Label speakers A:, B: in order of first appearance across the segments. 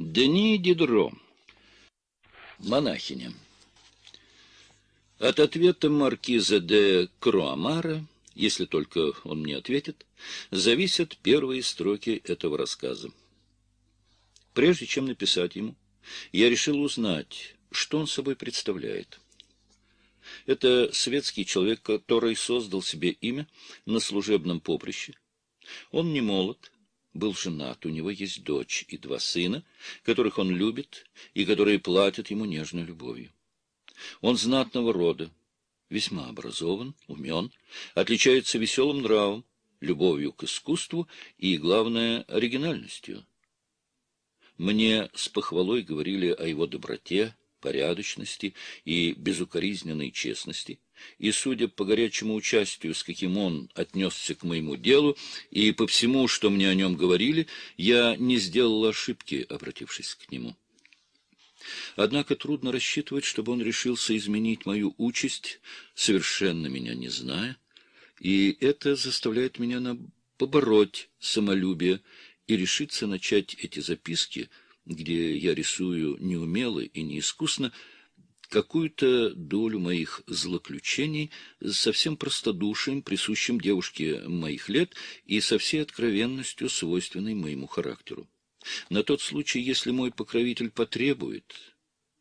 A: Дени Дидро. Монахиня. От ответа маркиза де Круамара, если только он мне ответит, зависят первые строки этого рассказа. Прежде чем написать ему, я решил узнать, что он собой представляет. Это светский человек, который создал себе имя на служебном поприще. Он не молод, был женат, у него есть дочь и два сына, которых он любит и которые платят ему нежной любовью. Он знатного рода, весьма образован, умен, отличается веселым нравом, любовью к искусству и, главное, оригинальностью. Мне с похвалой говорили о его доброте, порядочности и безукоризненной честности – и, судя по горячему участию, с каким он отнесся к моему делу, и по всему, что мне о нем говорили, я не сделал ошибки, обратившись к нему. Однако трудно рассчитывать, чтобы он решился изменить мою участь, совершенно меня не зная, и это заставляет меня на... побороть самолюбие и решиться начать эти записки, где я рисую неумело и неискусно, какую-то долю моих злоключений со всем простодушием, присущим девушке моих лет и со всей откровенностью, свойственной моему характеру. На тот случай, если мой покровитель потребует...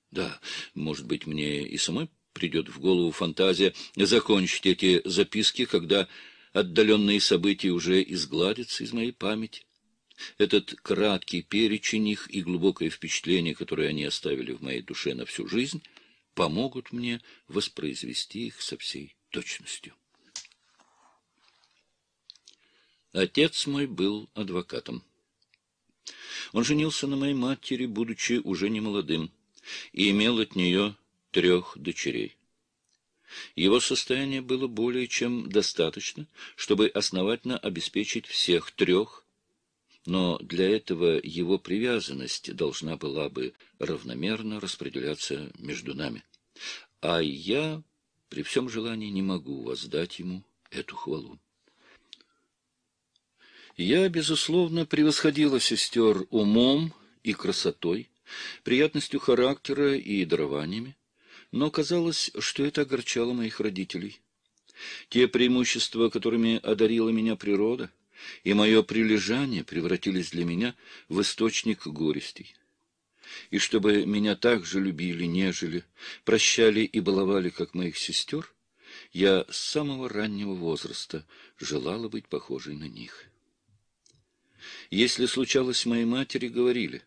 A: Да, может быть, мне и самой придет в голову фантазия закончить эти записки, когда отдаленные события уже изгладятся из моей памяти. Этот краткий перечень их и глубокое впечатление, которое они оставили в моей душе на всю жизнь, помогут мне воспроизвести их со всей точностью. Отец мой был адвокатом. Он женился на моей матери, будучи уже немолодым, и имел от нее трех дочерей. Его состояние было более чем достаточно, чтобы основательно обеспечить всех трех но для этого его привязанность должна была бы равномерно распределяться между нами. А я при всем желании не могу воздать ему эту хвалу. Я, безусловно, превосходила сестер умом и красотой, приятностью характера и дарованиями, но казалось, что это огорчало моих родителей. Те преимущества, которыми одарила меня природа — и мое прилежание превратились для меня в источник горестей. И чтобы меня так же любили, нежели, прощали и баловали, как моих сестер, я с самого раннего возраста желала быть похожей на них. Если случалось моей матери, говорили,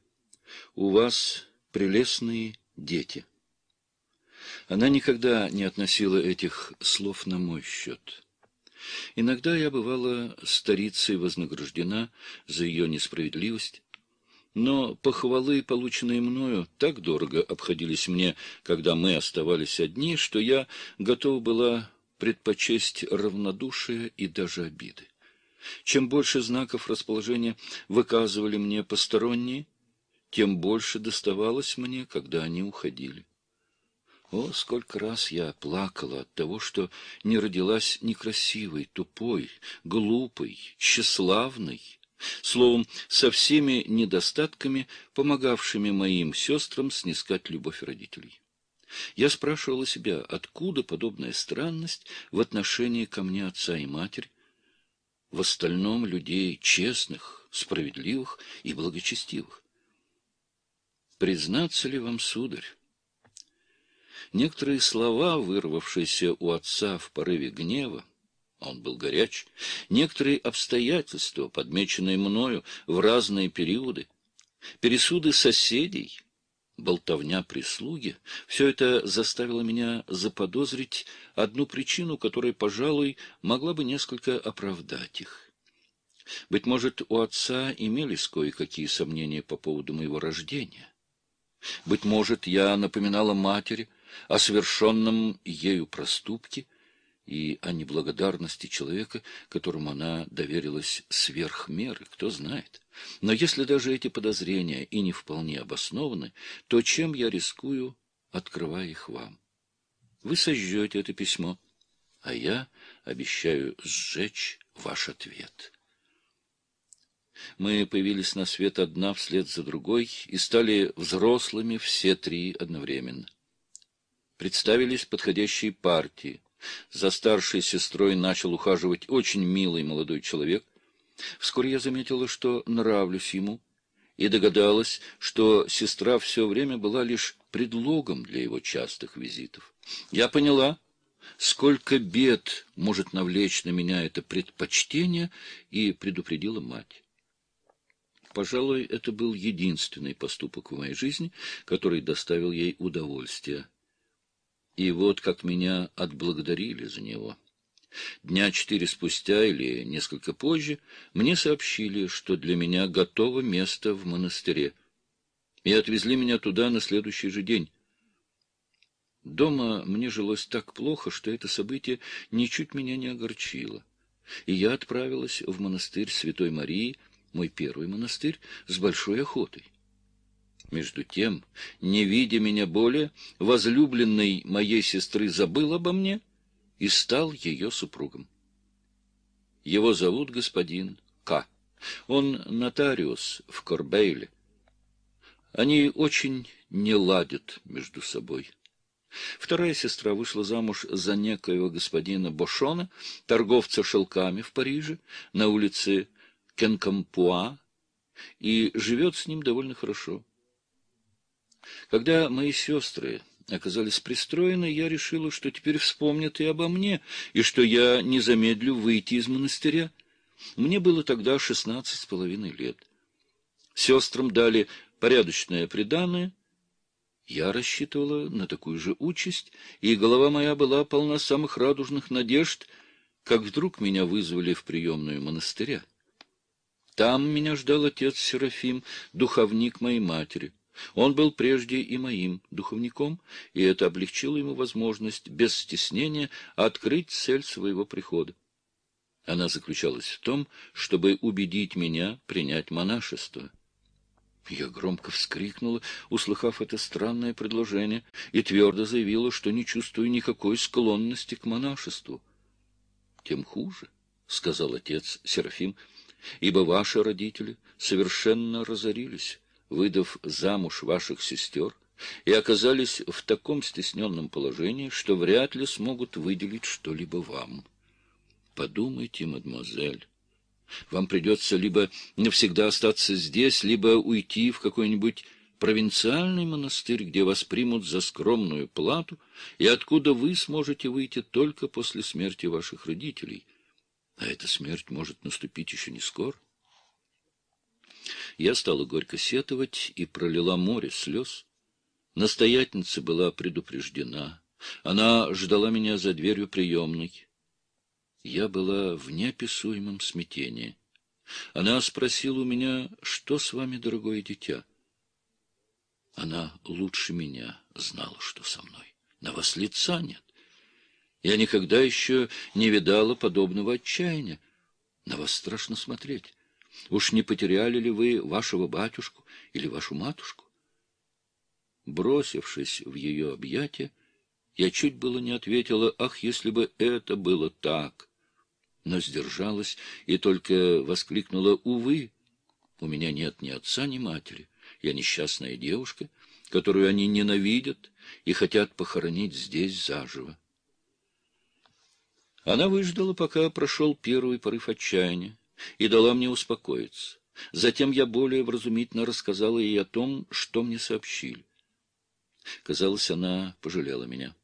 A: «У вас прелестные дети». Она никогда не относила этих слов на мой счет. Иногда я бывала старицей вознаграждена за ее несправедливость, но похвалы, полученные мною, так дорого обходились мне, когда мы оставались одни, что я готова была предпочесть равнодушие и даже обиды. Чем больше знаков расположения выказывали мне посторонние, тем больше доставалось мне, когда они уходили. О, сколько раз я плакала от того, что не родилась некрасивой, тупой, глупой, тщеславной, словом, со всеми недостатками, помогавшими моим сестрам снискать любовь родителей. Я спрашивала себя, откуда подобная странность в отношении ко мне отца и матери, в остальном людей честных, справедливых и благочестивых. Признаться ли вам, сударь, Некоторые слова, вырвавшиеся у отца в порыве гнева, он был горяч, некоторые обстоятельства, подмеченные мною в разные периоды, пересуды соседей, болтовня прислуги, все это заставило меня заподозрить одну причину, которая, пожалуй, могла бы несколько оправдать их. Быть может, у отца имелись кое-какие сомнения по поводу моего рождения. Быть может, я напоминала матери, о совершенном ею проступке и о неблагодарности человека, которому она доверилась сверх меры, кто знает. Но если даже эти подозрения и не вполне обоснованы, то чем я рискую, открывая их вам? Вы сожжете это письмо, а я обещаю сжечь ваш ответ». Мы появились на свет одна вслед за другой и стали взрослыми все три одновременно. Представились подходящие партии. За старшей сестрой начал ухаживать очень милый молодой человек. Вскоре я заметила, что нравлюсь ему, и догадалась, что сестра все время была лишь предлогом для его частых визитов. Я поняла, сколько бед может навлечь на меня это предпочтение, и предупредила мать. Пожалуй, это был единственный поступок в моей жизни, который доставил ей удовольствие. И вот как меня отблагодарили за него. Дня четыре спустя или несколько позже мне сообщили, что для меня готово место в монастыре. И отвезли меня туда на следующий же день. Дома мне жилось так плохо, что это событие ничуть меня не огорчило. И я отправилась в монастырь Святой Марии, мой первый монастырь, с большой охотой. Между тем, не видя меня более, возлюбленный моей сестры забыл обо мне и стал ее супругом. Его зовут господин К. Он нотариус в Корбейле. Они очень не ладят между собой. Вторая сестра вышла замуж за некоего господина Бошона, торговца шелками в Париже, на улице Кенкампуа, и живет с ним довольно хорошо. Когда мои сестры оказались пристроены, я решила, что теперь вспомнят и обо мне, и что я не замедлю выйти из монастыря. Мне было тогда шестнадцать с половиной лет. Сестрам дали порядочное приданое. Я рассчитывала на такую же участь, и голова моя была полна самых радужных надежд, как вдруг меня вызвали в приемную монастыря. Там меня ждал отец Серафим, духовник моей матери. Он был прежде и моим духовником, и это облегчило ему возможность без стеснения открыть цель своего прихода. Она заключалась в том, чтобы убедить меня принять монашество. Я громко вскрикнула, услыхав это странное предложение, и твердо заявила, что не чувствую никакой склонности к монашеству. — Тем хуже, — сказал отец Серафим, — ибо ваши родители совершенно разорились выдав замуж ваших сестер, и оказались в таком стесненном положении, что вряд ли смогут выделить что-либо вам. Подумайте, мадемуазель, вам придется либо навсегда остаться здесь, либо уйти в какой-нибудь провинциальный монастырь, где вас примут за скромную плату, и откуда вы сможете выйти только после смерти ваших родителей. А эта смерть может наступить еще не скоро. Я стала горько сетовать и пролила море слез. Настоятельница была предупреждена. Она ждала меня за дверью приемной. Я была в неописуемом смятении. Она спросила у меня, что с вами, дорогое дитя? Она лучше меня знала, что со мной. На вас лица нет. Я никогда еще не видала подобного отчаяния. На вас страшно смотреть. Уж не потеряли ли вы вашего батюшку или вашу матушку? Бросившись в ее объятия, я чуть было не ответила, ах, если бы это было так! Но сдержалась и только воскликнула, увы, у меня нет ни отца, ни матери. Я несчастная девушка, которую они ненавидят и хотят похоронить здесь заживо. Она выждала, пока прошел первый порыв отчаяния, и дала мне успокоиться. Затем я более вразумительно рассказала ей о том, что мне сообщили. Казалось, она пожалела меня.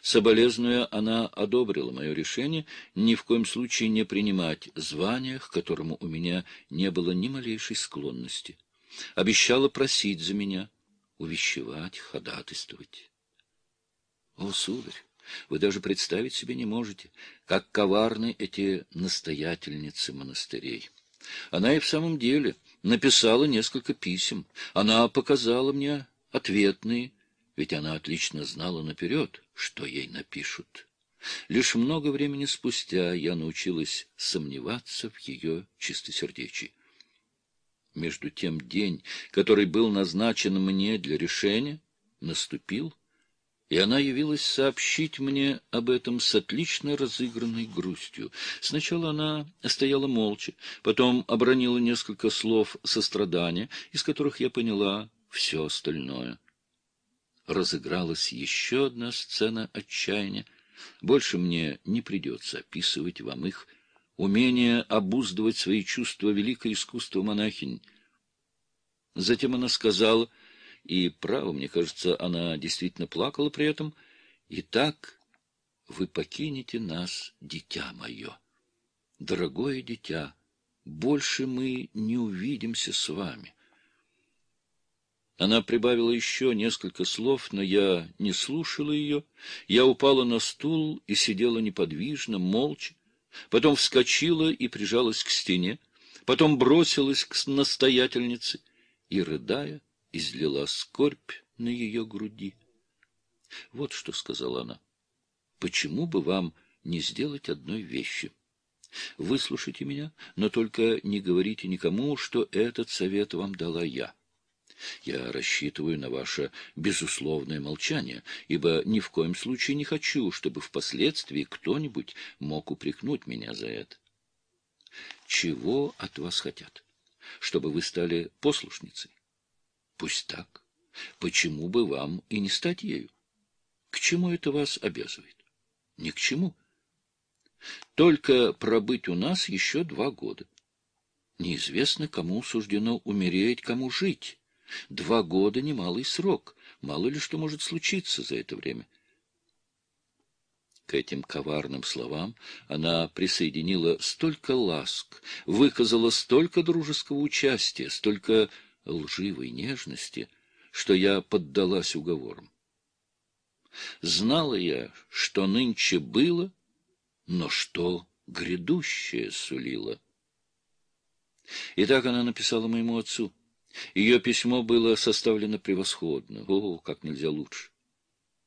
A: Соболезнуя, она одобрила мое решение ни в коем случае не принимать звания, к которому у меня не было ни малейшей склонности. Обещала просить за меня, увещевать, ходатайствовать. О, сударь! Вы даже представить себе не можете, как коварны эти настоятельницы монастырей. Она и в самом деле написала несколько писем. Она показала мне ответные, ведь она отлично знала наперед, что ей напишут. Лишь много времени спустя я научилась сомневаться в ее чистосердечии. Между тем день, который был назначен мне для решения, наступил и она явилась сообщить мне об этом с отлично разыгранной грустью. Сначала она стояла молча, потом обронила несколько слов сострадания, из которых я поняла все остальное. Разыгралась еще одна сцена отчаяния. Больше мне не придется описывать вам их. Умение обуздывать свои чувства — великое искусство монахинь. Затем она сказала — и, право, мне кажется, она действительно плакала при этом. «Итак, вы покинете нас, дитя мое. Дорогое дитя, больше мы не увидимся с вами». Она прибавила еще несколько слов, но я не слушала ее. Я упала на стул и сидела неподвижно, молча. Потом вскочила и прижалась к стене. Потом бросилась к настоятельнице и, рыдая, излила скорбь на ее груди. Вот что сказала она. «Почему бы вам не сделать одной вещи?» Выслушайте меня, но только не говорите никому, что этот совет вам дала я. Я рассчитываю на ваше безусловное молчание, ибо ни в коем случае не хочу, чтобы впоследствии кто-нибудь мог упрекнуть меня за это. Чего от вас хотят? Чтобы вы стали послушницей? Пусть так. Почему бы вам и не стать ею? К чему это вас обязывает? Ни к чему. Только пробыть у нас еще два года. Неизвестно, кому суждено умереть, кому жить. Два года — немалый срок. Мало ли что может случиться за это время. К этим коварным словам она присоединила столько ласк, выказала столько дружеского участия, столько лживой нежности, что я поддалась уговорам. Знала я, что нынче было, но что грядущее сулило. И так она написала моему отцу. Ее письмо было составлено превосходно, о, как нельзя лучше.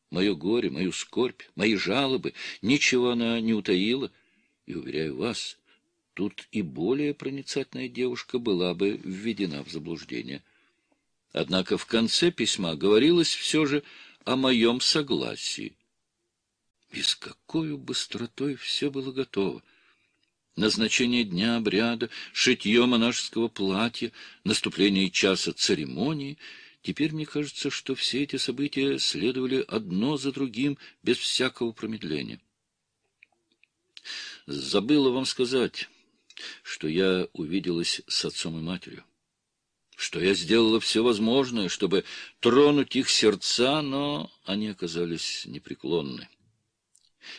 A: Мое горе, мою скорбь, мои жалобы, ничего она не утаила, и, уверяю вас, Тут и более проницательная девушка была бы введена в заблуждение. Однако в конце письма говорилось все же о моем согласии. И с какой быстротой все было готово. Назначение дня обряда, шитье монашеского платья, наступление часа церемонии. Теперь мне кажется, что все эти события следовали одно за другим, без всякого промедления. Забыла вам сказать что я увиделась с отцом и матерью, что я сделала все возможное, чтобы тронуть их сердца, но они оказались непреклонны.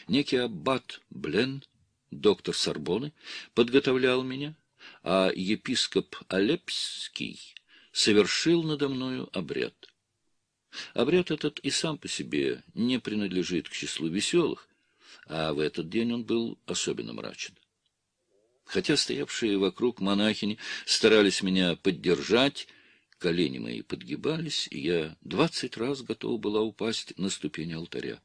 A: Некий аббат Блен, доктор Сорбоны, подготовлял меня, а епископ Алепский совершил надо мною обряд. Обряд этот и сам по себе не принадлежит к числу веселых, а в этот день он был особенно мрачен. Хотя стоявшие вокруг монахини старались меня поддержать, колени мои подгибались, и я двадцать раз готова была упасть на ступени алтаря.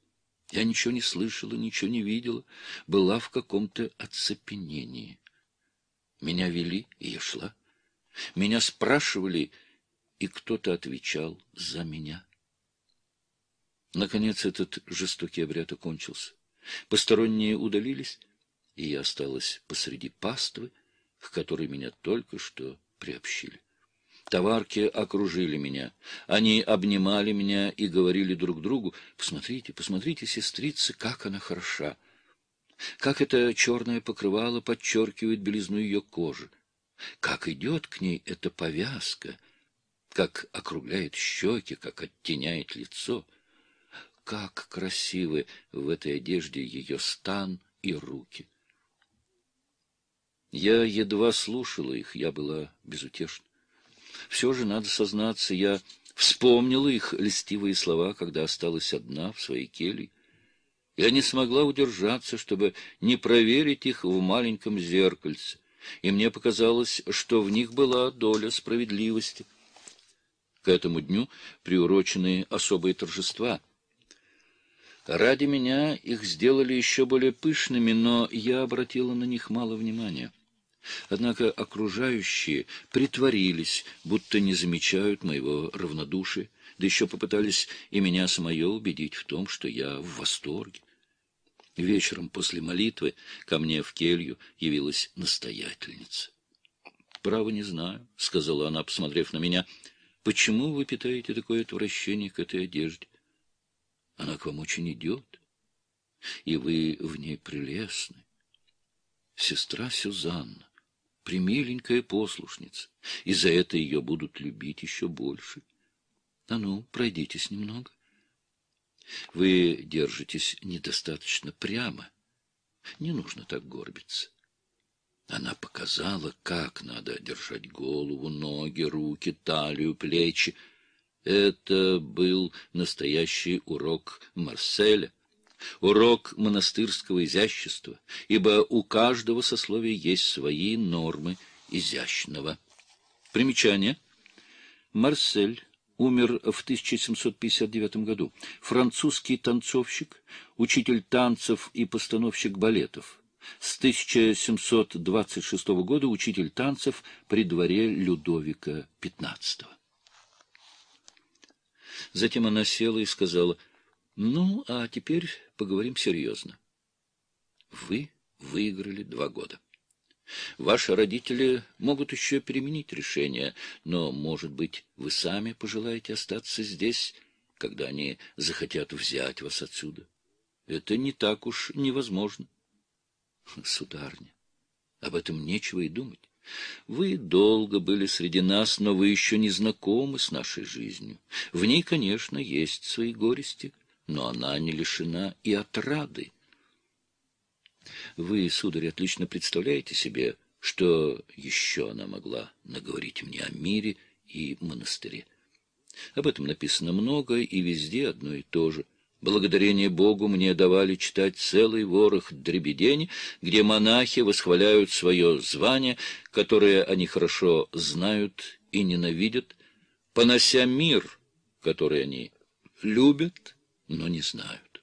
A: Я ничего не слышала, ничего не видела, была в каком-то оцепенении. Меня вели, и я шла. Меня спрашивали, и кто-то отвечал за меня. Наконец этот жестокий обряд окончился. Посторонние удалились, и я осталась посреди паствы, к которой меня только что приобщили. Товарки окружили меня. Они обнимали меня и говорили друг другу, «Посмотрите, посмотрите, сестрица, как она хороша! Как это черное покрывало подчеркивает белизну ее кожи! Как идет к ней эта повязка! Как округляет щеки, как оттеняет лицо! Как красивы в этой одежде ее стан и руки!» Я едва слушала их, я была безутешна. Все же, надо сознаться, я вспомнила их льстивые слова, когда осталась одна в своей келье. Я не смогла удержаться, чтобы не проверить их в маленьком зеркальце, и мне показалось, что в них была доля справедливости. К этому дню приурочены особые торжества. Ради меня их сделали еще более пышными, но я обратила на них мало внимания. Однако окружающие притворились, будто не замечают моего равнодушия, да еще попытались и меня самое убедить в том, что я в восторге. Вечером после молитвы ко мне в келью явилась настоятельница. «Право не знаю», — сказала она, посмотрев на меня, — «почему вы питаете такое отвращение к этой одежде? Она к вам очень идет, и вы в ней прелестны. Сестра Сюзанна, примиленькая послушница, и за это ее будут любить еще больше. А ну, пройдитесь немного. Вы держитесь недостаточно прямо. Не нужно так горбиться. Она показала, как надо держать голову, ноги, руки, талию, плечи. Это был настоящий урок Марселя урок монастырского изящества, ибо у каждого сословия есть свои нормы изящного. Примечание. Марсель умер в 1759 году. Французский танцовщик, учитель танцев и постановщик балетов. С 1726 года учитель танцев при дворе Людовика XV. Затем она села и сказала — ну, а теперь поговорим серьезно. Вы выиграли два года. Ваши родители могут еще переменить решение, но, может быть, вы сами пожелаете остаться здесь, когда они захотят взять вас отсюда. Это не так уж невозможно. Сударня, об этом нечего и думать. Вы долго были среди нас, но вы еще не знакомы с нашей жизнью. В ней, конечно, есть свои горести — но она не лишена и отрады. Вы, сударь, отлично представляете себе, что еще она могла наговорить мне о мире и монастыре. Об этом написано много и везде одно и то же. Благодарение Богу мне давали читать целый ворох дребедень, где монахи восхваляют свое звание, которое они хорошо знают и ненавидят, понося мир, который они любят но не знают.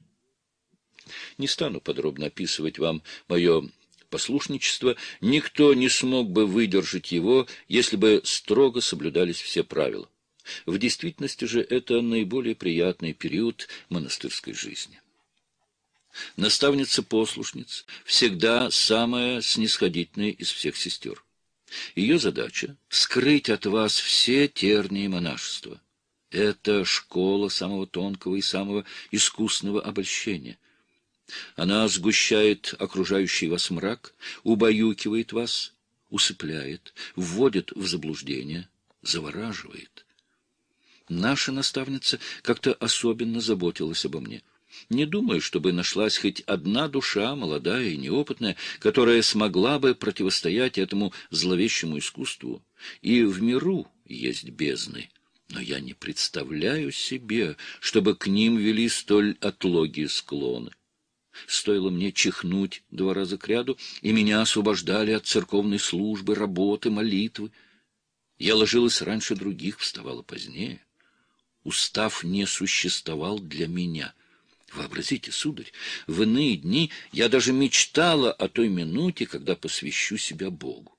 A: Не стану подробно описывать вам мое послушничество. Никто не смог бы выдержать его, если бы строго соблюдались все правила. В действительности же это наиболее приятный период монастырской жизни. Наставница-послушниц всегда самая снисходительная из всех сестер. Ее задача — скрыть от вас все тернии монашества. Это школа самого тонкого и самого искусного обольщения. Она сгущает окружающий вас мрак, убаюкивает вас, усыпляет, вводит в заблуждение, завораживает. Наша наставница как-то особенно заботилась обо мне. Не думаю, чтобы нашлась хоть одна душа, молодая и неопытная, которая смогла бы противостоять этому зловещему искусству. И в миру есть бездны. Но я не представляю себе, чтобы к ним вели столь отлогие склоны. Стоило мне чихнуть два раза кряду, и меня освобождали от церковной службы, работы, молитвы. Я ложилась раньше других, вставала позднее. Устав не существовал для меня. Вообразите, сударь, в иные дни я даже мечтала о той минуте, когда посвящу себя Богу.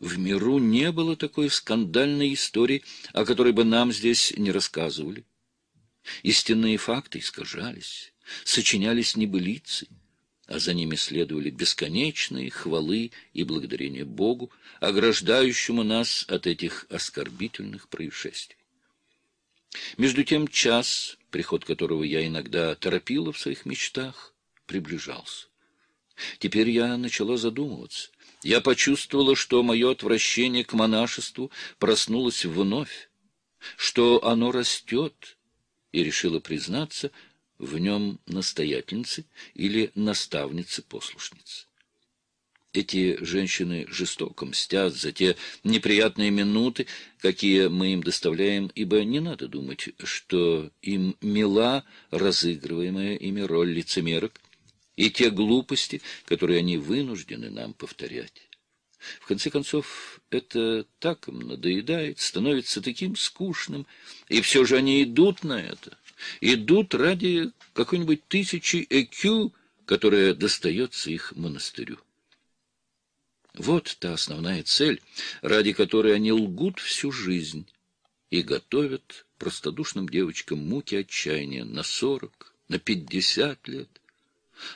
A: В миру не было такой скандальной истории, о которой бы нам здесь не рассказывали. Истинные факты искажались, сочинялись небылицы, а за ними следовали бесконечные хвалы и благодарения Богу, ограждающему нас от этих оскорбительных происшествий. Между тем час, приход которого я иногда торопила в своих мечтах, приближался. Теперь я начала задумываться, я почувствовала, что мое отвращение к монашеству проснулось вновь, что оно растет, и решила признаться в нем настоятельнице или наставнице-послушнице. Эти женщины жестоко мстят за те неприятные минуты, какие мы им доставляем, ибо не надо думать, что им мила разыгрываемая ими роль лицемерок, и те глупости, которые они вынуждены нам повторять. В конце концов, это так им надоедает, становится таким скучным, и все же они идут на это, идут ради какой-нибудь тысячи ЭКЮ, которая достается их монастырю. Вот та основная цель, ради которой они лгут всю жизнь и готовят простодушным девочкам муки отчаяния на сорок, на пятьдесят лет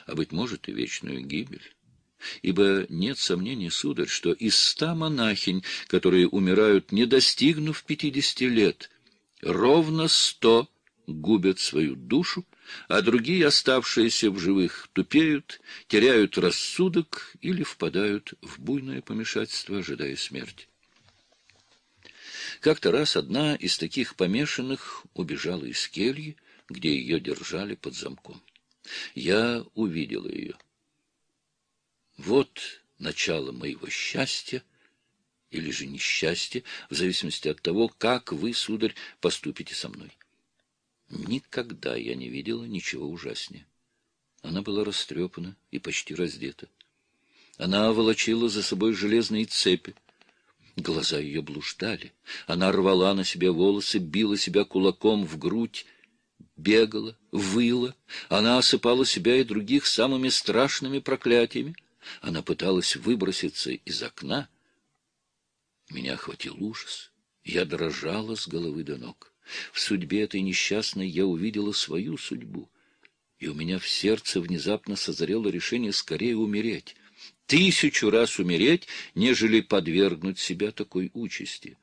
A: а, быть может, и вечную гибель. Ибо нет сомнений, сударь, что из ста монахинь, которые умирают, не достигнув пятидесяти лет, ровно сто губят свою душу, а другие, оставшиеся в живых, тупеют, теряют рассудок или впадают в буйное помешательство, ожидая смерти. Как-то раз одна из таких помешанных убежала из кельи, где ее держали под замком. Я увидела ее. Вот начало моего счастья или же несчастья, в зависимости от того, как вы, сударь, поступите со мной. Никогда я не видела ничего ужаснее. Она была растрепана и почти раздета. Она волочила за собой железные цепи. Глаза ее блуждали. Она рвала на себе волосы, била себя кулаком в грудь бегала, выла, она осыпала себя и других самыми страшными проклятиями, она пыталась выброситься из окна. Меня охватил ужас, я дрожала с головы до ног. В судьбе этой несчастной я увидела свою судьбу, и у меня в сердце внезапно созрело решение скорее умереть, тысячу раз умереть, нежели подвергнуть себя такой участи.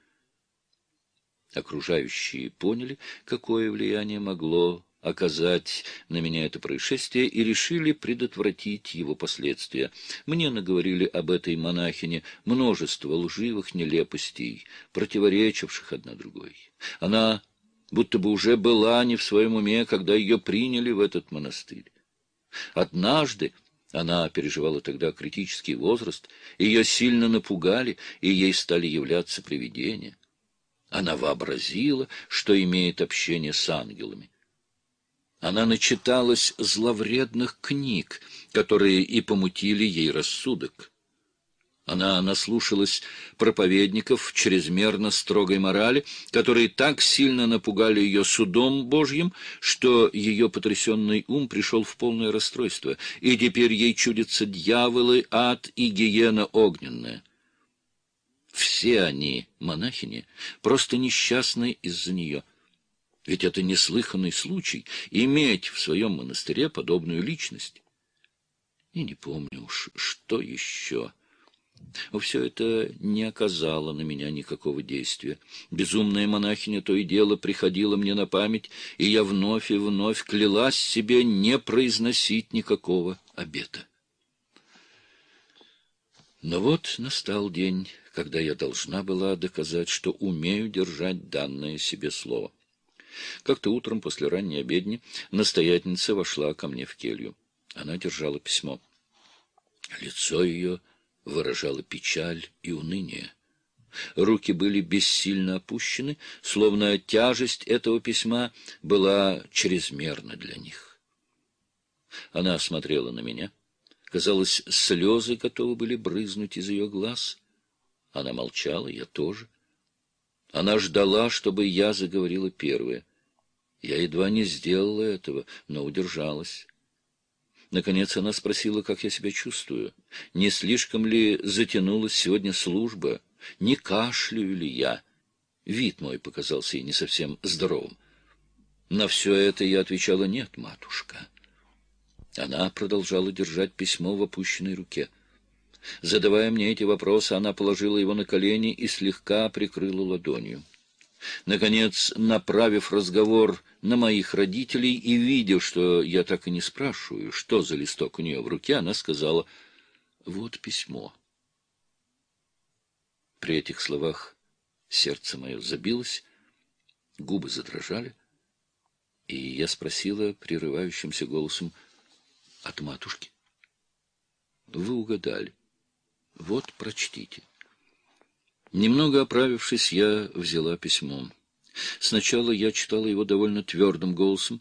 A: Окружающие поняли, какое влияние могло оказать на меня это происшествие и решили предотвратить его последствия. Мне наговорили об этой монахине множество лживых нелепостей, противоречивших одна другой. Она будто бы уже была не в своем уме, когда ее приняли в этот монастырь. Однажды она переживала тогда критический возраст, ее сильно напугали, и ей стали являться привидения. Она вообразила, что имеет общение с ангелами. Она начиталась зловредных книг, которые и помутили ей рассудок. Она наслушалась проповедников чрезмерно строгой морали, которые так сильно напугали ее судом Божьим, что ее потрясенный ум пришел в полное расстройство, и теперь ей чудятся дьяволы, ад и гиена огненная. Все они, монахини, просто несчастны из-за нее. Ведь это неслыханный случай — иметь в своем монастыре подобную личность. И не помню уж, что еще... Все это не оказало на меня никакого действия. Безумная монахиня то и дело приходила мне на память, и я вновь и вновь клялась себе не произносить никакого обета. Но вот настал день, когда я должна была доказать, что умею держать данное себе слово. Как-то утром после ранней обедни настоятельница вошла ко мне в келью. Она держала письмо. Лицо ее выражало печаль и уныние. Руки были бессильно опущены, словно тяжесть этого письма была чрезмерна для них. Она смотрела на меня. Казалось, слезы готовы были брызнуть из ее глаз — она молчала, я тоже. Она ждала, чтобы я заговорила первая. Я едва не сделала этого, но удержалась. Наконец она спросила, как я себя чувствую. Не слишком ли затянулась сегодня служба? Не кашляю ли я? Вид мой показался ей не совсем здоровым. На все это я отвечала «нет, матушка». Она продолжала держать письмо в опущенной руке. Задавая мне эти вопросы, она положила его на колени и слегка прикрыла ладонью. Наконец, направив разговор на моих родителей и видя, что я так и не спрашиваю, что за листок у нее в руке, она сказала, «Вот письмо». При этих словах сердце мое забилось, губы задрожали, и я спросила прерывающимся голосом, «От матушки?» «Вы угадали. Вот, прочтите. Немного оправившись, я взяла письмо. Сначала я читала его довольно твердым голосом,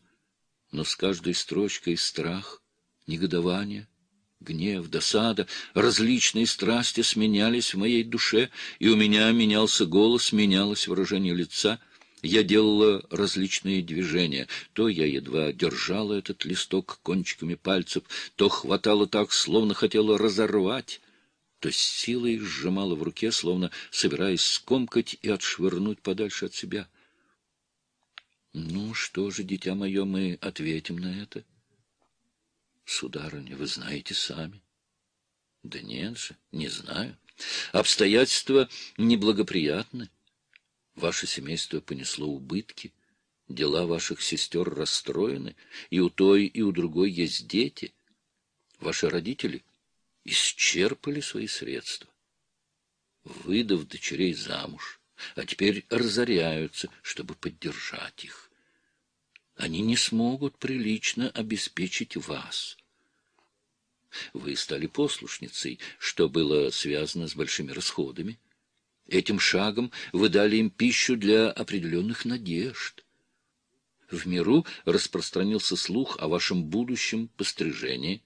A: но с каждой строчкой страх, негодование, гнев, досада, различные страсти сменялись в моей душе, и у меня менялся голос, менялось выражение лица. Я делала различные движения. То я едва держала этот листок кончиками пальцев, то хватала так, словно хотела разорвать то с силой сжимала в руке, словно собираясь скомкать и отшвырнуть подальше от себя. — Ну что же, дитя мое, мы ответим на это? — Сударыня, вы знаете сами. — Да нет же, не знаю. Обстоятельства неблагоприятны. Ваше семейство понесло убытки, дела ваших сестер расстроены, и у той, и у другой есть дети. Ваши родители — исчерпали свои средства, выдав дочерей замуж, а теперь разоряются, чтобы поддержать их. Они не смогут прилично обеспечить вас. Вы стали послушницей, что было связано с большими расходами. Этим шагом вы дали им пищу для определенных надежд. В миру распространился слух о вашем будущем пострижении.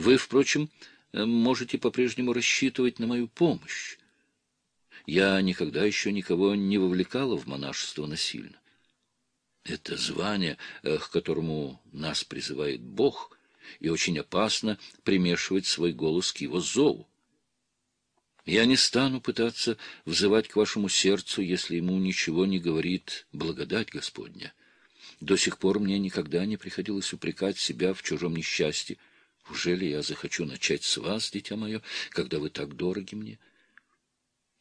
A: Вы, впрочем, э, можете по-прежнему рассчитывать на мою помощь. Я никогда еще никого не вовлекала в монашество насильно. Это звание, э, к которому нас призывает Бог, и очень опасно примешивать свой голос к его зову. Я не стану пытаться взывать к вашему сердцу, если ему ничего не говорит благодать Господня. До сих пор мне никогда не приходилось упрекать себя в чужом несчастье, Ужели я захочу начать с вас, дитя мое, когда вы так дороги мне?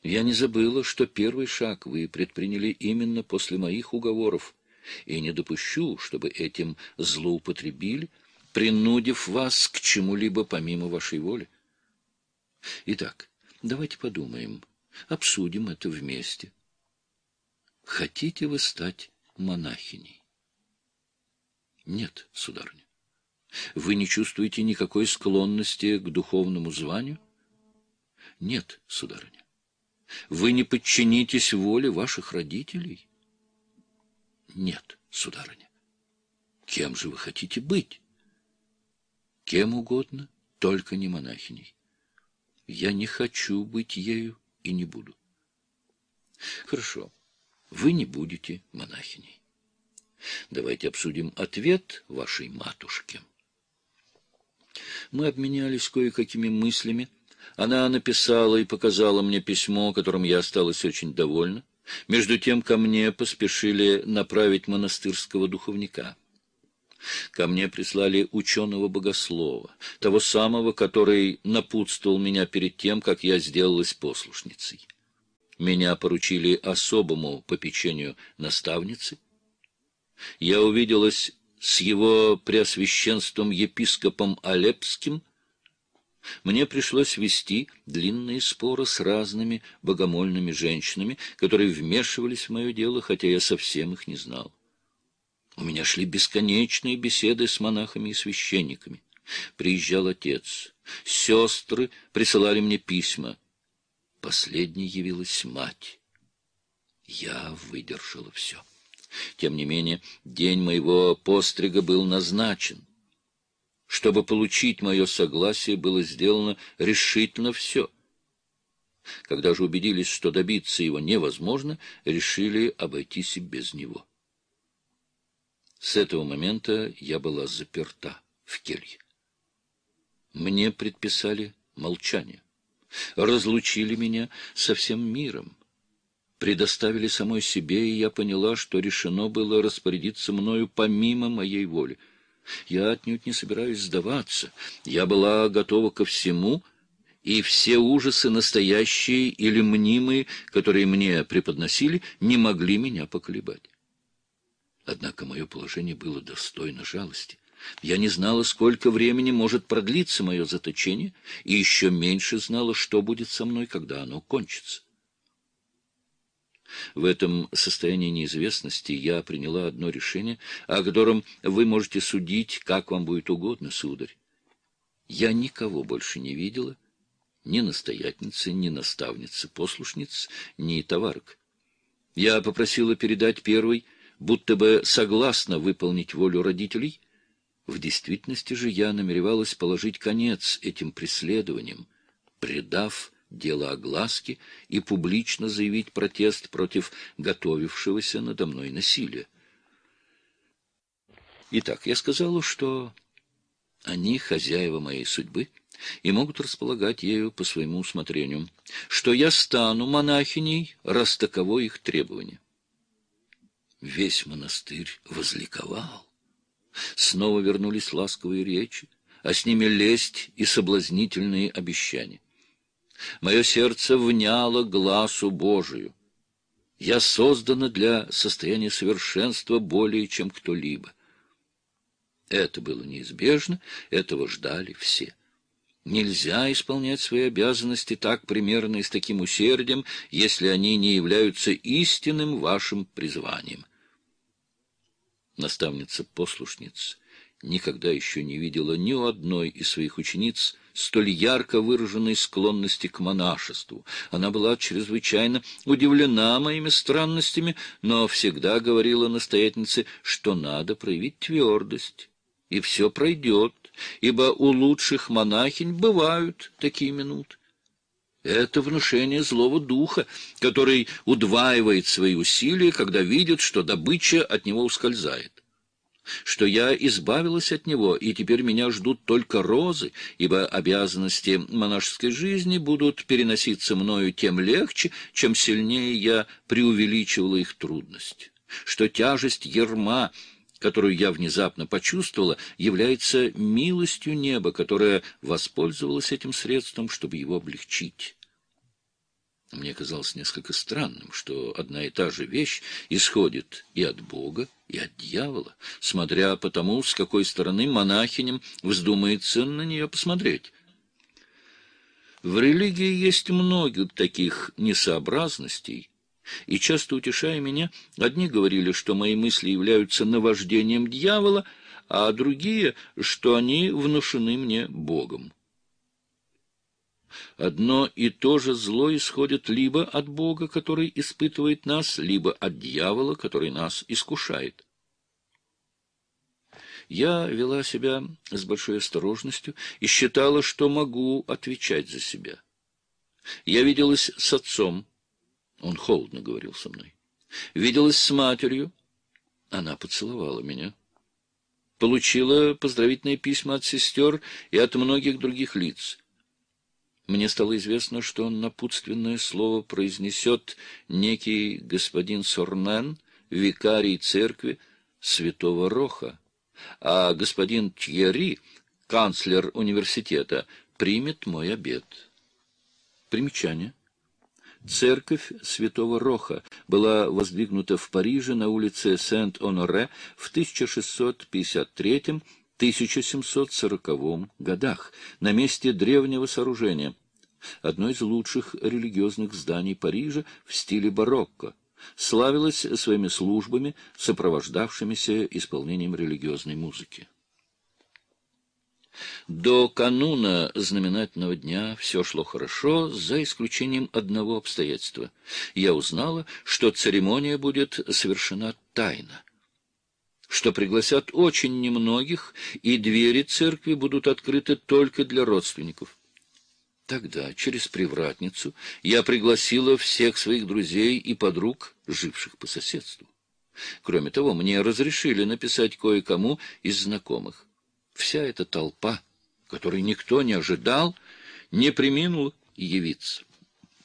A: Я не забыла, что первый шаг вы предприняли именно после моих уговоров, и не допущу, чтобы этим злоупотребили, принудив вас к чему-либо помимо вашей воли. Итак, давайте подумаем, обсудим это вместе. Хотите вы стать монахиней? Нет, сударыня. Вы не чувствуете никакой склонности к духовному званию? Нет, сударыня. Вы не подчинитесь воле ваших родителей? Нет, сударыня. Кем же вы хотите быть? Кем угодно, только не монахиней. Я не хочу быть ею и не буду. Хорошо, вы не будете монахиней. Давайте обсудим ответ вашей матушке. Мы обменялись кое-какими мыслями. Она написала и показала мне письмо, которым я осталась очень довольна. Между тем ко мне поспешили направить монастырского духовника. Ко мне прислали ученого-богослова, того самого, который напутствовал меня перед тем, как я сделалась послушницей. Меня поручили особому попечению наставницы. Я увиделась с его преосвященством епископом Алепским, мне пришлось вести длинные споры с разными богомольными женщинами, которые вмешивались в мое дело, хотя я совсем их не знал. У меня шли бесконечные беседы с монахами и священниками. Приезжал отец. Сестры присылали мне письма. Последней явилась мать. Я выдержала все. Тем не менее, день моего пострига был назначен. Чтобы получить мое согласие, было сделано решительно все. Когда же убедились, что добиться его невозможно, решили обойтись без него. С этого момента я была заперта в келье. Мне предписали молчание. Разлучили меня со всем миром предоставили самой себе, и я поняла, что решено было распорядиться мною помимо моей воли. Я отнюдь не собираюсь сдаваться. Я была готова ко всему, и все ужасы, настоящие или мнимые, которые мне преподносили, не могли меня поколебать. Однако мое положение было достойно жалости. Я не знала, сколько времени может продлиться мое заточение, и еще меньше знала, что будет со мной, когда оно кончится. В этом состоянии неизвестности я приняла одно решение, о котором вы можете судить, как вам будет угодно, сударь. Я никого больше не видела, ни настоятельницы, ни наставницы, послушниц, ни товарок. Я попросила передать первой, будто бы согласна выполнить волю родителей. В действительности же я намеревалась положить конец этим преследованиям, предав дело глазке и публично заявить протест против готовившегося надо мной насилия. Итак, я сказала, что они хозяева моей судьбы и могут располагать ею по своему усмотрению, что я стану монахиней, раз таково их требование. Весь монастырь возликовал. Снова вернулись ласковые речи, а с ними лесть и соблазнительные обещания. Мое сердце вняло глазу Божию. Я создана для состояния совершенства более, чем кто-либо. Это было неизбежно, этого ждали все. Нельзя исполнять свои обязанности так примерно и с таким усердием, если они не являются истинным вашим призванием. Наставница-послушница никогда еще не видела ни у одной из своих учениц – столь ярко выраженной склонности к монашеству. Она была чрезвычайно удивлена моими странностями, но всегда говорила настоятельнице, что надо проявить твердость, и все пройдет, ибо у лучших монахинь бывают такие минуты. Это внушение злого духа, который удваивает свои усилия, когда видит, что добыча от него ускользает что я избавилась от него, и теперь меня ждут только розы, ибо обязанности монашеской жизни будут переноситься мною тем легче, чем сильнее я преувеличивала их трудность, что тяжесть ерма, которую я внезапно почувствовала, является милостью неба, которая воспользовалась этим средством, чтобы его облегчить». Мне казалось несколько странным, что одна и та же вещь исходит и от Бога, и от дьявола, смотря по тому, с какой стороны монахиням вздумается на нее посмотреть. В религии есть много таких несообразностей, и часто утешая меня, одни говорили, что мои мысли являются наваждением дьявола, а другие, что они внушены мне Богом. Одно и то же зло исходит либо от Бога, который испытывает нас, либо от дьявола, который нас искушает. Я вела себя с большой осторожностью и считала, что могу отвечать за себя. Я виделась с отцом, он холодно говорил со мной, виделась с матерью, она поцеловала меня получила поздравительные письма от сестер и от многих других лиц. Мне стало известно, что напутственное слово произнесет некий господин Сорнен, викарий церкви святого Роха, а господин Тьерри, канцлер университета, примет мой обед. Примечание. Церковь святого Роха была воздвигнута в Париже на улице Сент-Оноре в 1653 1740 годах на месте древнего сооружения, одно из лучших религиозных зданий Парижа в стиле барокко, славилось своими службами, сопровождавшимися исполнением религиозной музыки. До кануна знаменательного дня все шло хорошо, за исключением одного обстоятельства. Я узнала, что церемония будет совершена тайно, что пригласят очень немногих, и двери церкви будут открыты только для родственников. Тогда, через привратницу, я пригласила всех своих друзей и подруг, живших по соседству. Кроме того, мне разрешили написать кое-кому из знакомых. Вся эта толпа, которой никто не ожидал, не приминула явиться.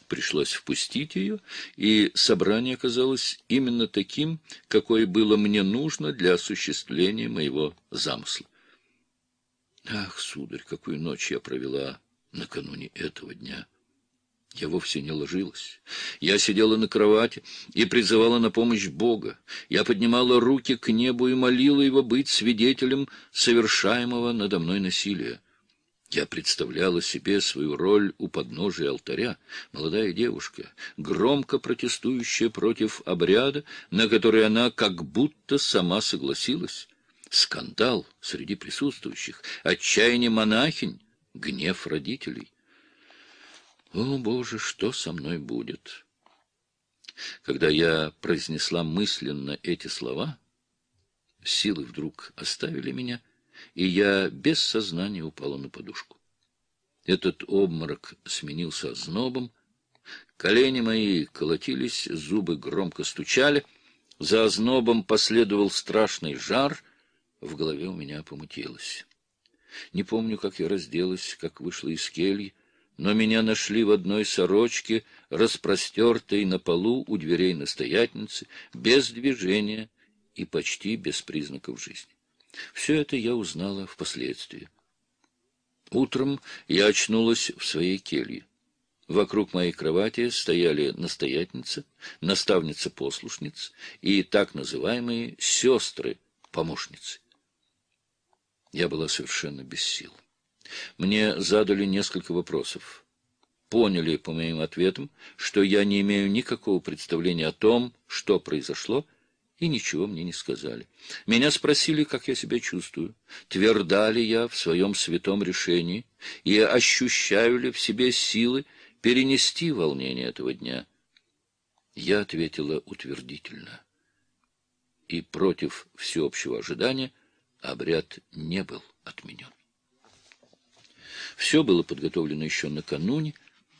A: Пришлось впустить ее, и собрание оказалось именно таким, какое было мне нужно для осуществления моего замысла. Ах, сударь, какую ночь я провела накануне этого дня. Я вовсе не ложилась. Я сидела на кровати и призывала на помощь Бога. Я поднимала руки к небу и молила его быть свидетелем совершаемого надо мной насилия. Я представляла себе свою роль у подножия алтаря, молодая девушка, громко протестующая против обряда, на который она как будто сама согласилась. Скандал среди присутствующих, отчаяние монахинь, гнев родителей. О, Боже, что со мной будет? Когда я произнесла мысленно эти слова, силы вдруг оставили меня, и я без сознания упала на подушку. Этот обморок сменился ознобом. Колени мои колотились, зубы громко стучали. За ознобом последовал страшный жар, в голове у меня помутилось. Не помню, как я разделась, как вышла из кельи, но меня нашли в одной сорочке, распростертой на полу у дверей настоятельницы, без движения и почти без признаков жизни. Все это я узнала впоследствии. Утром я очнулась в своей келье. Вокруг моей кровати стояли настоятельница, наставница-послушниц и так называемые сестры-помощницы. Я была совершенно без сил. Мне задали несколько вопросов. Поняли по моим ответам, что я не имею никакого представления о том, что произошло, и ничего мне не сказали. Меня спросили, как я себя чувствую, тверда ли я в своем святом решении и ощущаю ли в себе силы перенести волнение этого дня. Я ответила утвердительно. И против всеобщего ожидания — обряд не был отменен. Все было подготовлено еще накануне.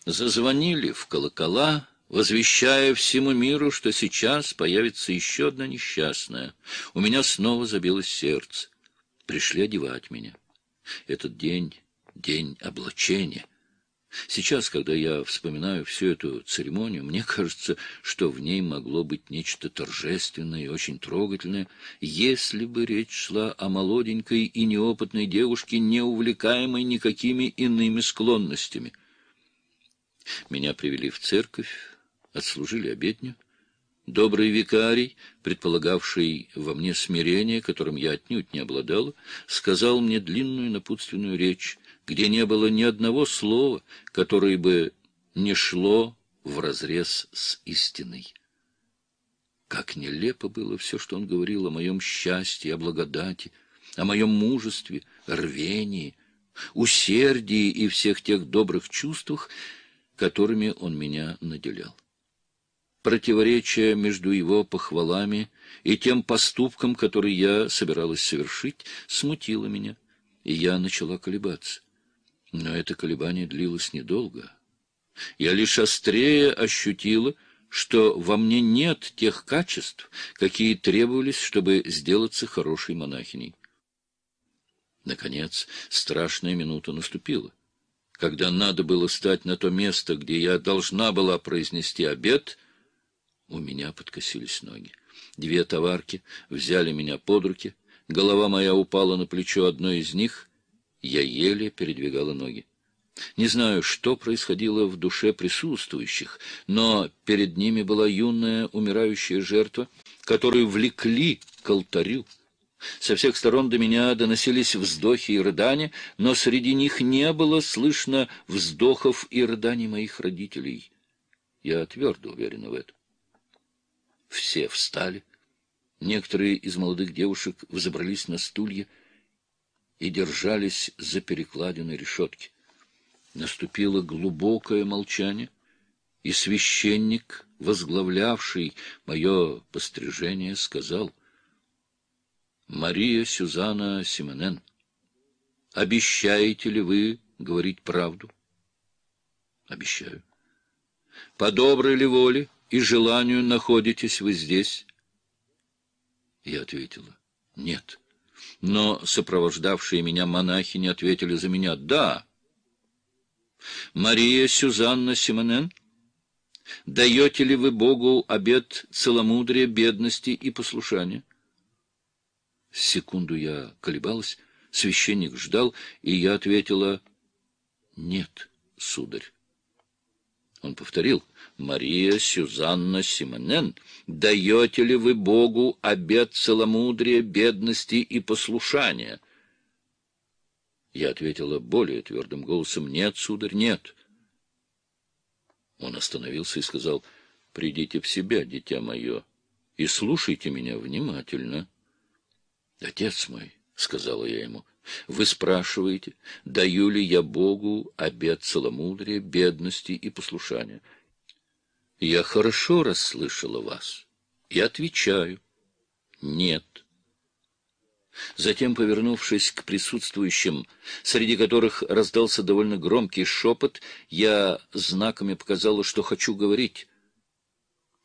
A: Зазвонили в колокола, возвещая всему миру, что сейчас появится еще одна несчастная. У меня снова забилось сердце. Пришли одевать меня. Этот день — день облачения. Сейчас, когда я вспоминаю всю эту церемонию, мне кажется, что в ней могло быть нечто торжественное и очень трогательное, если бы речь шла о молоденькой и неопытной девушке, не увлекаемой никакими иными склонностями. Меня привели в церковь, отслужили обедню. Добрый викарий, предполагавший во мне смирение, которым я отнюдь не обладала, сказал мне длинную напутственную речь, где не было ни одного слова, которое бы не шло вразрез с истиной. Как нелепо было все, что он говорил о моем счастье, о благодати, о моем мужестве, рвении, усердии и всех тех добрых чувствах, которыми он меня наделял. Противоречие между его похвалами и тем поступком, который я собиралась совершить, смутило меня, и я начала колебаться. Но это колебание длилось недолго. Я лишь острее ощутила, что во мне нет тех качеств, какие требовались, чтобы сделаться хорошей монахиней. Наконец, страшная минута наступила, когда надо было стать на то место, где я должна была произнести обед, у меня подкосились ноги. Две товарки взяли меня под руки, голова моя упала на плечо одной из них — я еле передвигала ноги. Не знаю, что происходило в душе присутствующих, но перед ними была юная умирающая жертва, которую влекли к алтарю. Со всех сторон до меня доносились вздохи и рыдания, но среди них не было слышно вздохов и рыданий моих родителей. Я твердо уверена в этом. Все встали. Некоторые из молодых девушек взобрались на стулья, и держались за перекладины решетки. Наступило глубокое молчание, и священник, возглавлявший мое пострижение, сказал «Мария Сюзанна Симонен, обещаете ли вы говорить правду?» «Обещаю». «По доброй ли воле и желанию находитесь вы здесь?» Я ответила «Нет». Но сопровождавшие меня монахи не ответили за меня. «Да». «Мария Сюзанна Симонен, даете ли вы Богу обет целомудрия, бедности и послушания?» Секунду я колебалась, священник ждал, и я ответила «Нет, сударь». Он повторил «Мария Сюзанна Симонен» даете ли вы Богу обет целомудрия, бедности и послушания? Я ответила более твердым голосом, нет, сударь, нет. Он остановился и сказал, придите в себя, дитя мое, и слушайте меня внимательно. Отец мой, — сказала я ему, — вы спрашиваете, даю ли я Богу обет целомудрия, бедности и послушания. Я хорошо расслышала вас Я отвечаю — нет. Затем, повернувшись к присутствующим, среди которых раздался довольно громкий шепот, я знаками показала, что хочу говорить.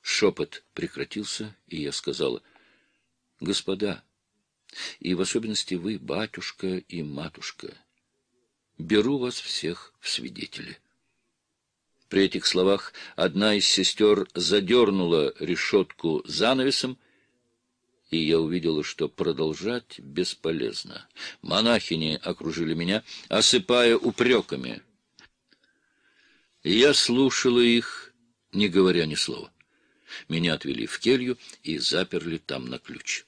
A: Шепот прекратился, и я сказала, — Господа, и в особенности вы, батюшка и матушка, беру вас всех в свидетели. — при этих словах одна из сестер задернула решетку занавесом, и я увидела, что продолжать бесполезно. Монахини окружили меня, осыпая упреками. я слушала их, не говоря ни слова. Меня отвели в келью и заперли там на ключ.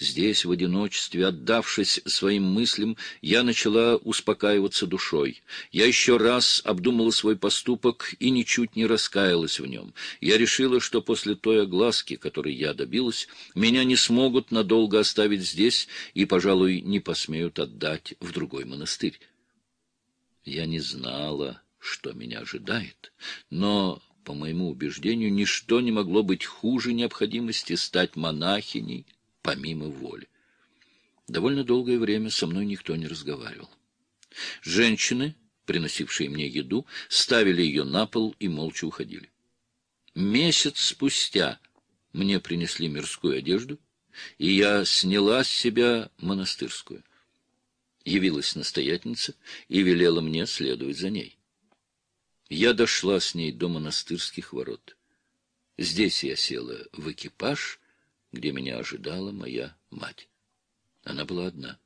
A: Здесь, в одиночестве, отдавшись своим мыслям, я начала успокаиваться душой. Я еще раз обдумала свой поступок и ничуть не раскаялась в нем. Я решила, что после той огласки, которой я добилась, меня не смогут надолго оставить здесь и, пожалуй, не посмеют отдать в другой монастырь. Я не знала, что меня ожидает, но по моему убеждению, ничто не могло быть хуже необходимости стать монахиней помимо воли. Довольно долгое время со мной никто не разговаривал. Женщины, приносившие мне еду, ставили ее на пол и молча уходили. Месяц спустя мне принесли мирскую одежду, и я сняла с себя монастырскую. Явилась настоятельница и велела мне следовать за ней. Я дошла с ней до монастырских ворот. Здесь я села в экипаж — где меня ожидала моя мать. Она была одна.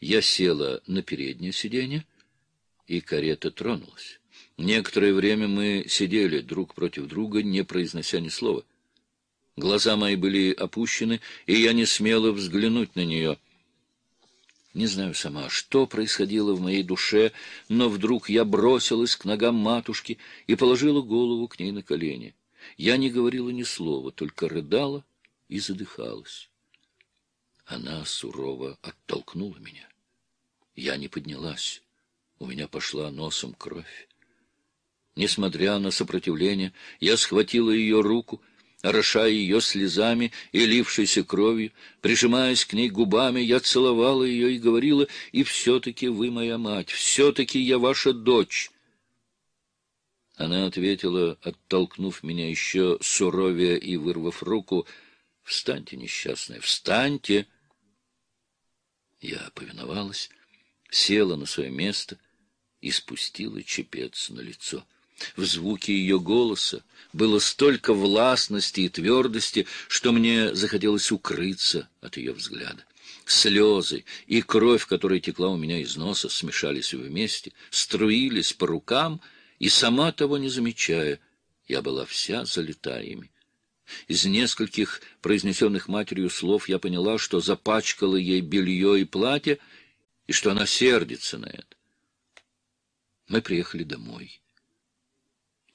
A: Я села на переднее сиденье, и карета тронулась. Некоторое время мы сидели друг против друга, не произнося ни слова. Глаза мои были опущены, и я не смела взглянуть на нее. Не знаю сама, что происходило в моей душе, но вдруг я бросилась к ногам матушки и положила голову к ней на колени. Я не говорила ни слова, только рыдала и задыхалась. Она сурово оттолкнула меня. Я не поднялась. У меня пошла носом кровь. Несмотря на сопротивление, я схватила ее руку, орошая ее слезами и лившейся кровью, прижимаясь к ней губами, я целовала ее и говорила, «И все-таки вы моя мать, все-таки я ваша дочь». Она ответила, оттолкнув меня еще суровее и вырвав руку, — Встаньте, несчастная, встаньте! Я повиновалась, села на свое место и спустила чепец на лицо. В звуке ее голоса было столько властности и твердости, что мне захотелось укрыться от ее взгляда. Слезы и кровь, которая текла у меня из носа, смешались вместе, струились по рукам, и сама того не замечая, я была вся залита ими. Из нескольких произнесенных матерью слов я поняла, что запачкала ей белье и платье, и что она сердится на это. Мы приехали домой,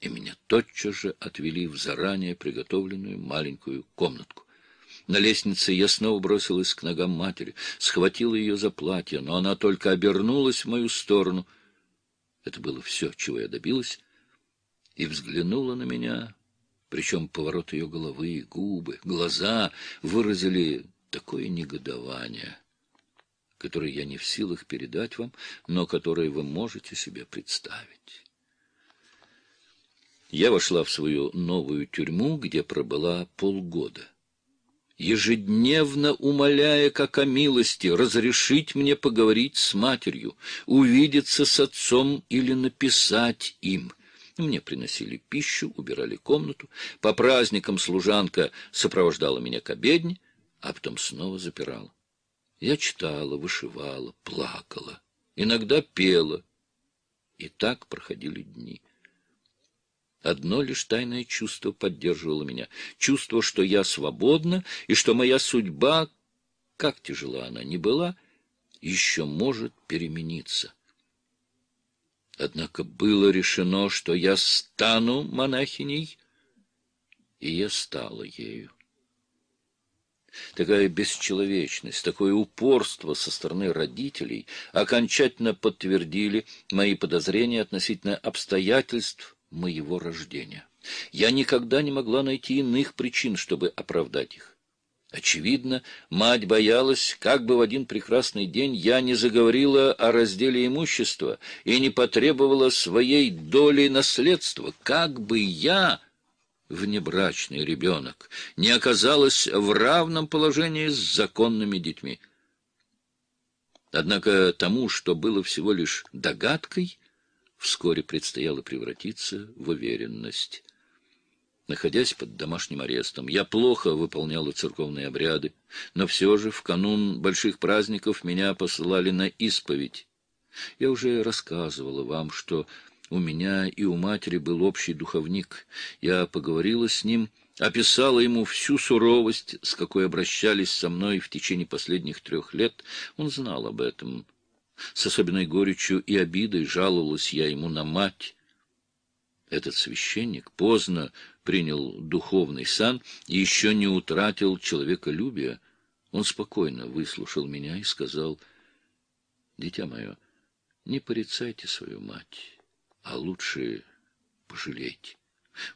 A: и меня тотчас же отвели в заранее приготовленную маленькую комнатку. На лестнице я снова бросилась к ногам матери, схватила ее за платье, но она только обернулась в мою сторону. Это было все, чего я добилась, и взглянула на меня причем поворот ее головы, губы, глаза выразили такое негодование, которое я не в силах передать вам, но которое вы можете себе представить. Я вошла в свою новую тюрьму, где пробыла полгода ежедневно умоляя, как о милости, разрешить мне поговорить с матерью, увидеться с отцом или написать им. Мне приносили пищу, убирали комнату. По праздникам служанка сопровождала меня к обедне, а потом снова запирала. Я читала, вышивала, плакала, иногда пела. И так проходили дни. Одно лишь тайное чувство поддерживало меня. Чувство, что я свободна, и что моя судьба, как тяжела она ни была, еще может перемениться. Однако было решено, что я стану монахиней, и я стала ею. Такая бесчеловечность, такое упорство со стороны родителей окончательно подтвердили мои подозрения относительно обстоятельств моего рождения. Я никогда не могла найти иных причин, чтобы оправдать их. Очевидно, мать боялась, как бы в один прекрасный день я не заговорила о разделе имущества и не потребовала своей доли наследства, как бы я, внебрачный ребенок, не оказалась в равном положении с законными детьми. Однако тому, что было всего лишь догадкой, вскоре предстояло превратиться в уверенность находясь под домашним арестом. Я плохо выполняла церковные обряды, но все же в канун больших праздников меня посылали на исповедь. Я уже рассказывала вам, что у меня и у матери был общий духовник. Я поговорила с ним, описала ему всю суровость, с какой обращались со мной в течение последних трех лет. Он знал об этом. С особенной горечью и обидой жаловалась я ему на мать. Этот священник поздно принял духовный сан, и еще не утратил человеколюбия. Он спокойно выслушал меня и сказал, «Дитя мое, не порицайте свою мать, а лучше пожалейте.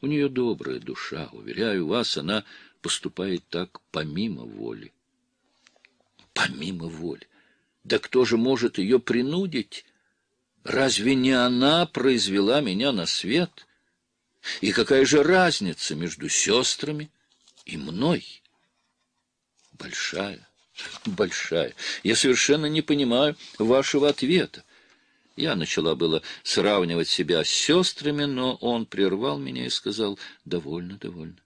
A: У нее добрая душа, уверяю вас, она поступает так помимо воли». «Помимо воли? Да кто же может ее принудить? Разве не она произвела меня на свет?» И какая же разница между сестрами и мной? Большая, большая. Я совершенно не понимаю вашего ответа. Я начала было сравнивать себя с сестрами, но он прервал меня и сказал, «Довольно, довольно.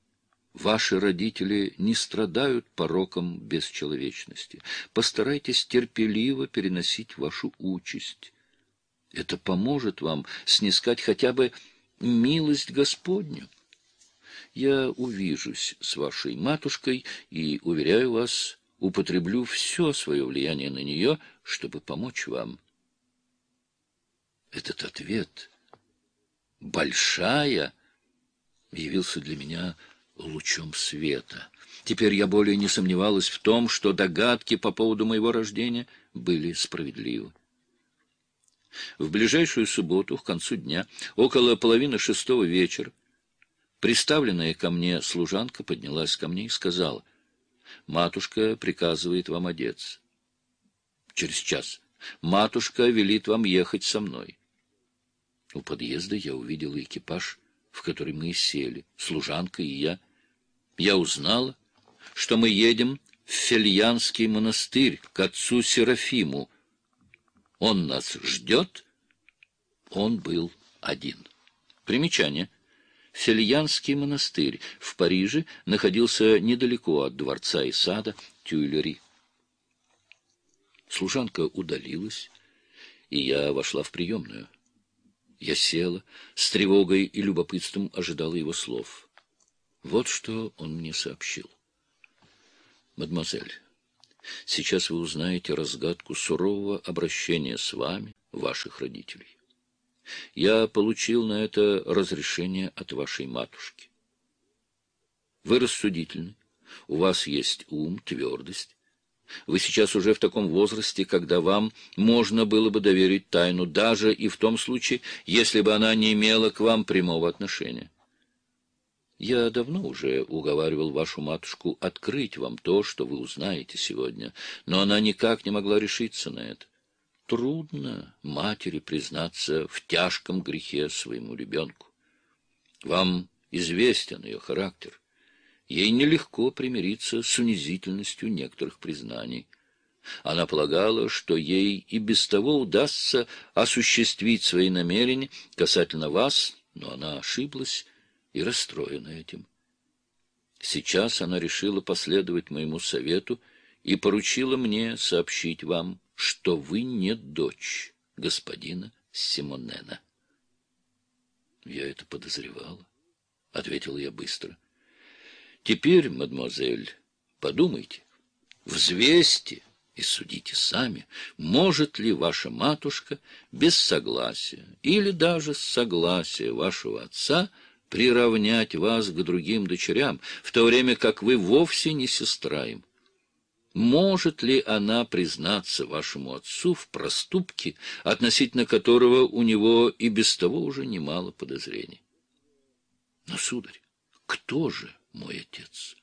A: Ваши родители не страдают пороком бесчеловечности. Постарайтесь терпеливо переносить вашу участь. Это поможет вам снискать хотя бы милость Господню. Я увижусь с вашей матушкой и, уверяю вас, употреблю все свое влияние на нее, чтобы помочь вам. Этот ответ «большая» явился для меня лучом света. Теперь я более не сомневалась в том, что догадки по поводу моего рождения были справедливы. В ближайшую субботу, к концу дня, около половины шестого вечера, приставленная ко мне служанка поднялась ко мне и сказала, «Матушка приказывает вам одеться». Через час. «Матушка велит вам ехать со мной». У подъезда я увидела экипаж, в который мы сели, служанка и я. Я узнала, что мы едем в Фельянский монастырь к отцу Серафиму, он нас ждет. Он был один. Примечание. Фельянский монастырь в Париже находился недалеко от дворца и сада Тюильри. Служанка удалилась, и я вошла в приемную. Я села, с тревогой и любопытством ожидала его слов. Вот что он мне сообщил. «Мадемуазель, Сейчас вы узнаете разгадку сурового обращения с вами, ваших родителей. Я получил на это разрешение от вашей матушки. Вы рассудительны, у вас есть ум, твердость. Вы сейчас уже в таком возрасте, когда вам можно было бы доверить тайну, даже и в том случае, если бы она не имела к вам прямого отношения. Я давно уже уговаривал вашу матушку открыть вам то, что вы узнаете сегодня, но она никак не могла решиться на это. Трудно матери признаться в тяжком грехе своему ребенку. Вам известен ее характер. Ей нелегко примириться с унизительностью некоторых признаний. Она полагала, что ей и без того удастся осуществить свои намерения касательно вас, но она ошиблась, и расстроена этим. Сейчас она решила последовать моему совету и поручила мне сообщить вам, что вы не дочь господина Симонена. Я это подозревала, — ответил я быстро. Теперь, мадемуазель, подумайте, взвесьте и судите сами, может ли ваша матушка без согласия или даже с согласия вашего отца — приравнять вас к другим дочерям, в то время как вы вовсе не сестра им. Может ли она признаться вашему отцу в проступке, относительно которого у него и без того уже немало подозрений? Но, сударь, кто же мой отец?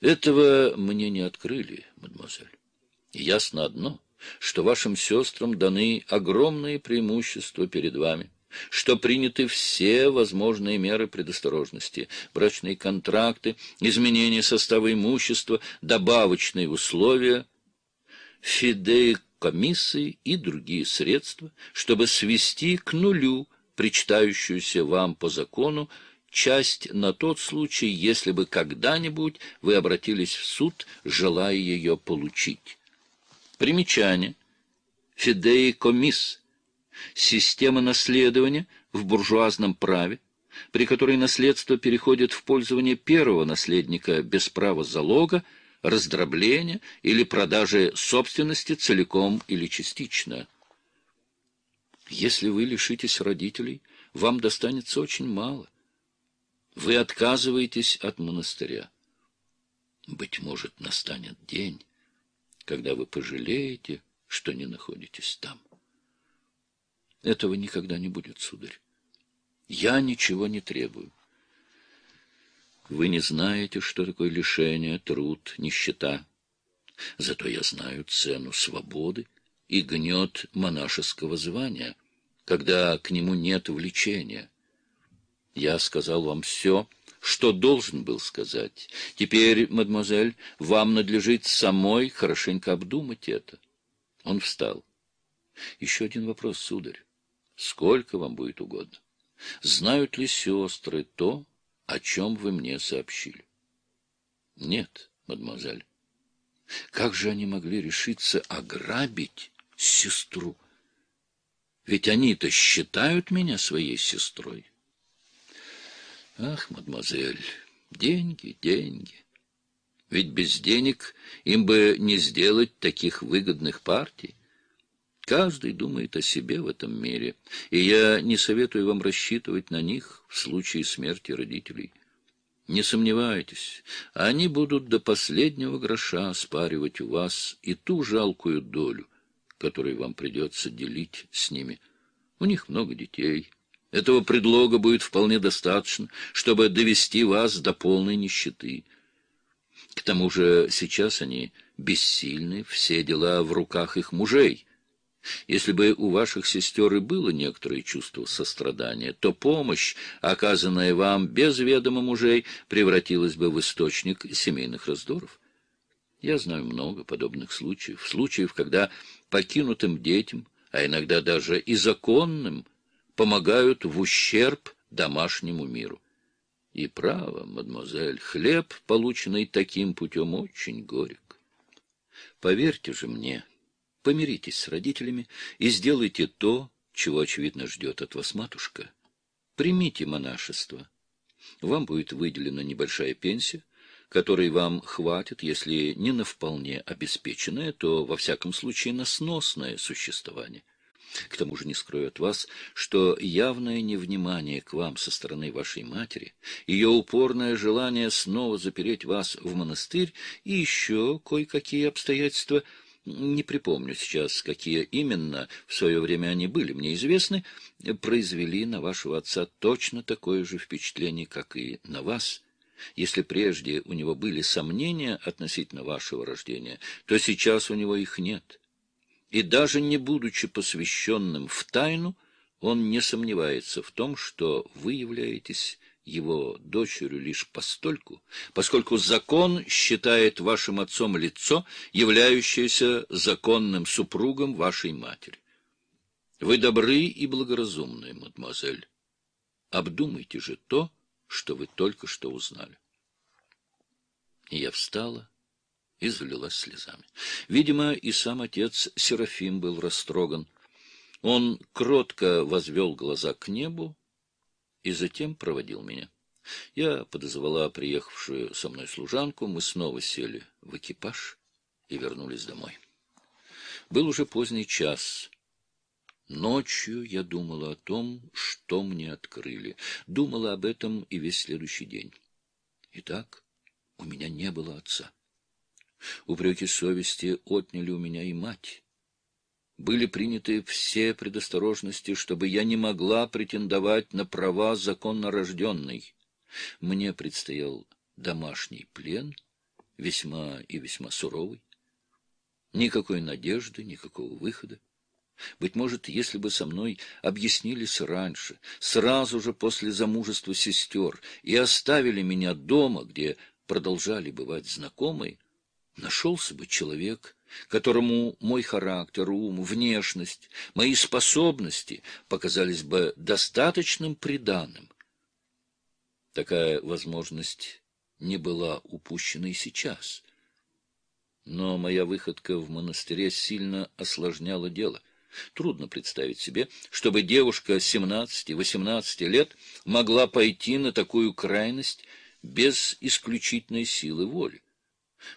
A: Этого мне не открыли, мадемуазель. Ясно одно, что вашим сестрам даны огромные преимущества перед вами что приняты все возможные меры предосторожности, брачные контракты, изменение состава имущества, добавочные условия, фидеикомиссии и другие средства, чтобы свести к нулю причитающуюся вам по закону часть на тот случай, если бы когда-нибудь вы обратились в суд, желая ее получить. Примечание. Фидеикомисс Система наследования в буржуазном праве, при которой наследство переходит в пользование первого наследника без права залога, раздробления или продажи собственности целиком или частично. Если вы лишитесь родителей, вам достанется очень мало. Вы отказываетесь от монастыря. Быть может, настанет день, когда вы пожалеете, что не находитесь там. Этого никогда не будет, сударь. Я ничего не требую. Вы не знаете, что такое лишение, труд, нищета. Зато я знаю цену свободы и гнет монашеского звания, когда к нему нет влечения. Я сказал вам все, что должен был сказать. Теперь, мадемуазель, вам надлежит самой хорошенько обдумать это. Он встал. Еще один вопрос, сударь сколько вам будет угодно. Знают ли сестры то, о чем вы мне сообщили? Нет, мадемуазель. Как же они могли решиться ограбить сестру? Ведь они-то считают меня своей сестрой. Ах, мадемуазель, деньги, деньги. Ведь без денег им бы не сделать таких выгодных партий. Каждый думает о себе в этом мире, и я не советую вам рассчитывать на них в случае смерти родителей. Не сомневайтесь, они будут до последнего гроша спаривать у вас и ту жалкую долю, которую вам придется делить с ними. У них много детей. Этого предлога будет вполне достаточно, чтобы довести вас до полной нищеты. К тому же сейчас они бессильны, все дела в руках их мужей — если бы у ваших сестер и было некоторое чувство сострадания, то помощь, оказанная вам без ведома мужей, превратилась бы в источник семейных раздоров. Я знаю много подобных случаев, случаев, когда покинутым детям, а иногда даже и законным, помогают в ущерб домашнему миру. И право, мадемуазель, хлеб, полученный таким путем, очень горек. Поверьте же мне, — Помиритесь с родителями и сделайте то, чего, очевидно, ждет от вас матушка. Примите монашество. Вам будет выделена небольшая пенсия, которой вам хватит, если не на вполне обеспеченное, то, во всяком случае, на сносное существование. К тому же не скрою от вас, что явное невнимание к вам со стороны вашей матери, ее упорное желание снова запереть вас в монастырь и еще кое-какие обстоятельства – не припомню сейчас, какие именно, в свое время они были мне известны, произвели на вашего отца точно такое же впечатление, как и на вас. Если прежде у него были сомнения относительно вашего рождения, то сейчас у него их нет. И даже не будучи посвященным в тайну, он не сомневается в том, что вы являетесь его дочерью лишь постольку, поскольку закон считает вашим отцом лицо, являющееся законным супругом вашей матери. Вы добры и благоразумны, мадемуазель. Обдумайте же то, что вы только что узнали. Я встала и залилась слезами. Видимо, и сам отец Серафим был растроган. Он кротко возвел глаза к небу, и затем проводил меня. Я подозвала приехавшую со мной служанку, мы снова сели в экипаж и вернулись домой. Был уже поздний час. Ночью я думала о том, что мне открыли. Думала об этом и весь следующий день. Итак, у меня не было отца. Упреки совести отняли у меня и мать были приняты все предосторожности, чтобы я не могла претендовать на права законно рожденной. Мне предстоял домашний плен, весьма и весьма суровый. Никакой надежды, никакого выхода. Быть может, если бы со мной объяснились раньше, сразу же после замужества сестер, и оставили меня дома, где продолжали бывать знакомые, нашелся бы человек, которому мой характер, ум, внешность, мои способности показались бы достаточным приданым. Такая возможность не была упущена и сейчас. Но моя выходка в монастыре сильно осложняла дело — Трудно представить себе, чтобы девушка 17-18 лет могла пойти на такую крайность без исключительной силы воли.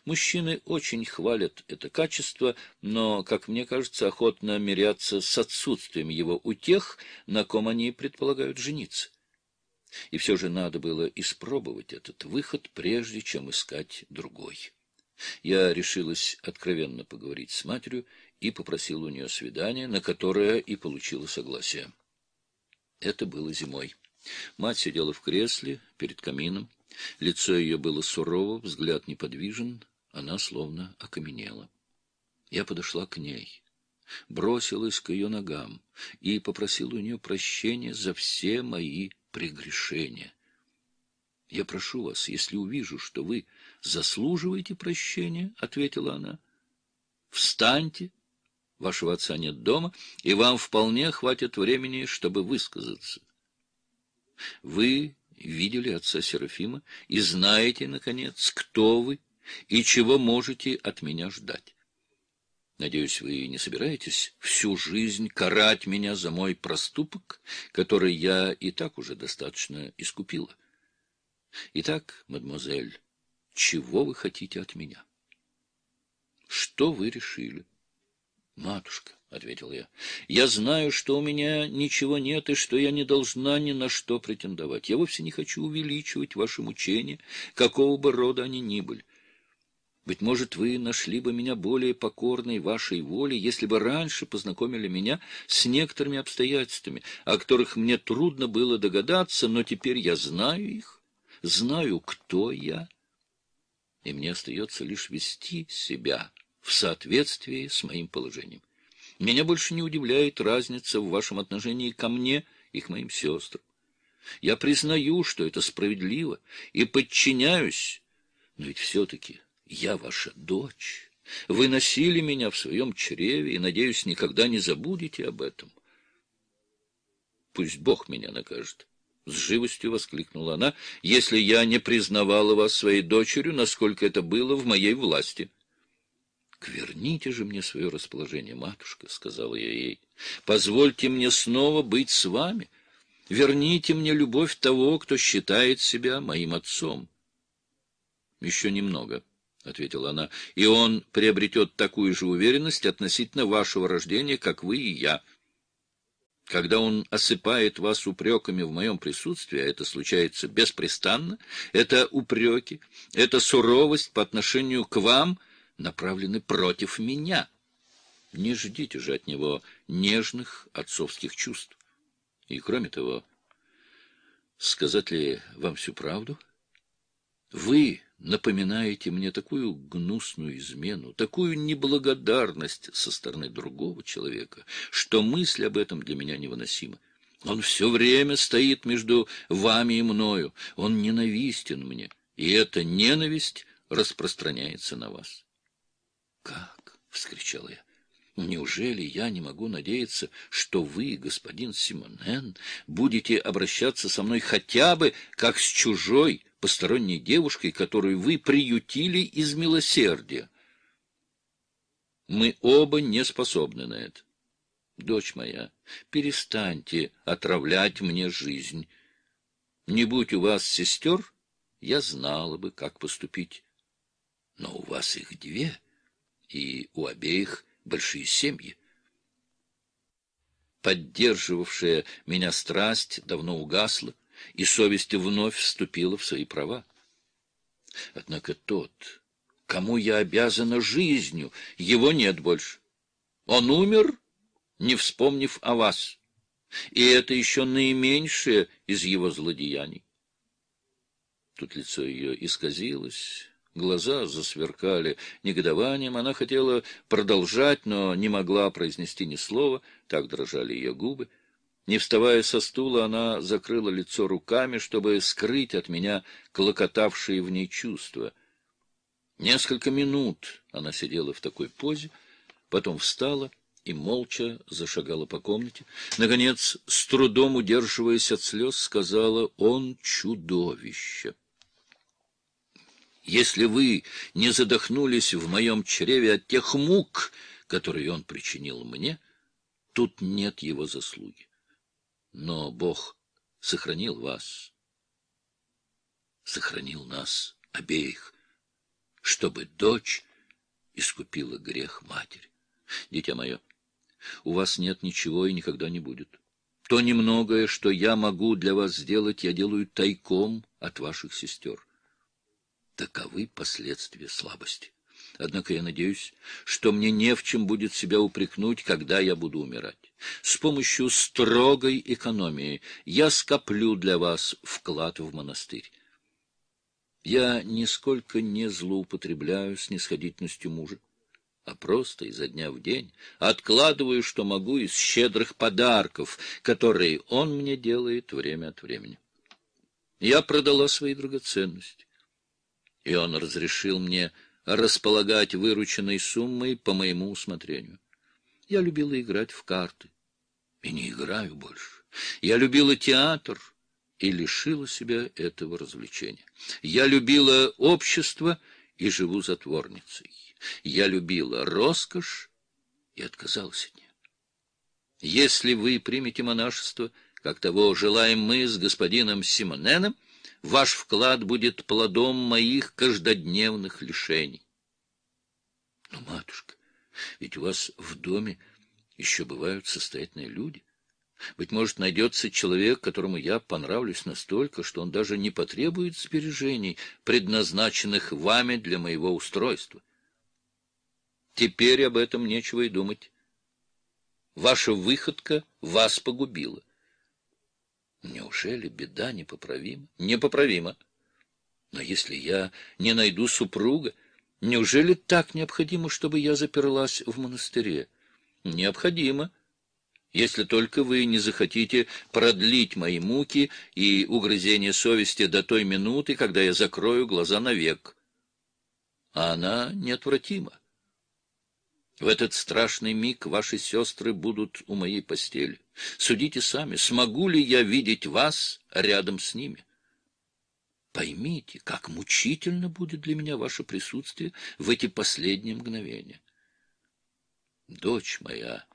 A: Мужчины очень хвалят это качество, но, как мне кажется, охотно мирятся с отсутствием его у тех, на ком они предполагают жениться. И все же надо было испробовать этот выход, прежде чем искать другой. Я решилась откровенно поговорить с матерью и попросила у нее свидание, на которое и получила согласие. Это было зимой. Мать сидела в кресле перед камином. Лицо ее было сурово, взгляд неподвижен, она словно окаменела. Я подошла к ней, бросилась к ее ногам и попросила у нее прощения за все мои прегрешения. — Я прошу вас, если увижу, что вы заслуживаете прощения, — ответила она, — встаньте, вашего отца нет дома, и вам вполне хватит времени, чтобы высказаться. Вы видели отца Серафима и знаете, наконец, кто вы и чего можете от меня ждать. Надеюсь, вы не собираетесь всю жизнь карать меня за мой проступок, который я и так уже достаточно искупила. Итак, мадемуазель, чего вы хотите от меня? Что вы решили? Матушка, — ответил я. — Я знаю, что у меня ничего нет и что я не должна ни на что претендовать. Я вовсе не хочу увеличивать ваши мучения, какого бы рода они ни были. Быть может, вы нашли бы меня более покорной вашей воле, если бы раньше познакомили меня с некоторыми обстоятельствами, о которых мне трудно было догадаться, но теперь я знаю их, знаю, кто я, и мне остается лишь вести себя в соответствии с моим положением. Меня больше не удивляет разница в вашем отношении ко мне и к моим сестрам. Я признаю, что это справедливо, и подчиняюсь, но ведь все-таки я ваша дочь. Вы носили меня в своем чреве, и, надеюсь, никогда не забудете об этом. Пусть Бог меня накажет. С живостью воскликнула она, если я не признавала вас своей дочерью, насколько это было в моей власти. —— Кверните же мне свое расположение, матушка, — сказала я ей. — Позвольте мне снова быть с вами. Верните мне любовь того, кто считает себя моим отцом. — Еще немного, — ответила она, — и он приобретет такую же уверенность относительно вашего рождения, как вы и я. Когда он осыпает вас упреками в моем присутствии, а это случается беспрестанно, это упреки, это суровость по отношению к вам — направлены против меня. Не ждите же от него нежных отцовских чувств. И кроме того, сказать ли вам всю правду? Вы напоминаете мне такую гнусную измену, такую неблагодарность со стороны другого человека, что мысль об этом для меня невыносима. Он все время стоит между вами и мною, он ненавистен мне, и эта ненависть распространяется на вас как? — вскричал я. Неужели я не могу надеяться, что вы, господин Симонен, будете обращаться со мной хотя бы как с чужой, посторонней девушкой, которую вы приютили из милосердия? Мы оба не способны на это. Дочь моя, перестаньте отравлять мне жизнь. Не будь у вас сестер, я знала бы, как поступить. Но у вас их две — и у обеих большие семьи. Поддерживавшая меня страсть давно угасла, и совесть вновь вступила в свои права. Однако тот, кому я обязана жизнью, его нет больше. Он умер, не вспомнив о вас. И это еще наименьшее из его злодеяний. Тут лицо ее исказилось, Глаза засверкали негодованием. Она хотела продолжать, но не могла произнести ни слова. Так дрожали ее губы. Не вставая со стула, она закрыла лицо руками, чтобы скрыть от меня клокотавшие в ней чувства. Несколько минут она сидела в такой позе, потом встала и молча зашагала по комнате. Наконец, с трудом удерживаясь от слез, сказала «Он чудовище!» если вы не задохнулись в моем чреве от тех мук, которые он причинил мне, тут нет его заслуги. Но Бог сохранил вас, сохранил нас обеих, чтобы дочь искупила грех матери. Дитя мое, у вас нет ничего и никогда не будет. То немногое, что я могу для вас сделать, я делаю тайком от ваших сестер. Таковы последствия слабости. Однако я надеюсь, что мне не в чем будет себя упрекнуть, когда я буду умирать. С помощью строгой экономии я скоплю для вас вклад в монастырь. Я нисколько не злоупотребляю с снисходительностью мужа, а просто изо дня в день откладываю, что могу, из щедрых подарков, которые он мне делает время от времени. Я продала свои драгоценности и он разрешил мне располагать вырученной суммой по моему усмотрению. Я любила играть в карты, и не играю больше. Я любила театр и лишила себя этого развлечения. Я любила общество и живу затворницей. Я любила роскошь и отказалась от нее. Если вы примете монашество, как того желаем мы с господином Симоненом, Ваш вклад будет плодом моих каждодневных лишений. Но, матушка, ведь у вас в доме еще бывают состоятельные люди. Быть может, найдется человек, которому я понравлюсь настолько, что он даже не потребует сбережений, предназначенных вами для моего устройства. Теперь об этом нечего и думать. Ваша выходка вас погубила. Неужели беда непоправима? Непоправима. Но если я не найду супруга, неужели так необходимо, чтобы я заперлась в монастыре? Необходимо. Если только вы не захотите продлить мои муки и угрызение совести до той минуты, когда я закрою глаза навек. А она неотвратима. В этот страшный миг ваши сестры будут у моей постели. Судите сами, смогу ли я видеть вас рядом с ними? Поймите, как мучительно будет для меня ваше присутствие в эти последние мгновения. Дочь моя,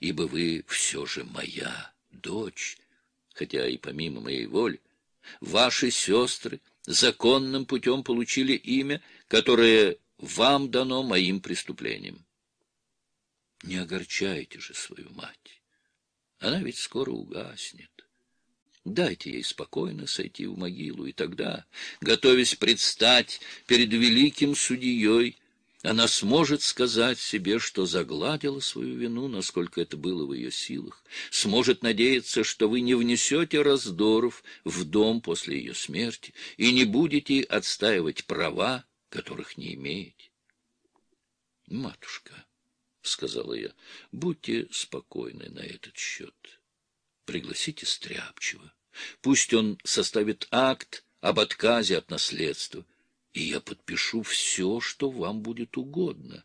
A: ибо вы все же моя дочь, хотя и помимо моей воли, ваши сестры законным путем получили имя, которое вам дано моим преступлением. Не огорчайте же свою мать. Она ведь скоро угаснет. Дайте ей спокойно сойти в могилу, и тогда, готовясь предстать перед великим судьей, она сможет сказать себе, что загладила свою вину, насколько это было в ее силах, сможет надеяться, что вы не внесете раздоров в дом после ее смерти и не будете отстаивать права, которых не имеете. Матушка сказала я. — Будьте спокойны на этот счет. Пригласите Стряпчева. Пусть он составит акт об отказе от наследства, и я подпишу все, что вам будет угодно.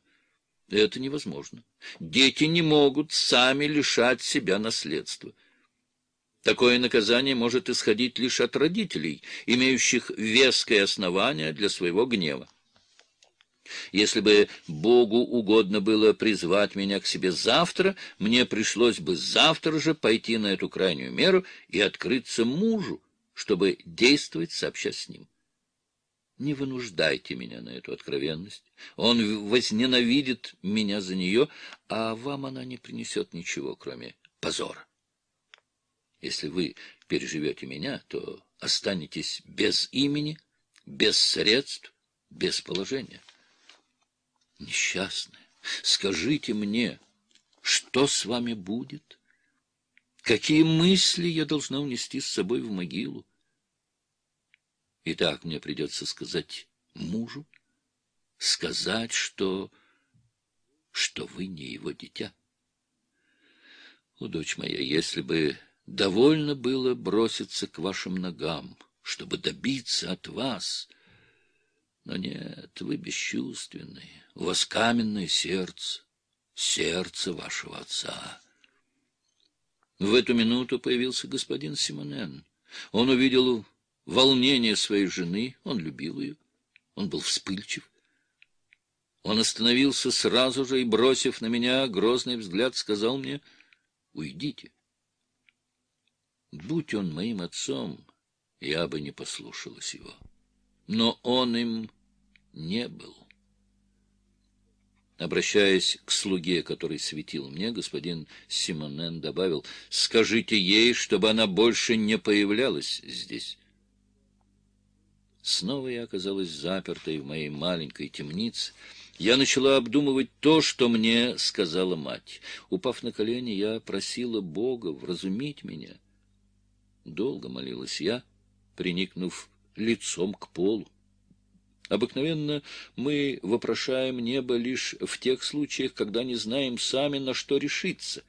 A: Это невозможно. Дети не могут сами лишать себя наследства. Такое наказание может исходить лишь от родителей, имеющих веское основание для своего гнева. Если бы Богу угодно было призвать меня к себе завтра, мне пришлось бы завтра же пойти на эту крайнюю меру и открыться мужу, чтобы действовать сообща с ним. Не вынуждайте меня на эту откровенность. Он возненавидит меня за нее, а вам она не принесет ничего, кроме позора. Если вы переживете меня, то останетесь без имени, без средств, без положения. Несчастная, скажите мне, что с вами будет? Какие мысли я должна унести с собой в могилу? И так мне придется сказать мужу, сказать, что... что вы не его дитя. О, дочь моя, если бы довольно было броситься к вашим ногам, чтобы добиться от вас... Но нет, вы бесчувственны, у вас каменное сердце, сердце вашего отца. В эту минуту появился господин Симонен. Он увидел волнение своей жены, он любил ее, он был вспыльчив. Он остановился сразу же и, бросив на меня грозный взгляд, сказал мне «Уйдите». Будь он моим отцом, я бы не послушалась его. Но он им не был. Обращаясь к слуге, который светил мне, господин Симонен добавил, «Скажите ей, чтобы она больше не появлялась здесь». Снова я оказалась запертой в моей маленькой темнице. Я начала обдумывать то, что мне сказала мать. Упав на колени, я просила Бога вразумить меня. Долго молилась я, приникнув лицом к полу. Обыкновенно мы вопрошаем небо лишь в тех случаях, когда не знаем сами, на что решиться.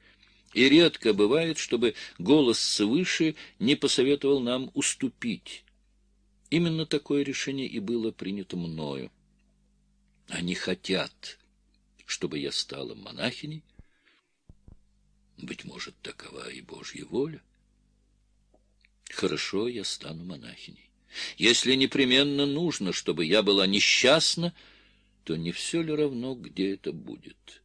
A: И редко бывает, чтобы голос свыше не посоветовал нам уступить. Именно такое решение и было принято мною. Они хотят, чтобы я стала монахиней. Быть может, такова и Божья воля. Хорошо, я стану монахиней. Если непременно нужно, чтобы я была несчастна, то не все ли равно, где это будет?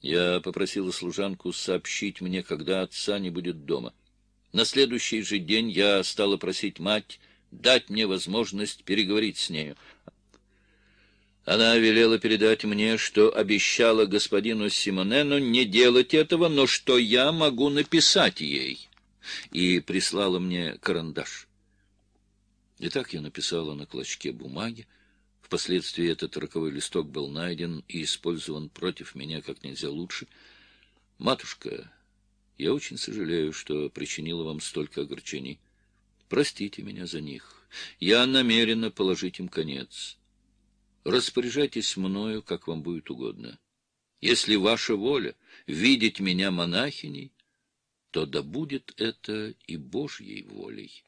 A: Я попросила служанку сообщить мне, когда отца не будет дома. На следующий же день я стала просить мать дать мне возможность переговорить с нею. Она велела передать мне, что обещала господину Симонену не делать этого, но что я могу написать ей, и прислала мне карандаш. И так я написала на клочке бумаги. Впоследствии этот роковой листок был найден и использован против меня как нельзя лучше. «Матушка, я очень сожалею, что причинила вам столько огорчений. Простите меня за них. Я намерена положить им конец. Распоряжайтесь мною, как вам будет угодно. Если ваша воля видеть меня монахиней, то да будет это и Божьей волей».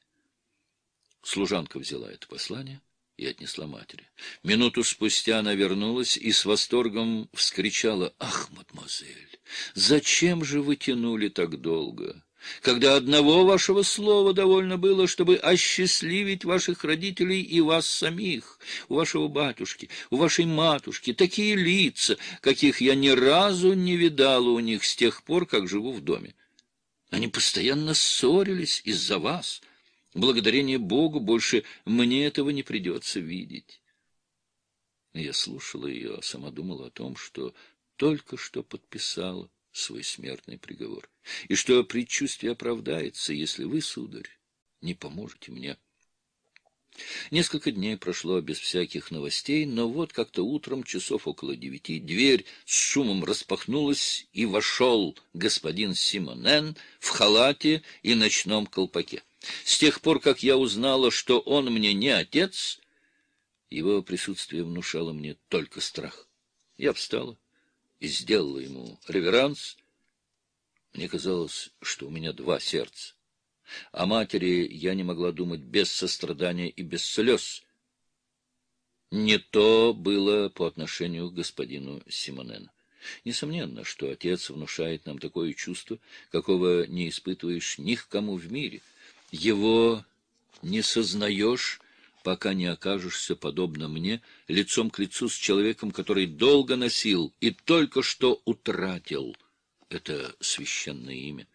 A: Служанка взяла это послание и отнесла матери. Минуту спустя она вернулась и с восторгом вскричала, «Ах, мадемуазель, зачем же вы тянули так долго?» когда одного вашего слова довольно было, чтобы осчастливить ваших родителей и вас самих, у вашего батюшки, у вашей матушки, такие лица, каких я ни разу не видала у них с тех пор, как живу в доме. Они постоянно ссорились из-за вас». Благодарение Богу больше мне этого не придется видеть. Я слушала ее, а сама думала о том, что только что подписала свой смертный приговор, и что предчувствие оправдается, если вы, сударь, не поможете мне. Несколько дней прошло без всяких новостей, но вот как-то утром, часов около девяти, дверь с шумом распахнулась, и вошел господин Симонен в халате и ночном колпаке. С тех пор, как я узнала, что он мне не отец, его присутствие внушало мне только страх. Я встала и сделала ему реверанс. Мне казалось, что у меня два сердца. О матери я не могла думать без сострадания и без слез. Не то было по отношению к господину Симонену. Несомненно, что отец внушает нам такое чувство, какого не испытываешь ни к кому в мире — его не сознаешь, пока не окажешься, подобно мне, лицом к лицу с человеком, который долго носил и только что утратил это священное имя.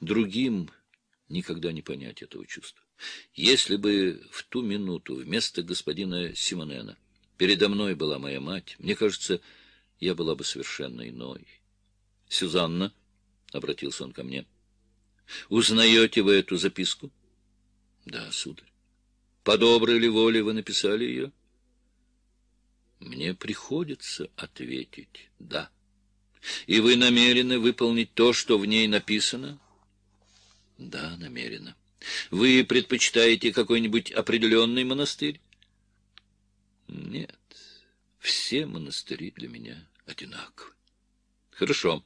A: Другим никогда не понять этого чувства. Если бы в ту минуту вместо господина Симонена передо мной была моя мать, мне кажется, я была бы совершенно иной. — Сюзанна, — обратился он ко мне, — Узнаете вы эту записку? Да, сударь. По доброй ли воле вы написали ее? Мне приходится ответить «да». И вы намерены выполнить то, что в ней написано? Да, намерена. Вы предпочитаете какой-нибудь определенный монастырь? Нет, все монастыри для меня одинаковы. Хорошо.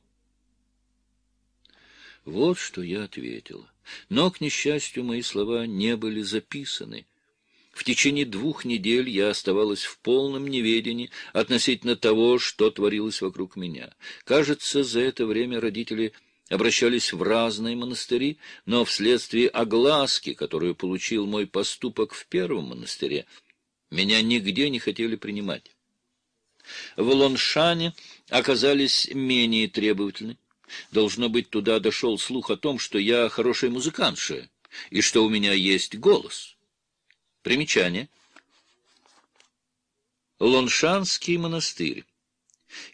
A: Вот что я ответила. Но, к несчастью, мои слова не были записаны. В течение двух недель я оставалась в полном неведении относительно того, что творилось вокруг меня. Кажется, за это время родители обращались в разные монастыри, но вследствие огласки, которую получил мой поступок в первом монастыре, меня нигде не хотели принимать. В Лоншане оказались менее требовательны. Должно быть, туда дошел слух о том, что я хорошая музыкантша и что у меня есть голос. Примечание. Лоншанский монастырь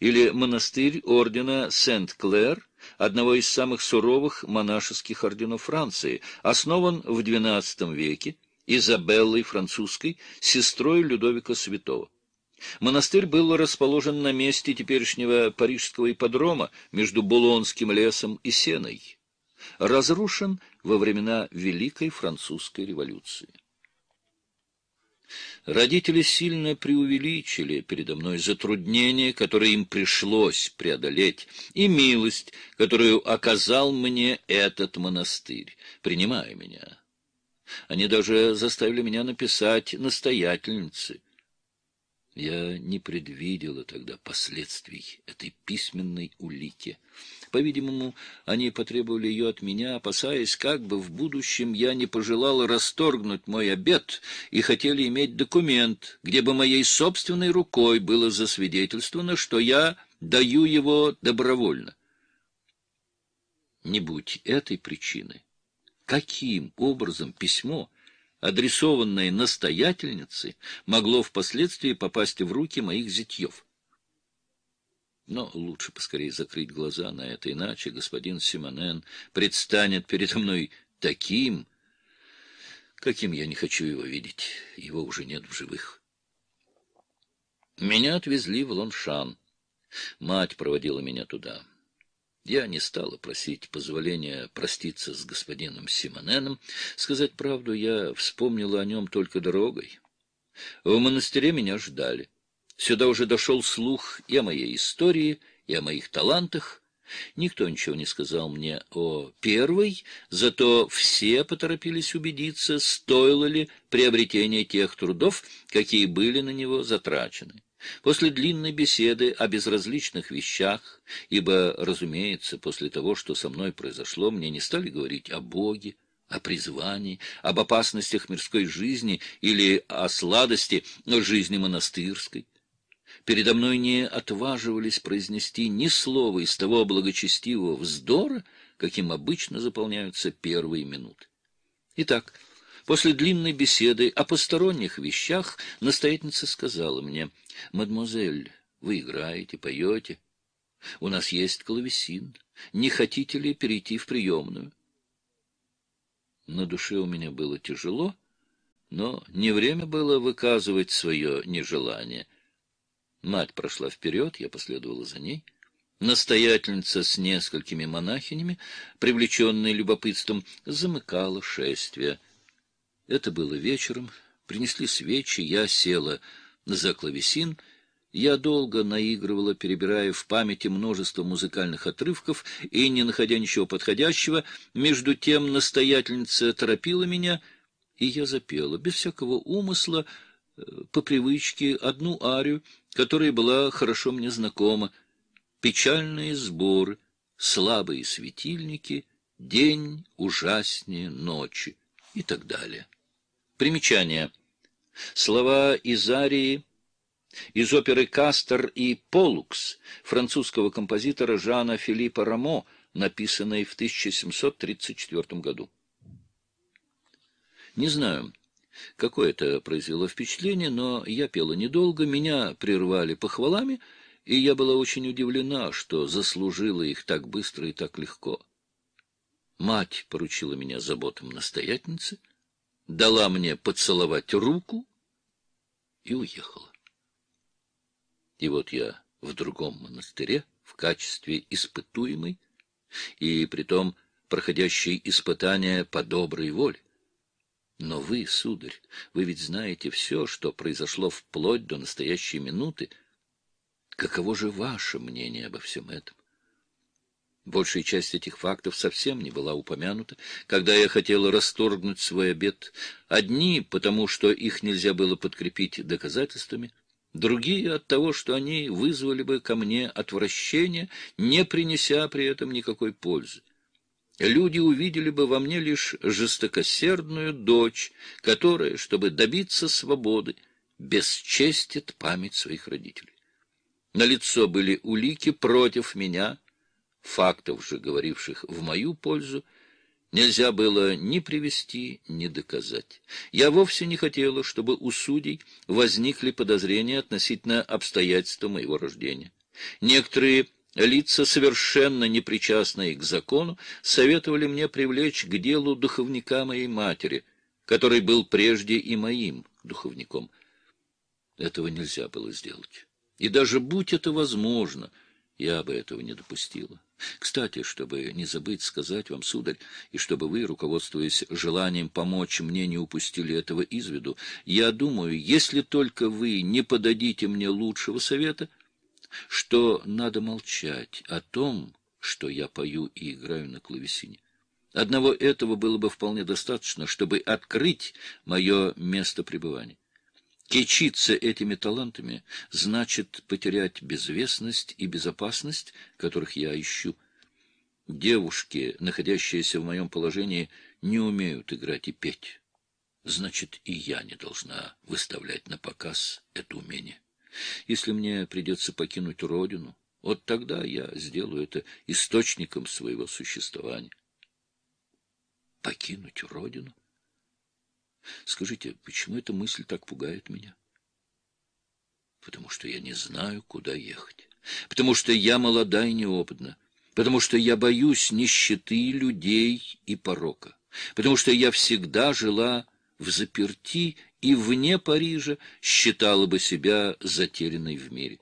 A: или монастырь ордена Сент-Клэр, одного из самых суровых монашеских орденов Франции, основан в XII веке Изабеллой Французской, сестрой Людовика Святого. Монастырь был расположен на месте теперешнего парижского ипподрома между Булонским лесом и Сеной. Разрушен во времена Великой Французской революции. Родители сильно преувеличили передо мной затруднения, которые им пришлось преодолеть, и милость, которую оказал мне этот монастырь, принимая меня. Они даже заставили меня написать настоятельнице я не предвидела тогда последствий этой письменной улики. По-видимому, они потребовали ее от меня, опасаясь, как бы в будущем я не пожелала расторгнуть мой обед и хотели иметь документ, где бы моей собственной рукой было засвидетельствовано, что я даю его добровольно. Не будь этой причины. Каким образом письмо адресованное настоятельнице, могло впоследствии попасть в руки моих зятьев. Но лучше поскорее закрыть глаза на это, иначе господин Симонен предстанет передо мной таким, каким я не хочу его видеть, его уже нет в живых. Меня отвезли в Лоншан. Мать проводила меня туда. Я не стала просить позволения проститься с господином Симоненом. Сказать правду, я вспомнила о нем только дорогой. В монастыре меня ждали. Сюда уже дошел слух и о моей истории, и о моих талантах. Никто ничего не сказал мне о первой, зато все поторопились убедиться, стоило ли приобретение тех трудов, какие были на него затрачены. После длинной беседы о безразличных вещах, ибо, разумеется, после того, что со мной произошло, мне не стали говорить о Боге, о призвании, об опасностях мирской жизни или о сладости жизни монастырской. Передо мной не отваживались произнести ни слова из того благочестивого вздора, каким обычно заполняются первые минуты. Итак, после длинной беседы о посторонних вещах настоятельница сказала мне — «Мадемуазель, вы играете, поете. У нас есть клавесин. Не хотите ли перейти в приемную?» На душе у меня было тяжело, но не время было выказывать свое нежелание. Мать прошла вперед, я последовала за ней. Настоятельница с несколькими монахинями, привлеченная любопытством, замыкала шествие. Это было вечером. Принесли свечи, я села за клавесин я долго наигрывала, перебирая в памяти множество музыкальных отрывков и, не находя ничего подходящего, между тем настоятельница торопила меня, и я запела, без всякого умысла, э, по привычке, одну арию, которая была хорошо мне знакома. «Печальные сборы, слабые светильники, день ужаснее ночи» и так далее. Примечание — Слова Изарии из оперы «Кастер» и «Полукс» французского композитора Жана Филиппа Рамо, написанной в 1734 году. Не знаю, какое это произвело впечатление, но я пела недолго, меня прервали похвалами, и я была очень удивлена, что заслужила их так быстро и так легко. Мать поручила меня заботам настоятельницы — дала мне поцеловать руку и уехала. И вот я в другом монастыре в качестве испытуемой, и притом проходящей испытания по доброй воле. Но вы, сударь, вы ведь знаете все, что произошло вплоть до настоящей минуты. Каково же ваше мнение обо всем этом? Большая часть этих фактов совсем не была упомянута, когда я хотела расторгнуть свой обед. Одни потому, что их нельзя было подкрепить доказательствами, другие от того, что они вызвали бы ко мне отвращение, не принеся при этом никакой пользы. Люди увидели бы во мне лишь жестокосердную дочь, которая, чтобы добиться свободы, бесчестит память своих родителей. На лицо были улики против меня — Фактов же, говоривших в мою пользу, нельзя было ни привести, ни доказать. Я вовсе не хотела, чтобы у судей возникли подозрения относительно обстоятельства моего рождения. Некоторые лица, совершенно непричастные к закону, советовали мне привлечь к делу духовника моей матери, который был прежде и моим духовником. Этого нельзя было сделать. И даже будь это возможно — я бы этого не допустила. Кстати, чтобы не забыть сказать вам, сударь, и чтобы вы, руководствуясь желанием помочь мне, не упустили этого из виду, я думаю, если только вы не подадите мне лучшего совета, что надо молчать о том, что я пою и играю на клавесине. Одного этого было бы вполне достаточно, чтобы открыть мое место пребывания. Кичиться этими талантами значит потерять безвестность и безопасность, которых я ищу. Девушки, находящиеся в моем положении, не умеют играть и петь. Значит, и я не должна выставлять на показ это умение. Если мне придется покинуть родину, вот тогда я сделаю это источником своего существования. Покинуть родину? Скажите, почему эта мысль так пугает меня? Потому что я не знаю, куда ехать. Потому что я молода и неопытна. Потому что я боюсь нищеты людей и порока. Потому что я всегда жила в заперти и вне Парижа считала бы себя затерянной в мире.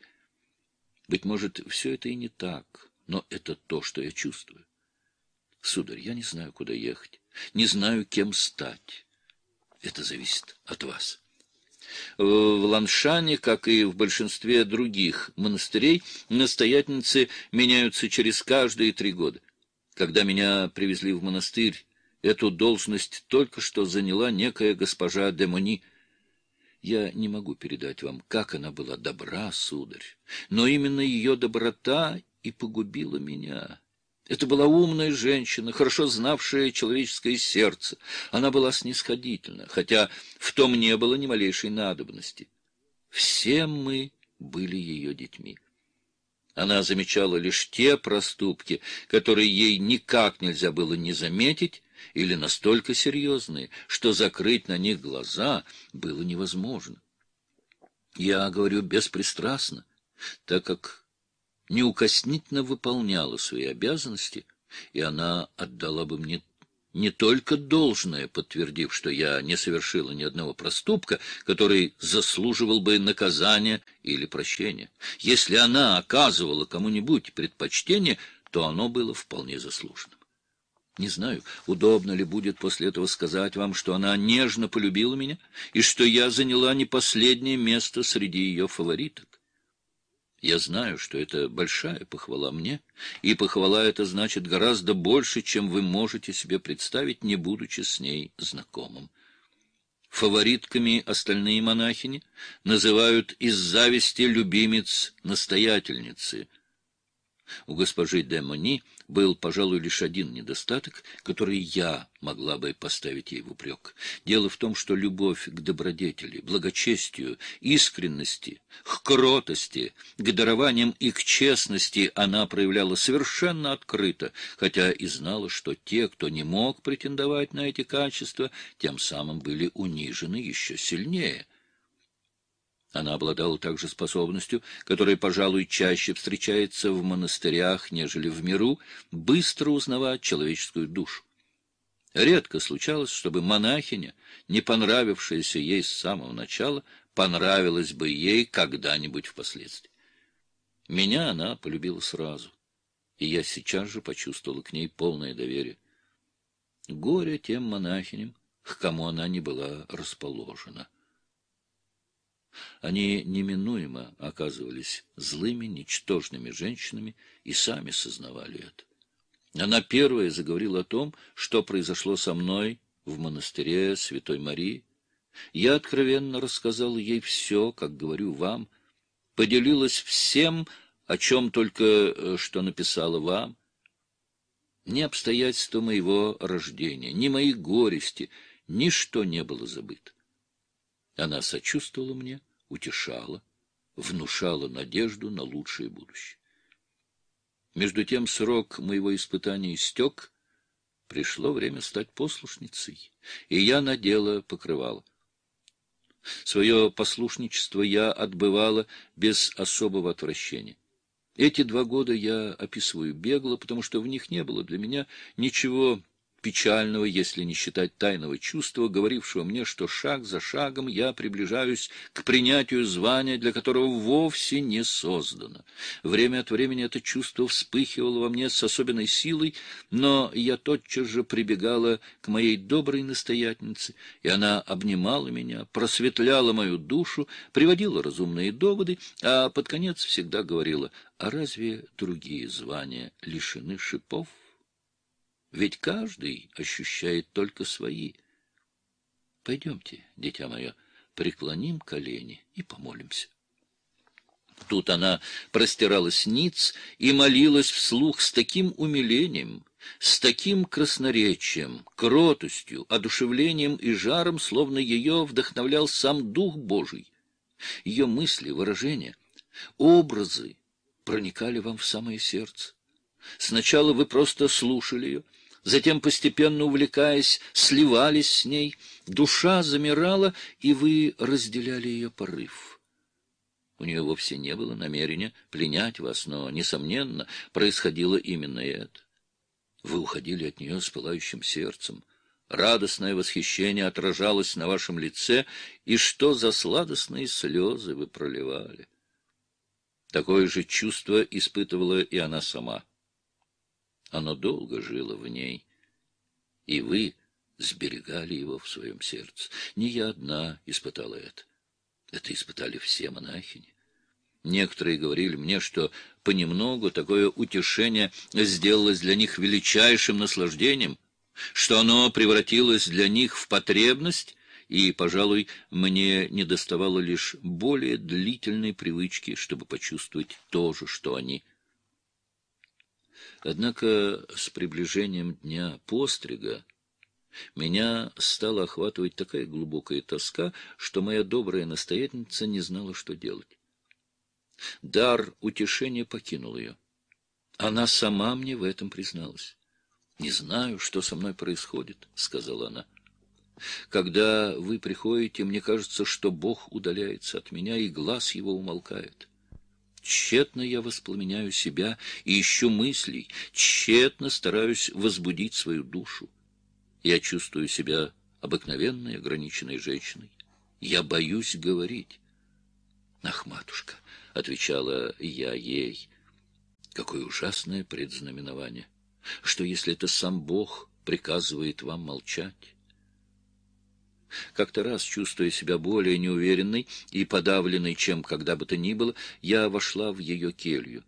A: Быть может, все это и не так, но это то, что я чувствую. Сударь, я не знаю, куда ехать, не знаю, кем стать это зависит от вас. Э, в Ланшане, как и в большинстве других монастырей, настоятельницы меняются через каждые три года. Когда меня привезли в монастырь, эту должность только что заняла некая госпожа Демони. Я не могу передать вам, как она была добра, сударь, но именно ее доброта и погубила меня. Это была умная женщина, хорошо знавшая человеческое сердце. Она была снисходительна, хотя в том не было ни малейшей надобности. Все мы были ее детьми. Она замечала лишь те проступки, которые ей никак нельзя было не заметить, или настолько серьезные, что закрыть на них глаза было невозможно. Я говорю беспристрастно, так как неукоснительно выполняла свои обязанности, и она отдала бы мне не только должное, подтвердив, что я не совершила ни одного проступка, который заслуживал бы наказания или прощения. Если она оказывала кому-нибудь предпочтение, то оно было вполне заслуженным. Не знаю, удобно ли будет после этого сказать вам, что она нежно полюбила меня и что я заняла не последнее место среди ее фавориток. Я знаю, что это большая похвала мне, и похвала это значит гораздо больше, чем вы можете себе представить, не будучи с ней знакомым. Фаворитками остальные монахини называют из зависти любимец настоятельницы — у госпожи де Мони был, пожалуй, лишь один недостаток, который я могла бы поставить ей в упрек. Дело в том, что любовь к добродетели, благочестию, искренности, к кротости, к дарованиям и к честности она проявляла совершенно открыто, хотя и знала, что те, кто не мог претендовать на эти качества, тем самым были унижены еще сильнее. Она обладала также способностью, которая, пожалуй, чаще встречается в монастырях, нежели в миру, быстро узнавать человеческую душу. Редко случалось, чтобы монахиня, не понравившаяся ей с самого начала, понравилась бы ей когда-нибудь впоследствии. Меня она полюбила сразу, и я сейчас же почувствовала к ней полное доверие. Горе тем монахиням, к кому она не была расположена. Они неминуемо оказывались злыми, ничтожными женщинами и сами сознавали это. Она первая заговорила о том, что произошло со мной в монастыре Святой Марии. Я откровенно рассказал ей все, как говорю вам, поделилась всем, о чем только э, что написала вам. Ни обстоятельства моего рождения, ни мои горести, ничто не было забыто. Она сочувствовала мне, утешала, внушала надежду на лучшее будущее. Между тем срок моего испытания истек, пришло время стать послушницей, и я надела покрывало. Свое послушничество я отбывала без особого отвращения. Эти два года я описываю бегло, потому что в них не было для меня ничего печального, если не считать тайного чувства, говорившего мне, что шаг за шагом я приближаюсь к принятию звания, для которого вовсе не создано. Время от времени это чувство вспыхивало во мне с особенной силой, но я тотчас же прибегала к моей доброй настоятельнице, и она обнимала меня, просветляла мою душу, приводила разумные доводы, а под конец всегда говорила, а разве другие звания лишены шипов? Ведь каждый ощущает только свои. Пойдемте, дитя мое, преклоним колени и помолимся. Тут она простиралась ниц и молилась вслух с таким умилением, с таким красноречием, кротостью, одушевлением и жаром, словно ее вдохновлял сам Дух Божий. Ее мысли, выражения, образы проникали вам в самое сердце. Сначала вы просто слушали ее, затем, постепенно увлекаясь, сливались с ней, душа замирала, и вы разделяли ее порыв. У нее вовсе не было намерения пленять вас, но, несомненно, происходило именно это. Вы уходили от нее с пылающим сердцем. Радостное восхищение отражалось на вашем лице, и что за сладостные слезы вы проливали. Такое же чувство испытывала и она сама. Оно долго жило в ней, и вы сберегали его в своем сердце. Не я одна испытала это. Это испытали все монахини. Некоторые говорили мне, что понемногу такое утешение сделалось для них величайшим наслаждением, что оно превратилось для них в потребность, и, пожалуй, мне недоставало лишь более длительной привычки, чтобы почувствовать то же, что они – Однако с приближением дня пострига меня стала охватывать такая глубокая тоска, что моя добрая настоятельница не знала, что делать. Дар утешения покинул ее. Она сама мне в этом призналась. «Не знаю, что со мной происходит», — сказала она. «Когда вы приходите, мне кажется, что Бог удаляется от меня, и глаз его умолкает. Тщетно я воспламеняю себя и ищу мыслей, тщетно стараюсь возбудить свою душу. Я чувствую себя обыкновенной, ограниченной женщиной. Я боюсь говорить. «Ах, матушка!» — отвечала я ей. «Какое ужасное предзнаменование! Что, если это сам Бог приказывает вам молчать?» Как-то раз, чувствуя себя более неуверенной и подавленной, чем когда бы то ни было, я вошла в ее келью.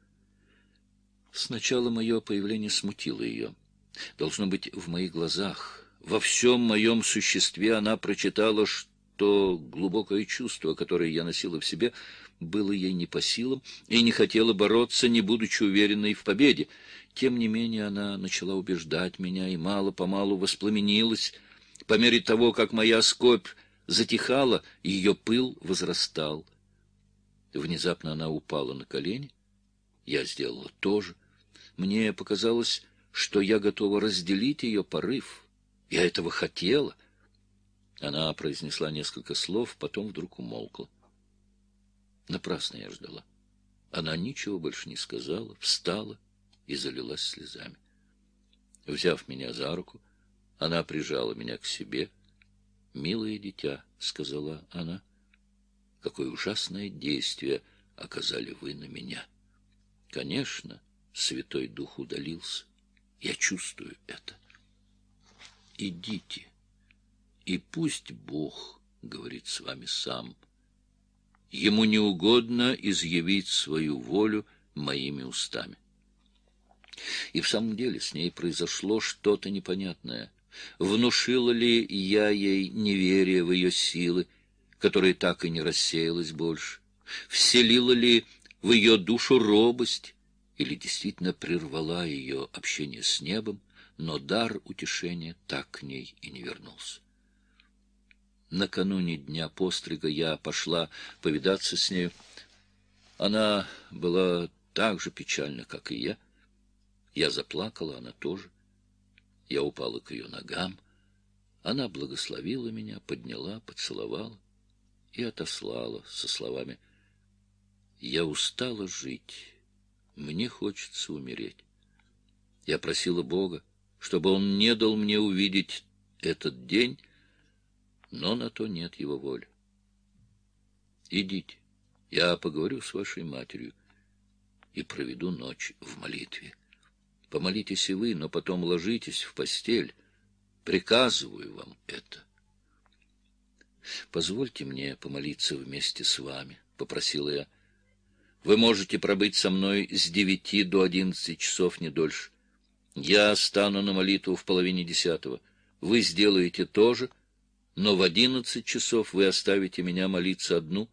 A: Сначала мое появление смутило ее. Должно быть, в моих глазах, во всем моем существе она прочитала, что глубокое чувство, которое я носила в себе, было ей не по силам и не хотела бороться, не будучи уверенной в победе. Тем не менее она начала убеждать меня и мало-помалу воспламенилась, по мере того, как моя скорбь затихала, ее пыл возрастал. Внезапно она упала на колени. Я сделала то же. Мне показалось, что я готова разделить ее порыв. Я этого хотела. Она произнесла несколько слов, потом вдруг умолкла. Напрасно я ждала. Она ничего больше не сказала, встала и залилась слезами. Взяв меня за руку, она прижала меня к себе. «Милое дитя», — сказала она, — «какое ужасное действие оказали вы на меня». Конечно, Святой Дух удалился. Я чувствую это. Идите, и пусть Бог говорит с вами сам. Ему не угодно изъявить свою волю моими устами. И в самом деле с ней произошло что-то непонятное внушила ли я ей неверие в ее силы, которое так и не рассеялось больше, вселила ли в ее душу робость или действительно прервала ее общение с небом, но дар утешения так к ней и не вернулся. Накануне дня пострига я пошла повидаться с нею. Она была так же печальна, как и я. Я заплакала, она тоже. Я упала к ее ногам. Она благословила меня, подняла, поцеловала и отослала со словами «Я устала жить, мне хочется умереть». Я просила Бога, чтобы Он не дал мне увидеть этот день, но на то нет его воли. Идите, я поговорю с вашей матерью и проведу ночь в молитве. Помолитесь и вы, но потом ложитесь в постель. Приказываю вам это. Позвольте мне помолиться вместе с вами, — попросила я. Вы можете пробыть со мной с девяти до одиннадцати часов, не дольше. Я стану на молитву в половине десятого. Вы сделаете то же, но в одиннадцать часов вы оставите меня молиться одну,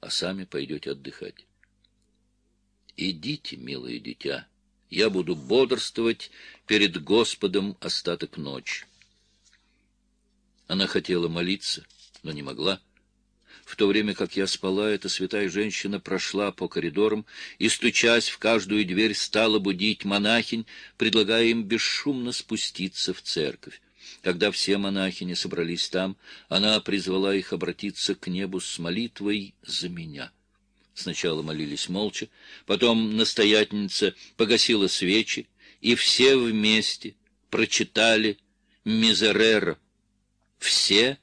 A: а сами пойдете отдыхать. Идите, милое дитя, — я буду бодрствовать перед Господом остаток ночи. Она хотела молиться, но не могла. В то время как я спала, эта святая женщина прошла по коридорам и, стучась в каждую дверь, стала будить монахинь, предлагая им бесшумно спуститься в церковь. Когда все монахини собрались там, она призвала их обратиться к небу с молитвой за меня. Сначала молились молча, потом настоятельница погасила свечи, и все вместе прочитали мизерер. Все,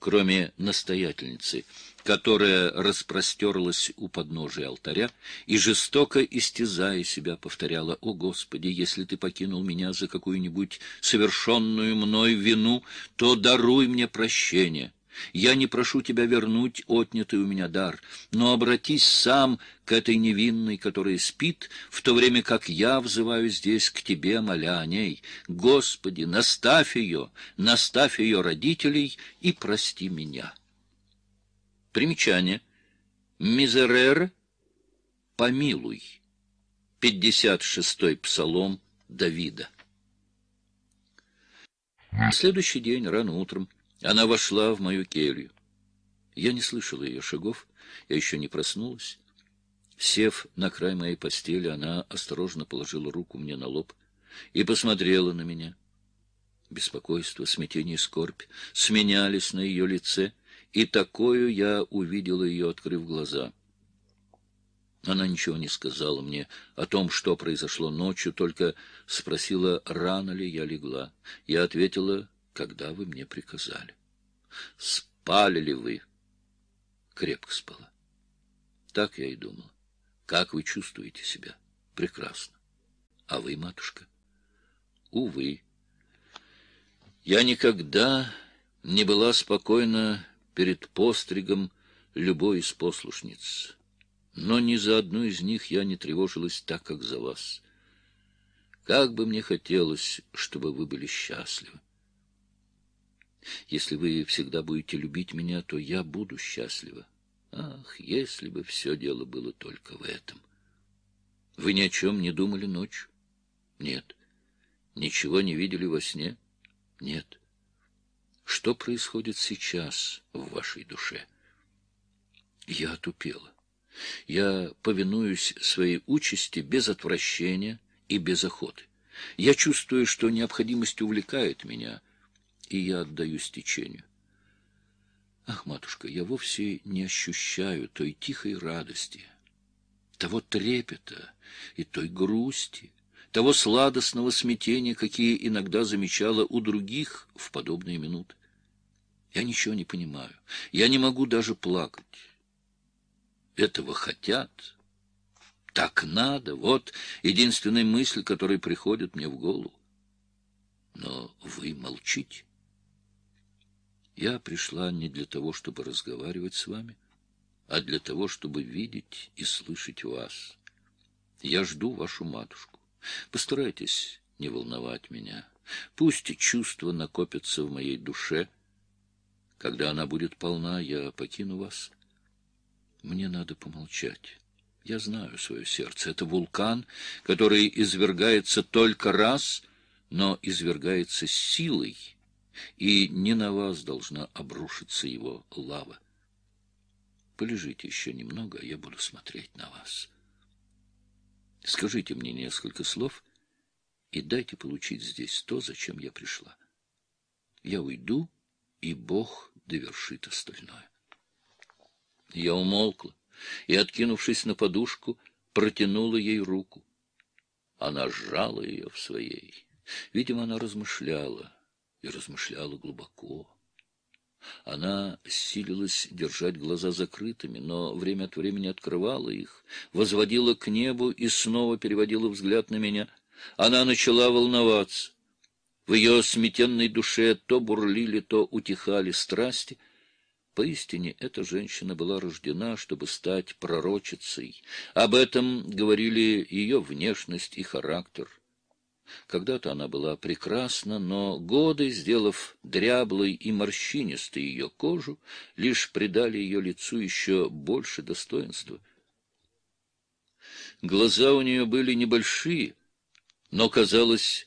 A: кроме настоятельницы, которая распростерлась у подножия алтаря и, жестоко истязая себя, повторяла «О, Господи, если Ты покинул меня за какую-нибудь совершенную мной вину, то даруй мне прощение». Я не прошу тебя вернуть отнятый у меня дар, но обратись сам к этой невинной, которая спит, в то время как я взываю здесь к тебе, моля о ней. Господи, наставь ее, наставь ее родителей и прости меня. Примечание. Мизерер, помилуй. 56-й псалом Давида. На следующий день, рано утром, она вошла в мою келью. Я не слышала ее шагов, я еще не проснулась. Сев на край моей постели, она осторожно положила руку мне на лоб и посмотрела на меня. Беспокойство, смятение и скорбь сменялись на ее лице, и такую я увидела ее, открыв глаза. Она ничего не сказала мне о том, что произошло ночью, только спросила, рано ли я легла. Я ответила, когда вы мне приказали. Спали ли вы? Крепко спала. Так я и думала. Как вы чувствуете себя? Прекрасно. А вы, матушка? Увы. Я никогда не была спокойна перед постригом любой из послушниц. Но ни за одну из них я не тревожилась так, как за вас. Как бы мне хотелось, чтобы вы были счастливы. Если вы всегда будете любить меня, то я буду счастлива. Ах, если бы все дело было только в этом. Вы ни о чем не думали ночью? Нет. Ничего не видели во сне? Нет. Что происходит сейчас в вашей душе? Я отупела. Я повинуюсь своей участи без отвращения и без охоты. Я чувствую, что необходимость увлекает меня — и я отдаюсь течению. Ах, матушка, я вовсе не ощущаю той тихой радости, того трепета и той грусти, того сладостного смятения, какие иногда замечала у других в подобные минуты. Я ничего не понимаю. Я не могу даже плакать. Этого хотят. Так надо. Вот единственная мысль, которая приходит мне в голову. Но вы молчите. Я пришла не для того, чтобы разговаривать с вами, а для того, чтобы видеть и слышать вас. Я жду вашу матушку. Постарайтесь не волновать меня. Пусть чувства накопятся в моей душе. Когда она будет полна, я покину вас. Мне надо помолчать. Я знаю свое сердце. Это вулкан, который извергается только раз, но извергается силой, и не на вас должна обрушиться его лава. Полежите еще немного, а я буду смотреть на вас. Скажите мне несколько слов и дайте получить здесь то, зачем я пришла. Я уйду, и Бог довершит остальное. Я умолкла и, откинувшись на подушку, протянула ей руку. Она сжала ее в своей. Видимо, она размышляла и размышляла глубоко. Она силилась держать глаза закрытыми, но время от времени открывала их, возводила к небу и снова переводила взгляд на меня. Она начала волноваться. В ее сметенной душе то бурлили, то утихали страсти. Поистине эта женщина была рождена, чтобы стать пророчицей. Об этом говорили ее внешность и характер — когда-то она была прекрасна, но годы, сделав дряблой и морщинистой ее кожу, лишь придали ее лицу еще больше достоинства. Глаза у нее были небольшие, но, казалось,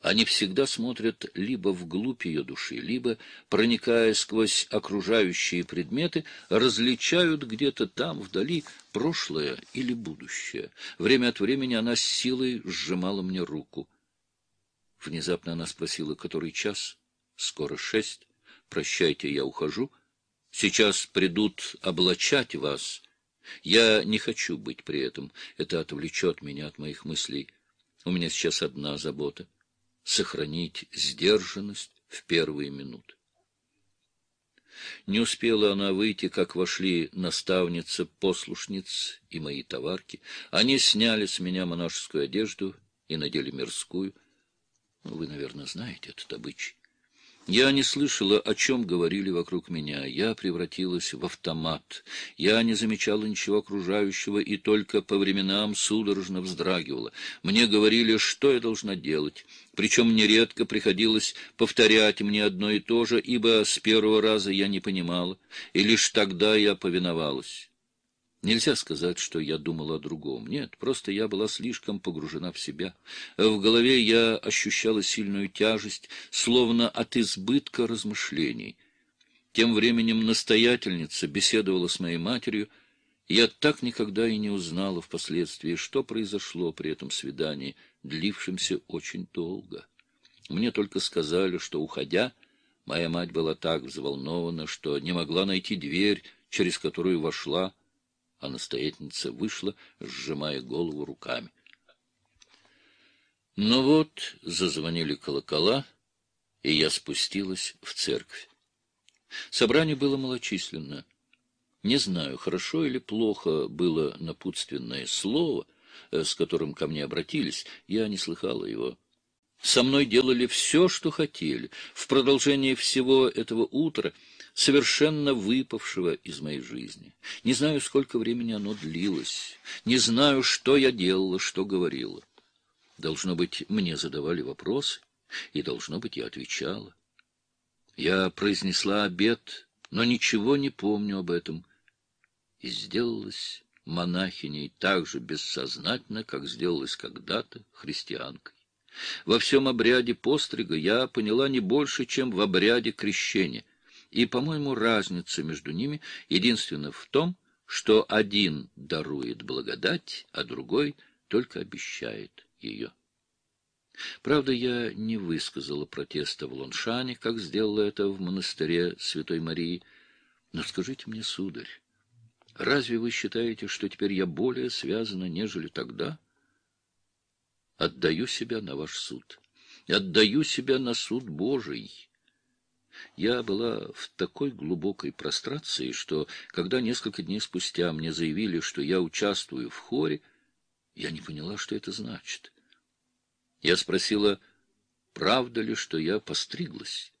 A: они всегда смотрят либо вглубь ее души, либо, проникая сквозь окружающие предметы, различают где-то там, вдали, прошлое или будущее. Время от времени она с силой сжимала мне руку. Внезапно она спросила, который час? Скоро шесть. Прощайте, я ухожу. Сейчас придут облачать вас. Я не хочу быть при этом. Это отвлечет меня от моих мыслей. У меня сейчас одна забота — сохранить сдержанность в первые минуты. Не успела она выйти, как вошли наставница, послушниц и мои товарки. Они сняли с меня монашескую одежду и надели мирскую. Вы, наверное, знаете этот обычай. Я не слышала, о чем говорили вокруг меня. Я превратилась в автомат. Я не замечала ничего окружающего и только по временам судорожно вздрагивала. Мне говорили, что я должна делать. Причем нередко приходилось повторять мне одно и то же, ибо с первого раза я не понимала, и лишь тогда я повиновалась. Нельзя сказать, что я думала о другом. Нет, просто я была слишком погружена в себя. В голове я ощущала сильную тяжесть, словно от избытка размышлений. Тем временем настоятельница беседовала с моей матерью. Я так никогда и не узнала впоследствии, что произошло при этом свидании, длившемся очень долго. Мне только сказали, что, уходя, моя мать была так взволнована, что не могла найти дверь, через которую вошла, а настоятельница вышла, сжимая голову руками. Ну вот, зазвонили колокола, и я спустилась в церковь. Собрание было малочисленно. Не знаю, хорошо или плохо было напутственное слово, э, с которым ко мне обратились, я не слыхала его. Со мной делали все, что хотели. В продолжение всего этого утра совершенно выпавшего из моей жизни. Не знаю, сколько времени оно длилось. Не знаю, что я делала, что говорила. Должно быть, мне задавали вопросы, и, должно быть, я отвечала. Я произнесла обед, но ничего не помню об этом. И сделалась монахиней так же бессознательно, как сделалась когда-то христианкой. Во всем обряде пострига я поняла не больше, чем в обряде крещения. И, по-моему, разница между ними единственна в том, что один дарует благодать, а другой только обещает ее. Правда, я не высказала протеста в Лоншане, как сделала это в монастыре Святой Марии. Но скажите мне, сударь, разве вы считаете, что теперь я более связана, нежели тогда? Отдаю себя на ваш суд. Отдаю себя на суд Божий. Я была в такой глубокой прострации, что, когда несколько дней спустя мне заявили, что я участвую в хоре, я не поняла, что это значит. Я спросила, правда ли, что я постриглась?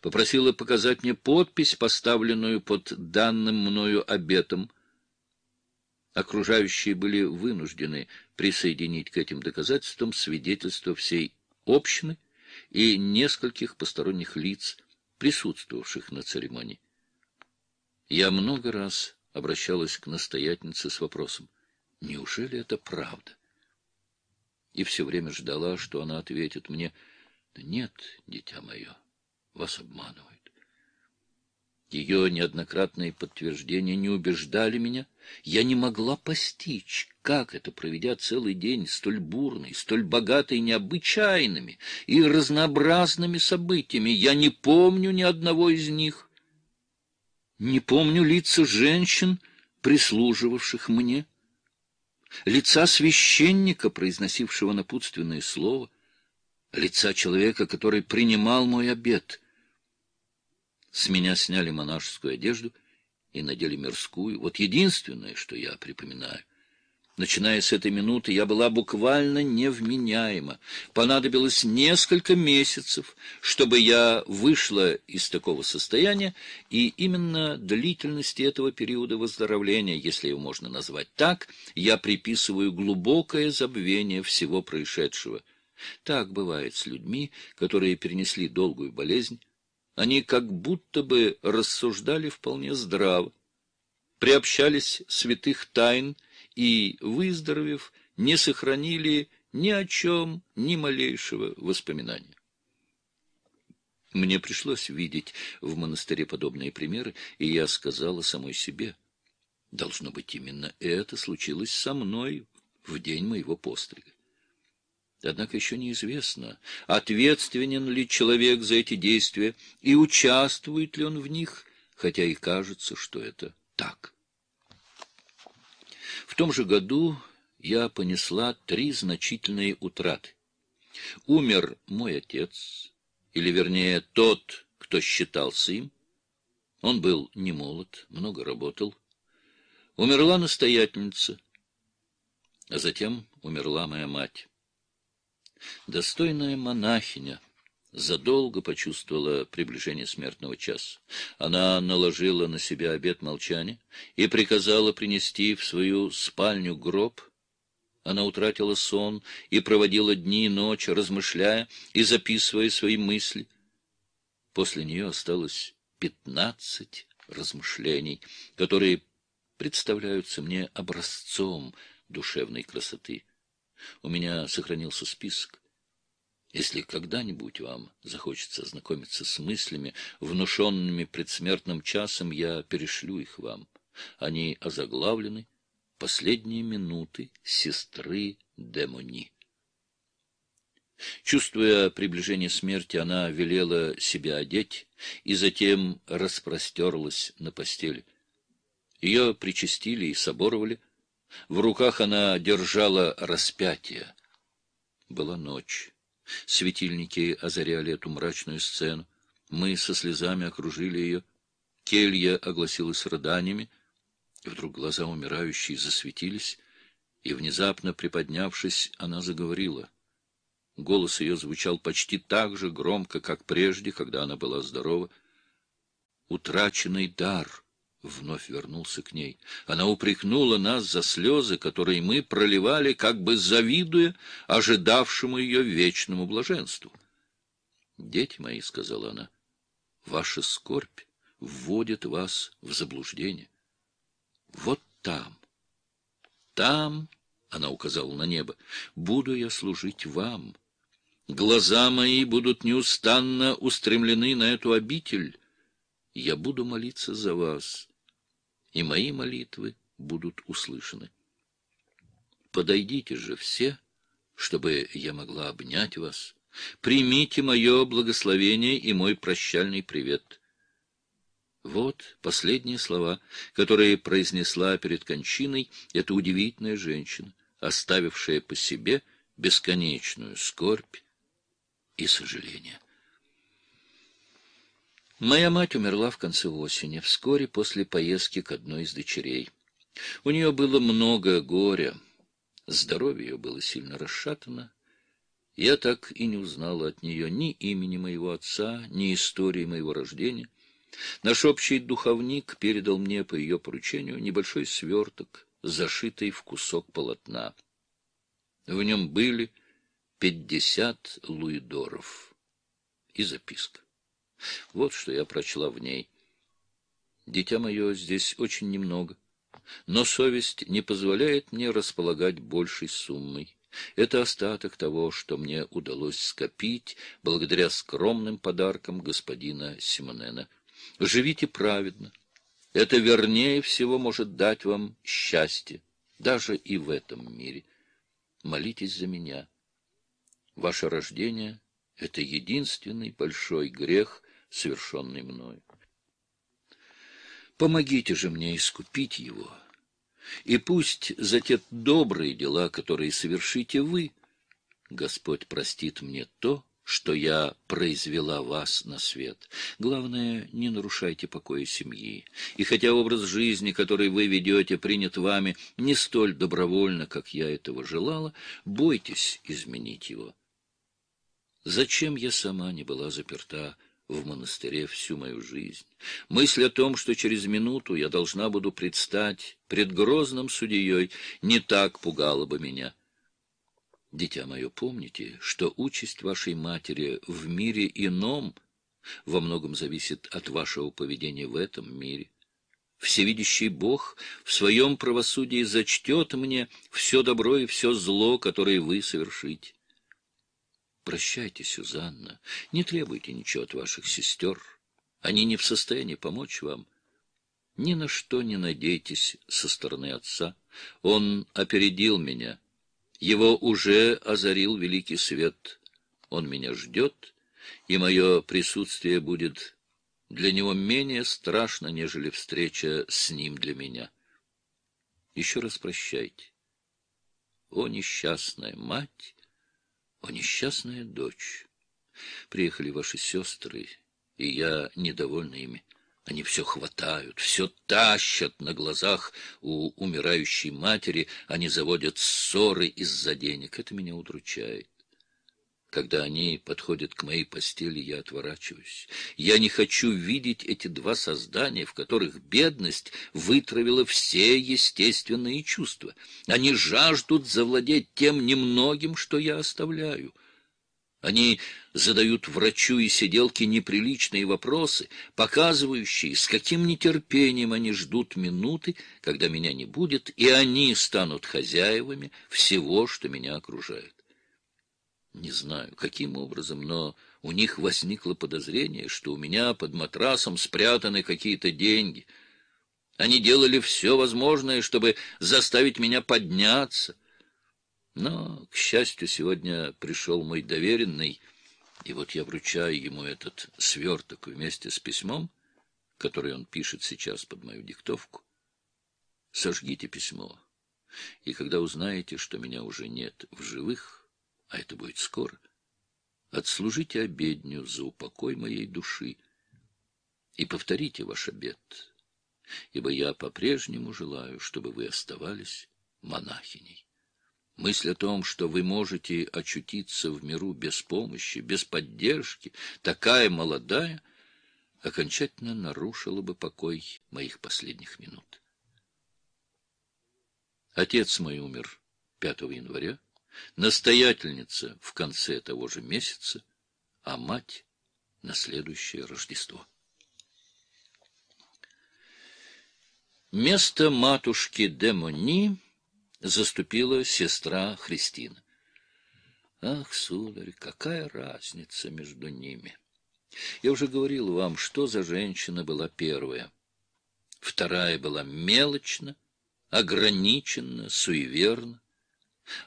A: Попросила показать мне подпись, поставленную под данным мною обетом. Окружающие были вынуждены присоединить к этим доказательствам свидетельство всей общины — и нескольких посторонних лиц, присутствовавших на церемонии. Я много раз обращалась к настоятельнице с вопросом, неужели это правда? И все время ждала, что она ответит мне, «Да нет, дитя мое, вас обманывают. Ее неоднократные подтверждения не убеждали меня. Я не могла постичь, как это, проведя целый день столь бурный, столь богатый необычайными и разнообразными событиями, я не помню ни одного из них. Не помню лица женщин, прислуживавших мне, лица священника, произносившего напутственное слово, лица человека, который принимал мой обед — с меня сняли монашескую одежду и надели мирскую. Вот единственное, что я припоминаю. Начиная с этой минуты, я была буквально невменяема. Понадобилось несколько месяцев, чтобы я вышла из такого состояния, и именно длительности этого периода выздоровления, если его можно назвать так, я приписываю глубокое забвение всего происшедшего. Так бывает с людьми, которые перенесли долгую болезнь, они как будто бы рассуждали вполне здраво, приобщались святых тайн и, выздоровев, не сохранили ни о чем, ни малейшего воспоминания. Мне пришлось видеть в монастыре подобные примеры, и я сказала самой себе, должно быть, именно это случилось со мной в день моего пострига. Однако еще неизвестно, ответственен ли человек за эти действия и участвует ли он в них, хотя и кажется, что это так. В том же году я понесла три значительные утраты. Умер мой отец, или вернее тот, кто считался им. Он был не молод, много работал. Умерла настоятельница, а затем умерла моя мать. Достойная монахиня задолго почувствовала приближение смертного часа. Она наложила на себя обет молчания и приказала принести в свою спальню гроб. Она утратила сон и проводила дни и ночь, размышляя и записывая свои мысли. После нее осталось пятнадцать размышлений, которые представляются мне образцом душевной красоты. У меня сохранился список. Если когда-нибудь вам захочется ознакомиться с мыслями, внушенными предсмертным часом, я перешлю их вам. Они озаглавлены «Последние минуты сестры Демони». Чувствуя приближение смерти, она велела себя одеть и затем распростерлась на постели. Ее причастили и соборовали — в руках она держала распятие. Была ночь. Светильники озаряли эту мрачную сцену. Мы со слезами окружили ее. Келья огласилась рыданиями. И вдруг глаза умирающей засветились, и, внезапно приподнявшись, она заговорила. Голос ее звучал почти так же громко, как прежде, когда она была здорова. «Утраченный дар!» вновь вернулся к ней. Она упрекнула нас за слезы, которые мы проливали, как бы завидуя ожидавшему ее вечному блаженству. «Дети мои», — сказала она, — «ваша скорбь вводит вас в заблуждение. Вот там, там, — она указала на небо, — буду я служить вам. Глаза мои будут неустанно устремлены на эту обитель. Я буду молиться за вас» и мои молитвы будут услышаны. Подойдите же все, чтобы я могла обнять вас. Примите мое благословение и мой прощальный привет. Вот последние слова, которые произнесла перед кончиной эта удивительная женщина, оставившая по себе бесконечную скорбь и сожаление. Моя мать умерла в конце осени, вскоре после поездки к одной из дочерей. У нее было много горя, здоровье ее было сильно расшатано. Я так и не узнала от нее ни имени моего отца, ни истории моего рождения. Наш общий духовник передал мне по ее поручению небольшой сверток, зашитый в кусок полотна. В нем были пятьдесят луидоров и записка. Вот что я прочла в ней. Дитя мое здесь очень немного, но совесть не позволяет мне располагать большей суммой. Это остаток того, что мне удалось скопить благодаря скромным подаркам господина Симонена. Живите праведно. Это вернее всего может дать вам счастье, даже и в этом мире. Молитесь за меня. Ваше рождение — это единственный большой грех — совершенный мною. Помогите же мне искупить его, и пусть за те добрые дела, которые совершите вы, Господь простит мне то, что я произвела вас на свет. Главное, не нарушайте покоя семьи. И хотя образ жизни, который вы ведете, принят вами не столь добровольно, как я этого желала, бойтесь изменить его. Зачем я сама не была заперта в монастыре всю мою жизнь. Мысль о том, что через минуту я должна буду предстать пред грозным судьей, не так пугала бы меня. Дитя мое, помните, что участь вашей матери в мире ином во многом зависит от вашего поведения в этом мире. Всевидящий Бог в своем правосудии зачтет мне все добро и все зло, которое вы совершите. Прощайте, Сюзанна, не требуйте ничего от ваших сестер. Они не в состоянии помочь вам. Ни на что не надейтесь со стороны отца. Он опередил меня. Его уже озарил великий свет. Он меня ждет, и мое присутствие будет для него менее страшно, нежели встреча с ним для меня. Еще раз прощайте. О, несчастная мать! О, несчастная дочь! Приехали ваши сестры, и я недовольна ими. Они все хватают, все тащат на глазах у умирающей матери, они заводят ссоры из-за денег. Это меня удручает. Когда они подходят к моей постели, я отворачиваюсь. Я не хочу видеть эти два создания, в которых бедность вытравила все естественные чувства. Они жаждут завладеть тем немногим, что я оставляю. Они задают врачу и сиделке неприличные вопросы, показывающие, с каким нетерпением они ждут минуты, когда меня не будет, и они станут хозяевами всего, что меня окружает. Не знаю, каким образом, но у них возникло подозрение, что у меня под матрасом спрятаны какие-то деньги. Они делали все возможное, чтобы заставить меня подняться. Но, к счастью, сегодня пришел мой доверенный, и вот я вручаю ему этот сверток вместе с письмом, который он пишет сейчас под мою диктовку. Сожгите письмо, и когда узнаете, что меня уже нет в живых, а это будет скоро. Отслужите обедню за упокой моей души и повторите ваш обед, ибо я по-прежнему желаю, чтобы вы оставались монахиней. Мысль о том, что вы можете очутиться в миру без помощи, без поддержки, такая молодая, окончательно нарушила бы покой моих последних минут. Отец мой умер 5 января настоятельница в конце того же месяца, а мать на следующее Рождество. Место матушки Демони заступила сестра Христина. Ах, сударь, какая разница между ними! Я уже говорил вам, что за женщина была первая. Вторая была мелочна, ограничена, суеверна.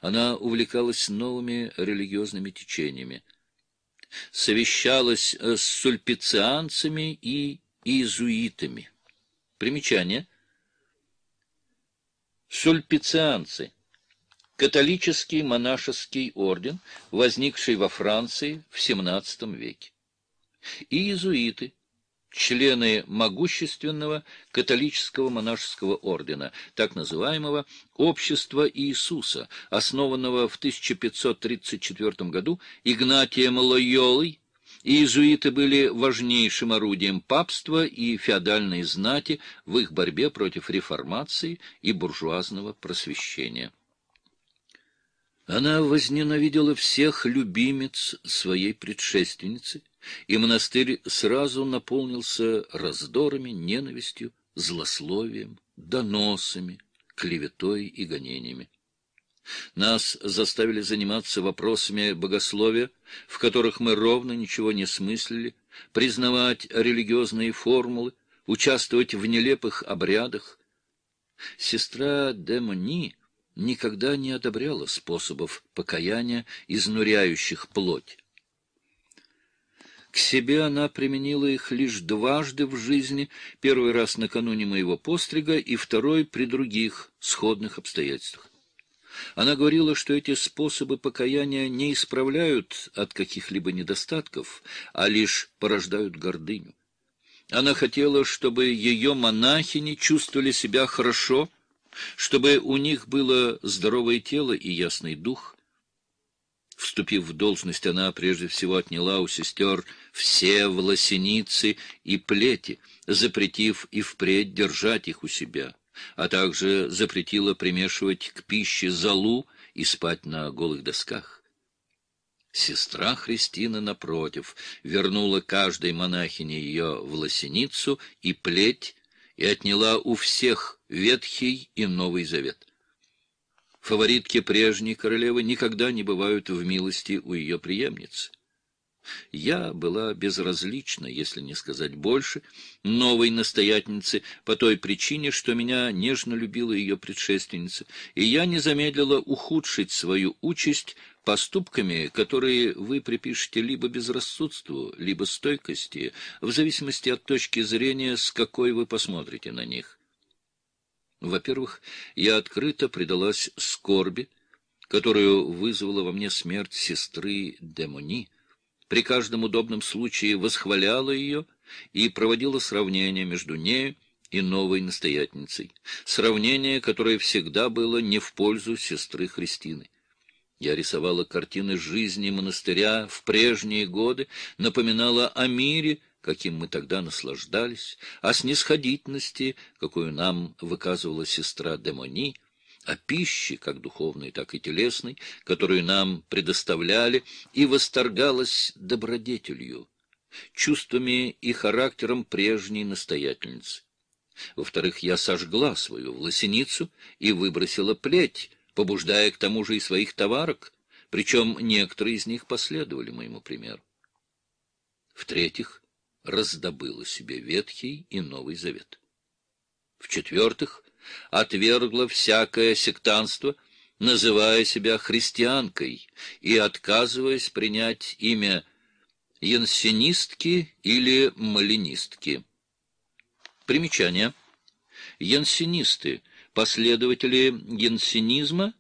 A: Она увлекалась новыми религиозными течениями. Совещалась э, с сульпицианцами и иезуитами. Примечание. Сульпицианцы – католический монашеский орден, возникший во Франции в XVII веке. Иезуиты – члены могущественного католического монашеского ордена, так называемого «Общества Иисуса», основанного в 1534 году Игнатием Лойолой, Иезуиты были важнейшим орудием папства и феодальной знати в их борьбе против реформации и буржуазного просвещения. Она возненавидела всех любимец своей предшественницы, и монастырь сразу наполнился раздорами, ненавистью, злословием, доносами, клеветой и гонениями. Нас заставили заниматься вопросами богословия, в которых мы ровно ничего не смыслили, признавать религиозные формулы, участвовать в нелепых обрядах. Сестра Демони — никогда не одобряла способов покаяния, изнуряющих плоть. К себе она применила их лишь дважды в жизни, первый раз накануне моего пострига и второй при других сходных обстоятельствах. Она говорила, что эти способы покаяния не исправляют от каких-либо недостатков, а лишь порождают гордыню. Она хотела, чтобы ее монахини чувствовали себя хорошо – чтобы у них было здоровое тело и ясный дух. Вступив в должность, она прежде всего отняла у сестер все волосеницы и плети, запретив и впредь держать их у себя, а также запретила примешивать к пище золу и спать на голых досках. Сестра Христина, напротив, вернула каждой монахине ее волосеницу и плеть и отняла у всех Ветхий и Новый Завет. Фаворитки прежней королевы никогда не бывают в милости у ее преемницы. Я была безразлична, если не сказать больше, новой настоятельнице по той причине, что меня нежно любила ее предшественница, и я не замедлила ухудшить свою участь поступками, которые вы припишете либо безрассудству, либо стойкости, в зависимости от точки зрения, с какой вы посмотрите на них. Во-первых, я открыто предалась скорби, которую вызвала во мне смерть сестры Демони, при каждом удобном случае восхваляла ее и проводила сравнение между нею и новой настоятельницей, сравнение, которое всегда было не в пользу сестры Христины. Я рисовала картины жизни монастыря в прежние годы, напоминала о мире, каким мы тогда наслаждались, о снисходительности, какую нам выказывала сестра Демони, о пище, как духовной, так и телесной, которую нам предоставляли, и восторгалась добродетелью, чувствами и характером прежней настоятельницы. Во-вторых, я сожгла свою власеницу и выбросила плеть, побуждая к тому же и своих товарок, причем некоторые из них последовали моему примеру. В-третьих, раздобыла себе Ветхий и Новый Завет. В-четвертых, отвергла всякое сектанство, называя себя христианкой и отказываясь принять имя янсенистки или малинистки. Примечание. Янсенисты – последователи янсенизма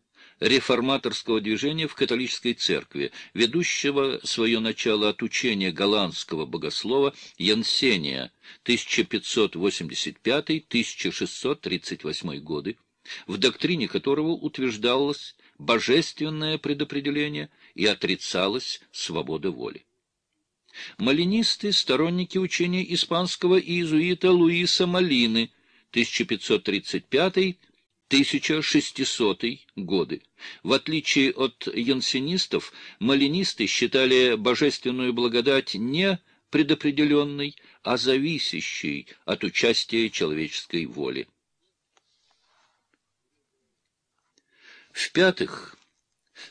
A: реформаторского движения в католической церкви, ведущего свое начало от учения голландского богослова Янсения 1585-1638 годы, в доктрине которого утверждалось божественное предопределение и отрицалась свобода воли. Малинисты – сторонники учения испанского иезуита Луиса Малины 1535 1600 годы. В отличие от янсенистов, малинисты считали божественную благодать не предопределенной, а зависящей от участия человеческой воли. В-пятых,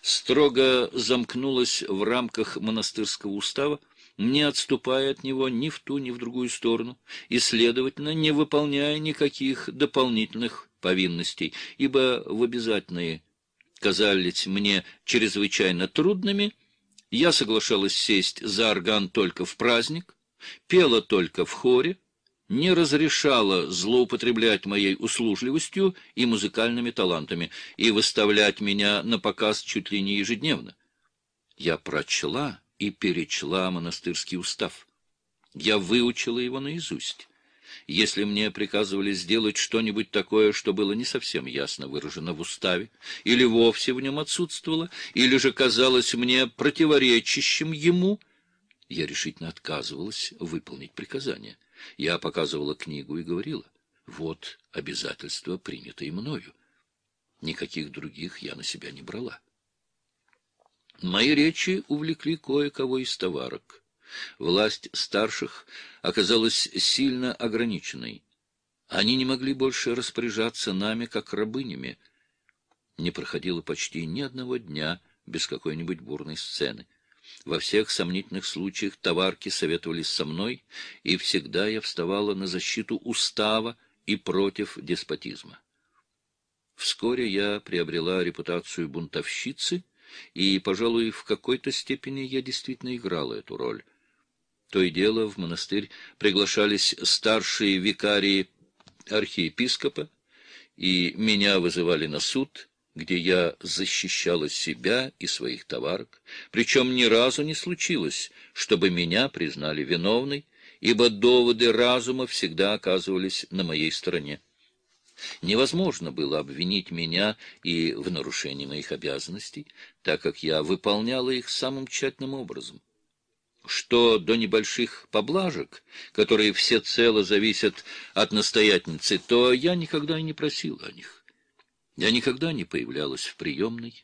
A: строго замкнулась в рамках монастырского устава, не отступая от него ни в ту, ни в другую сторону, и, следовательно, не выполняя никаких дополнительных повинностей, ибо в обязательные казались мне чрезвычайно трудными, я соглашалась сесть за орган только в праздник, пела только в хоре, не разрешала злоупотреблять моей услужливостью и музыкальными талантами и выставлять меня на показ чуть ли не ежедневно. Я прочла и перечла монастырский устав. Я выучила его наизусть. Если мне приказывали сделать что-нибудь такое, что было не совсем ясно выражено в уставе, или вовсе в нем отсутствовало, или же казалось мне противоречащим ему, я решительно отказывалась выполнить приказание. Я показывала книгу и говорила, вот обязательства, принятое мною. Никаких других я на себя не брала. Мои речи увлекли кое-кого из товарок. Власть старших оказалась сильно ограниченной. Они не могли больше распоряжаться нами, как рабынями. Не проходило почти ни одного дня без какой-нибудь бурной сцены. Во всех сомнительных случаях товарки советовались со мной, и всегда я вставала на защиту устава и против деспотизма. Вскоре я приобрела репутацию бунтовщицы, и, пожалуй, в какой-то степени я действительно играла эту роль. То и дело в монастырь приглашались старшие викарии архиепископа, и меня вызывали на суд, где я защищала себя и своих товарок. Причем ни разу не случилось, чтобы меня признали виновной, ибо доводы разума всегда оказывались на моей стороне. Невозможно было обвинить меня и в нарушении моих обязанностей, так как я выполняла их самым тщательным образом что до небольших поблажек, которые всецело зависят от настоятельницы, то я никогда и не просила о них. Я никогда не появлялась в приемной.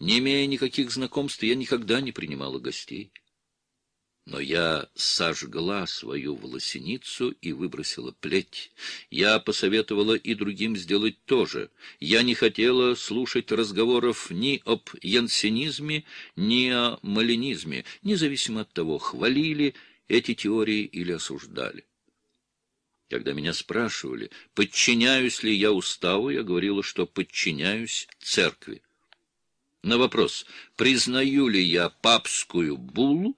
A: Не имея никаких знакомств, я никогда не принимала гостей. Но я сожгла свою волосиницу и выбросила плеть. Я посоветовала и другим сделать то же. Я не хотела слушать разговоров ни об янсенизме, ни о малинизме, независимо от того, хвалили эти теории или осуждали. Когда меня спрашивали, подчиняюсь ли я уставу, я говорила, что подчиняюсь церкви. На вопрос, признаю ли я папскую буллу,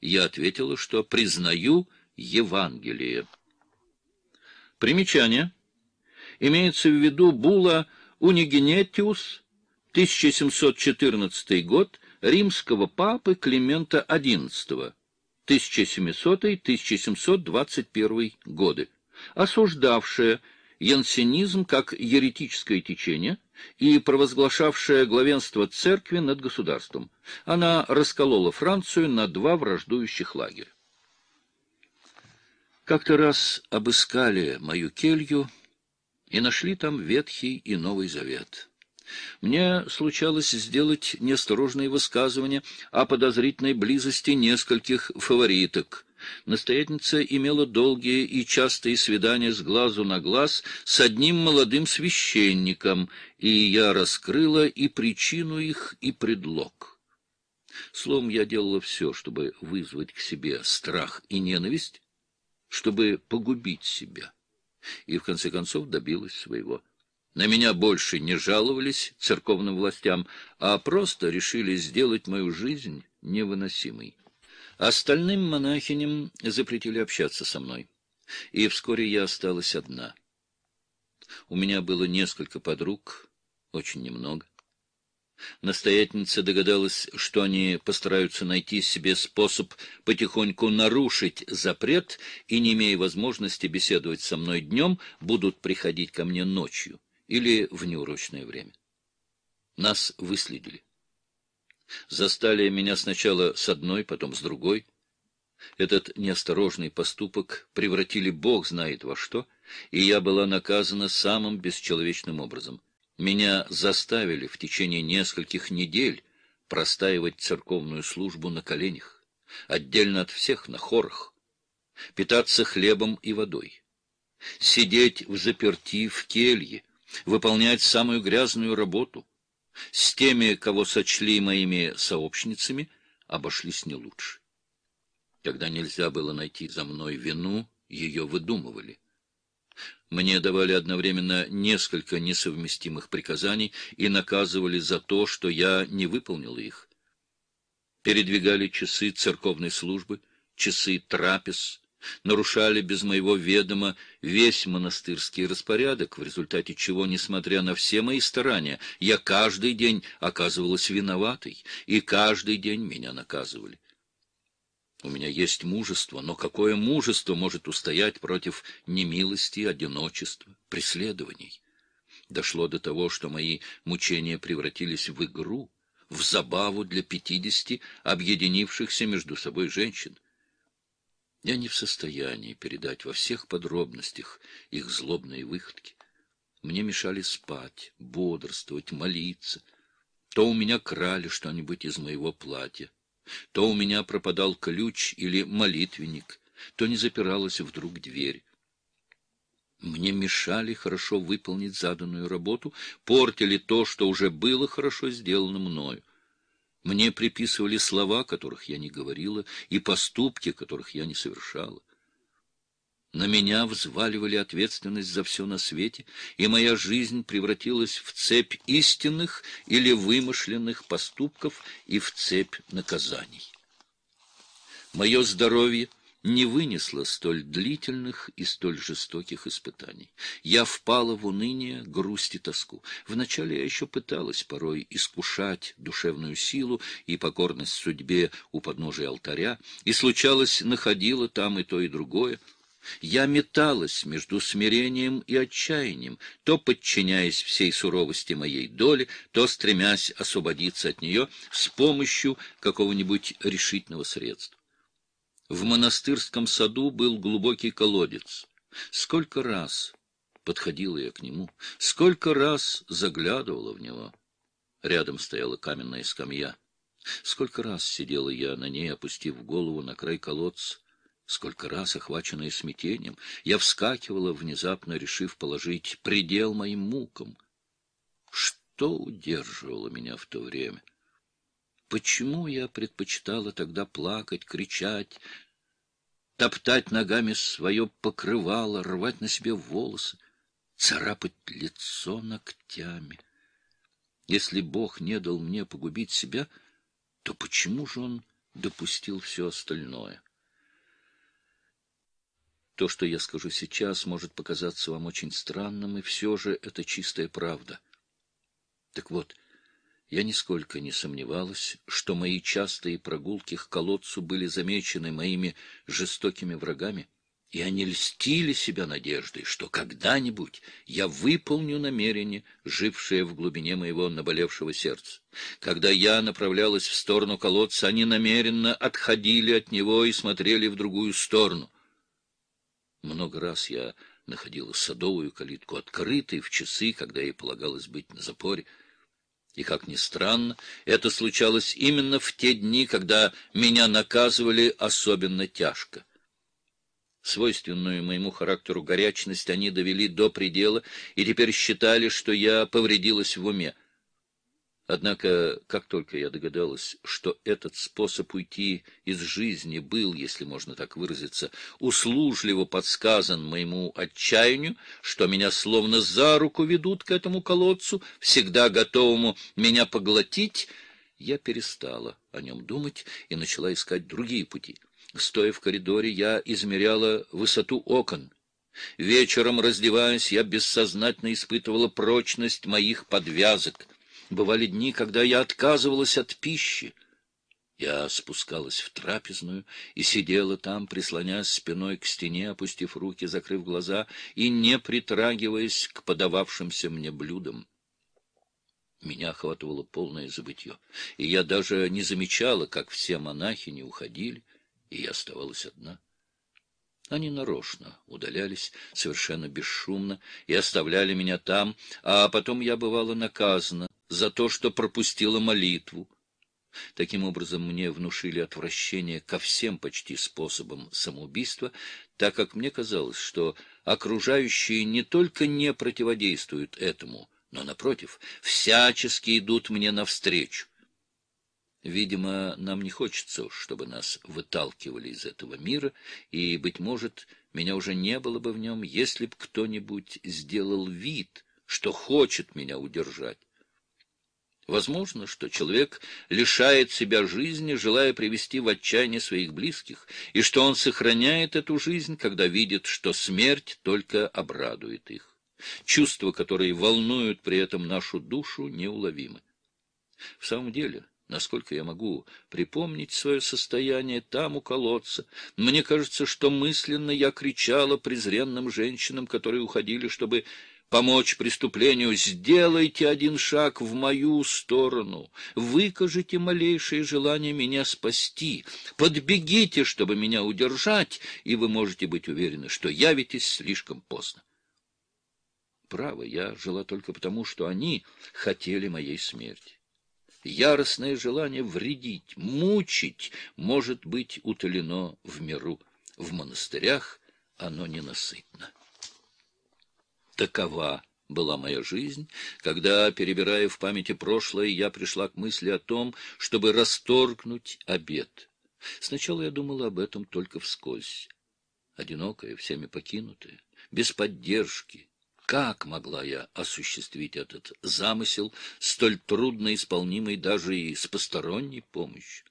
A: я ответила, что признаю Евангелие. Примечание. Имеется в виду Була Унигенетиус, 1714 год, римского папы Климента XI, 1700-1721 годы, осуждавшая янсенизм как еретическое течение и провозглашавшее главенство церкви над государством. Она расколола Францию на два враждующих лагеря. Как-то раз обыскали мою келью и нашли там Ветхий и Новый Завет. Мне случалось сделать неосторожные высказывания о подозрительной близости нескольких фавориток — настоятельница имела долгие и частые свидания с глазу на глаз с одним молодым священником, и я раскрыла и причину их, и предлог. Словом, я делала все, чтобы вызвать к себе страх и ненависть, чтобы погубить себя. И в конце концов добилась своего. На меня больше не жаловались церковным властям, а просто решили сделать мою жизнь невыносимой. Остальным монахиням запретили общаться со мной, и вскоре я осталась одна. У меня было несколько подруг, очень немного. Настоятельница догадалась, что они постараются найти себе способ потихоньку нарушить запрет и, не имея возможности беседовать со мной днем, будут приходить ко мне ночью или в неурочное время. Нас выследили. Застали меня сначала с одной, потом с другой. Этот неосторожный поступок превратили бог знает во что, и я была наказана самым бесчеловечным образом. Меня заставили в течение нескольких недель простаивать церковную службу на коленях, отдельно от всех на хорах, питаться хлебом и водой, сидеть в заперти в келье, выполнять самую грязную работу — с теми, кого сочли моими сообщницами, обошлись не лучше. Когда нельзя было найти за мной вину, ее выдумывали. Мне давали одновременно несколько несовместимых приказаний и наказывали за то, что я не выполнил их. Передвигали часы церковной службы, часы трапез, нарушали без моего ведома весь монастырский распорядок, в результате чего, несмотря на все мои старания, я каждый день оказывалась виноватой, и каждый день меня наказывали. У меня есть мужество, но какое мужество может устоять против немилости, одиночества, преследований? Дошло до того, что мои мучения превратились в игру, в забаву для пятидесяти объединившихся между собой женщин. Я не в состоянии передать во всех подробностях их злобные выходки. Мне мешали спать, бодрствовать, молиться. То у меня крали что-нибудь из моего платья, то у меня пропадал ключ или молитвенник, то не запиралась вдруг дверь. Мне мешали хорошо выполнить заданную работу, портили то, что уже было хорошо сделано мною. Мне приписывали слова, которых я не говорила, и поступки, которых я не совершала. На меня взваливали ответственность за все на свете, и моя жизнь превратилась в цепь истинных или вымышленных поступков и в цепь наказаний. Мое здоровье — не вынесла столь длительных и столь жестоких испытаний. Я впала в уныние, грусть и тоску. Вначале я еще пыталась порой искушать душевную силу и покорность судьбе у подножия алтаря, и случалось, находила там и то, и другое. Я металась между смирением и отчаянием, то подчиняясь всей суровости моей доли, то стремясь освободиться от нее с помощью какого-нибудь решительного средства в монастырском саду был глубокий колодец. Сколько раз подходила я к нему, сколько раз заглядывала в него. Рядом стояла каменная скамья. Сколько раз сидела я на ней, опустив голову на край колодца. Сколько раз, охваченная смятением, я вскакивала, внезапно решив положить предел моим мукам. Что удерживало меня в то время? — Почему я предпочитала тогда плакать, кричать, топтать ногами свое покрывало, рвать на себе волосы, царапать лицо ногтями? Если Бог не дал мне погубить себя, то почему же Он допустил все остальное? То, что я скажу сейчас, может показаться вам очень странным, и все же это чистая правда. Так вот, — я нисколько не сомневалась, что мои частые прогулки к колодцу были замечены моими жестокими врагами, и они льстили себя надеждой, что когда-нибудь я выполню намерение, жившее в глубине моего наболевшего сердца. Когда я направлялась в сторону колодца, они намеренно отходили от него и смотрели в другую сторону. Много раз я находила садовую калитку открытой в часы, когда ей полагалось быть на запоре, и, как ни странно, это случалось именно в те дни, когда меня наказывали особенно тяжко. Свойственную моему характеру горячность они довели до предела и теперь считали, что я повредилась в уме. Однако, как только я догадалась, что этот способ уйти из жизни был, если можно так выразиться, услужливо подсказан моему отчаянию, что меня словно за руку ведут к этому колодцу, всегда готовому меня поглотить, я перестала о нем думать и начала искать другие пути. Стоя в коридоре, я измеряла высоту окон — Вечером, раздеваясь, я бессознательно испытывала прочность моих подвязок. Бывали дни, когда я отказывалась от пищи. Я спускалась в трапезную и сидела там, прислонясь спиной к стене, опустив руки, закрыв глаза и не притрагиваясь к подававшимся мне блюдам. Меня охватывало полное забытье, и я даже не замечала, как все монахини уходили, и я оставалась одна. Они нарочно удалялись, совершенно бесшумно, и оставляли меня там, а потом я бывала наказана за то, что пропустила молитву. Таким образом, мне внушили отвращение ко всем почти способам самоубийства, так как мне казалось, что окружающие не только не противодействуют этому, но, напротив, всячески идут мне навстречу. Видимо, нам не хочется, чтобы нас выталкивали из этого мира, и, быть может, меня уже не было бы в нем, если б кто-нибудь сделал вид, что хочет меня удержать. Возможно, что человек лишает себя жизни, желая привести в отчаяние своих близких, и что он сохраняет эту жизнь, когда видит, что смерть только обрадует их. Чувства, которые волнуют при этом нашу душу, неуловимы. В самом деле... Насколько я могу припомнить свое состояние там, у колодца, мне кажется, что мысленно я кричала презренным женщинам, которые уходили, чтобы помочь преступлению, сделайте один шаг в мою сторону, выкажите малейшее желание меня спасти, подбегите, чтобы меня удержать, и вы можете быть уверены, что явитесь слишком поздно. Право, я жила только потому, что они хотели моей смерти яростное желание вредить, мучить, может быть утолено в миру. В монастырях оно ненасытно. Такова была моя жизнь, когда, перебирая в памяти прошлое, я пришла к мысли о том, чтобы расторгнуть обед. Сначала я думала об этом только вскользь. Одинокая, всеми покинутая, без поддержки, как могла я осуществить этот замысел, столь трудно исполнимый даже и с посторонней помощью?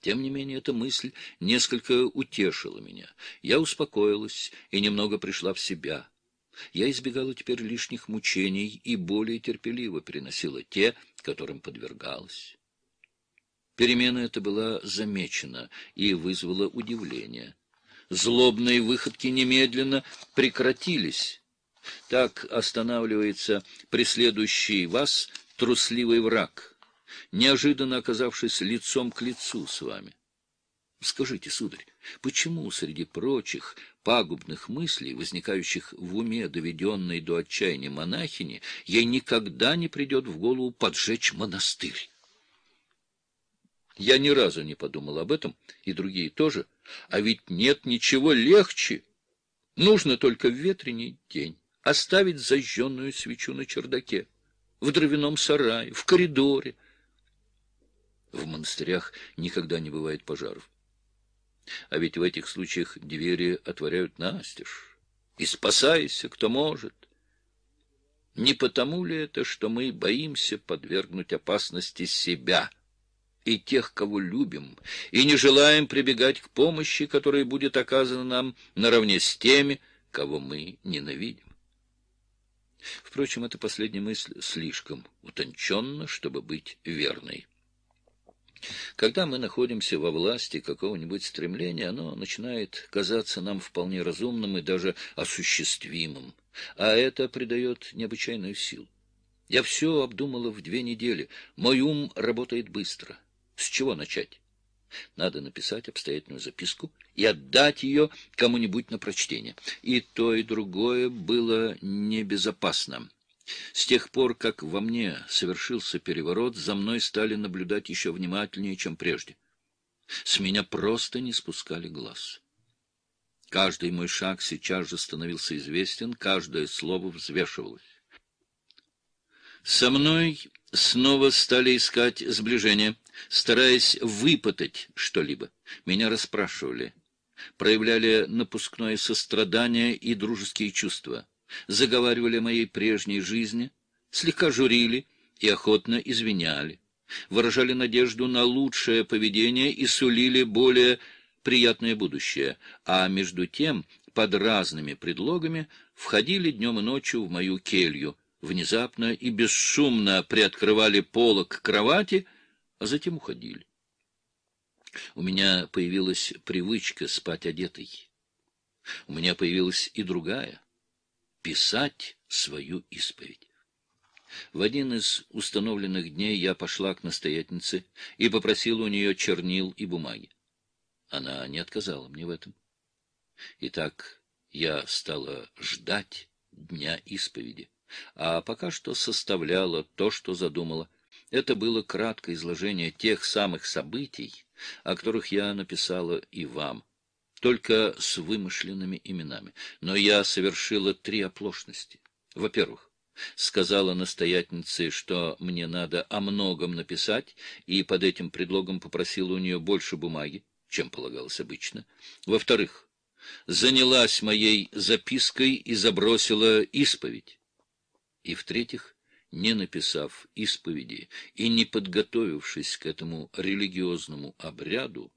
A: Тем не менее, эта мысль несколько утешила меня. Я успокоилась и немного пришла в себя. Я избегала теперь лишних мучений и более терпеливо переносила те, которым подвергалась. Перемена эта была замечена и вызвала удивление. Злобные выходки немедленно прекратились, так останавливается преследующий вас трусливый враг, неожиданно оказавшись лицом к лицу с вами. Скажите, сударь, почему среди прочих пагубных мыслей, возникающих в уме доведенной до отчаяния монахини, ей никогда не придет в голову поджечь монастырь? Я ни разу не подумал об этом, и другие тоже. А ведь нет ничего легче. Нужно только в ветреный день оставить зажженную свечу на чердаке, в дровяном сарае, в коридоре. В монастырях никогда не бывает пожаров. А ведь в этих случаях двери отворяют настежь. И спасайся, кто может. Не потому ли это, что мы боимся подвергнуть опасности себя и тех, кого любим, и не желаем прибегать к помощи, которая будет оказана нам наравне с теми, кого мы ненавидим? Впрочем, эта последняя мысль слишком утонченна, чтобы быть верной. Когда мы находимся во власти какого-нибудь стремления, оно начинает казаться нам вполне разумным и даже осуществимым, а это придает необычайную силу. Я все обдумала в две недели, мой ум работает быстро. С чего начать? Надо написать обстоятельную записку и отдать ее кому-нибудь на прочтение. И то, и другое было небезопасно. С тех пор, как во мне совершился переворот, за мной стали наблюдать еще внимательнее, чем прежде. С меня просто не спускали глаз. Каждый мой шаг сейчас же становился известен, каждое слово взвешивалось. Со мной снова стали искать сближение, стараясь выпытать что-либо. Меня расспрашивали, проявляли напускное сострадание и дружеские чувства, заговаривали о моей прежней жизни, слегка журили и охотно извиняли, выражали надежду на лучшее поведение и сулили более приятное будущее, а между тем под разными предлогами входили днем и ночью в мою келью, внезапно и бесшумно приоткрывали полок кровати, а затем уходили. У меня появилась привычка спать одетой. У меня появилась и другая — писать свою исповедь. В один из установленных дней я пошла к настоятельнице и попросила у нее чернил и бумаги. Она не отказала мне в этом. Итак, я стала ждать дня исповеди а пока что составляла то, что задумала. Это было краткое изложение тех самых событий, о которых я написала и вам, только с вымышленными именами. Но я совершила три оплошности. Во-первых, сказала настоятельнице, что мне надо о многом написать, и под этим предлогом попросила у нее больше бумаги, чем полагалось обычно. Во-вторых, занялась моей запиской и забросила исповедь и, в-третьих, не написав исповеди и не подготовившись к этому религиозному обряду,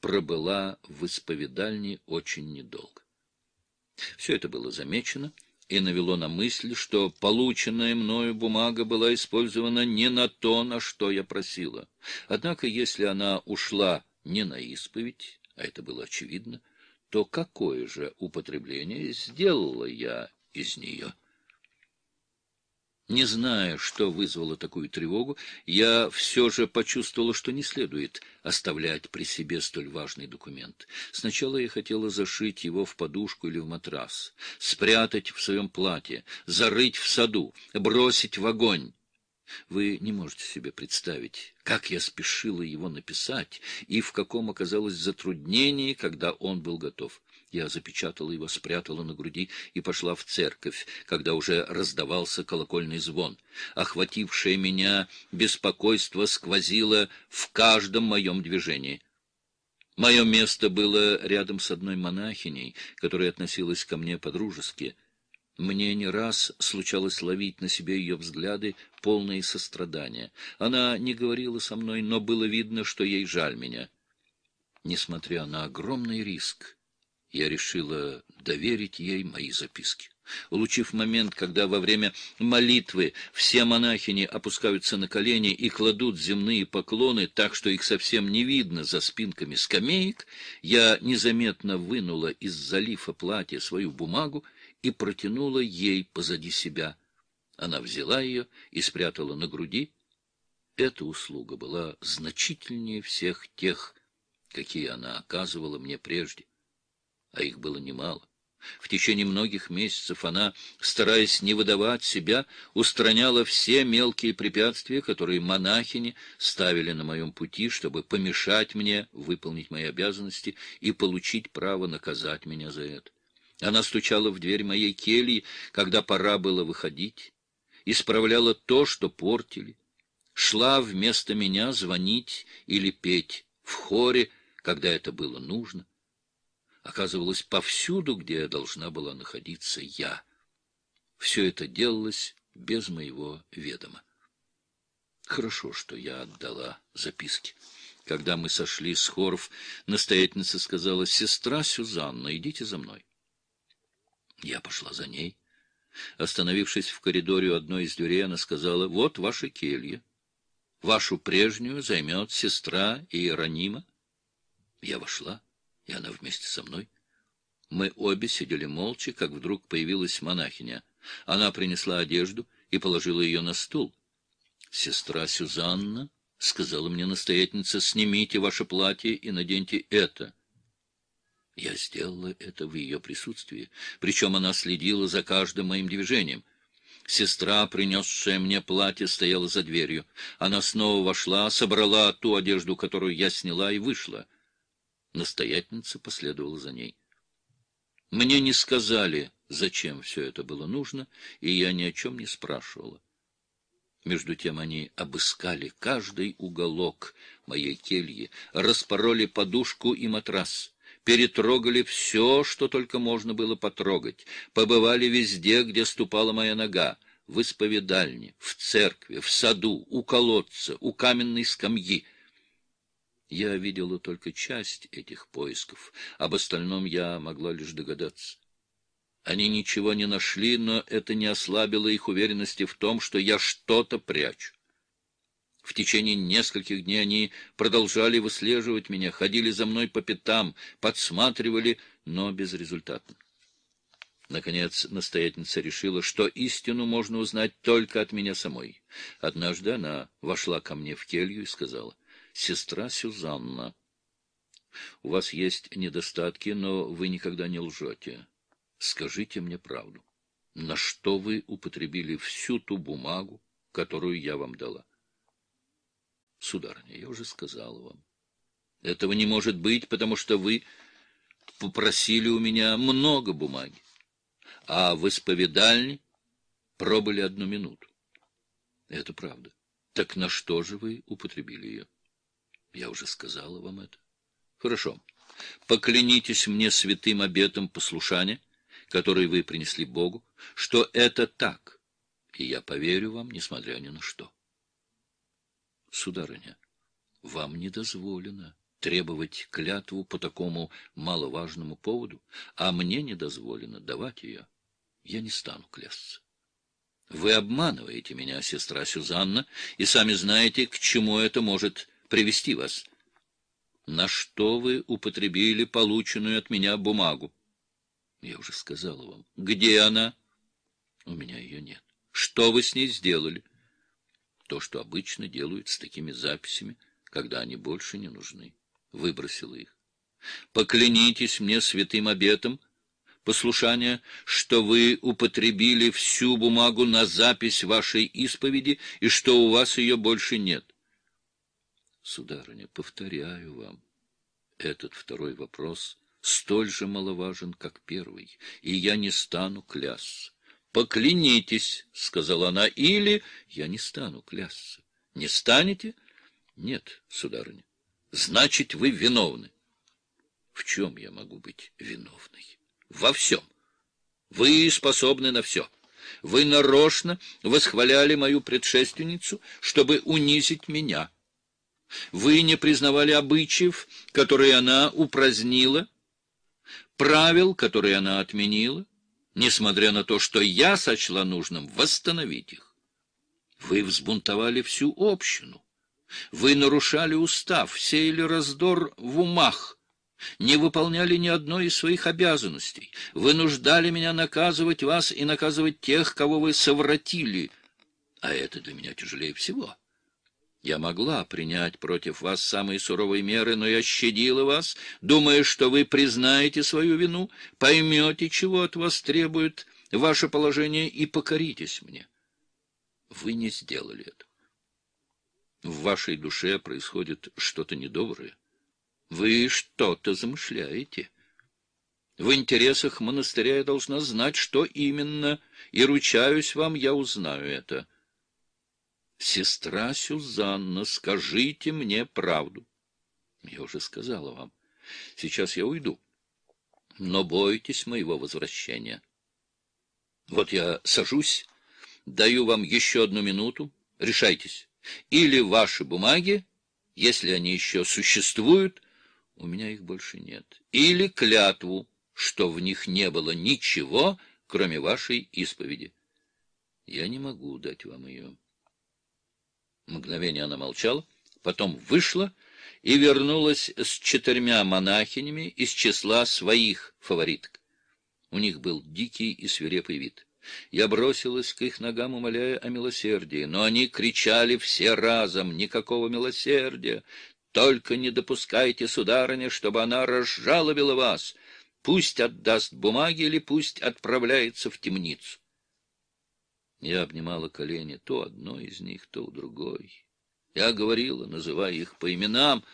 A: пробыла в исповедальне очень недолго. Все это было замечено и навело на мысль, что полученная мною бумага была использована не на то, на что я просила. Однако, если она ушла не на исповедь, а это было очевидно, то какое же употребление сделала я из нее? Не зная, что вызвало такую тревогу, я все же почувствовала, что не следует оставлять при себе столь важный документ. Сначала я хотела зашить его в подушку или в матрас, спрятать в своем платье, зарыть в саду, бросить в огонь. Вы не можете себе представить, как я спешила его написать и в каком оказалось затруднении, когда он был готов. Я запечатала его, спрятала на груди и пошла в церковь, когда уже раздавался колокольный звон. Охватившее меня беспокойство сквозило в каждом моем движении. Мое место было рядом с одной монахиней, которая относилась ко мне по-дружески. Мне не раз случалось ловить на себе ее взгляды, полные сострадания. Она не говорила со мной, но было видно, что ей жаль меня. Несмотря на огромный риск, я решила доверить ей мои записки. Улучив момент, когда во время молитвы все монахини опускаются на колени и кладут земные поклоны так, что их совсем не видно за спинками скамеек, я незаметно вынула из залифа платья свою бумагу и протянула ей позади себя. Она взяла ее и спрятала на груди. Эта услуга была значительнее всех тех, какие она оказывала мне прежде а их было немало. В течение многих месяцев она, стараясь не выдавать себя, устраняла все мелкие препятствия, которые монахини ставили на моем пути, чтобы помешать мне выполнить мои обязанности и получить право наказать меня за это. Она стучала в дверь моей кельи, когда пора было выходить, исправляла то, что портили, шла вместо меня звонить или петь в хоре, когда это было нужно — оказывалась повсюду, где я должна была находиться я. Все это делалось без моего ведома. Хорошо, что я отдала записки. Когда мы сошли с хоров, настоятельница сказала, «Сестра Сюзанна, идите за мной». Я пошла за ней. Остановившись в коридоре у одной из дверей, она сказала, «Вот ваша келья. Вашу прежнюю займет сестра Иеронима». Я вошла и она вместе со мной. Мы обе сидели молча, как вдруг появилась монахиня. Она принесла одежду и положила ее на стул. «Сестра Сюзанна», — сказала мне настоятельница, — «снимите ваше платье и наденьте это». Я сделала это в ее присутствии, причем она следила за каждым моим движением. Сестра, принесшая мне платье, стояла за дверью. Она снова вошла, собрала ту одежду, которую я сняла, и вышла. Настоятельница последовала за ней. Мне не сказали, зачем все это было нужно, и я ни о чем не спрашивала. Между тем они обыскали каждый уголок моей кельи, распороли подушку и матрас, перетрогали все, что только можно было потрогать, побывали везде, где ступала моя нога, в исповедальне, в церкви, в саду, у колодца, у каменной скамьи — я видела только часть этих поисков, об остальном я могла лишь догадаться. Они ничего не нашли, но это не ослабило их уверенности в том, что я что-то прячу. В течение нескольких дней они продолжали выслеживать меня, ходили за мной по пятам, подсматривали, но безрезультатно. Наконец, настоятельница решила, что истину можно узнать только от меня самой. Однажды она вошла ко мне в келью и сказала, сестра Сюзанна. У вас есть недостатки, но вы никогда не лжете. Скажите мне правду. На что вы употребили всю ту бумагу, которую я вам дала? Сударыня, я уже сказала вам. Этого не может быть, потому что вы попросили у меня много бумаги, а в исповедальне пробыли одну минуту. Это правда. Так на что же вы употребили ее? Я уже сказала вам это. Хорошо. Поклянитесь мне святым обетом послушания, который вы принесли Богу, что это так, и я поверю вам, несмотря ни на что. Сударыня, вам не дозволено требовать клятву по такому маловажному поводу, а мне не дозволено давать ее. Я не стану клясться. Вы обманываете меня, сестра Сюзанна, и сами знаете, к чему это может привести вас. На что вы употребили полученную от меня бумагу? Я уже сказала вам. Где она? У меня ее нет. Что вы с ней сделали? То, что обычно делают с такими записями, когда они больше не нужны. Выбросила их. Поклянитесь мне святым обетом, послушания, что вы употребили всю бумагу на запись вашей исповеди и что у вас ее больше нет. Сударыня, повторяю вам, этот второй вопрос столь же маловажен, как первый, и я не стану клясться. «Поклянитесь», — сказала она, — «или я не стану клясться». «Не станете?» «Нет, сударыня». «Значит, вы виновны». «В чем я могу быть виновной?» «Во всем. Вы способны на все». Вы нарочно восхваляли мою предшественницу, чтобы унизить меня». Вы не признавали обычаев, которые она упразднила, правил, которые она отменила, несмотря на то, что я сочла нужным восстановить их. Вы взбунтовали всю общину. Вы нарушали устав, сеяли раздор в умах, не выполняли ни одной из своих обязанностей, вынуждали меня наказывать вас и наказывать тех, кого вы совратили, а это для меня тяжелее всего». Я могла принять против вас самые суровые меры, но я щадила вас, думая, что вы признаете свою вину, поймете, чего от вас требует ваше положение, и покоритесь мне. Вы не сделали это. В вашей душе происходит что-то недоброе. Вы что-то замышляете. В интересах монастыря я должна знать, что именно, и, ручаюсь вам, я узнаю это». «Сестра Сюзанна, скажите мне правду». Я уже сказала вам. Сейчас я уйду. Но бойтесь моего возвращения. Вот я сажусь, даю вам еще одну минуту. Решайтесь. Или ваши бумаги, если они еще существуют, у меня их больше нет, или клятву, что в них не было ничего, кроме вашей исповеди. Я не могу дать вам ее. Мгновение она молчала, потом вышла и вернулась с четырьмя монахинями из числа своих фавориток. У них был дикий и свирепый вид. Я бросилась к их ногам, умоляя о милосердии, но они кричали все разом «Никакого милосердия! Только не допускайте, сударыня, чтобы она разжалобила вас! Пусть отдаст бумаги или пусть отправляется в темницу!» Я обнимала колени то одной из них, то у другой. Я говорила, называя их по именам,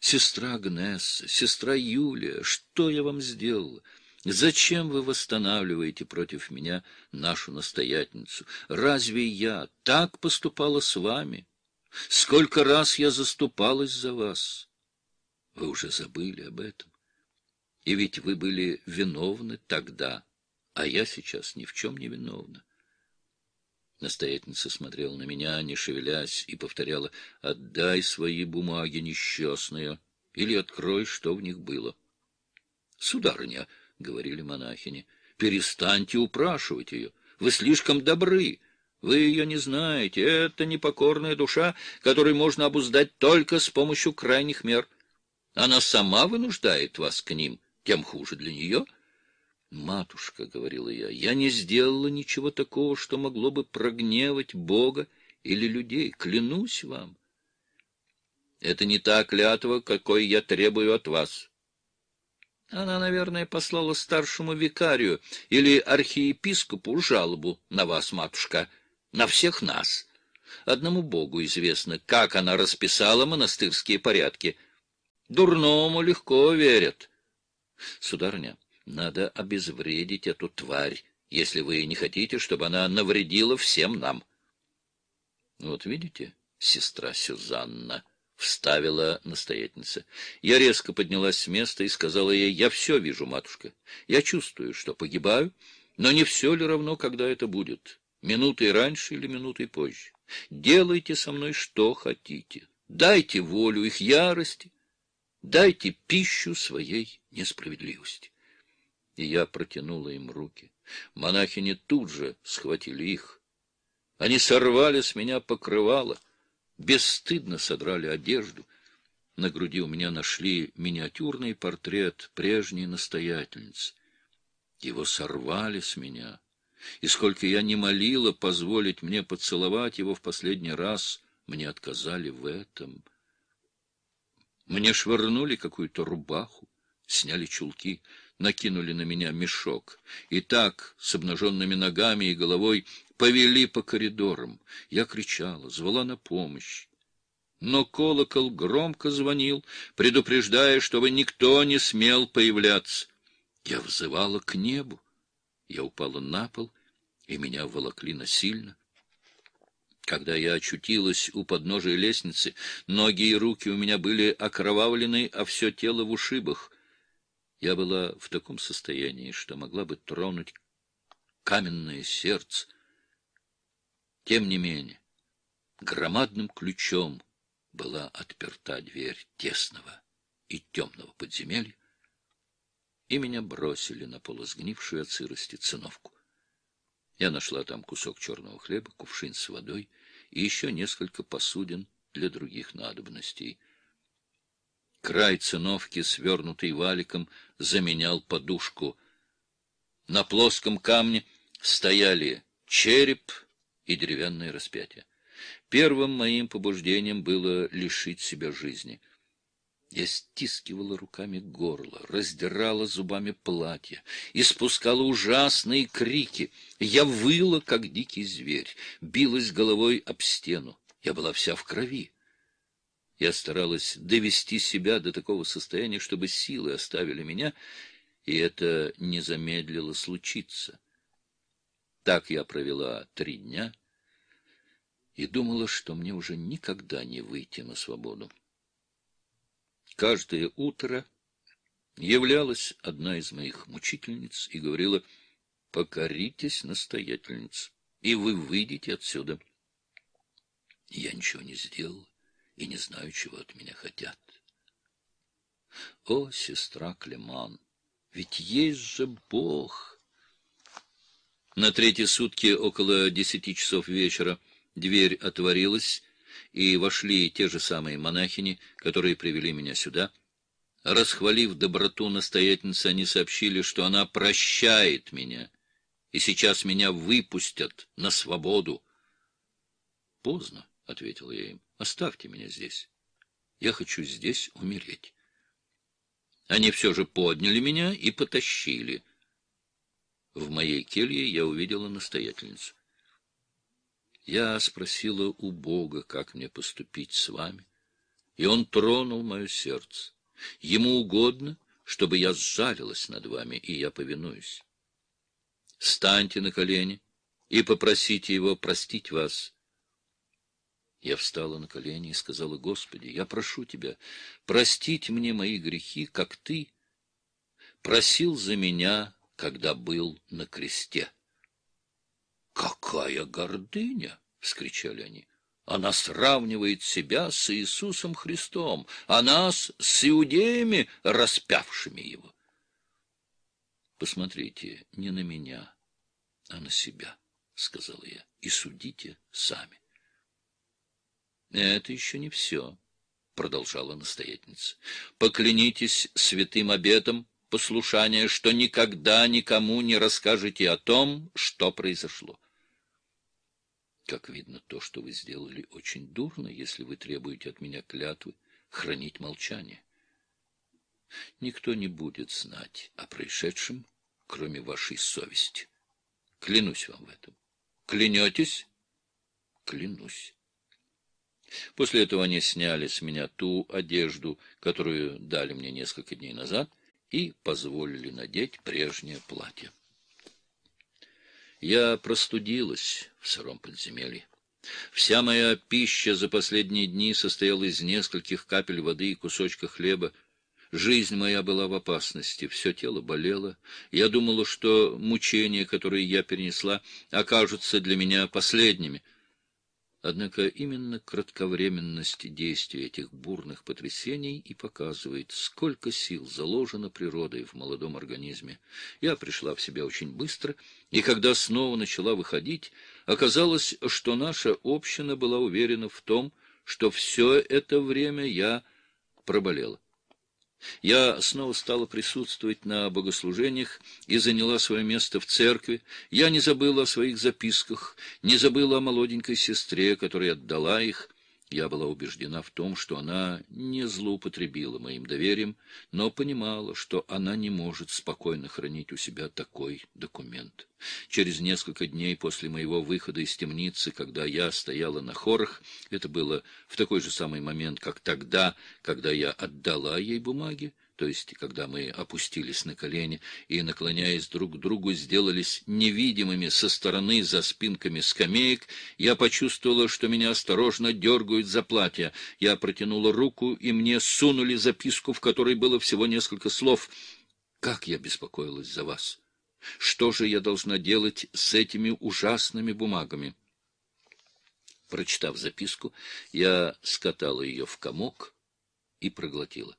A: «Сестра Гнесса, сестра Юлия, что я вам сделала?» Зачем вы восстанавливаете против меня нашу настоятельницу? Разве я так поступала с вами? Сколько раз я заступалась за вас? Вы уже забыли об этом. И ведь вы были виновны тогда, а я сейчас ни в чем не виновна. Настоятельница смотрела на меня, не шевелясь, и повторяла «Отдай свои бумаги несчастные, или открой, что в них было». «Сударыня», — говорили монахини, — «перестаньте упрашивать ее, вы слишком добры». Вы ее не знаете. Это непокорная душа, которую можно обуздать только с помощью крайних мер. Она сама вынуждает вас к ним, тем хуже для нее — «Матушка», — говорила я, — «я не сделала ничего такого, что могло бы прогневать Бога или людей, клянусь вам». «Это не та клятва, какой я требую от вас». Она, наверное, послала старшему викарию или архиепископу жалобу на вас, матушка, на всех нас. Одному Богу известно, как она расписала монастырские порядки. Дурному легко верят. сударня. Надо обезвредить эту тварь, если вы не хотите, чтобы она навредила всем нам. — Вот видите, сестра Сюзанна, — вставила настоятельница. Я резко поднялась с места и сказала ей, — Я все вижу, матушка. Я чувствую, что погибаю, но не все ли равно, когда это будет, минутой раньше или минутой позже. Делайте со мной что хотите. Дайте волю их ярости, дайте пищу своей несправедливости и я протянула им руки. Монахини тут же схватили их. Они сорвали с меня покрывало, бесстыдно содрали одежду. На груди у меня нашли миниатюрный портрет прежней настоятельницы. Его сорвали с меня, и сколько я не молила позволить мне поцеловать его в последний раз, мне отказали в этом. Мне швырнули какую-то рубаху, сняли чулки — накинули на меня мешок. И так, с обнаженными ногами и головой, повели по коридорам. Я кричала, звала на помощь. Но колокол громко звонил, предупреждая, чтобы никто не смел появляться. Я взывала к небу. Я упала на пол, и меня волокли насильно. Когда я очутилась у подножия лестницы, ноги и руки у меня были окровавлены, а все тело в ушибах — я была в таком состоянии, что могла бы тронуть каменное сердце. Тем не менее, громадным ключом была отперта дверь тесного и темного подземелья, и меня бросили на полусгнившую от сырости циновку. Я нашла там кусок черного хлеба, кувшин с водой и еще несколько посудин для других надобностей — Край циновки, свернутый валиком, заменял подушку. На плоском камне стояли череп и деревянное распятие. Первым моим побуждением было лишить себя жизни. Я стискивала руками горло, раздирала зубами платье, испускала ужасные крики. Я выла, как дикий зверь, билась головой об стену. Я была вся в крови. Я старалась довести себя до такого состояния, чтобы силы оставили меня, и это не замедлило случиться. Так я провела три дня и думала, что мне уже никогда не выйти на свободу. Каждое утро являлась одна из моих мучительниц и говорила, «Покоритесь, настоятельница, и вы выйдете отсюда». Я ничего не сделала и не знаю, чего от меня хотят. О, сестра Клеман, ведь есть же Бог! На третьи сутки около десяти часов вечера дверь отворилась, и вошли те же самые монахини, которые привели меня сюда. Расхвалив доброту настоятельницы, они сообщили, что она прощает меня, и сейчас меня выпустят на свободу. Поздно. — ответил я им. — Оставьте меня здесь. Я хочу здесь умереть. Они все же подняли меня и потащили. В моей келье я увидела настоятельницу. Я спросила у Бога, как мне поступить с вами, и Он тронул мое сердце. Ему угодно, чтобы я сжалилась над вами, и я повинуюсь. Станьте на колени и попросите Его простить вас, — я встала на колени и сказала, «Господи, я прошу Тебя простить мне мои грехи, как Ты просил за меня, когда был на кресте». «Какая гордыня!» — вскричали они. «Она сравнивает себя с Иисусом Христом, а нас с иудеями, распявшими Его». «Посмотрите не на меня, а на себя», — сказала я, — «и судите сами». Это еще не все, продолжала настоятельница. Поклянитесь святым обетом послушания, что никогда никому не расскажете о том, что произошло. Как видно, то, что вы сделали, очень дурно, если вы требуете от меня клятвы хранить молчание. Никто не будет знать о происшедшем, кроме вашей совести. Клянусь вам в этом. Клянетесь? Клянусь. После этого они сняли с меня ту одежду, которую дали мне несколько дней назад, и позволили надеть прежнее платье. Я простудилась в сыром подземелье. Вся моя пища за последние дни состояла из нескольких капель воды и кусочка хлеба. Жизнь моя была в опасности, все тело болело. Я думала, что мучения, которые я перенесла, окажутся для меня последними — Однако именно кратковременность действия этих бурных потрясений и показывает, сколько сил заложено природой в молодом организме. Я пришла в себя очень быстро, и когда снова начала выходить, оказалось, что наша община была уверена в том, что все это время я проболела. Я снова стала присутствовать на богослужениях и заняла свое место в церкви. Я не забыла о своих записках, не забыла о молоденькой сестре, которая отдала их. Я была убеждена в том, что она не злоупотребила моим доверием, но понимала, что она не может спокойно хранить у себя такой документ. Через несколько дней после моего выхода из темницы, когда я стояла на хорах, это было в такой же самый момент, как тогда, когда я отдала ей бумаги, то есть когда мы опустились на колени и, наклоняясь друг к другу, сделались невидимыми со стороны за спинками скамеек, я почувствовала, что меня осторожно дергают за платье. Я протянула руку, и мне сунули записку, в которой было всего несколько слов. «Как я беспокоилась за вас! Что же я должна делать с этими ужасными бумагами?» Прочитав записку, я скатала ее в комок и проглотила.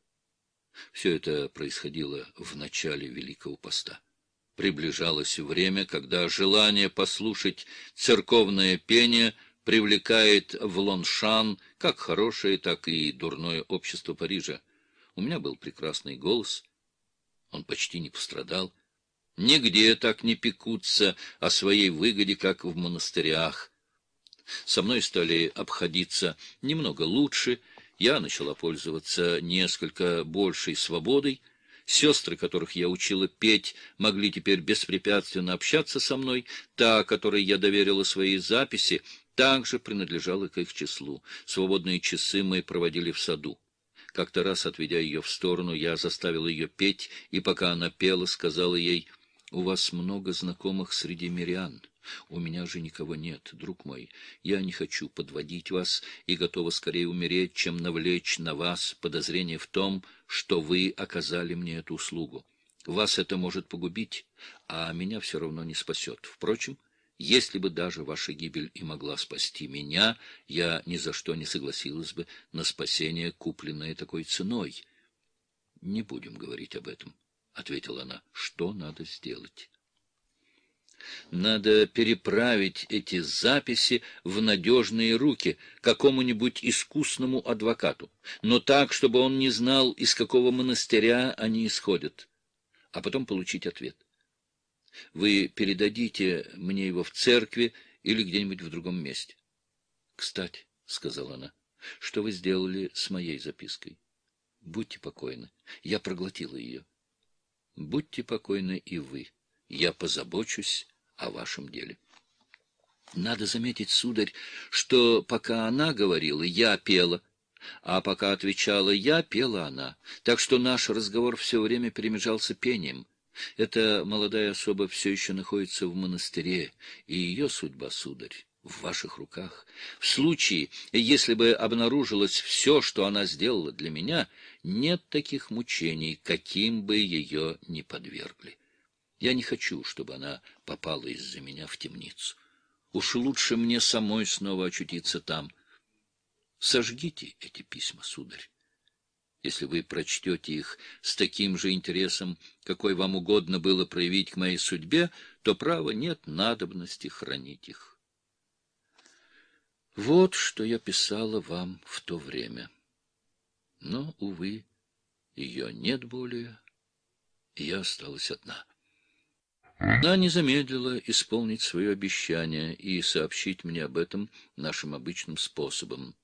A: Все это происходило в начале Великого Поста. Приближалось время, когда желание послушать церковное пение привлекает в Лоншан как хорошее, так и дурное общество Парижа. У меня был прекрасный голос. Он почти не пострадал. Нигде так не пекутся о своей выгоде, как в монастырях. Со мной стали обходиться немного лучше — я начала пользоваться несколько большей свободой. Сестры, которых я учила петь, могли теперь беспрепятственно общаться со мной. Та, которой я доверила свои записи, также принадлежала к их числу. Свободные часы мы проводили в саду. Как-то раз, отведя ее в сторону, я заставил ее петь, и пока она пела, сказала ей, «У вас много знакомых среди мирян». У меня же никого нет, друг мой. Я не хочу подводить вас и готова скорее умереть, чем навлечь на вас подозрение в том, что вы оказали мне эту услугу. Вас это может погубить, а меня все равно не спасет. Впрочем, если бы даже ваша гибель и могла спасти меня, я ни за что не согласилась бы на спасение, купленное такой ценой. — Не будем говорить об этом, — ответила она. — Что надо сделать? Надо переправить эти записи в надежные руки какому-нибудь искусному адвокату, но так, чтобы он не знал, из какого монастыря они исходят, а потом получить ответ. Вы передадите мне его в церкви или где-нибудь в другом месте. — Кстати, — сказала она, — что вы сделали с моей запиской? — Будьте покойны, я проглотила ее. — Будьте покойны и вы. Я позабочусь о вашем деле. Надо заметить, сударь, что пока она говорила, я пела, а пока отвечала я, пела она. Так что наш разговор все время перемежался пением. Эта молодая особа все еще находится в монастыре, и ее судьба, сударь, в ваших руках. В случае, если бы обнаружилось все, что она сделала для меня, нет таких мучений, каким бы ее не подвергли. Я не хочу, чтобы она попала из-за меня в темницу. Уж лучше мне самой снова очутиться там. Сожгите эти письма, сударь. Если вы прочтете их с таким же интересом, какой вам угодно было проявить к моей судьбе, то, права нет надобности хранить их. Вот что я писала вам в то время. Но, увы, ее нет более, и я осталась одна. Она не замедлила исполнить свое обещание и сообщить мне об этом нашим обычным способом.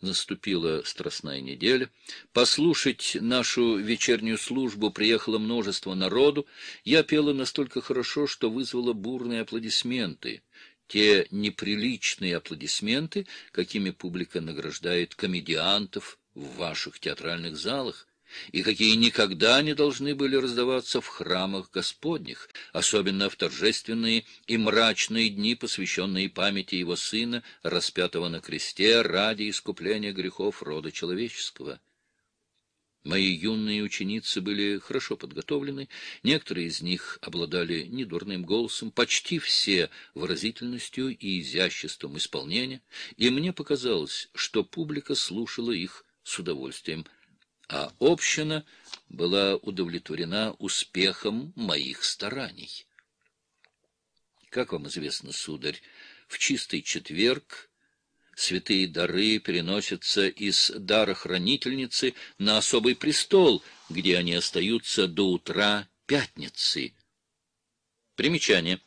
A: Наступила страстная неделя. Послушать нашу вечернюю службу приехало множество народу. Я пела настолько хорошо, что вызвала бурные аплодисменты. Те неприличные аплодисменты, какими публика награждает комедиантов в ваших театральных залах и какие никогда не должны были раздаваться в храмах Господних, особенно в торжественные и мрачные дни, посвященные памяти его сына, распятого на кресте ради искупления грехов рода человеческого. Мои юные ученицы были хорошо подготовлены, некоторые из них обладали недурным голосом, почти все выразительностью и изяществом исполнения, и мне показалось, что публика слушала их с удовольствием — а община была удовлетворена успехом моих стараний. Как вам известно, сударь, в чистый четверг святые дары переносятся из дарохранительницы на особый престол, где они остаются до утра пятницы. Примечание.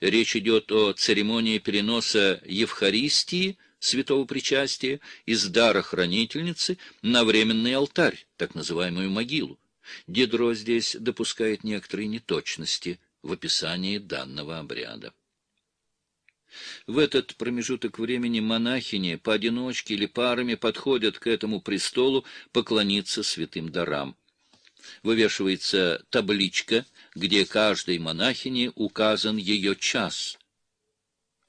A: Речь идет о церемонии переноса Евхаристии – святого причастия из дара хранительницы на временный алтарь, так называемую могилу. Дидро здесь допускает некоторые неточности в описании данного обряда. В этот промежуток времени монахини поодиночке или парами подходят к этому престолу поклониться святым дарам. Вывешивается табличка, где каждой монахине указан ее час —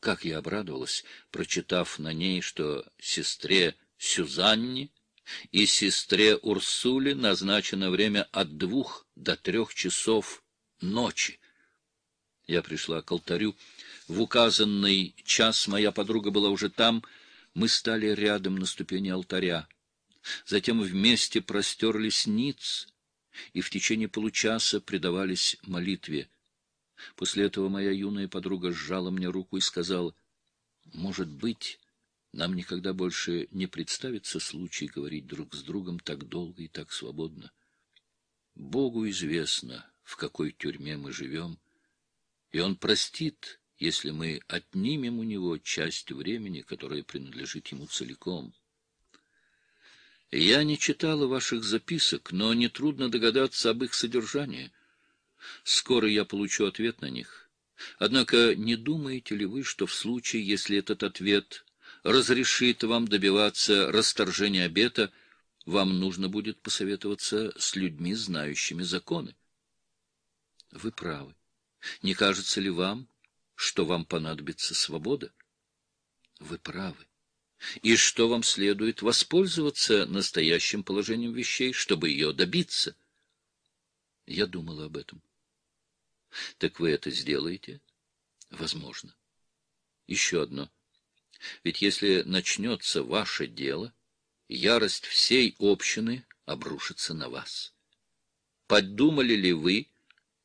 A: как я обрадовалась, прочитав на ней, что сестре Сюзанне и сестре Урсуле назначено время от двух до трех часов ночи. Я пришла к алтарю. В указанный час моя подруга была уже там. Мы стали рядом на ступени алтаря. Затем вместе простерлись ниц и в течение получаса предавались молитве — После этого моя юная подруга сжала мне руку и сказала, «Может быть, нам никогда больше не представится случай говорить друг с другом так долго и так свободно. Богу известно, в какой тюрьме мы живем, и Он простит, если мы отнимем у Него часть времени, которая принадлежит Ему целиком». Я не читала ваших записок, но нетрудно догадаться об их содержании. Скоро я получу ответ на них. Однако не думаете ли вы, что в случае, если этот ответ разрешит вам добиваться расторжения обета, вам нужно будет посоветоваться с людьми, знающими законы? Вы правы. Не кажется ли вам, что вам понадобится свобода? Вы правы. И что вам следует воспользоваться настоящим положением вещей, чтобы ее добиться? Я думала об этом. Так вы это сделаете? Возможно. Еще одно. Ведь если начнется ваше дело, ярость всей общины обрушится на вас. Подумали ли вы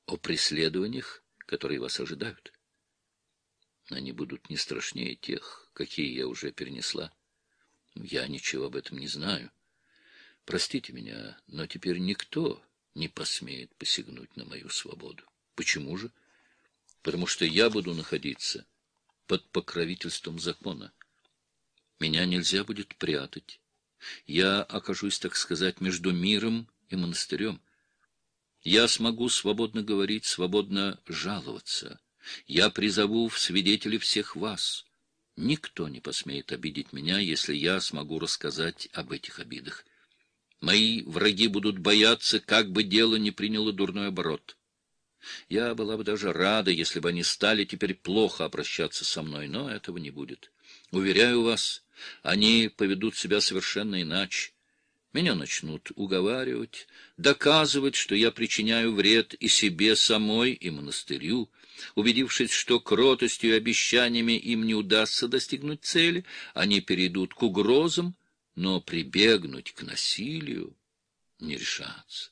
A: о преследованиях, которые вас ожидают? Они будут не страшнее тех, какие я уже перенесла. Я ничего об этом не знаю. Простите меня, но теперь никто не посмеет посягнуть на мою свободу. Почему же? Потому что я буду находиться под покровительством закона. Меня нельзя будет прятать. Я окажусь, так сказать, между миром и монастырем. Я смогу свободно говорить, свободно жаловаться. Я призову в свидетели всех вас. Никто не посмеет обидеть меня, если я смогу рассказать об этих обидах. Мои враги будут бояться, как бы дело не приняло дурной оборот». Я была бы даже рада, если бы они стали теперь плохо обращаться со мной, но этого не будет. Уверяю вас, они поведут себя совершенно иначе. Меня начнут уговаривать, доказывать, что я причиняю вред и себе самой, и монастырю. Убедившись, что кротостью и обещаниями им не удастся достигнуть цели, они перейдут к угрозам, но прибегнуть к насилию не решатся.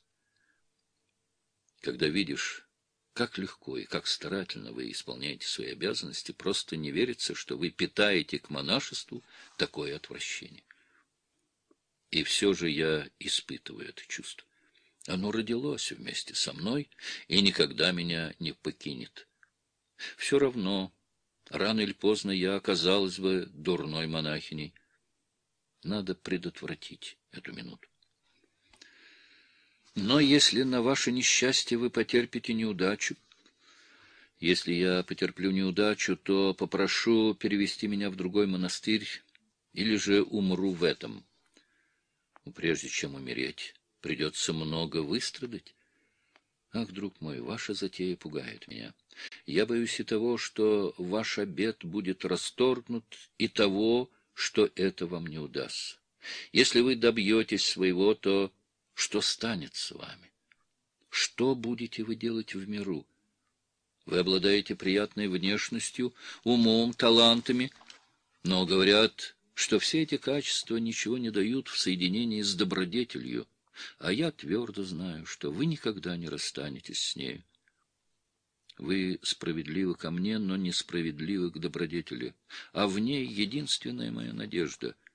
A: Когда видишь как легко и как старательно вы исполняете свои обязанности, просто не верится, что вы питаете к монашеству такое отвращение. И все же я испытываю это чувство. Оно родилось вместе со мной и никогда меня не покинет. Все равно, рано или поздно я оказалась бы дурной монахиней. Надо предотвратить эту минуту. Но если на ваше несчастье вы потерпите неудачу... Если я потерплю неудачу, то попрошу перевести меня в другой монастырь или же умру в этом. Прежде чем умереть, придется много выстрадать. Ах, друг мой, ваша затея пугает меня. Я боюсь и того, что ваш обед будет расторгнут, и того, что это вам не удастся. Если вы добьетесь своего, то что станет с вами? Что будете вы делать в миру? Вы обладаете приятной внешностью, умом, талантами, но говорят, что все эти качества ничего не дают в соединении с добродетелью, а я твердо знаю, что вы никогда не расстанетесь с нею. Вы справедливы ко мне, но несправедливы к добродетели, а в ней единственная моя надежда —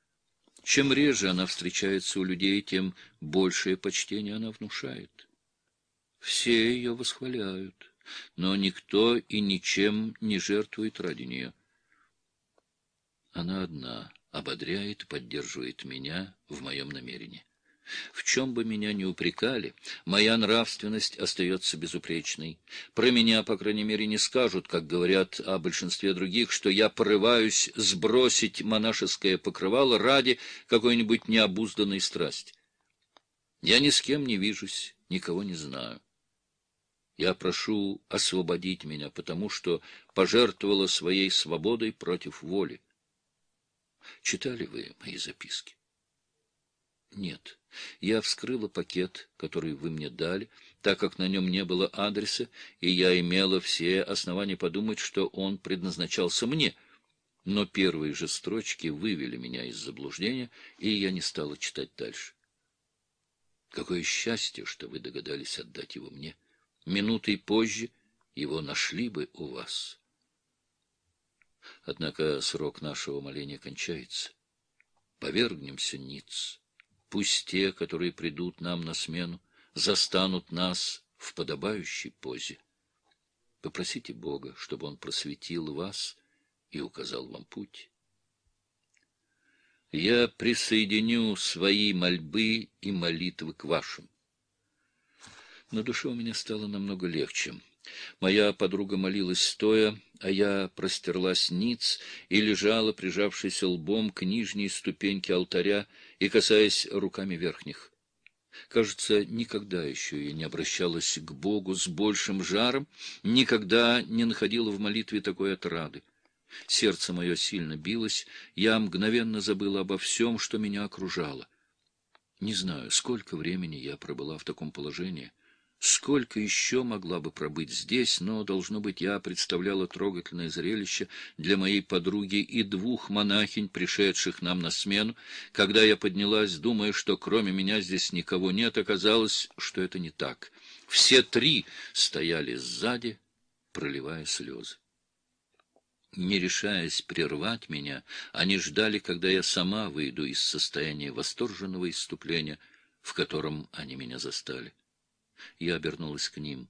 A: чем реже она встречается у людей, тем большее почтение она внушает. Все ее восхваляют, но никто и ничем не жертвует ради нее. Она одна ободряет и поддерживает меня в моем намерении. В чем бы меня ни упрекали, моя нравственность остается безупречной. Про меня, по крайней мере, не скажут, как говорят о большинстве других, что я порываюсь сбросить монашеское покрывало ради какой-нибудь необузданной страсти. Я ни с кем не вижусь, никого не знаю. Я прошу освободить меня, потому что пожертвовала своей свободой против воли. Читали вы мои записки? Нет. Я вскрыла пакет, который вы мне дали, так как на нем не было адреса, и я имела все основания подумать, что он предназначался мне. Но первые же строчки вывели меня из заблуждения, и я не стала читать дальше. Какое счастье, что вы догадались отдать его мне. Минутой позже его нашли бы у вас. Однако срок нашего моления кончается. Повергнемся ниц. Пусть те, которые придут нам на смену, застанут нас в подобающей позе. Попросите Бога, чтобы Он просветил вас и указал вам путь. Я присоединю свои мольбы и молитвы к вашим. На душе у меня стало намного легче. Моя подруга молилась стоя, а я простерлась ниц и лежала, прижавшись лбом к нижней ступеньке алтаря, и касаясь руками верхних. Кажется, никогда еще я не обращалась к Богу с большим жаром, никогда не находила в молитве такой отрады. Сердце мое сильно билось, я мгновенно забыла обо всем, что меня окружало. Не знаю, сколько времени я пробыла в таком положении — Сколько еще могла бы пробыть здесь, но, должно быть, я представляла трогательное зрелище для моей подруги и двух монахинь, пришедших нам на смену. Когда я поднялась, думая, что кроме меня здесь никого нет, оказалось, что это не так. Все три стояли сзади, проливая слезы. Не решаясь прервать меня, они ждали, когда я сама выйду из состояния восторженного иступления, в котором они меня застали. Я обернулась к ним.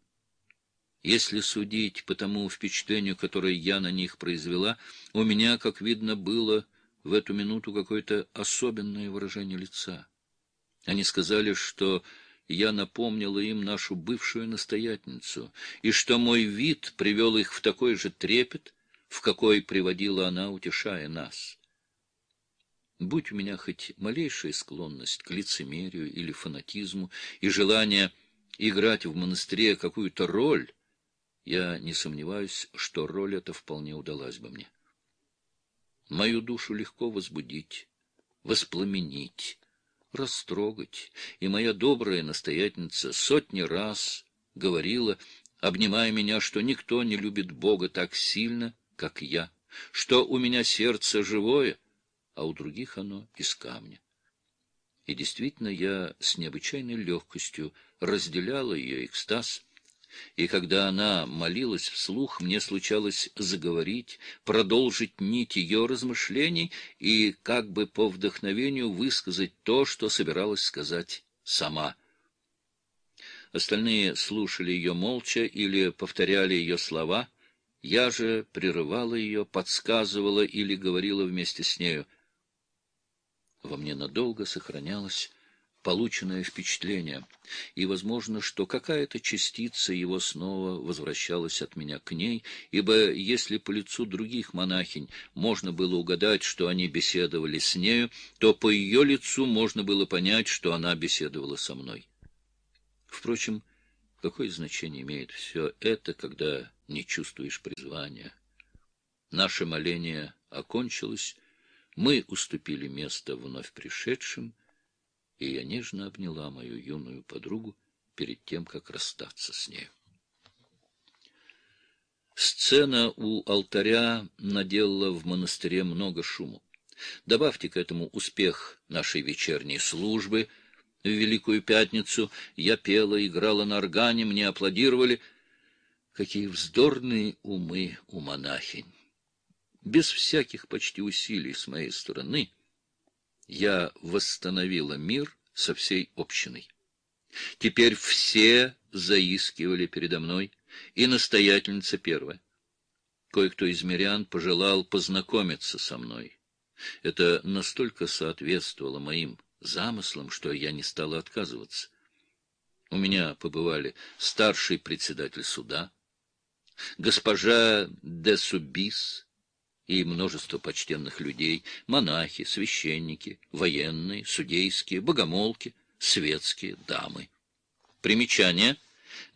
A: Если судить по тому впечатлению, которое я на них произвела, у меня, как видно, было в эту минуту какое-то особенное выражение лица. Они сказали, что я напомнила им нашу бывшую настоятельницу, и что мой вид привел их в такой же трепет, в какой приводила она, утешая нас. Будь у меня хоть малейшая склонность к лицемерию или фанатизму и желание играть в монастыре какую-то роль, я не сомневаюсь, что роль эта вполне удалась бы мне. Мою душу легко возбудить, воспламенить, растрогать, и моя добрая настоятельница сотни раз говорила, обнимая меня, что никто не любит Бога так сильно, как я, что у меня сердце живое, а у других оно из камня. И действительно, я с необычайной легкостью разделяла ее экстаз, и когда она молилась вслух, мне случалось заговорить, продолжить нить ее размышлений и как бы по вдохновению высказать то, что собиралась сказать сама. Остальные слушали ее молча или повторяли ее слова. Я же прерывала ее, подсказывала или говорила вместе с нею — во мне надолго сохранялось полученное впечатление, и, возможно, что какая-то частица его снова возвращалась от меня к ней, ибо если по лицу других монахинь можно было угадать, что они беседовали с нею, то по ее лицу можно было понять, что она беседовала со мной. Впрочем, какое значение имеет все это, когда не чувствуешь призвания? Наше моление окончилось, мы уступили место вновь пришедшим, и я нежно обняла мою юную подругу перед тем, как расстаться с ней. Сцена у алтаря наделала в монастыре много шуму. Добавьте к этому успех нашей вечерней службы. В Великую Пятницу я пела, играла на органе, мне аплодировали. Какие вздорные умы у монахинь! без всяких почти усилий с моей стороны, я восстановила мир со всей общиной. Теперь все заискивали передо мной, и настоятельница первая. Кое-кто из мирян пожелал познакомиться со мной. Это настолько соответствовало моим замыслам, что я не стала отказываться. У меня побывали старший председатель суда, госпожа де Субис, и множество почтенных людей, монахи, священники, военные, судейские, богомолки, светские дамы. Примечание.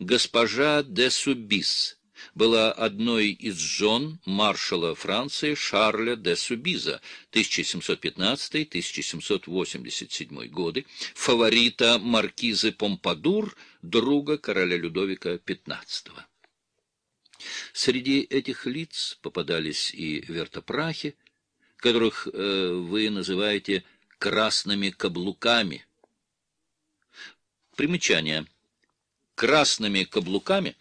A: Госпожа де Субис была одной из жен маршала Франции Шарля де Субиза 1715-1787 годы, фаворита маркизы Помпадур, друга короля Людовика XV. Среди этих лиц попадались и вертопрахи, которых э, вы называете «красными каблуками». Примечание. «Красными каблуками»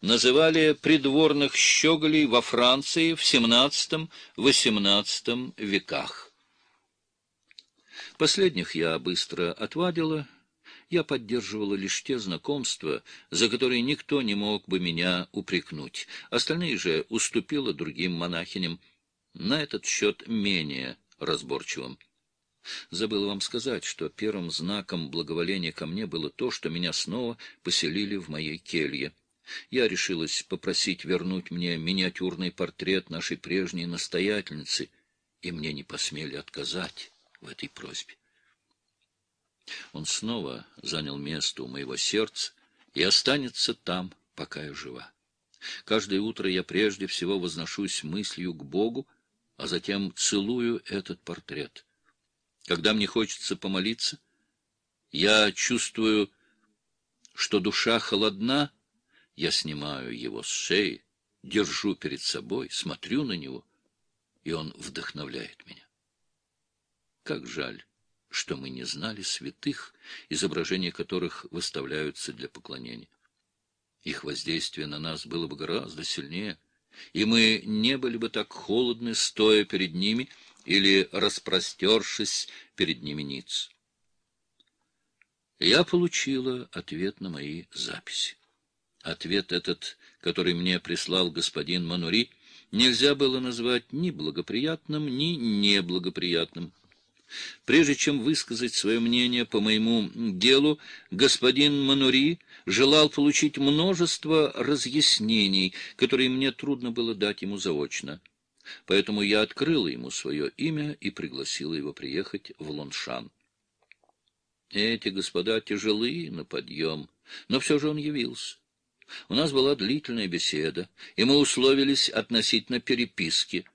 A: называли придворных щеголей во Франции в XVII-XVIII веках. Последних я быстро отвадила, я поддерживала лишь те знакомства, за которые никто не мог бы меня упрекнуть. Остальные же уступила другим монахиням, на этот счет менее разборчивым. Забыл вам сказать, что первым знаком благоволения ко мне было то, что меня снова поселили в моей келье. Я решилась попросить вернуть мне миниатюрный портрет нашей прежней настоятельницы, и мне не посмели отказать в этой просьбе. Он снова занял место у моего сердца и останется там, пока я жива. Каждое утро я прежде всего возношусь мыслью к Богу, а затем целую этот портрет. Когда мне хочется помолиться, я чувствую, что душа холодна, я снимаю его с шеи, держу перед собой, смотрю на него, и он вдохновляет меня. Как жаль, что мы не знали святых, изображения которых выставляются для поклонения. Их воздействие на нас было бы гораздо сильнее, и мы не были бы так холодны, стоя перед ними или распростершись перед ними ниц. Я получила ответ на мои записи. Ответ этот, который мне прислал господин Манури, нельзя было назвать ни благоприятным, ни неблагоприятным. Прежде чем высказать свое мнение по моему делу, господин Манури желал получить множество разъяснений, которые мне трудно было дать ему заочно. Поэтому я открыл ему свое имя и пригласил его приехать в Лоншан. Эти господа тяжелые на подъем, но все же он явился. У нас была длительная беседа, и мы условились относительно переписки —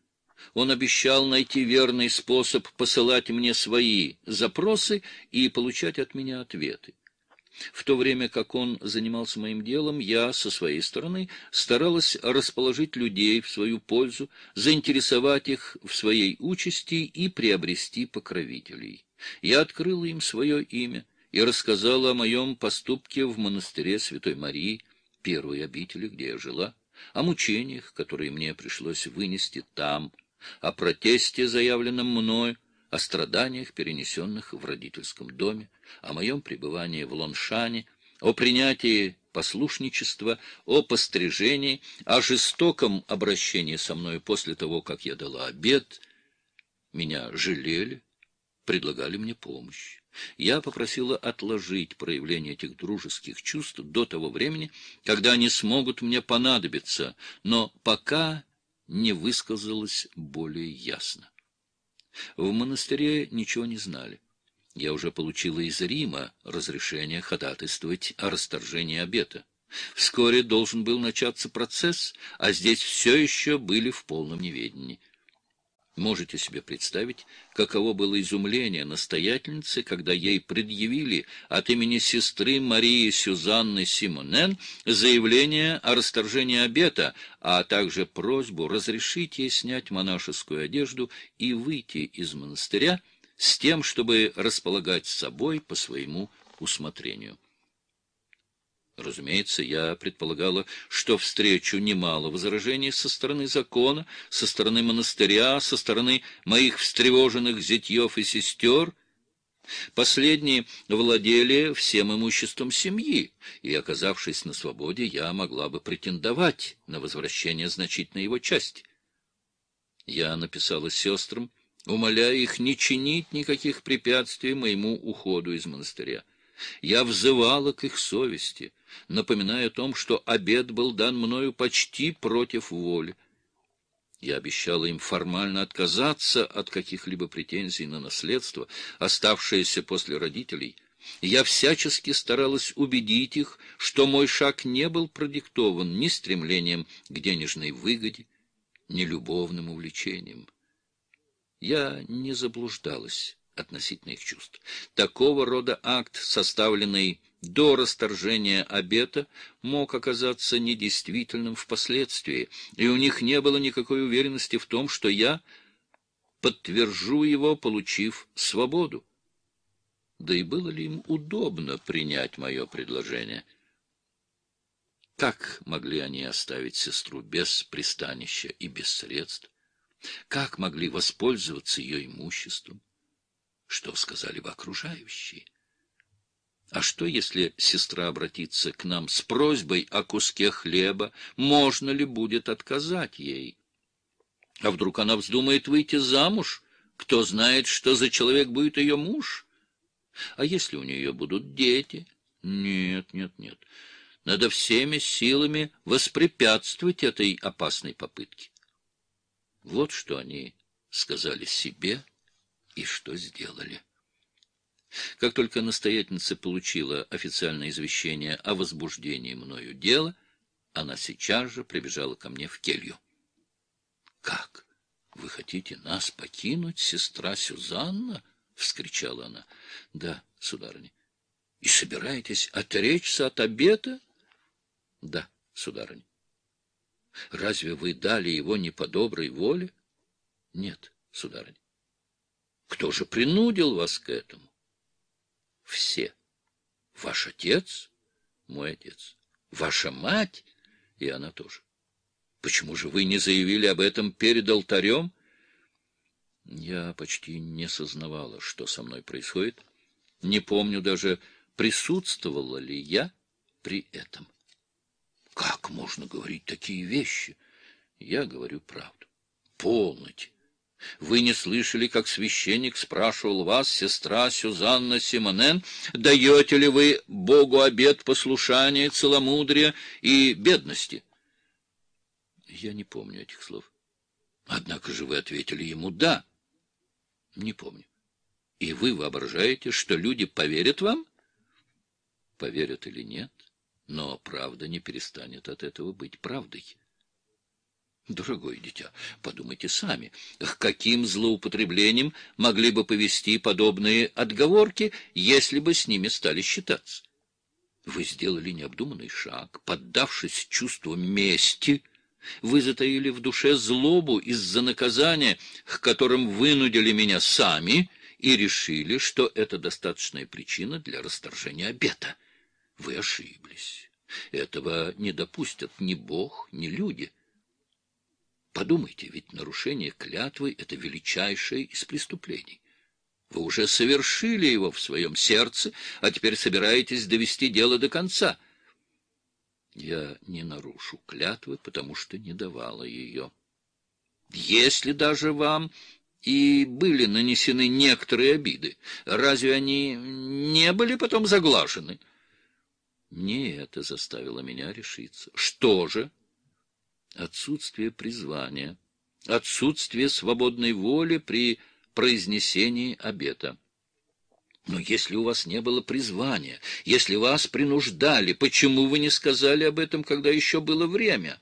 A: он обещал найти верный способ посылать мне свои запросы и получать от меня ответы. В то время как он занимался моим делом, я, со своей стороны, старалась расположить людей в свою пользу, заинтересовать их в своей участи и приобрести покровителей. Я открыла им свое имя и рассказала о моем поступке в монастыре Святой Марии, первой обители, где я жила, о мучениях, которые мне пришлось вынести там, о протесте, заявленном мною, о страданиях, перенесенных в родительском доме, о моем пребывании в Лоншане, о принятии послушничества, о пострижении, о жестоком обращении со мною после того, как я дала обед. Меня жалели, предлагали мне помощь. Я попросила отложить проявление этих дружеских чувств до того времени, когда они смогут мне понадобиться, но пока не высказалась более ясно. В монастыре ничего не знали. Я уже получила из Рима разрешение ходатайствовать о расторжении обета. Вскоре должен был начаться процесс, а здесь все еще были в полном неведении. Можете себе представить, каково было изумление настоятельницы, когда ей предъявили от имени сестры Марии Сюзанны Симонен заявление о расторжении обета, а также просьбу разрешить ей снять монашескую одежду и выйти из монастыря с тем, чтобы располагать собой по своему усмотрению. Разумеется, я предполагала, что встречу немало возражений со стороны закона, со стороны монастыря, со стороны моих встревоженных зятьев и сестер. Последние владели всем имуществом семьи, и, оказавшись на свободе, я могла бы претендовать на возвращение значительной его части. Я написала сестрам, умоляя их не чинить никаких препятствий моему уходу из монастыря. Я взывала к их совести, напоминая о том, что обед был дан мною почти против воли. Я обещала им формально отказаться от каких-либо претензий на наследство, оставшееся после родителей. Я всячески старалась убедить их, что мой шаг не был продиктован ни стремлением к денежной выгоде, ни любовным увлечением. Я не заблуждалась относительно их чувств. Такого рода акт, составленный до расторжения обета, мог оказаться недействительным впоследствии, и у них не было никакой уверенности в том, что я подтвержу его, получив свободу. Да и было ли им удобно принять мое предложение? Как могли они оставить сестру без пристанища и без средств? Как могли воспользоваться ее имуществом? Что сказали бы окружающие? А что, если сестра обратится к нам с просьбой о куске хлеба, можно ли будет отказать ей? А вдруг она вздумает выйти замуж? Кто знает, что за человек будет ее муж? А если у нее будут дети? Нет, нет, нет. Надо всеми силами воспрепятствовать этой опасной попытке. Вот что они сказали себе и что сделали. Как только настоятельница получила официальное извещение о возбуждении мною дела, она сейчас же прибежала ко мне в келью. — Как? Вы хотите нас покинуть, сестра Сюзанна? — вскричала она. — Да, сударыня. — И собираетесь отречься от обета? — Да, сударыня. — Разве вы дали его не по доброй воле? — Нет, сударыня. Кто же принудил вас к этому? Все. Ваш отец? Мой отец. Ваша мать? И она тоже. Почему же вы не заявили об этом перед алтарем? Я почти не сознавала, что со мной происходит. Не помню даже, присутствовала ли я при этом. Как можно говорить такие вещи? Я говорю правду. Полноте. Вы не слышали, как священник спрашивал вас, сестра Сюзанна Симонен, даете ли вы Богу обет послушания, целомудрия и бедности? Я не помню этих слов. Однако же вы ответили ему «да». Не помню. И вы воображаете, что люди поверят вам? Поверят или нет, но правда не перестанет от этого быть правдой. Дорогое дитя, подумайте сами, к каким злоупотреблениям могли бы повести подобные отговорки, если бы с ними стали считаться? Вы сделали необдуманный шаг, поддавшись чувству мести. Вы затаили в душе злобу из-за наказания, к которым вынудили меня сами, и решили, что это достаточная причина для расторжения обета. Вы ошиблись. Этого не допустят ни Бог, ни люди». Подумайте, ведь нарушение клятвы — это величайшее из преступлений. Вы уже совершили его в своем сердце, а теперь собираетесь довести дело до конца. Я не нарушу клятвы, потому что не давала ее. Если даже вам и были нанесены некоторые обиды, разве они не были потом заглажены? Не это заставило меня решиться. Что же? — отсутствие призвания, отсутствие свободной воли при произнесении обета. Но если у вас не было призвания, если вас принуждали, почему вы не сказали об этом, когда еще было время?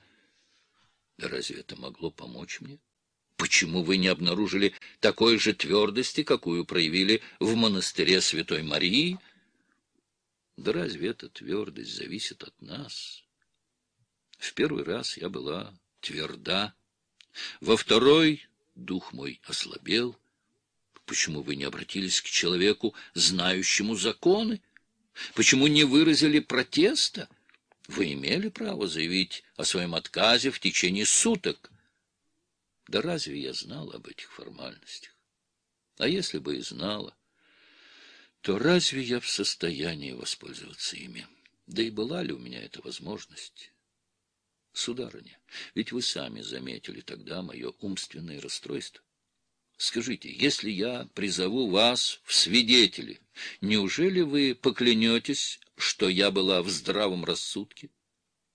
A: Да разве это могло помочь мне? Почему вы не обнаружили такой же твердости, какую проявили в монастыре Святой Марии? Да разве эта твердость зависит от нас? В первый раз я была тверда, во второй дух мой ослабел. Почему вы не обратились к человеку, знающему законы? Почему не выразили протеста? Вы имели право заявить о своем отказе в течение суток. Да разве я знала об этих формальностях? А если бы и знала, то разве я в состоянии воспользоваться ими? Да и была ли у меня эта возможность? Сударыня, ведь вы сами заметили тогда мое умственное расстройство. Скажите, если я призову вас в свидетели, неужели вы поклянетесь, что я была в здравом рассудке?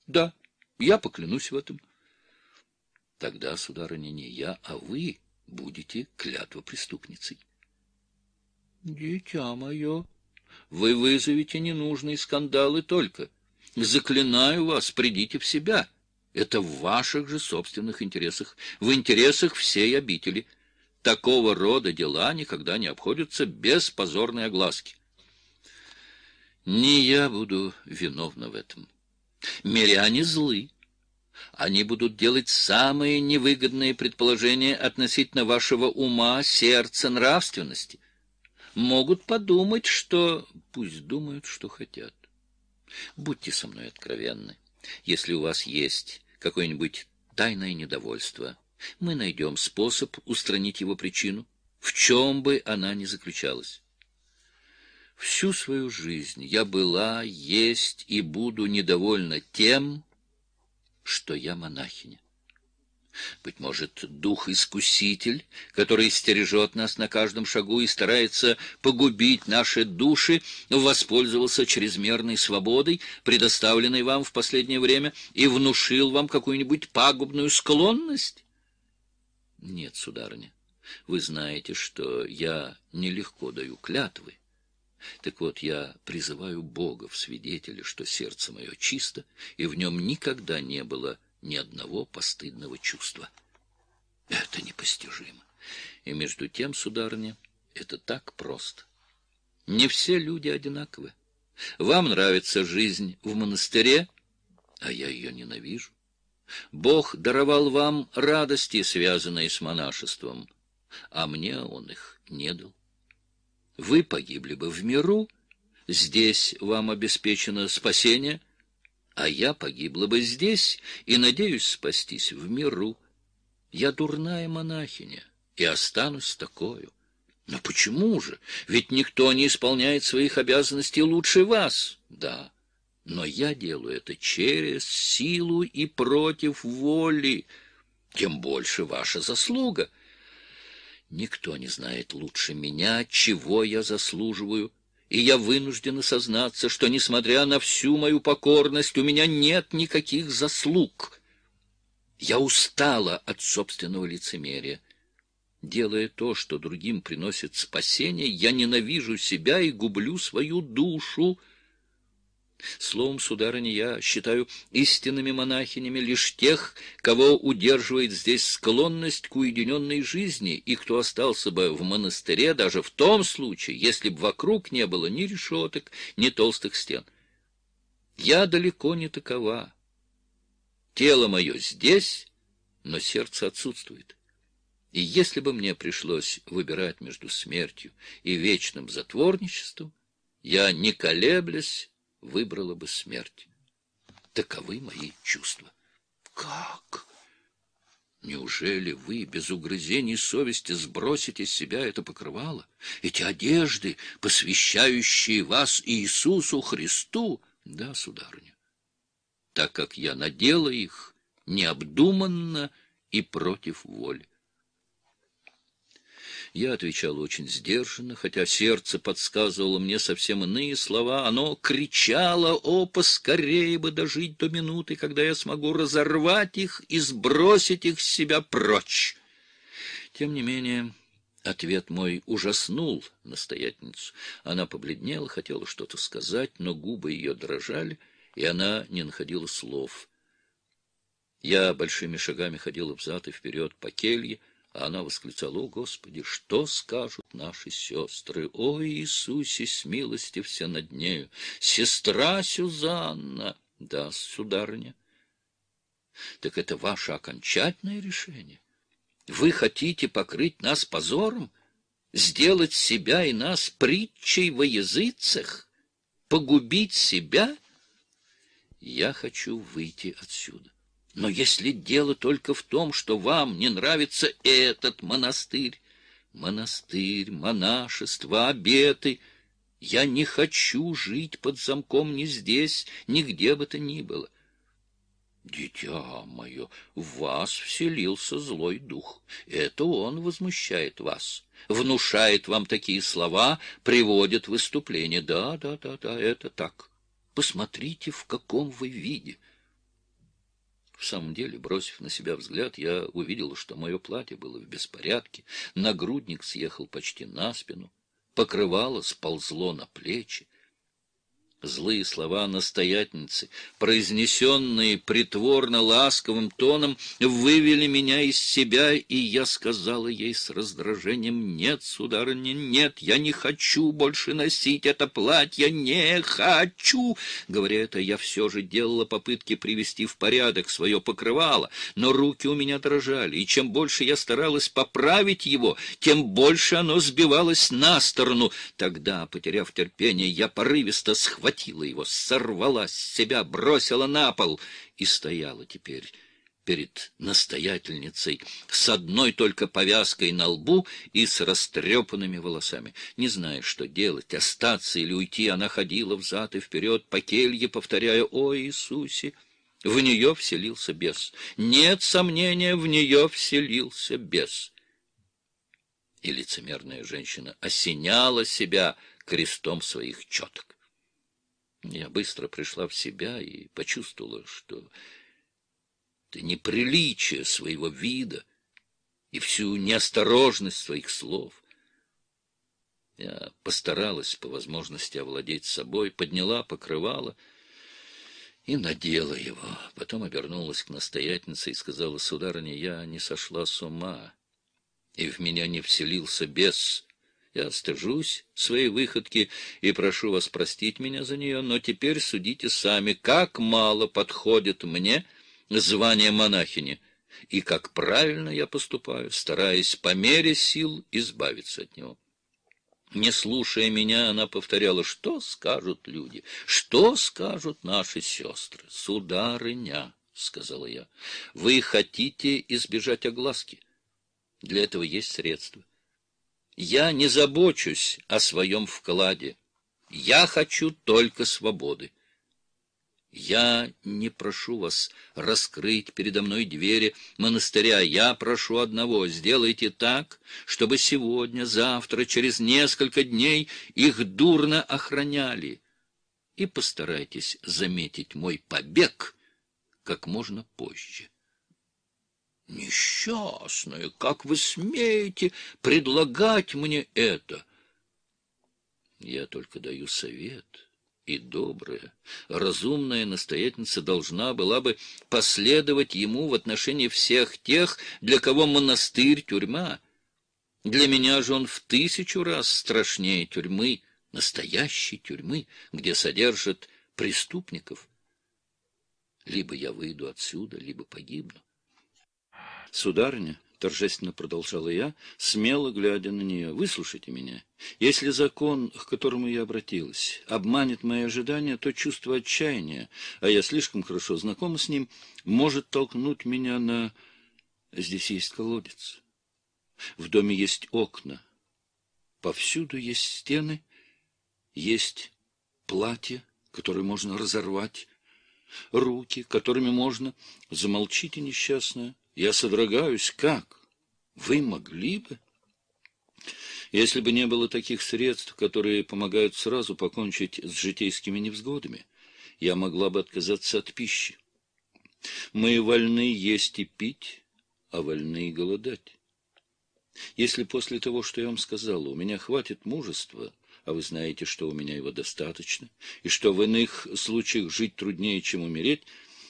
A: Да, я поклянусь в этом. Тогда, сударыня, не я, а вы будете клятва преступницей. Дитя мое, вы вызовете ненужные скандалы только. Заклинаю вас, придите в себя. — это в ваших же собственных интересах, в интересах всей обители. Такого рода дела никогда не обходятся без позорной огласки. Не я буду виновна в этом. Миряне злы. Они будут делать самые невыгодные предположения относительно вашего ума, сердца, нравственности. Могут подумать, что... Пусть думают, что хотят. Будьте со мной откровенны. Если у вас есть какое-нибудь тайное недовольство. Мы найдем способ устранить его причину, в чем бы она ни заключалась. Всю свою жизнь я была, есть и буду недовольна тем, что я монахиня. Быть может, дух-искуситель, который стережет нас на каждом шагу и старается погубить наши души, воспользовался чрезмерной свободой, предоставленной вам в последнее время, и внушил вам какую-нибудь пагубную склонность? Нет, сударыня, вы знаете, что я нелегко даю клятвы. Так вот, я призываю Бога в свидетели, что сердце мое чисто, и в нем никогда не было ни одного постыдного чувства. Это непостижимо. И между тем, сударыня, это так просто. Не все люди одинаковы. Вам нравится жизнь в монастыре, а я ее ненавижу. Бог даровал вам радости, связанные с монашеством, а мне он их не дал. Вы погибли бы в миру, здесь вам обеспечено спасение — а я погибла бы здесь и надеюсь спастись в миру. Я дурная монахиня и останусь такою. Но почему же? Ведь никто не исполняет своих обязанностей лучше вас. Да, но я делаю это через силу и против воли, тем больше ваша заслуга. Никто не знает лучше меня, чего я заслуживаю, и я вынуждена сознаться, что, несмотря на всю мою покорность, у меня нет никаких заслуг. Я устала от собственного лицемерия. Делая то, что другим приносит спасение, я ненавижу себя и гублю свою душу, — Словом, сударыня, я считаю истинными монахинями лишь тех, кого удерживает здесь склонность к уединенной жизни, и кто остался бы в монастыре даже в том случае, если бы вокруг не было ни решеток, ни толстых стен. Я далеко не такова. Тело мое здесь, но сердце отсутствует. И если бы мне пришлось выбирать между смертью и вечным затворничеством, я, не колеблясь, выбрала бы смерть. Таковы мои чувства. Как? Неужели вы без угрызений совести сбросите с себя это покрывало? Эти одежды, посвящающие вас Иисусу Христу? Да, сударыня, так как я надела их необдуманно и против воли. Я отвечал очень сдержанно, хотя сердце подсказывало мне совсем иные слова. Оно кричало, о, поскорее бы дожить до минуты, когда я смогу разорвать их и сбросить их с себя прочь. Тем не менее... Ответ мой ужаснул настоятельницу. Она побледнела, хотела что-то сказать, но губы ее дрожали, и она не находила слов. Я большими шагами ходил взад и вперед по келье, а она восклицала, «О, Господи, что скажут наши сестры? О, Иисусе, с милости все над нею! Сестра Сюзанна!» «Да, сударыня». «Так это ваше окончательное решение? Вы хотите покрыть нас позором? Сделать себя и нас притчей во языцах? Погубить себя?» «Я хочу выйти отсюда». Но если дело только в том, что вам не нравится этот монастырь, монастырь, монашество, обеты, я не хочу жить под замком ни здесь, ни где бы то ни было. Дитя мое, в вас вселился злой дух. Это он возмущает вас, внушает вам такие слова, приводит выступление. Да, да, да, да, это так. Посмотрите, в каком вы виде. В самом деле, бросив на себя взгляд, я увидел, что мое платье было в беспорядке, нагрудник съехал почти на спину, покрывало сползло на плечи, Злые слова настоятельницы, произнесенные притворно-ласковым тоном, вывели меня из себя, и я сказала ей с раздражением, «Нет, сударыня, нет, я не хочу больше носить это платье, не хочу!» Говоря это, я все же делала попытки привести в порядок свое покрывало, но руки у меня дрожали, и чем больше я старалась поправить его, тем больше оно сбивалось на сторону. Тогда, потеряв терпение, я порывисто схватила схватила его, сорвала с себя, бросила на пол и стояла теперь перед настоятельницей, с одной только повязкой на лбу и с растрепанными волосами. Не зная, что делать, остаться или уйти, она ходила взад и вперед по келье, повторяя «О Иисусе!». В нее вселился бес. Нет сомнения, в нее вселился бес. И лицемерная женщина осеняла себя крестом своих четок. Я быстро пришла в себя и почувствовала, что ты неприличие своего вида и всю неосторожность своих слов. Я постаралась по возможности овладеть собой, подняла покрывало и надела его. Потом обернулась к настоятельнице и сказала, «Сударыня, я не сошла с ума, и в меня не вселился бес». Я стыжусь своей выходки и прошу вас простить меня за нее, но теперь судите сами, как мало подходит мне звание монахини и как правильно я поступаю, стараясь по мере сил избавиться от него. Не слушая меня, она повторяла, что скажут люди, что скажут наши сестры. «Сударыня», — сказала я, — «вы хотите избежать огласки. Для этого есть средства. Я не забочусь о своем вкладе. Я хочу только свободы. Я не прошу вас раскрыть передо мной двери монастыря. Я прошу одного — сделайте так, чтобы сегодня, завтра, через несколько дней их дурно охраняли. И постарайтесь заметить мой побег как можно позже. Несчастная, как вы смеете предлагать мне это? Я только даю совет. И добрая, разумная настоятельница должна была бы последовать ему в отношении всех тех, для кого монастырь — тюрьма. Для меня же он в тысячу раз страшнее тюрьмы, настоящей тюрьмы, где содержат преступников. Либо я выйду отсюда, либо погибну. Сударыня, — торжественно продолжала я, смело глядя на нее, — выслушайте меня. Если закон, к которому я обратилась, обманет мои ожидания, то чувство отчаяния, а я слишком хорошо знакома с ним, может толкнуть меня на... Здесь есть колодец. В доме есть окна. Повсюду есть стены, есть платье, которое можно разорвать, руки, которыми можно... Замолчите, несчастное. Я содрогаюсь. Как? Вы могли бы? Если бы не было таких средств, которые помогают сразу покончить с житейскими невзгодами, я могла бы отказаться от пищи. Мы вольны есть и пить, а вольны и голодать. Если после того, что я вам сказала, у меня хватит мужества, а вы знаете, что у меня его достаточно, и что в иных случаях жить труднее, чем умереть,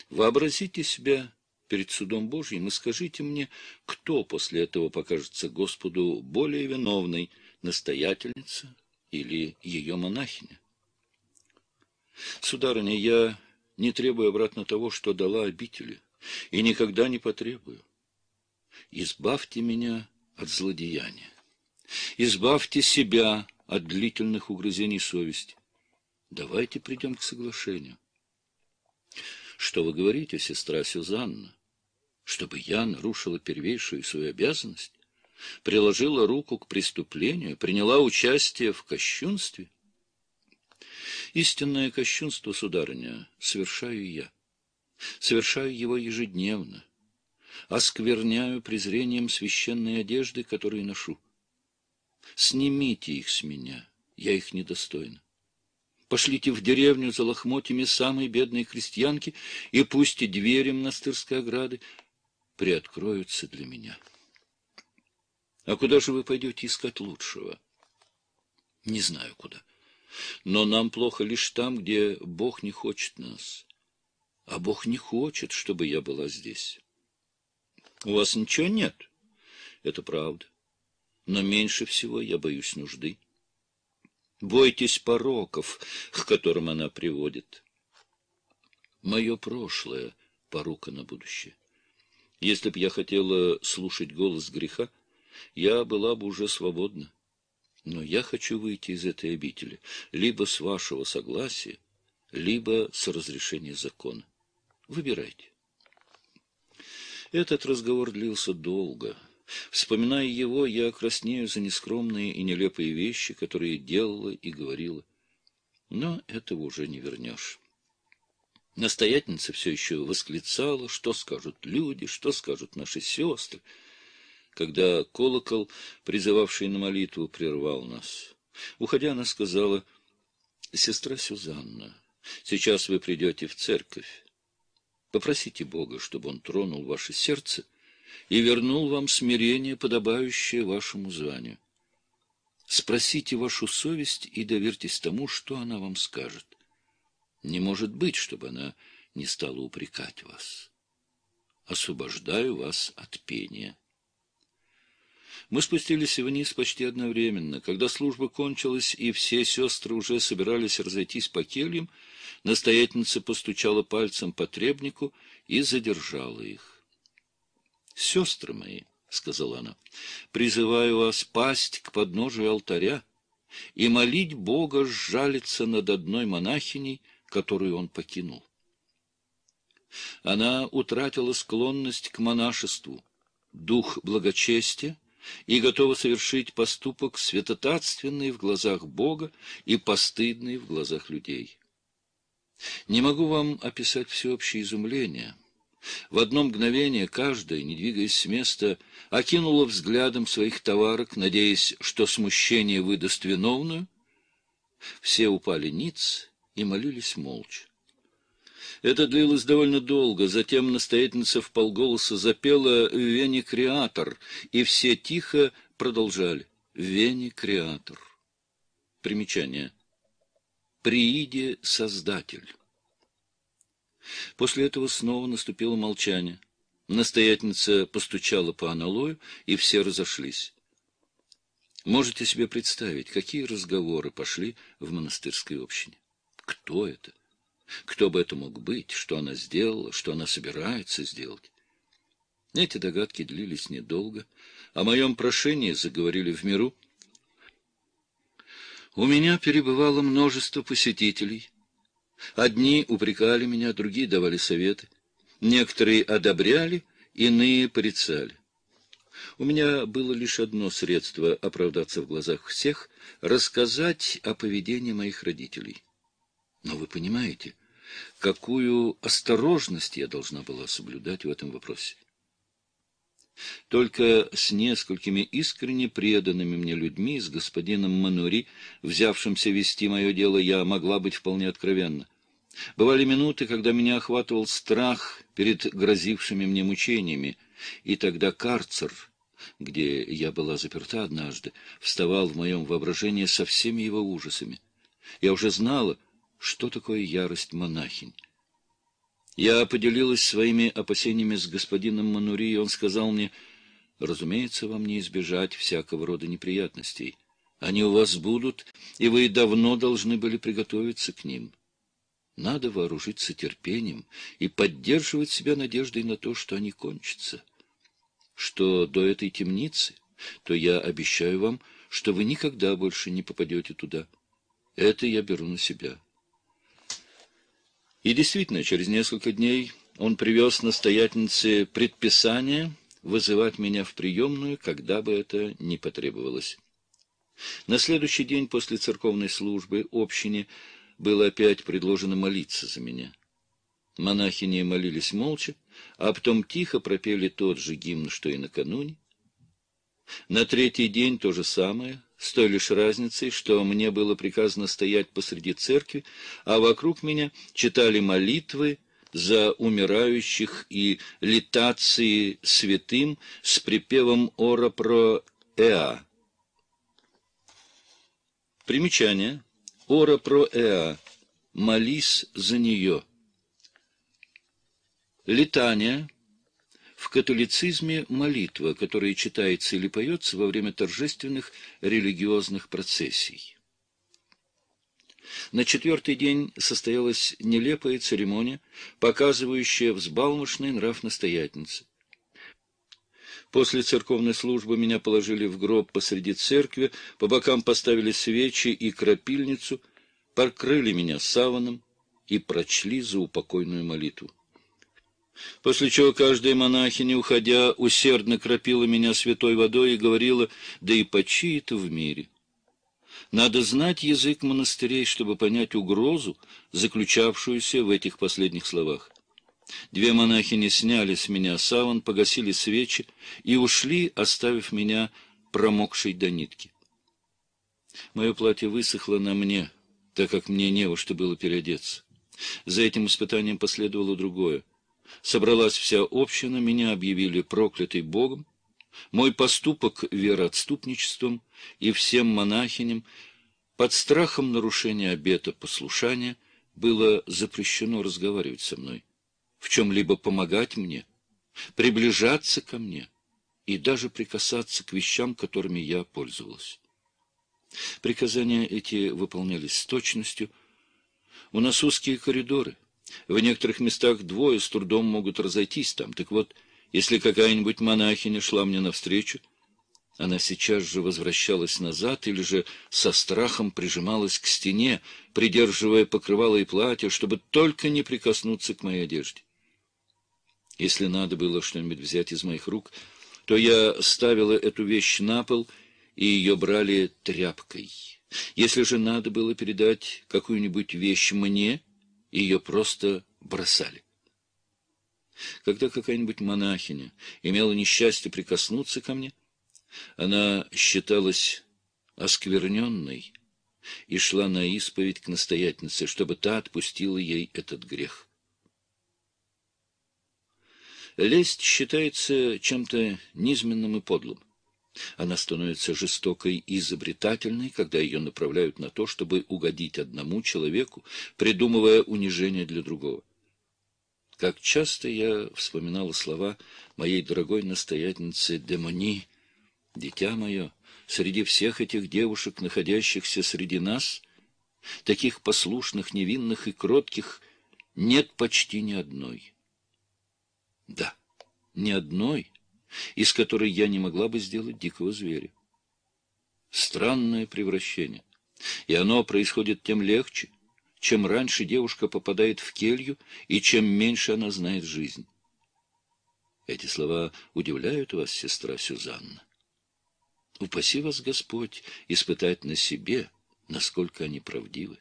A: вообразите себя перед судом Божьим и скажите мне, кто после этого покажется Господу более виновной, настоятельница или ее монахиня? Сударыня, я не требую обратно того, что дала обители, и никогда не потребую. Избавьте меня от злодеяния. Избавьте себя от длительных угрызений совести. Давайте придем к соглашению. Что вы говорите, сестра Сюзанна? чтобы я нарушила первейшую свою обязанность, приложила руку к преступлению, приняла участие в кощунстве. Истинное кощунство, сударыня, совершаю я. Совершаю его ежедневно. Оскверняю презрением священные одежды, которые ношу. Снимите их с меня, я их недостойна. Пошлите в деревню за лохмотьями самой бедной крестьянки и пусть и двери монастырской ограды приоткроются для меня. А куда же вы пойдете искать лучшего? Не знаю куда. Но нам плохо лишь там, где Бог не хочет нас. А Бог не хочет, чтобы я была здесь. У вас ничего нет? Это правда. Но меньше всего я боюсь нужды. Бойтесь пороков, к которым она приводит. Мое прошлое — порука на будущее. Если б я хотела слушать голос греха, я была бы уже свободна. Но я хочу выйти из этой обители, либо с вашего согласия, либо с разрешения закона. Выбирайте. Этот разговор длился долго. Вспоминая его, я краснею за нескромные и нелепые вещи, которые делала и говорила. Но этого уже не вернешь. Настоятельница все еще восклицала, что скажут люди, что скажут наши сестры. Когда колокол, призывавший на молитву, прервал нас. Уходя, она сказала, «Сестра Сюзанна, сейчас вы придете в церковь. Попросите Бога, чтобы Он тронул ваше сердце и вернул вам смирение, подобающее вашему званию. Спросите вашу совесть и доверьтесь тому, что она вам скажет. Не может быть, чтобы она не стала упрекать вас. Освобождаю вас от пения. Мы спустились вниз почти одновременно. Когда служба кончилась, и все сестры уже собирались разойтись по кельям, настоятельница постучала пальцем по требнику и задержала их. — Сестры мои, — сказала она, — призываю вас пасть к подножию алтаря и молить Бога сжалиться над одной монахиней — которую он покинул. Она утратила склонность к монашеству, дух благочестия и готова совершить поступок святотатственный в глазах Бога и постыдный в глазах людей. Не могу вам описать всеобщее изумление. В одно мгновение каждая, не двигаясь с места, окинула взглядом своих товарок, надеясь, что смущение выдаст виновную. Все упали ниц и молились молча. Это длилось довольно долго, затем настоятельница вполголоса запела «Вене Креатор», и все тихо продолжали «Вене Креатор». Примечание. «Прииде Создатель». После этого снова наступило молчание. Настоятельница постучала по аналою, и все разошлись. Можете себе представить, какие разговоры пошли в монастырской общине. Кто это? Кто бы это мог быть? Что она сделала? Что она собирается сделать? Эти догадки длились недолго. О моем прошении заговорили в миру. У меня перебывало множество посетителей. Одни упрекали меня, другие давали советы. Некоторые одобряли, иные порицали. У меня было лишь одно средство оправдаться в глазах всех — рассказать о поведении моих родителей. Но вы понимаете, какую осторожность я должна была соблюдать в этом вопросе? Только с несколькими искренне преданными мне людьми, с господином Манури, взявшимся вести мое дело, я могла быть вполне откровенна. Бывали минуты, когда меня охватывал страх перед грозившими мне мучениями, и тогда карцер, где я была заперта однажды, вставал в моем воображении со всеми его ужасами. Я уже знала, что такое ярость монахинь. Я поделилась своими опасениями с господином Манури, и он сказал мне, «Разумеется, вам не избежать всякого рода неприятностей. Они у вас будут, и вы давно должны были приготовиться к ним. Надо вооружиться терпением и поддерживать себя надеждой на то, что они кончатся. Что до этой темницы, то я обещаю вам, что вы никогда больше не попадете туда. Это я беру на себя». И действительно, через несколько дней он привез настоятельнице предписание вызывать меня в приемную, когда бы это ни потребовалось. На следующий день после церковной службы общине было опять предложено молиться за меня. Монахини молились молча, а потом тихо пропели тот же гимн, что и накануне. На третий день то же самое — с той лишь разницей, что мне было приказано стоять посреди церкви, а вокруг меня читали молитвы за умирающих и литации святым с припевом «Ора про Эа». Примечание. «Ора про Эа». «Молись за нее». Литание – в католицизме молитва, которая читается или поется во время торжественных религиозных процессий. На четвертый день состоялась нелепая церемония, показывающая взбалмошный нрав настоятельницы. После церковной службы меня положили в гроб посреди церкви, по бокам поставили свечи и крапильницу, покрыли меня саваном и прочли за упокойную молитву. После чего каждая монахиня, уходя, усердно кропила меня святой водой и говорила, да и почи это в мире. Надо знать язык монастырей, чтобы понять угрозу, заключавшуюся в этих последних словах. Две монахини сняли с меня саван, погасили свечи и ушли, оставив меня промокшей до нитки. Мое платье высохло на мне, так как мне не во что было переодеться. За этим испытанием последовало другое. Собралась вся община, меня объявили проклятый Богом, мой поступок вероотступничеством и всем монахиням под страхом нарушения обета послушания было запрещено разговаривать со мной, в чем-либо помогать мне, приближаться ко мне и даже прикасаться к вещам, которыми я пользовалась. Приказания эти выполнялись с точностью. У нас узкие коридоры — в некоторых местах двое с трудом могут разойтись там. Так вот, если какая-нибудь монахиня шла мне навстречу, она сейчас же возвращалась назад или же со страхом прижималась к стене, придерживая покрывало и платье, чтобы только не прикоснуться к моей одежде. Если надо было что-нибудь взять из моих рук, то я ставила эту вещь на пол, и ее брали тряпкой. Если же надо было передать какую-нибудь вещь мне, и ее просто бросали. Когда какая-нибудь монахиня имела несчастье прикоснуться ко мне, она считалась оскверненной и шла на исповедь к настоятельнице, чтобы та отпустила ей этот грех. Лесть считается чем-то низменным и подлым. Она становится жестокой и изобретательной, когда ее направляют на то, чтобы угодить одному человеку, придумывая унижение для другого. Как часто я вспоминала слова моей дорогой настоятельницы Демони, «Дитя мое, среди всех этих девушек, находящихся среди нас, таких послушных, невинных и кротких, нет почти ни одной». Да, ни одной, из которой я не могла бы сделать дикого зверя. Странное превращение. И оно происходит тем легче, чем раньше девушка попадает в келью и чем меньше она знает жизнь. Эти слова удивляют вас, сестра Сюзанна. Упаси вас Господь испытать на себе, насколько они правдивы.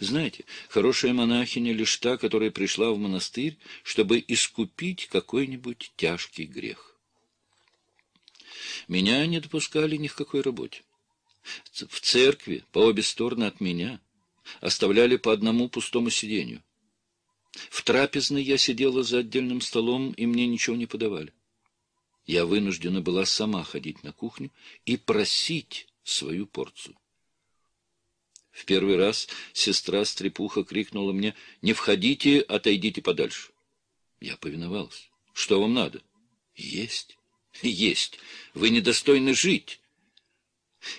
A: Знаете, хорошая монахиня лишь та, которая пришла в монастырь, чтобы искупить какой-нибудь тяжкий грех. Меня не допускали ни в какой работе. В церкви по обе стороны от меня оставляли по одному пустому сиденью. В трапезной я сидела за отдельным столом, и мне ничего не подавали. Я вынуждена была сама ходить на кухню и просить свою порцию. В первый раз сестра-стрепуха крикнула мне «Не входите, отойдите подальше». Я повиновалась. «Что вам надо?» «Есть» есть. Вы недостойны жить.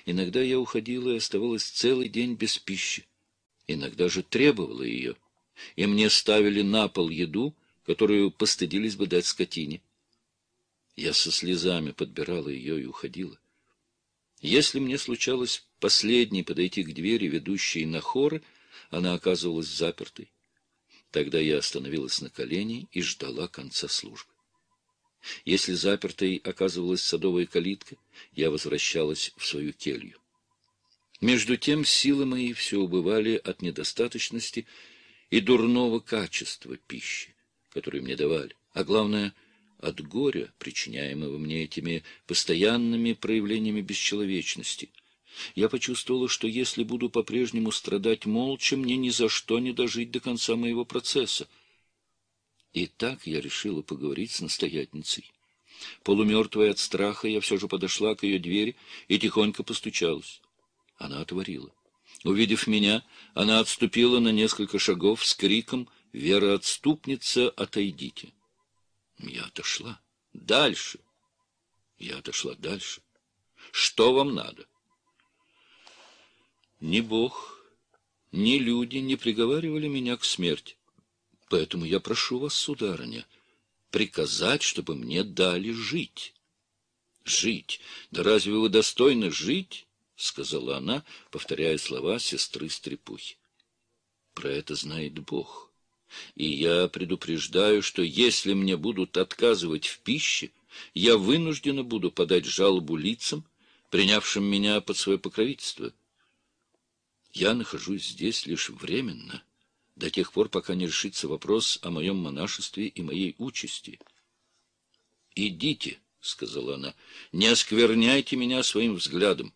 A: Иногда я уходила и оставалась целый день без пищи. Иногда же требовала ее. И мне ставили на пол еду, которую постыдились бы дать скотине. Я со слезами подбирала ее и уходила. Если мне случалось последней подойти к двери, ведущей на хоры, она оказывалась запертой. Тогда я остановилась на колени и ждала конца службы. Если запертой оказывалась садовая калитка, я возвращалась в свою келью. Между тем силы мои все убывали от недостаточности и дурного качества пищи, которую мне давали, а главное — от горя, причиняемого мне этими постоянными проявлениями бесчеловечности. Я почувствовала, что если буду по-прежнему страдать молча, мне ни за что не дожить до конца моего процесса — и так я решила поговорить с настоятельницей. Полумертвая от страха, я все же подошла к ее двери и тихонько постучалась. Она отворила. Увидев меня, она отступила на несколько шагов с криком «Вера, отступница, отойдите!» Я отошла. Дальше. Я отошла дальше. Что вам надо? Ни Бог, ни люди не приговаривали меня к смерти. Поэтому я прошу вас, сударыня, приказать, чтобы мне дали жить. — Жить? Да разве вы достойны жить? — сказала она, повторяя слова сестры Стрепухи. — Про это знает Бог. И я предупреждаю, что если мне будут отказывать в пище, я вынуждена буду подать жалобу лицам, принявшим меня под свое покровительство. Я нахожусь здесь лишь временно — до тех пор, пока не решится вопрос о моем монашестве и моей участи. «Идите», — сказала она, — «не оскверняйте меня своим взглядом.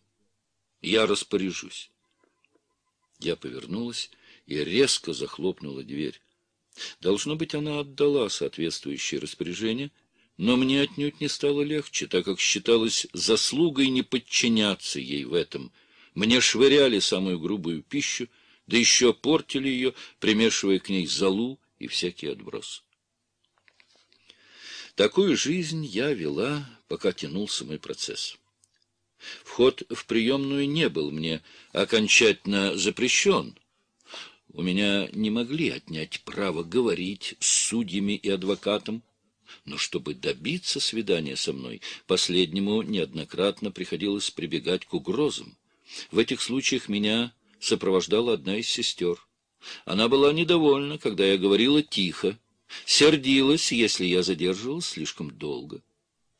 A: Я распоряжусь». Я повернулась и резко захлопнула дверь. Должно быть, она отдала соответствующее распоряжение, но мне отнюдь не стало легче, так как считалось заслугой не подчиняться ей в этом. Мне швыряли самую грубую пищу — да еще портили ее, примешивая к ней золу и всякий отброс. Такую жизнь я вела, пока тянулся мой процесс. Вход в приемную не был мне окончательно запрещен. У меня не могли отнять право говорить с судьями и адвокатом, но чтобы добиться свидания со мной, последнему неоднократно приходилось прибегать к угрозам. В этих случаях меня сопровождала одна из сестер. Она была недовольна, когда я говорила тихо, сердилась, если я задерживалась слишком долго,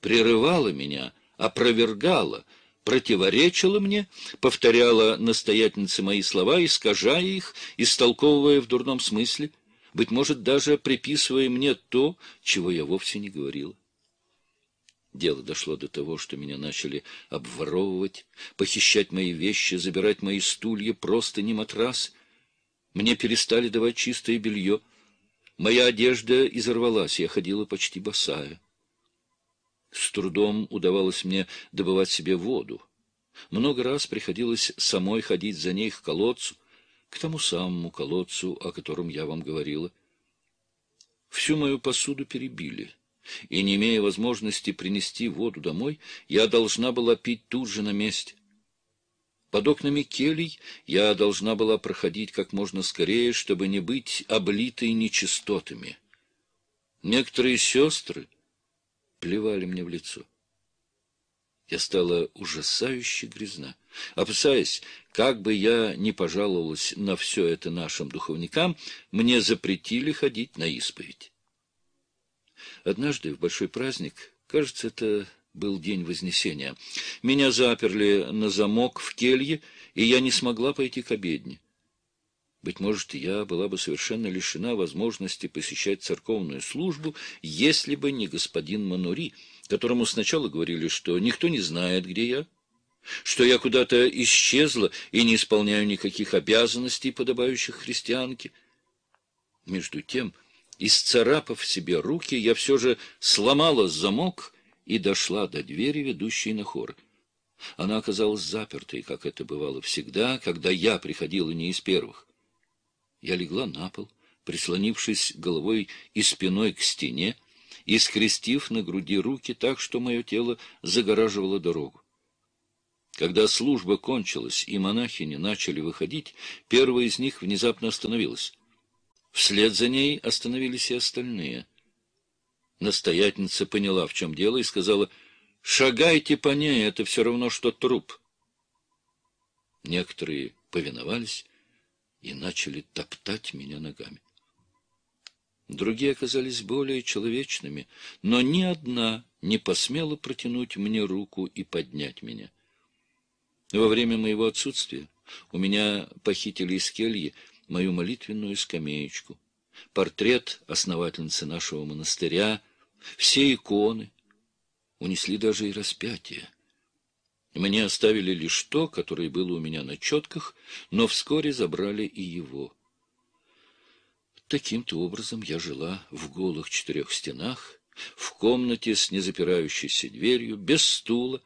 A: прерывала меня, опровергала, противоречила мне, повторяла настоятельнице мои слова, искажая их, истолковывая в дурном смысле, быть может, даже приписывая мне то, чего я вовсе не говорила. Дело дошло до того, что меня начали обворовывать, похищать мои вещи, забирать мои стулья, просто не матрас. Мне перестали давать чистое белье. Моя одежда изорвалась, я ходила почти босая. С трудом удавалось мне добывать себе воду. Много раз приходилось самой ходить за ней к колодцу, к тому самому колодцу, о котором я вам говорила. Всю мою посуду перебили и, не имея возможности принести воду домой, я должна была пить тут же на месте. Под окнами келей я должна была проходить как можно скорее, чтобы не быть облитой нечистотами. Некоторые сестры плевали мне в лицо. Я стала ужасающе грязна. Опасаясь, как бы я ни пожаловалась на все это нашим духовникам, мне запретили ходить на исповедь. Однажды в большой праздник, кажется, это был день Вознесения, меня заперли на замок в келье, и я не смогла пойти к обедне. Быть может, я была бы совершенно лишена возможности посещать церковную службу, если бы не господин Манури, которому сначала говорили, что никто не знает, где я, что я куда-то исчезла и не исполняю никаких обязанностей, подобающих христианке. Между тем, Исцарапав себе руки, я все же сломала замок и дошла до двери, ведущей на хор. Она оказалась запертой, как это бывало всегда, когда я приходила не из первых. Я легла на пол, прислонившись головой и спиной к стене, и скрестив на груди руки так, что мое тело загораживало дорогу. Когда служба кончилась и монахини начали выходить, первая из них внезапно остановилась. Вслед за ней остановились и остальные. Настоятельница поняла, в чем дело, и сказала, «Шагайте по ней, это все равно, что труп». Некоторые повиновались и начали топтать меня ногами. Другие оказались более человечными, но ни одна не посмела протянуть мне руку и поднять меня. Во время моего отсутствия у меня похитили из кельи, мою молитвенную скамеечку, портрет основательницы нашего монастыря, все иконы, унесли даже и распятие. Мне оставили лишь то, которое было у меня на четках, но вскоре забрали и его. Таким-то образом я жила в голых четырех стенах, в комнате с незапирающейся дверью, без стула.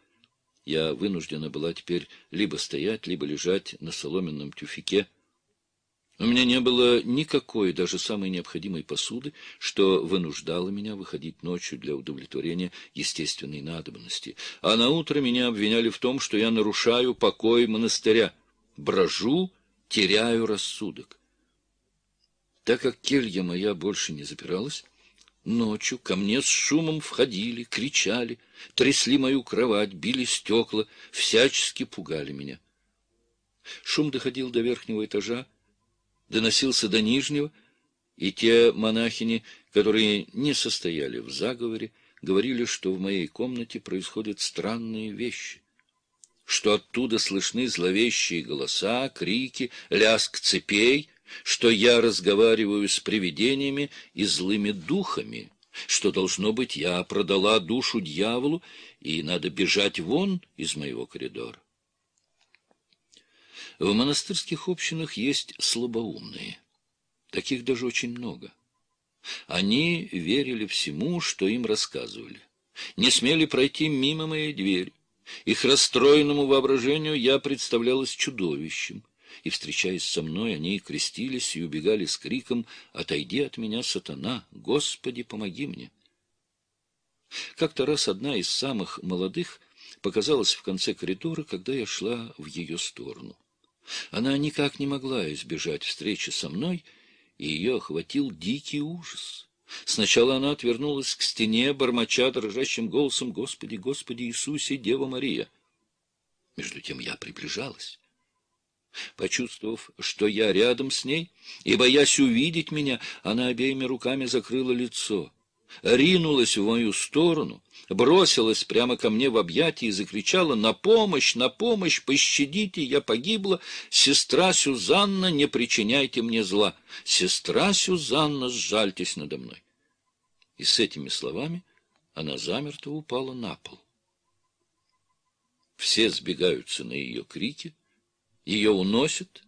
A: Я вынуждена была теперь либо стоять, либо лежать на соломенном тюфике — у меня не было никакой, даже самой необходимой посуды, что вынуждало меня выходить ночью для удовлетворения естественной надобности. А на утро меня обвиняли в том, что я нарушаю покой монастыря, брожу, теряю рассудок. Так как келья моя больше не запиралась, ночью ко мне с шумом входили, кричали, трясли мою кровать, били стекла, всячески пугали меня. Шум доходил до верхнего этажа, доносился до Нижнего, и те монахини, которые не состояли в заговоре, говорили, что в моей комнате происходят странные вещи, что оттуда слышны зловещие голоса, крики, лязг цепей, что я разговариваю с привидениями и злыми духами, что, должно быть, я продала душу дьяволу, и надо бежать вон из моего коридора. В монастырских общинах есть слабоумные. Таких даже очень много. Они верили всему, что им рассказывали. Не смели пройти мимо моей двери. Их расстроенному воображению я представлялась чудовищем. И, встречаясь со мной, они крестились и убегали с криком «Отойди от меня, сатана! Господи, помоги мне!» Как-то раз одна из самых молодых показалась в конце коридора, когда я шла в ее сторону. Она никак не могла избежать встречи со мной, и ее охватил дикий ужас. Сначала она отвернулась к стене, бормоча дрожащим голосом «Господи, Господи Иисусе, Дева Мария!» Между тем я приближалась. Почувствовав, что я рядом с ней, и боясь увидеть меня, она обеими руками закрыла лицо — ринулась в мою сторону, бросилась прямо ко мне в объятия и закричала «На помощь! На помощь! Пощадите! Я погибла! Сестра Сюзанна, не причиняйте мне зла! Сестра Сюзанна, сжальтесь надо мной!» И с этими словами она замертво упала на пол. Все сбегаются на ее крики, ее уносят.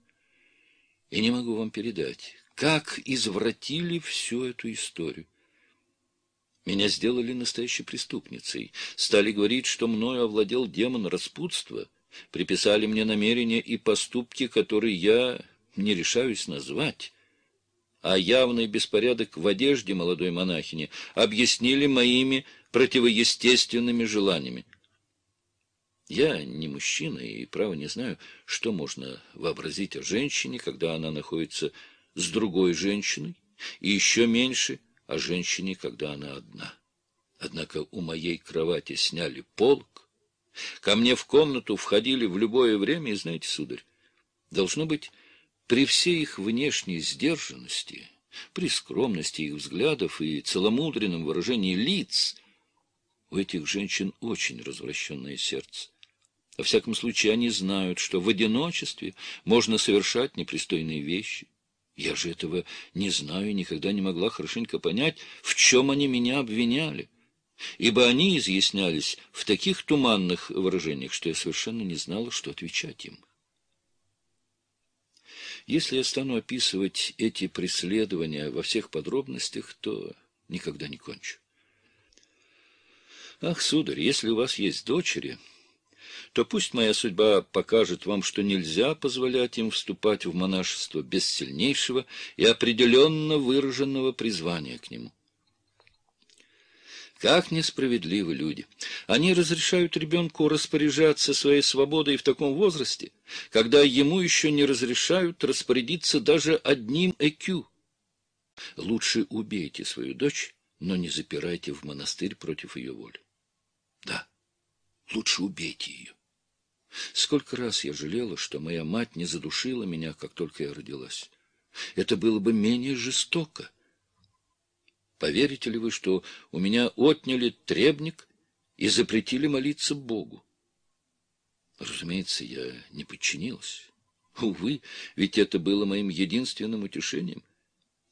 A: И не могу вам передать, как извратили всю эту историю. Меня сделали настоящей преступницей. Стали говорить, что мною овладел демон распутства. Приписали мне намерения и поступки, которые я не решаюсь назвать. А явный беспорядок в одежде молодой монахини объяснили моими противоестественными желаниями. Я не мужчина и, право, не знаю, что можно вообразить о женщине, когда она находится с другой женщиной, и еще меньше — о женщине, когда она одна. Однако у моей кровати сняли полк. Ко мне в комнату входили в любое время, и знаете, сударь, должно быть, при всей их внешней сдержанности, при скромности их взглядов и целомудренном выражении лиц, у этих женщин очень развращенное сердце. Во всяком случае, они знают, что в одиночестве можно совершать непристойные вещи, я же этого не знаю, и никогда не могла хорошенько понять, в чем они меня обвиняли, ибо они изъяснялись в таких туманных выражениях, что я совершенно не знала, что отвечать им. Если я стану описывать эти преследования во всех подробностях, то никогда не кончу. Ах, сударь, если у вас есть дочери то пусть моя судьба покажет вам, что нельзя позволять им вступать в монашество без сильнейшего и определенно выраженного призвания к нему. Как несправедливы люди! Они разрешают ребенку распоряжаться своей свободой в таком возрасте, когда ему еще не разрешают распорядиться даже одним ЭКЮ. Лучше убейте свою дочь, но не запирайте в монастырь против ее воли. Да, лучше убейте ее. Сколько раз я жалела, что моя мать не задушила меня, как только я родилась. Это было бы менее жестоко. Поверите ли вы, что у меня отняли требник и запретили молиться Богу? Разумеется, я не подчинилась. Увы, ведь это было моим единственным утешением.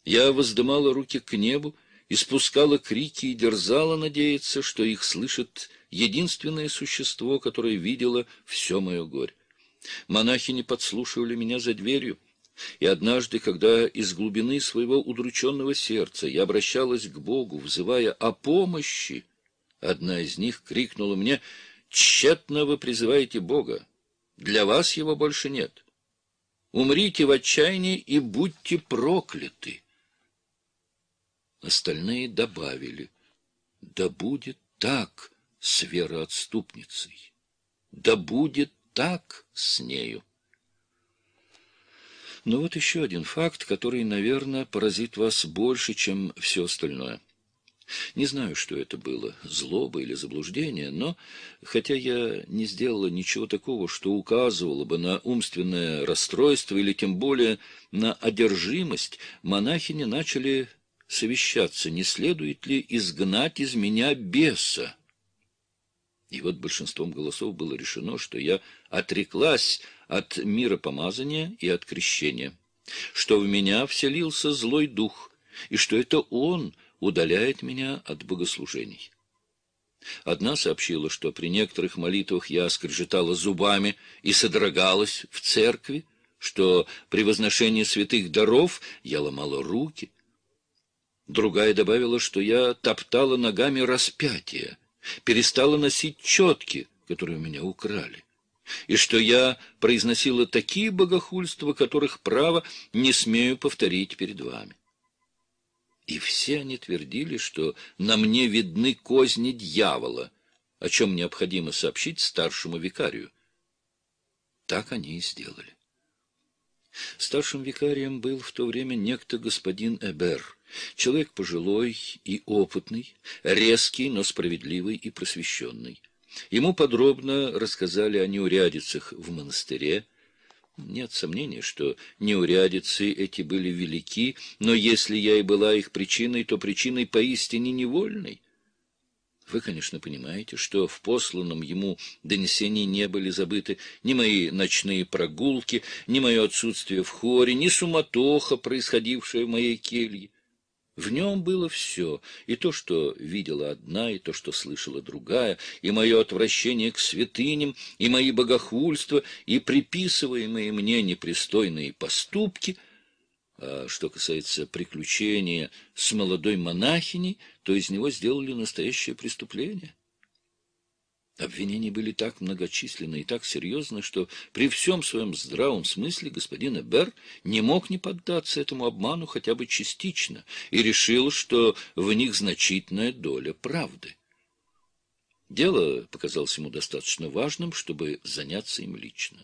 A: Я воздымала руки к небу, испускала крики и дерзала надеяться, что их слышит единственное существо, которое видело все мое горе. Монахи не подслушивали меня за дверью, и однажды, когда из глубины своего удрученного сердца я обращалась к Богу, взывая о помощи, одна из них крикнула мне «Тщетно вы призываете Бога! Для вас его больше нет! Умрите в отчаянии и будьте прокляты!» Остальные добавили «Да будет так!» с вероотступницей. Да будет так с нею. Но вот еще один факт, который, наверное, поразит вас больше, чем все остальное. Не знаю, что это было, злоба или заблуждение, но, хотя я не сделала ничего такого, что указывало бы на умственное расстройство или тем более на одержимость, монахини начали совещаться, не следует ли изгнать из меня беса, и вот большинством голосов было решено, что я отреклась от мира помазания и от крещения, что в меня вселился злой дух, и что это он удаляет меня от богослужений. Одна сообщила, что при некоторых молитвах я скрежетала зубами и содрогалась в церкви, что при возношении святых даров я ломала руки. Другая добавила, что я топтала ногами распятие — перестала носить четки, которые у меня украли, и что я произносила такие богохульства, которых, право, не смею повторить перед вами. И все они твердили, что на мне видны козни дьявола, о чем необходимо сообщить старшему викарию. Так они и сделали. Старшим викарием был в то время некто господин Эбер — Человек пожилой и опытный, резкий, но справедливый и просвещенный. Ему подробно рассказали о неурядицах в монастыре. Нет сомнения, что неурядицы эти были велики, но если я и была их причиной, то причиной поистине невольной. Вы, конечно, понимаете, что в посланном ему донесении не были забыты ни мои ночные прогулки, ни мое отсутствие в хоре, ни суматоха, происходившая в моей келье. В нем было все, и то, что видела одна, и то, что слышала другая, и мое отвращение к святыням, и мои богохульства, и приписываемые мне непристойные поступки. А что касается приключения с молодой монахиней, то из него сделали настоящее преступление. Обвинения были так многочисленны и так серьезны, что при всем своем здравом смысле господин Эбер не мог не поддаться этому обману хотя бы частично и решил, что в них значительная доля правды. Дело показалось ему достаточно важным, чтобы заняться им лично.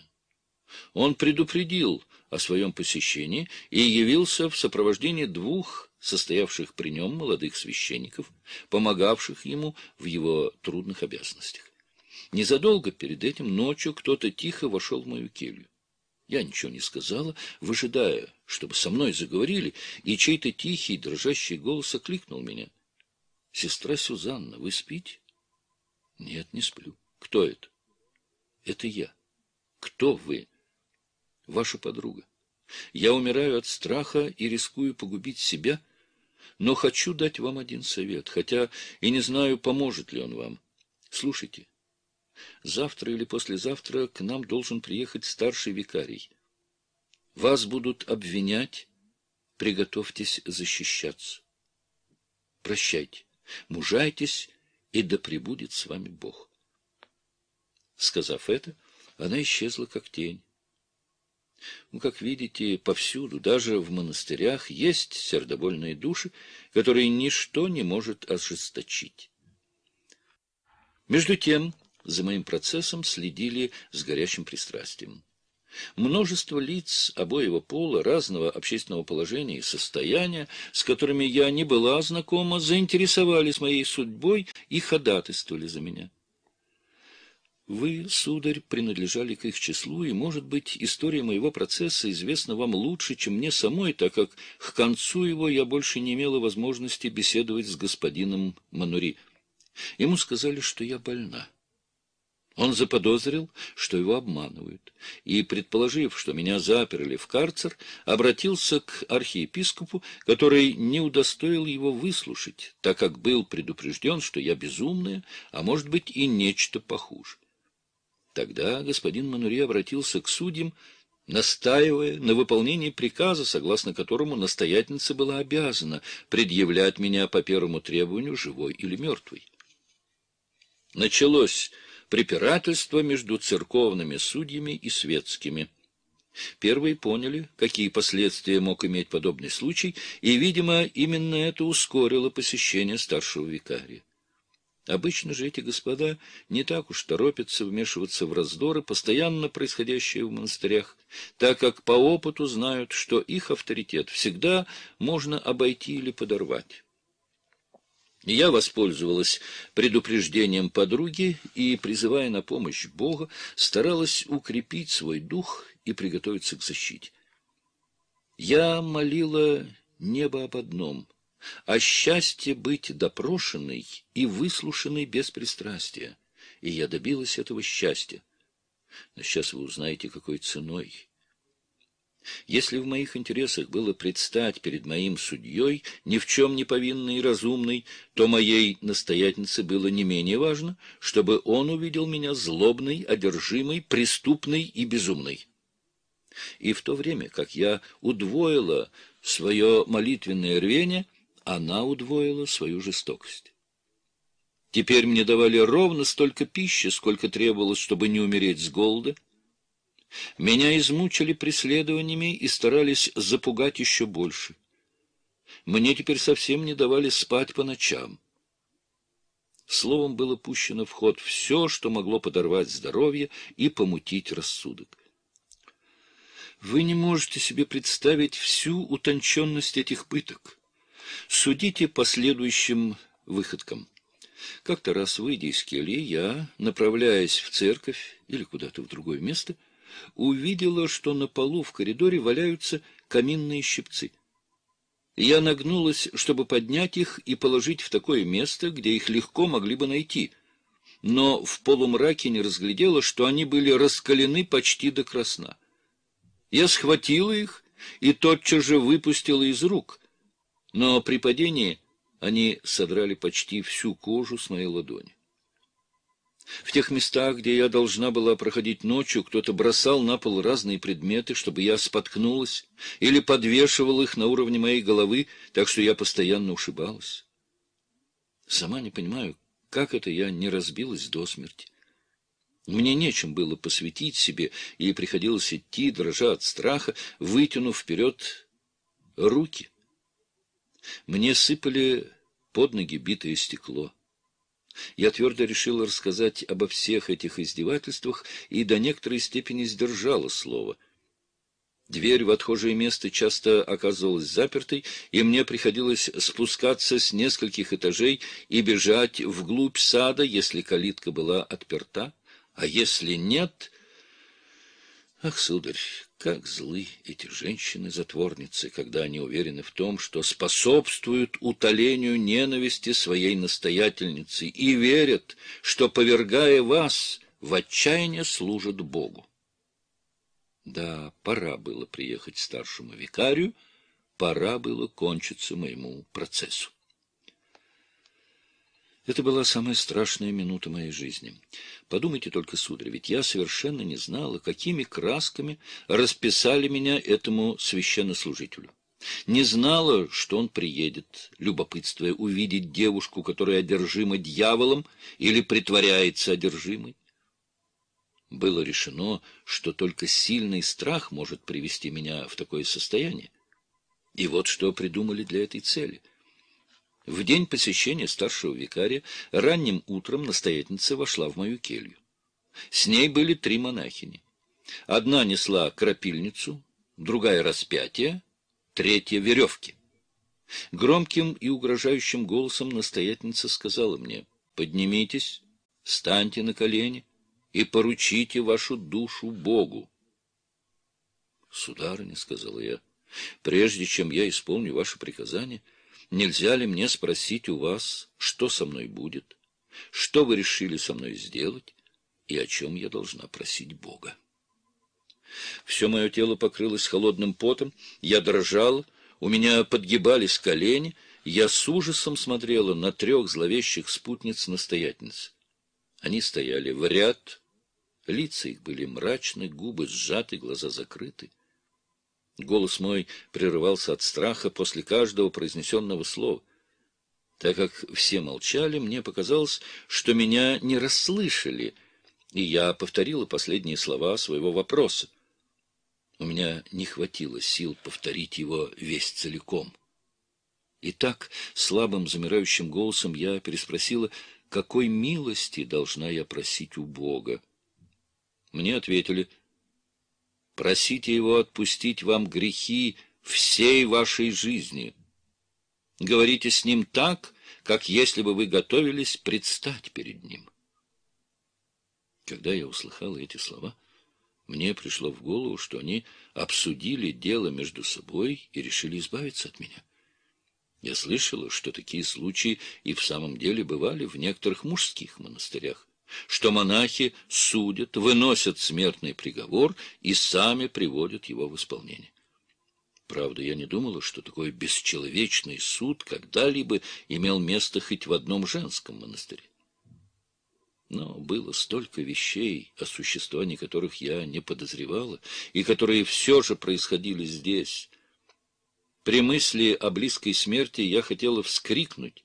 A: Он предупредил о своем посещении и явился в сопровождении двух состоявших при нем молодых священников, помогавших ему в его трудных обязанностях. Незадолго перед этим ночью кто-то тихо вошел в мою келью. Я ничего не сказала, выжидая, чтобы со мной заговорили, и чей-то тихий, дрожащий голос окликнул меня. — Сестра Сюзанна, вы спите? — Нет, не сплю. — Кто это? — Это я. — Кто вы? — Ваша подруга. Я умираю от страха и рискую погубить себя, но хочу дать вам один совет, хотя и не знаю, поможет ли он вам. Слушайте, Завтра или послезавтра к нам должен приехать старший викарий. Вас будут обвинять. Приготовьтесь защищаться. Прощайте, мужайтесь, и да пребудет с вами Бог. Сказав это, она исчезла как тень. Ну, как видите, повсюду, даже в монастырях, есть сердобольные души, которые ничто не может ожесточить. Между тем, за моим процессом следили с горячим пристрастием. Множество лиц обоего пола, разного общественного положения и состояния, с которыми я не была знакома, заинтересовались моей судьбой и ходатайствовали за меня. Вы, сударь, принадлежали к их числу, и, может быть, история моего процесса известна вам лучше, чем мне самой, так как к концу его я больше не имела возможности беседовать с господином Манури. Ему сказали, что я больна. Он заподозрил, что его обманывают, и, предположив, что меня заперли в карцер, обратился к архиепископу, который не удостоил его выслушать, так как был предупрежден, что я безумная, а может быть и нечто похуже. Тогда господин Манури обратился к судьям, настаивая на выполнении приказа, согласно которому настоятельница была обязана предъявлять меня по первому требованию живой или мертвой. Началось препирательство между церковными судьями и светскими. Первые поняли, какие последствия мог иметь подобный случай, и, видимо, именно это ускорило посещение старшего викария. Обычно же эти господа не так уж торопятся вмешиваться в раздоры, постоянно происходящие в монастырях, так как по опыту знают, что их авторитет всегда можно обойти или подорвать. Я воспользовалась предупреждением подруги и, призывая на помощь Бога, старалась укрепить свой дух и приготовиться к защите. Я молила небо об одном — о счастье быть допрошенной и выслушанной без пристрастия. И я добилась этого счастья. Но сейчас вы узнаете, какой ценой. Если в моих интересах было предстать перед моим судьей, ни в чем не повинный и разумный, то моей настоятельнице было не менее важно, чтобы он увидел меня злобный, одержимый, преступный и безумный. И в то время, как я удвоила свое молитвенное рвение, она удвоила свою жестокость. Теперь мне давали ровно столько пищи, сколько требовалось, чтобы не умереть с голода, меня измучили преследованиями и старались запугать еще больше. Мне теперь совсем не давали спать по ночам. Словом, было пущено в ход все, что могло подорвать здоровье и помутить рассудок. Вы не можете себе представить всю утонченность этих пыток. Судите по следующим выходкам. Как-то раз, выйдя из кельи, я, направляясь в церковь или куда-то в другое место, увидела, что на полу в коридоре валяются каминные щипцы. Я нагнулась, чтобы поднять их и положить в такое место, где их легко могли бы найти, но в полумраке не разглядела, что они были раскалены почти до красна. Я схватила их и тотчас же выпустила из рук, но при падении они содрали почти всю кожу с моей ладони. В тех местах, где я должна была проходить ночью, кто-то бросал на пол разные предметы, чтобы я споткнулась, или подвешивал их на уровне моей головы, так что я постоянно ушибалась. Сама не понимаю, как это я не разбилась до смерти. Мне нечем было посвятить себе, и приходилось идти, дрожа от страха, вытянув вперед руки. Мне сыпали под ноги битое стекло. Я твердо решила рассказать обо всех этих издевательствах и до некоторой степени сдержала слово. Дверь в отхожее место часто оказывалась запертой, и мне приходилось спускаться с нескольких этажей и бежать вглубь сада, если калитка была отперта, а если нет... Ах, сударь, как злы эти женщины-затворницы, когда они уверены в том, что способствуют утолению ненависти своей настоятельницы и верят, что, повергая вас, в отчаяние служат Богу. Да, пора было приехать старшему викарию, пора было кончиться моему процессу. Это была самая страшная минута моей жизни — Подумайте только, сударь, ведь я совершенно не знала, какими красками расписали меня этому священнослужителю. Не знала, что он приедет, любопытствуя увидеть девушку, которая одержима дьяволом или притворяется одержимой. Было решено, что только сильный страх может привести меня в такое состояние. И вот что придумали для этой цели — в день посещения старшего викария ранним утром настоятельница вошла в мою келью. С ней были три монахини. Одна несла крапильницу, другая — распятие, третья — веревки. Громким и угрожающим голосом настоятельница сказала мне, «Поднимитесь, встаньте на колени и поручите вашу душу Богу». «Сударыня», — сказала я, — «прежде чем я исполню ваше приказание, — нельзя ли мне спросить у вас, что со мной будет, что вы решили со мной сделать и о чем я должна просить Бога. Все мое тело покрылось холодным потом, я дрожала, у меня подгибались колени, я с ужасом смотрела на трех зловещих спутниц-настоятельниц. Они стояли в ряд, лица их были мрачны, губы сжаты, глаза закрыты. Голос мой прерывался от страха после каждого произнесенного слова. Так как все молчали, мне показалось, что меня не расслышали, и я повторила последние слова своего вопроса. У меня не хватило сил повторить его весь целиком. И так слабым замирающим голосом я переспросила, какой милости должна я просить у Бога. Мне ответили — Просите его отпустить вам грехи всей вашей жизни. Говорите с ним так, как если бы вы готовились предстать перед ним. Когда я услыхала эти слова, мне пришло в голову, что они обсудили дело между собой и решили избавиться от меня. Я слышала, что такие случаи и в самом деле бывали в некоторых мужских монастырях что монахи судят, выносят смертный приговор и сами приводят его в исполнение. Правда, я не думала, что такой бесчеловечный суд когда-либо имел место хоть в одном женском монастыре. Но было столько вещей, о существовании которых я не подозревала, и которые все же происходили здесь. При мысли о близкой смерти я хотела вскрикнуть,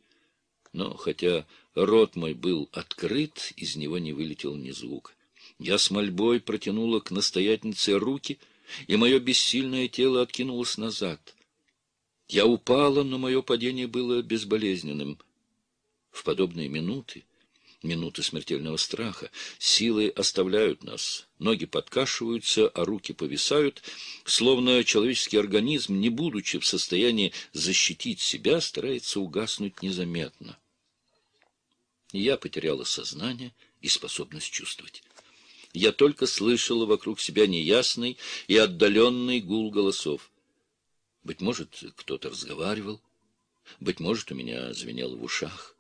A: но хотя Рот мой был открыт, из него не вылетел ни звук. Я с мольбой протянула к настоятельнице руки, и мое бессильное тело откинулось назад. Я упала, но мое падение было безболезненным. В подобные минуты, минуты смертельного страха, силы оставляют нас, ноги подкашиваются, а руки повисают, словно человеческий организм, не будучи в состоянии защитить себя, старается угаснуть незаметно. Я потеряла сознание и способность чувствовать. Я только слышала вокруг себя неясный и отдаленный гул голосов. Быть может, кто-то разговаривал, быть может, у меня звенело в ушах.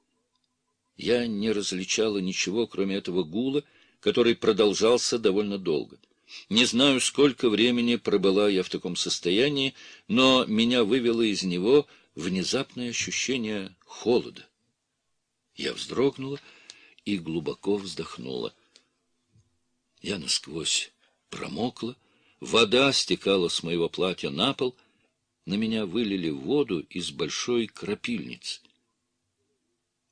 A: Я не различала ничего, кроме этого гула, который продолжался довольно долго. Не знаю, сколько времени пробыла я в таком состоянии, но меня вывело из него внезапное ощущение холода. Я вздрогнула и глубоко вздохнула. Я насквозь промокла, вода стекала с моего платья на пол, на меня вылили воду из большой крапильницы.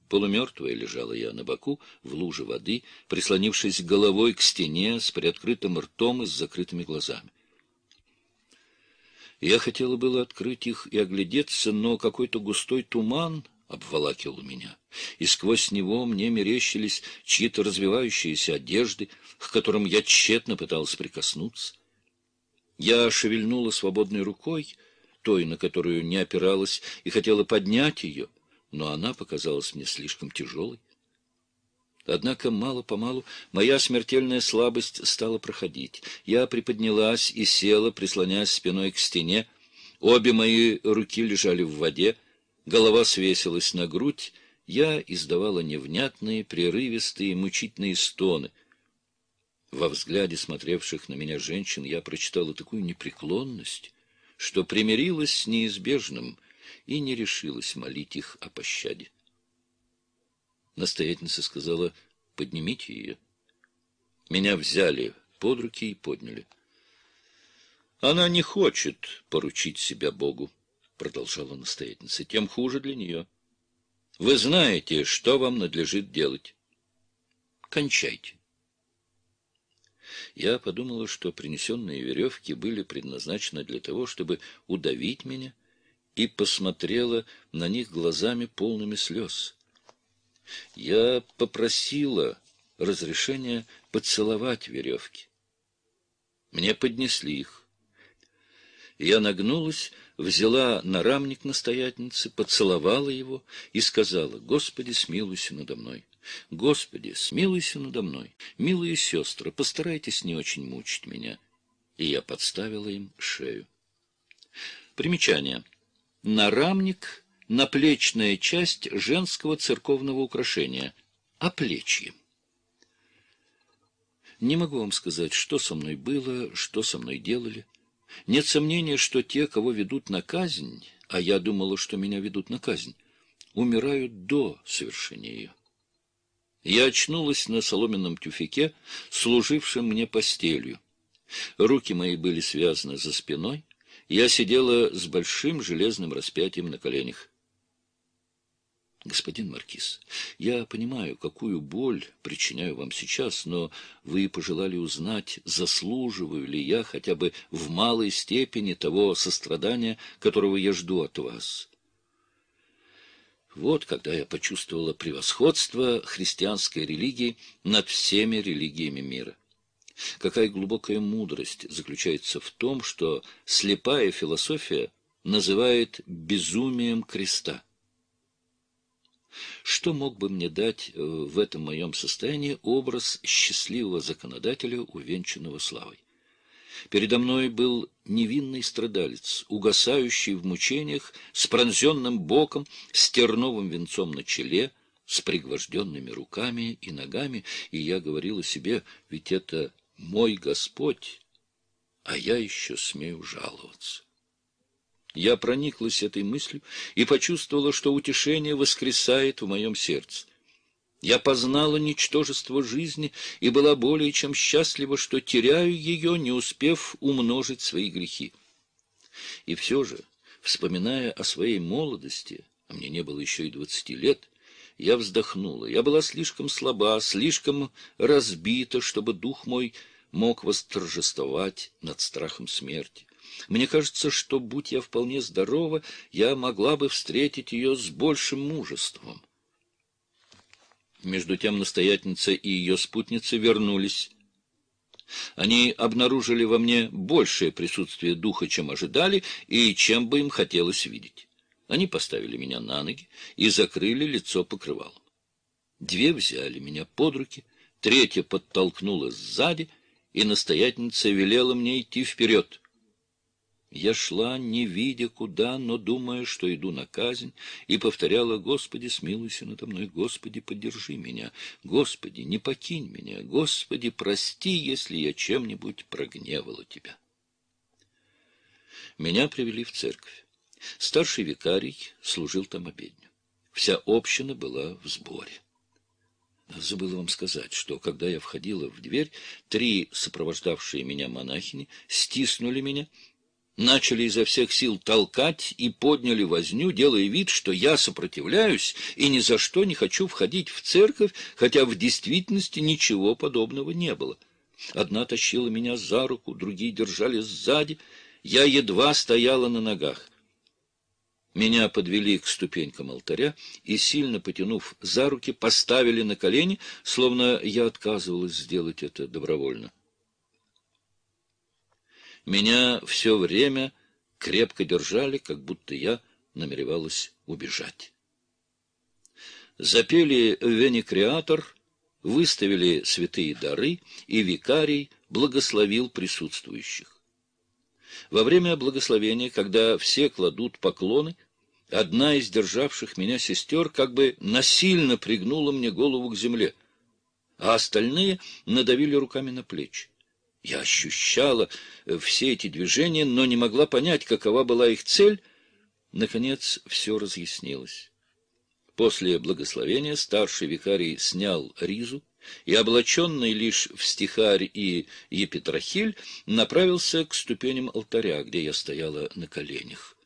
A: Полумертвая лежала я на боку, в луже воды, прислонившись головой к стене с приоткрытым ртом и с закрытыми глазами. Я хотела было открыть их и оглядеться, но какой-то густой туман обволакивал меня, и сквозь него мне мерещились чьи-то развивающиеся одежды, к которым я тщетно пытался прикоснуться. Я шевельнула свободной рукой, той, на которую не опиралась, и хотела поднять ее, но она показалась мне слишком тяжелой. Однако мало-помалу моя смертельная слабость стала проходить. Я приподнялась и села, прислоняясь спиной к стене. Обе мои руки лежали в воде, голова свесилась на грудь, я издавала невнятные, прерывистые, мучительные стоны. Во взгляде смотревших на меня женщин я прочитала такую непреклонность, что примирилась с неизбежным и не решилась молить их о пощаде. Настоятельница сказала, поднимите ее. Меня взяли под руки и подняли. Она не хочет поручить себя Богу. — продолжала настоятельница, — тем хуже для нее. Вы знаете, что вам надлежит делать. Кончайте. Я подумала, что принесенные веревки были предназначены для того, чтобы удавить меня, и посмотрела на них глазами полными слез. Я попросила разрешения поцеловать веревки. Мне поднесли их. Я нагнулась взяла нарамник настоятельницы, поцеловала его и сказала, «Господи, смилуйся надо мной». «Господи, смилуйся надо мной! Милые сестры, постарайтесь не очень мучить меня!» И я подставила им шею. Примечание. Нарамник — наплечная часть женского церковного украшения. а плечи. Не могу вам сказать, что со мной было, что со мной делали. Нет сомнения, что те, кого ведут на казнь, а я думала, что меня ведут на казнь, умирают до совершения ее. Я очнулась на соломенном тюфике, служившем мне постелью. Руки мои были связаны за спиной. Я сидела с большим железным распятием на коленях. Господин Маркиз, я понимаю, какую боль причиняю вам сейчас, но вы пожелали узнать, заслуживаю ли я хотя бы в малой степени того сострадания, которого я жду от вас. Вот когда я почувствовала превосходство христианской религии над всеми религиями мира. Какая глубокая мудрость заключается в том, что слепая философия называет безумием креста. Что мог бы мне дать э, в этом моем состоянии образ счастливого законодателя, увенчанного славой? Передо мной был невинный страдалец, угасающий в мучениях, с пронзенным боком, с терновым венцом на челе, с пригвожденными руками и ногами, и я говорил о себе, ведь это мой Господь, а я еще смею жаловаться. Я прониклась этой мыслью и почувствовала, что утешение воскресает в моем сердце. Я познала ничтожество жизни и была более чем счастлива, что теряю ее, не успев умножить свои грехи. И все же, вспоминая о своей молодости, а мне не было еще и двадцати лет, я вздохнула. Я была слишком слаба, слишком разбита, чтобы дух мой мог восторжествовать над страхом смерти. Мне кажется, что, будь я вполне здорова, я могла бы встретить ее с большим мужеством. Между тем настоятельница и ее спутницы вернулись. Они обнаружили во мне большее присутствие духа, чем ожидали, и чем бы им хотелось видеть. Они поставили меня на ноги и закрыли лицо покрывалом. Две взяли меня под руки, третья подтолкнула сзади, и настоятельница велела мне идти вперед — я шла, не видя куда, но думая, что иду на казнь, и повторяла «Господи, смилуйся надо мной, Господи, поддержи меня, Господи, не покинь меня, Господи, прости, если я чем-нибудь прогневала Тебя». Меня привели в церковь. Старший викарий служил там обедню. Вся община была в сборе. Забыла вам сказать, что, когда я входила в дверь, три сопровождавшие меня монахини стиснули меня, начали изо всех сил толкать и подняли возню, делая вид, что я сопротивляюсь и ни за что не хочу входить в церковь, хотя в действительности ничего подобного не было. Одна тащила меня за руку, другие держали сзади. Я едва стояла на ногах. Меня подвели к ступенькам алтаря и, сильно потянув за руки, поставили на колени, словно я отказывалась сделать это добровольно. Меня все время крепко держали, как будто я намеревалась убежать. Запели «Венекреатор», выставили святые дары, и викарий благословил присутствующих. Во время благословения, когда все кладут поклоны, одна из державших меня сестер как бы насильно пригнула мне голову к земле, а остальные надавили руками на плечи. Я ощущала э, все эти движения, но не могла понять, какова была их цель. Наконец все разъяснилось. После благословения старший викарий снял ризу и, облаченный лишь в стихарь и епитрахиль, направился к ступеням алтаря, где я стояла на коленях.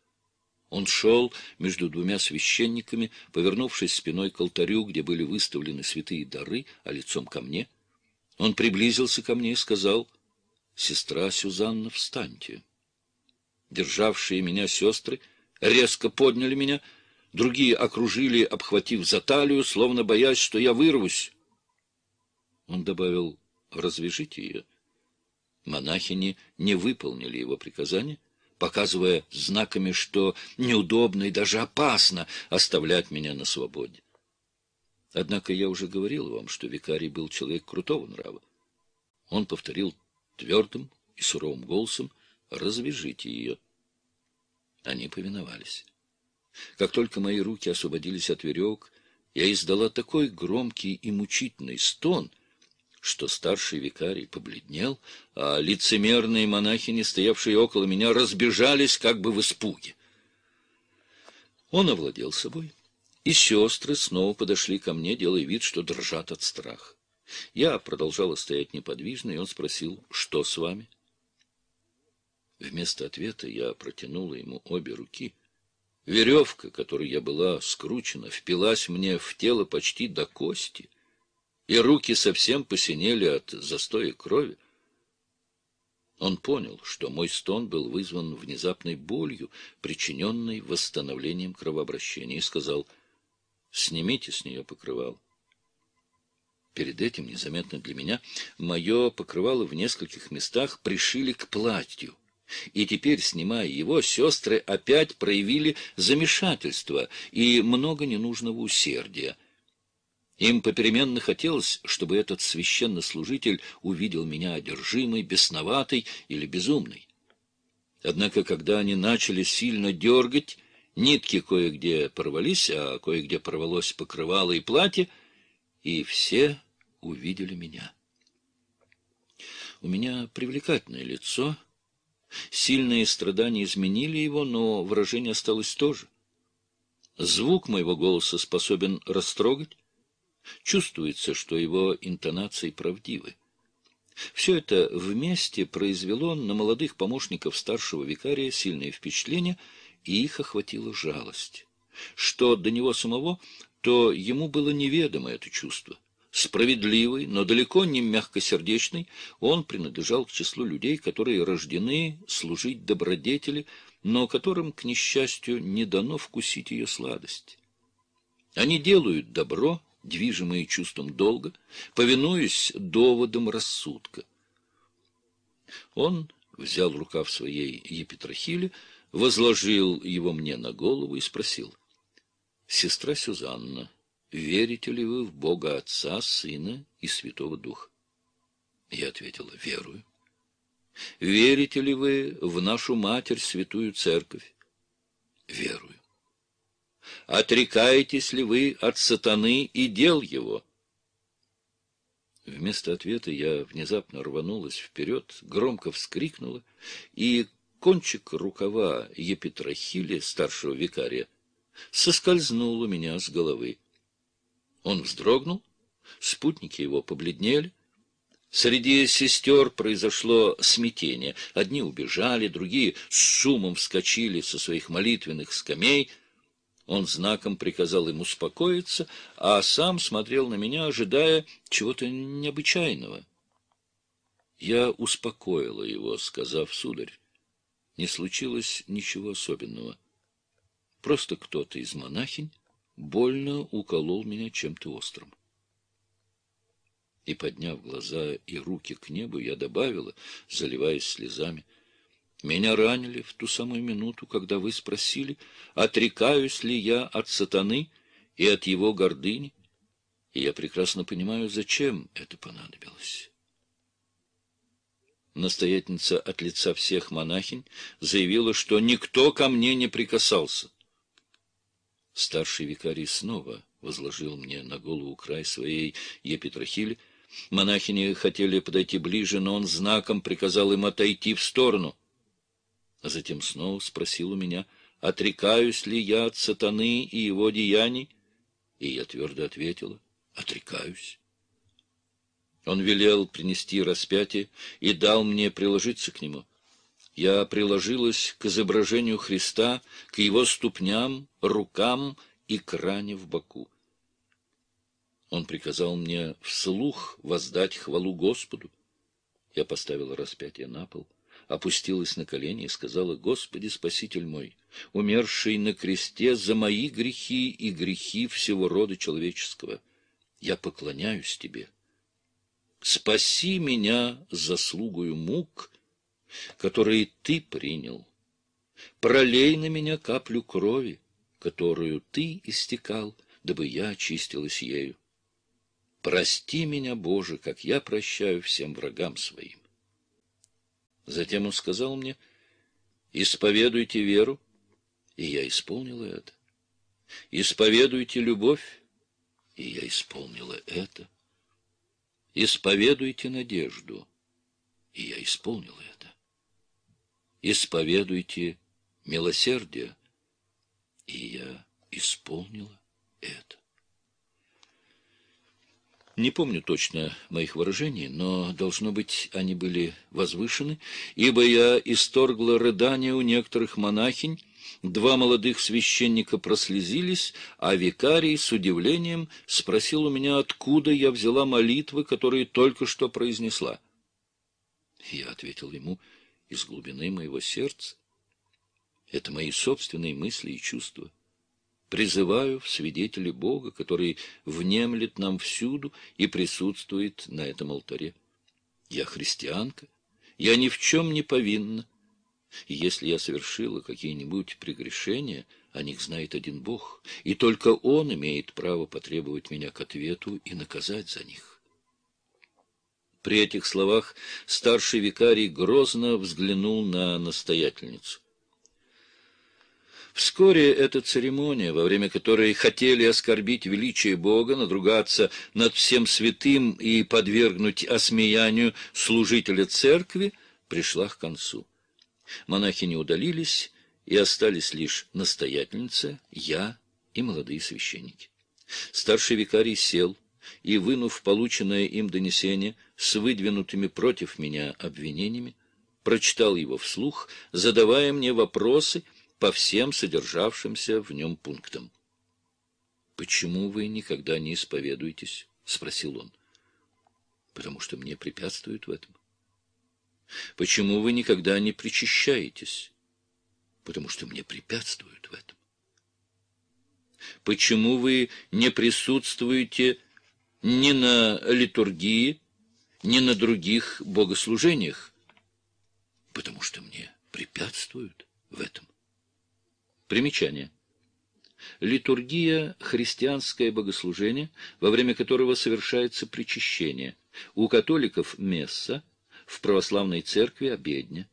A: Он шел между двумя священниками, повернувшись спиной к алтарю, где были выставлены святые дары, а лицом ко мне. Он приблизился ко мне и сказал — Сестра Сюзанна, встаньте. Державшие меня сестры резко подняли меня, другие окружили, обхватив за талию, словно боясь, что я вырвусь. Он добавил, развяжите ее. Монахини не выполнили его приказания, показывая знаками, что неудобно и даже опасно оставлять меня на свободе. Однако я уже говорил вам, что викарий был человек крутого нрава. Он повторил твердым и суровым голосом «Развяжите ее». Они повиновались. Как только мои руки освободились от веревок, я издала такой громкий и мучительный стон, что старший викарий побледнел, а лицемерные монахини, стоявшие около меня, разбежались как бы в испуге. Он овладел собой, и сестры снова подошли ко мне, делая вид, что дрожат от страха. Я продолжала стоять неподвижно, и он спросил, что с вами? Вместо ответа я протянула ему обе руки. Веревка, которой я была скручена, впилась мне в тело почти до кости, и руки совсем посинели от застоя крови. Он понял, что мой стон был вызван внезапной болью, причиненной восстановлением кровообращения, и сказал, «Снимите с нее покрывало». Перед этим, незаметно для меня, мое покрывало в нескольких местах пришили к платью. И теперь, снимая его, сестры опять проявили замешательство и много ненужного усердия. Им попеременно хотелось, чтобы этот священнослужитель увидел меня одержимой, бесноватой или безумной. Однако, когда они начали сильно дергать, нитки кое-где порвались, а кое-где порвалось покрывало и платье — и все увидели меня. У меня привлекательное лицо. Сильные страдания изменили его, но выражение осталось то же. Звук моего голоса способен растрогать. Чувствуется, что его интонации правдивы. Все это вместе произвело на молодых помощников старшего викария сильное впечатление, и их охватила жалость. Что до него самого, то ему было неведомо это чувство. Справедливый, но далеко не мягкосердечный, он принадлежал к числу людей, которые рождены служить добродетели, но которым, к несчастью, не дано вкусить ее сладость. Они делают добро, движимые чувством долга, повинуясь доводам рассудка. Он взял рукав своей епитрахили, возложил его мне на голову и спросил, Сестра Сюзанна, верите ли вы в Бога Отца, Сына и Святого Духа? Я ответила, верую. Верите ли вы в нашу Матерь, Святую Церковь? Верую. Отрекаетесь ли вы от сатаны и дел его? Вместо ответа я внезапно рванулась вперед, громко вскрикнула, и кончик рукава Епитрахили, старшего викария, соскользнул у меня с головы. Он вздрогнул, спутники его побледнели. Среди сестер произошло смятение. Одни убежали, другие с шумом вскочили со своих молитвенных скамей. Он знаком приказал им успокоиться, а сам смотрел на меня, ожидая чего-то необычайного. Я успокоила его, сказав, сударь, не случилось ничего особенного. Просто кто-то из монахинь больно уколол меня чем-то острым. И, подняв глаза и руки к небу, я добавила, заливаясь слезами, «Меня ранили в ту самую минуту, когда вы спросили, отрекаюсь ли я от сатаны и от его гордыни, и я прекрасно понимаю, зачем это понадобилось». Настоятельница от лица всех монахинь заявила, что никто ко мне не прикасался — Старший викарий снова возложил мне на голову край своей епитрахили. Монахини хотели подойти ближе, но он знаком приказал им отойти в сторону. А затем снова спросил у меня, отрекаюсь ли я от сатаны и его деяний, и я твердо ответила, отрекаюсь. Он велел принести распятие и дал мне приложиться к нему — я приложилась к изображению Христа, к его ступням, рукам и к в боку. Он приказал мне вслух воздать хвалу Господу. Я поставила распятие на пол, опустилась на колени и сказала, «Господи, Спаситель мой, умерший на кресте за мои грехи и грехи всего рода человеческого, я поклоняюсь Тебе. Спаси меня заслугою мук» которые ты принял. Пролей на меня каплю крови, которую ты истекал, дабы я очистилась ею. Прости меня, Боже, как я прощаю всем врагам своим. Затем он сказал мне, исповедуйте веру, и я исполнила это. Исповедуйте любовь, и я исполнила это. Исповедуйте надежду, и я исполнила это исповедуйте милосердие. И я исполнила это. Не помню точно моих выражений, но, должно быть, они были возвышены, ибо я исторгла рыдания у некоторых монахинь, Два молодых священника прослезились, а викарий с удивлением спросил у меня, откуда я взяла молитвы, которые только что произнесла. Я ответил ему — из глубины моего сердца. Это мои собственные мысли и чувства. Призываю в свидетели Бога, который внемлет нам всюду и присутствует на этом алтаре. Я христианка, я ни в чем не повинна. И если я совершила какие-нибудь прегрешения, о них знает один Бог, и только Он имеет право потребовать меня к ответу и наказать за них. При этих словах старший викарий грозно взглянул на настоятельницу. Вскоре эта церемония, во время которой хотели оскорбить величие Бога, надругаться над всем святым и подвергнуть осмеянию служителя церкви, пришла к концу. Монахи не удалились, и остались лишь настоятельница, я и молодые священники. Старший викарий сел, и, вынув полученное им донесение с выдвинутыми против меня обвинениями, прочитал его вслух, задавая мне вопросы по всем содержавшимся в нем пунктам. «Почему вы никогда не исповедуетесь?» — спросил он. «Потому что мне препятствуют в этом». «Почему вы никогда не причащаетесь?» «Потому что мне препятствуют в этом». «Почему вы не присутствуете ни на литургии, ни на других богослужениях, потому что мне препятствуют в этом. Примечание. Литургия – христианское богослужение, во время которого совершается причащение. У католиков – месса, в православной церкви – обедня.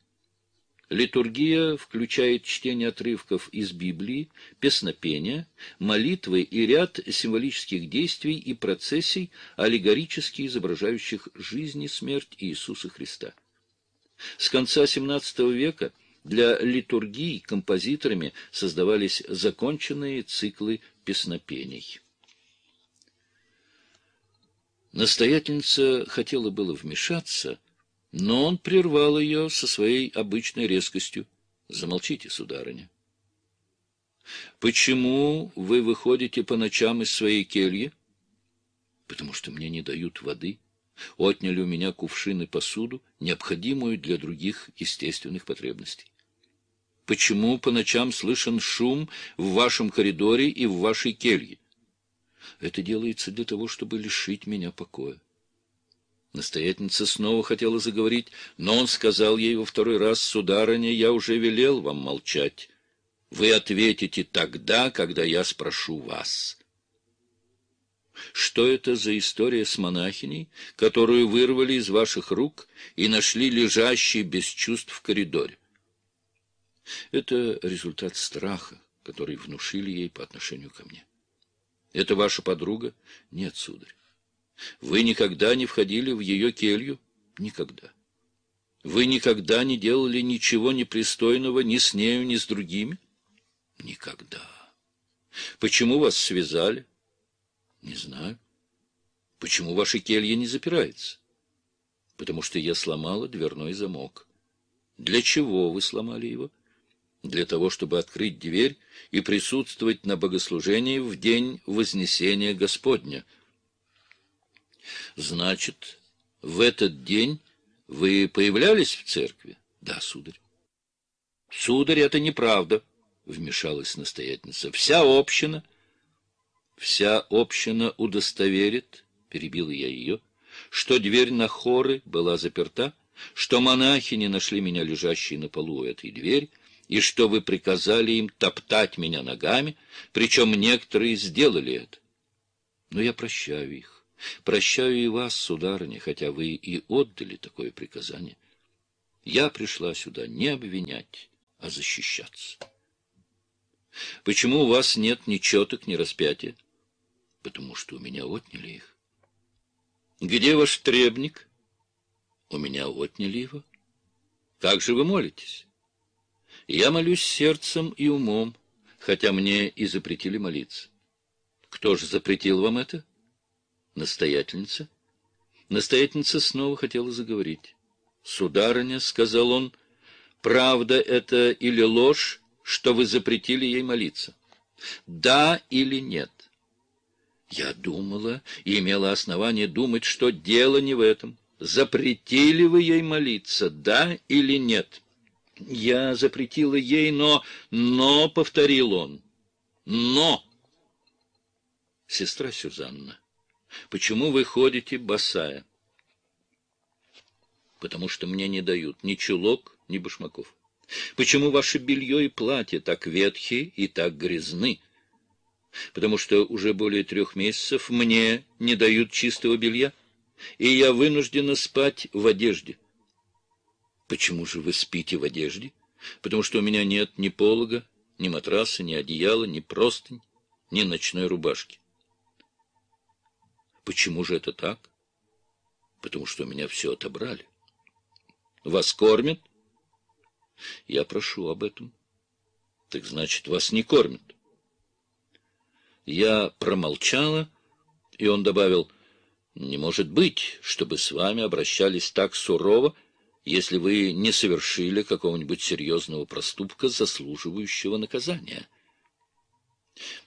A: Литургия включает чтение отрывков из Библии, песнопения, молитвы и ряд символических действий и процессий, аллегорически изображающих жизнь и смерть Иисуса Христа. С конца XVII века для литургий композиторами создавались законченные циклы песнопений. Настоятельница хотела было вмешаться, но он прервал ее со своей обычной резкостью. «Замолчите, сударыня». «Почему вы выходите по ночам из своей кельи?» «Потому что мне не дают воды. Отняли у меня кувшин и посуду, необходимую для других естественных потребностей. Почему по ночам слышен шум в вашем коридоре и в вашей келье?» «Это делается для того, чтобы лишить меня покоя. Настоятельница снова хотела заговорить, но он сказал ей во второй раз, «Сударыня, я уже велел вам молчать. Вы ответите тогда, когда я спрошу вас». Что это за история с монахиней, которую вырвали из ваших рук и нашли лежащей без чувств в коридоре? Это результат страха, который внушили ей по отношению ко мне. Это ваша подруга? Нет, сударь. Вы никогда не входили в ее келью? Никогда. Вы никогда не делали ничего непристойного ни с нею, ни с другими? Никогда. Почему вас связали? Не знаю. Почему ваша келья не запирается? Потому что я сломала дверной замок. Для чего вы сломали его? Для того, чтобы открыть дверь и присутствовать на богослужении в день Вознесения Господня — Значит, в этот день вы появлялись в церкви? Да, сударь. Сударь, это неправда, вмешалась настоятельница. Вся община... Вся община удостоверит, перебил я ее, что дверь на хоры была заперта, что монахи не нашли меня лежащей на полу у этой двери, и что вы приказали им топтать меня ногами, причем некоторые сделали это. Но я прощаю их. Прощаю и вас, сударыня, хотя вы и отдали такое приказание. Я пришла сюда не обвинять, а защищаться. Почему у вас нет ни четок, ни распятия? Потому что у меня отняли их. Где ваш требник? У меня отняли его. Как же вы молитесь? Я молюсь сердцем и умом, хотя мне и запретили молиться. Кто же запретил вам это? — Настоятельница? Настоятельница снова хотела заговорить. «Сударыня», — сказал он, — «правда это или ложь, что вы запретили ей молиться? Да или нет?» Я думала и имела основание думать, что дело не в этом. Запретили вы ей молиться, да или нет? Я запретила ей, но... Но, — повторил он, — но... Сестра Сюзанна. Почему вы ходите босая? Потому что мне не дают ни чулок, ни башмаков. Почему ваше белье и платье так ветхи и так грязны? Потому что уже более трех месяцев мне не дают чистого белья, и я вынуждена спать в одежде. Почему же вы спите в одежде? Потому что у меня нет ни полога, ни матраса, ни одеяла, ни простынь, ни ночной рубашки. Почему же это так? Потому что меня все отобрали. Вас кормят? Я прошу об этом. Так значит, вас не кормят. Я промолчала, и он добавил, «Не может быть, чтобы с вами обращались так сурово, если вы не совершили какого-нибудь серьезного проступка, заслуживающего наказания».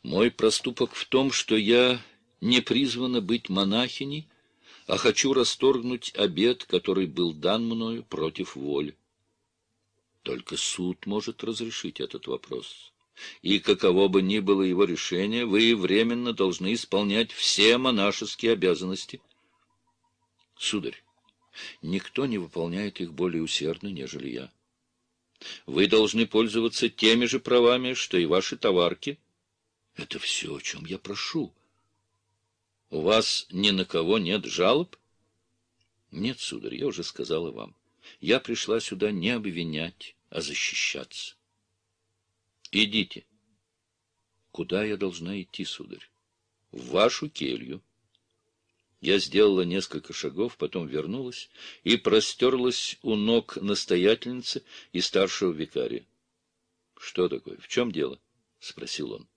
A: Мой проступок в том, что я не призвана быть монахиней, а хочу расторгнуть обед, который был дан мною против воли. Только суд может разрешить этот вопрос. И каково бы ни было его решение, вы временно должны исполнять все монашеские обязанности. Сударь, никто не выполняет их более усердно, нежели я. Вы должны пользоваться теми же правами, что и ваши товарки. Это все, о чем я прошу. У вас ни на кого нет жалоб? Нет, сударь, я уже сказала вам. Я пришла сюда не обвинять, а защищаться. Идите. Куда я должна идти, сударь? В вашу келью. Я сделала несколько шагов, потом вернулась и простерлась у ног настоятельницы и старшего викария. — Что такое? В чем дело? — спросил он.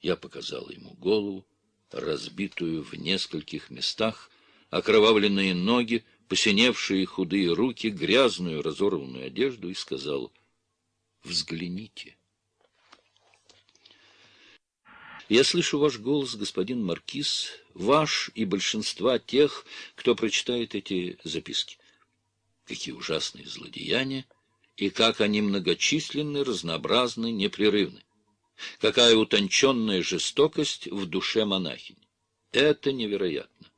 A: Я показала ему голову разбитую в нескольких местах, окровавленные ноги, посиневшие худые руки, грязную разорванную одежду и сказал «Взгляните». Я слышу ваш голос, господин Маркиз, ваш и большинства тех, кто прочитает эти записки. Какие ужасные злодеяния, и как они многочисленны, разнообразны, непрерывны. Какая утонченная жестокость в душе монахини! Это невероятно!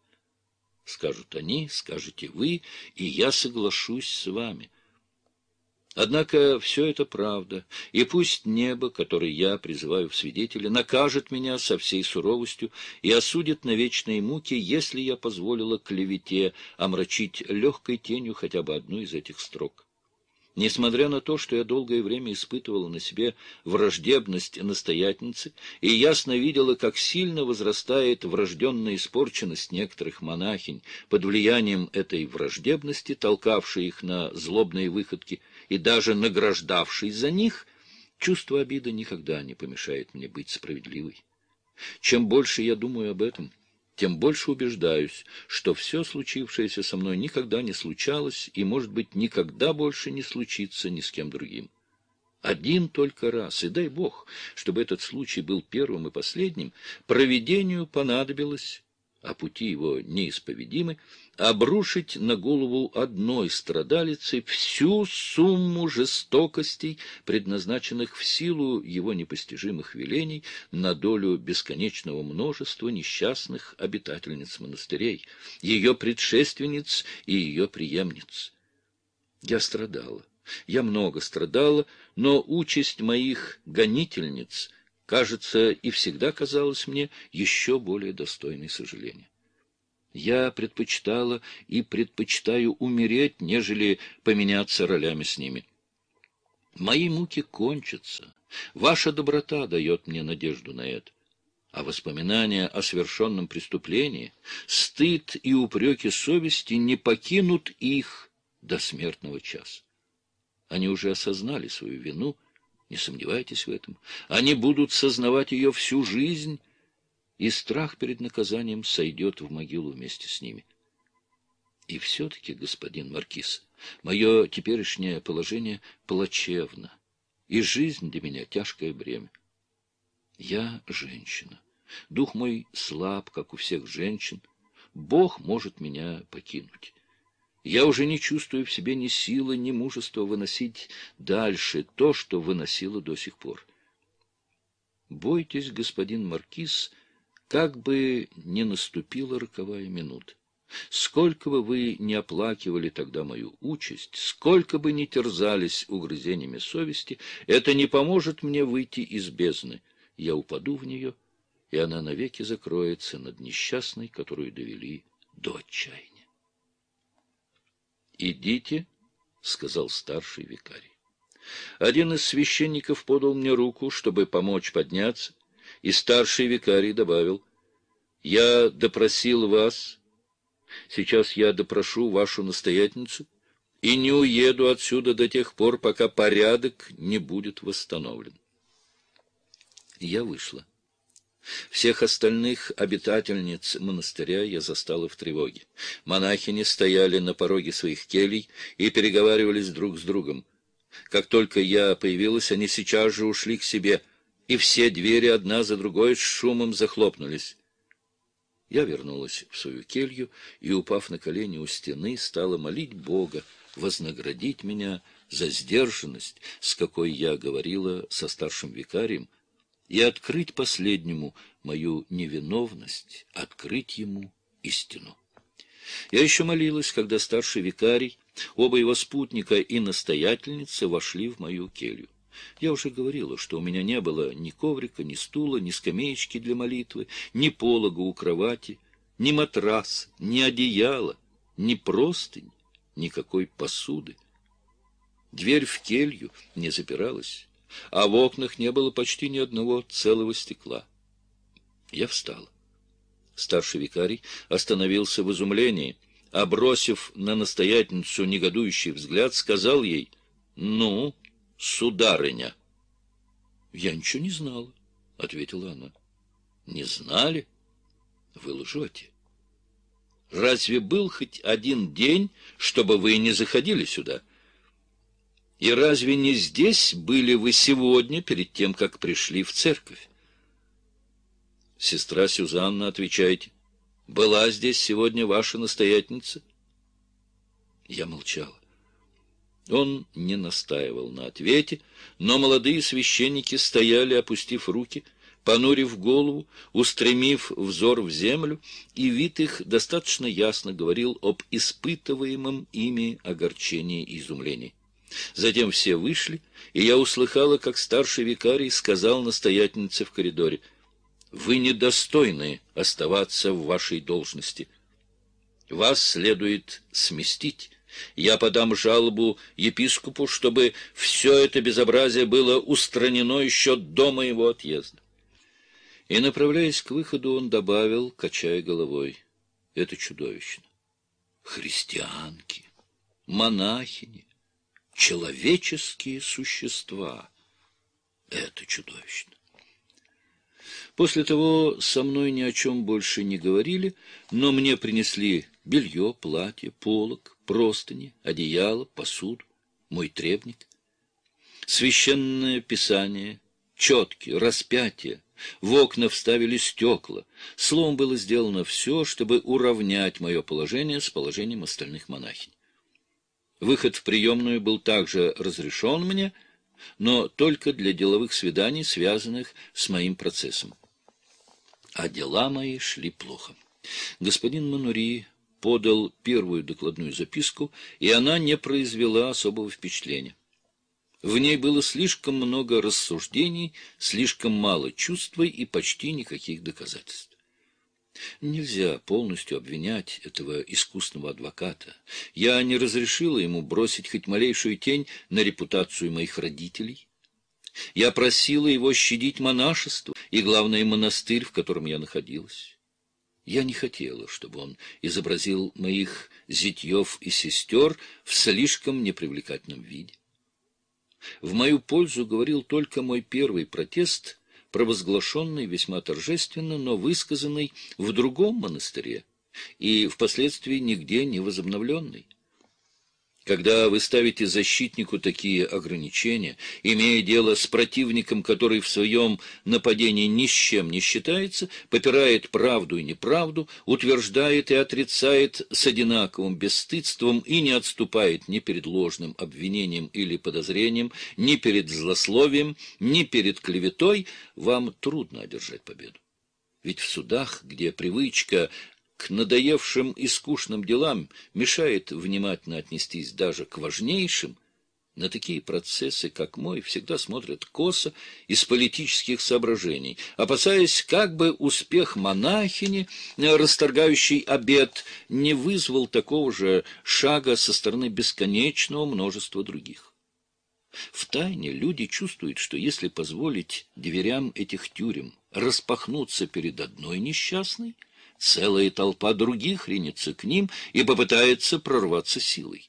A: Скажут они, скажете вы, и я соглашусь с вами. Однако все это правда, и пусть небо, которое я призываю в свидетели, накажет меня со всей суровостью и осудит на вечные муки, если я позволила клевете омрачить легкой тенью хотя бы одну из этих строк. Несмотря на то, что я долгое время испытывала на себе враждебность настоятельницы и ясно видела, как сильно возрастает врожденная испорченность некоторых монахинь под влиянием этой враждебности, толкавшей их на злобные выходки и даже награждавшей за них, чувство обиды никогда не помешает мне быть справедливой. Чем больше я думаю об этом, — тем больше убеждаюсь, что все случившееся со мной никогда не случалось и, может быть, никогда больше не случится ни с кем другим. Один только раз, и дай бог, чтобы этот случай был первым и последним, проведению понадобилось а пути его неисповедимы, обрушить на голову одной страдалицы всю сумму жестокостей, предназначенных в силу его непостижимых велений на долю бесконечного множества несчастных обитательниц монастырей, ее предшественниц и ее преемниц. Я страдала. Я много страдала, но участь моих гонительниц кажется, и всегда казалось мне еще более достойной сожаления. Я предпочитала и предпочитаю умереть, нежели поменяться ролями с ними. Мои муки кончатся. Ваша доброта дает мне надежду на это. А воспоминания о совершенном преступлении, стыд и упреки совести не покинут их до смертного часа. Они уже осознали свою вину — не сомневайтесь в этом. Они будут сознавать ее всю жизнь, и страх перед наказанием сойдет в могилу вместе с ними. И все-таки, господин Маркиз, мое теперешнее положение плачевно, и жизнь для меня тяжкое бремя. Я женщина. Дух мой слаб, как у всех женщин. Бог может меня покинуть. Я уже не чувствую в себе ни силы, ни мужества выносить дальше то, что выносила до сих пор. Бойтесь, господин Маркиз, как бы не наступила роковая минута. Сколько бы вы не оплакивали тогда мою участь, сколько бы не терзались угрызениями совести, это не поможет мне выйти из бездны. Я упаду в нее, и она навеки закроется над несчастной, которую довели до отчаяния. «Идите», — сказал старший викарий. Один из священников подал мне руку, чтобы помочь подняться, и старший викарий добавил, «Я допросил вас, сейчас я допрошу вашу настоятельницу и не уеду отсюда до тех пор, пока порядок не будет восстановлен». Я вышла. Всех остальных обитательниц монастыря я застала в тревоге. Монахини стояли на пороге своих келей и переговаривались друг с другом. Как только я появилась, они сейчас же ушли к себе, и все двери одна за другой с шумом захлопнулись. Я вернулась в свою келью и, упав на колени у стены, стала молить Бога вознаградить меня за сдержанность, с какой я говорила со старшим викарием и открыть последнему мою невиновность, открыть ему истину. Я еще молилась, когда старший викарий, оба его спутника и настоятельница вошли в мою келью. Я уже говорила, что у меня не было ни коврика, ни стула, ни скамеечки для молитвы, ни полога у кровати, ни матрас, ни одеяла, ни простынь, никакой посуды. Дверь в келью не запиралась а в окнах не было почти ни одного целого стекла. Я встала. Старший викарий остановился в изумлении, обросив на настоятельницу негодующий взгляд, сказал ей, «Ну, сударыня». «Я ничего не знала», — ответила она. «Не знали? Вы лжете. Разве был хоть один день, чтобы вы не заходили сюда?» И разве не здесь были вы сегодня, перед тем, как пришли в церковь? Сестра Сюзанна, отвечайте, была здесь сегодня ваша настоятельница? Я молчала. Он не настаивал на ответе, но молодые священники стояли, опустив руки, понурив голову, устремив взор в землю, и вид их достаточно ясно говорил об испытываемом ими огорчении и изумлении. Затем все вышли, и я услыхала, как старший викарий сказал настоятельнице в коридоре, «Вы недостойны оставаться в вашей должности. Вас следует сместить. Я подам жалобу епископу, чтобы все это безобразие было устранено еще до моего отъезда». И, направляясь к выходу, он добавил, качая головой, «Это чудовищно. Христианки, монахини» человеческие существа. Это чудовищно. После того со мной ни о чем больше не говорили, но мне принесли белье, платье, полок, простыни, одеяло, посуду, мой требник. Священное писание, четки, распятие, в окна вставили стекла. Словом, было сделано все, чтобы уравнять мое положение с положением остальных монахинь. Выход в приемную был также разрешен мне, но только для деловых свиданий, связанных с моим процессом. А дела мои шли плохо. Господин Манури подал первую докладную записку, и она не произвела особого впечатления. В ней было слишком много рассуждений, слишком мало чувства и почти никаких доказательств. Нельзя полностью обвинять этого искусного адвоката. Я не разрешила ему бросить хоть малейшую тень на репутацию моих родителей. Я просила его щадить монашество и, главное, монастырь, в котором я находилась. Я не хотела, чтобы он изобразил моих зятьев и сестер в слишком непривлекательном виде. В мою пользу говорил только мой первый протест — провозглашенный весьма торжественно, но высказанный в другом монастыре и впоследствии нигде не возобновленный. Когда вы ставите защитнику такие ограничения, имея дело с противником, который в своем нападении ни с чем не считается, попирает правду и неправду, утверждает и отрицает с одинаковым бесстыдством и не отступает ни перед ложным обвинением или подозрением, ни перед злословием, ни перед клеветой, вам трудно одержать победу. Ведь в судах, где привычка надоевшим и скучным делам мешает внимательно отнестись даже к важнейшим, на такие процессы, как мой, всегда смотрят косо из политических соображений, опасаясь, как бы успех монахини, расторгающий обед, не вызвал такого же шага со стороны бесконечного множества других. В тайне люди чувствуют, что если позволить дверям этих тюрем распахнуться перед одной несчастной, целая толпа других ринется к ним и попытается прорваться силой.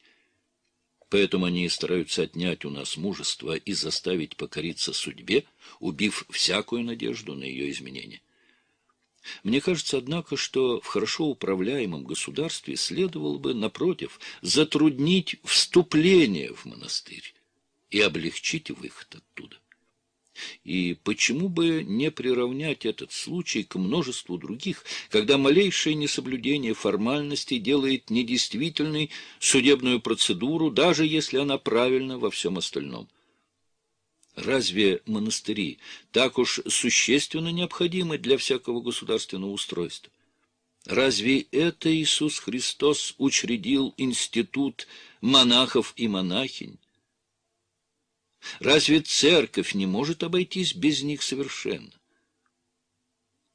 A: Поэтому они стараются отнять у нас мужество и заставить покориться судьбе, убив всякую надежду на ее изменение. Мне кажется, однако, что в хорошо управляемом государстве следовало бы, напротив, затруднить вступление в монастырь и облегчить выход оттуда. И почему бы не приравнять этот случай к множеству других, когда малейшее несоблюдение формальностей делает недействительной судебную процедуру, даже если она правильна во всем остальном? Разве монастыри так уж существенно необходимы для всякого государственного устройства? Разве это Иисус Христос учредил институт монахов и монахинь? Разве церковь не может обойтись без них совершенно?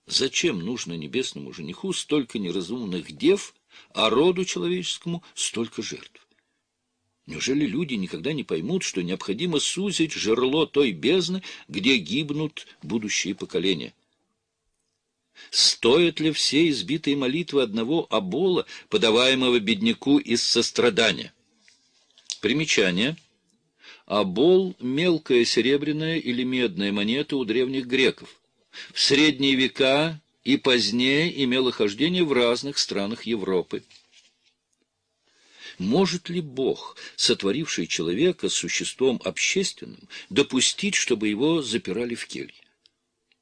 A: Зачем нужно небесному жениху столько неразумных дев, а роду человеческому столько жертв? Неужели люди никогда не поймут, что необходимо сузить жерло той бездны, где гибнут будущие поколения? Стоят ли все избитые молитвы одного обола, подаваемого бедняку из сострадания? Примечание – а бол — мелкая серебряная или медная монета у древних греков. В средние века и позднее имела хождение в разных странах Европы. Может ли Бог, сотворивший человека с существом общественным, допустить, чтобы его запирали в келье?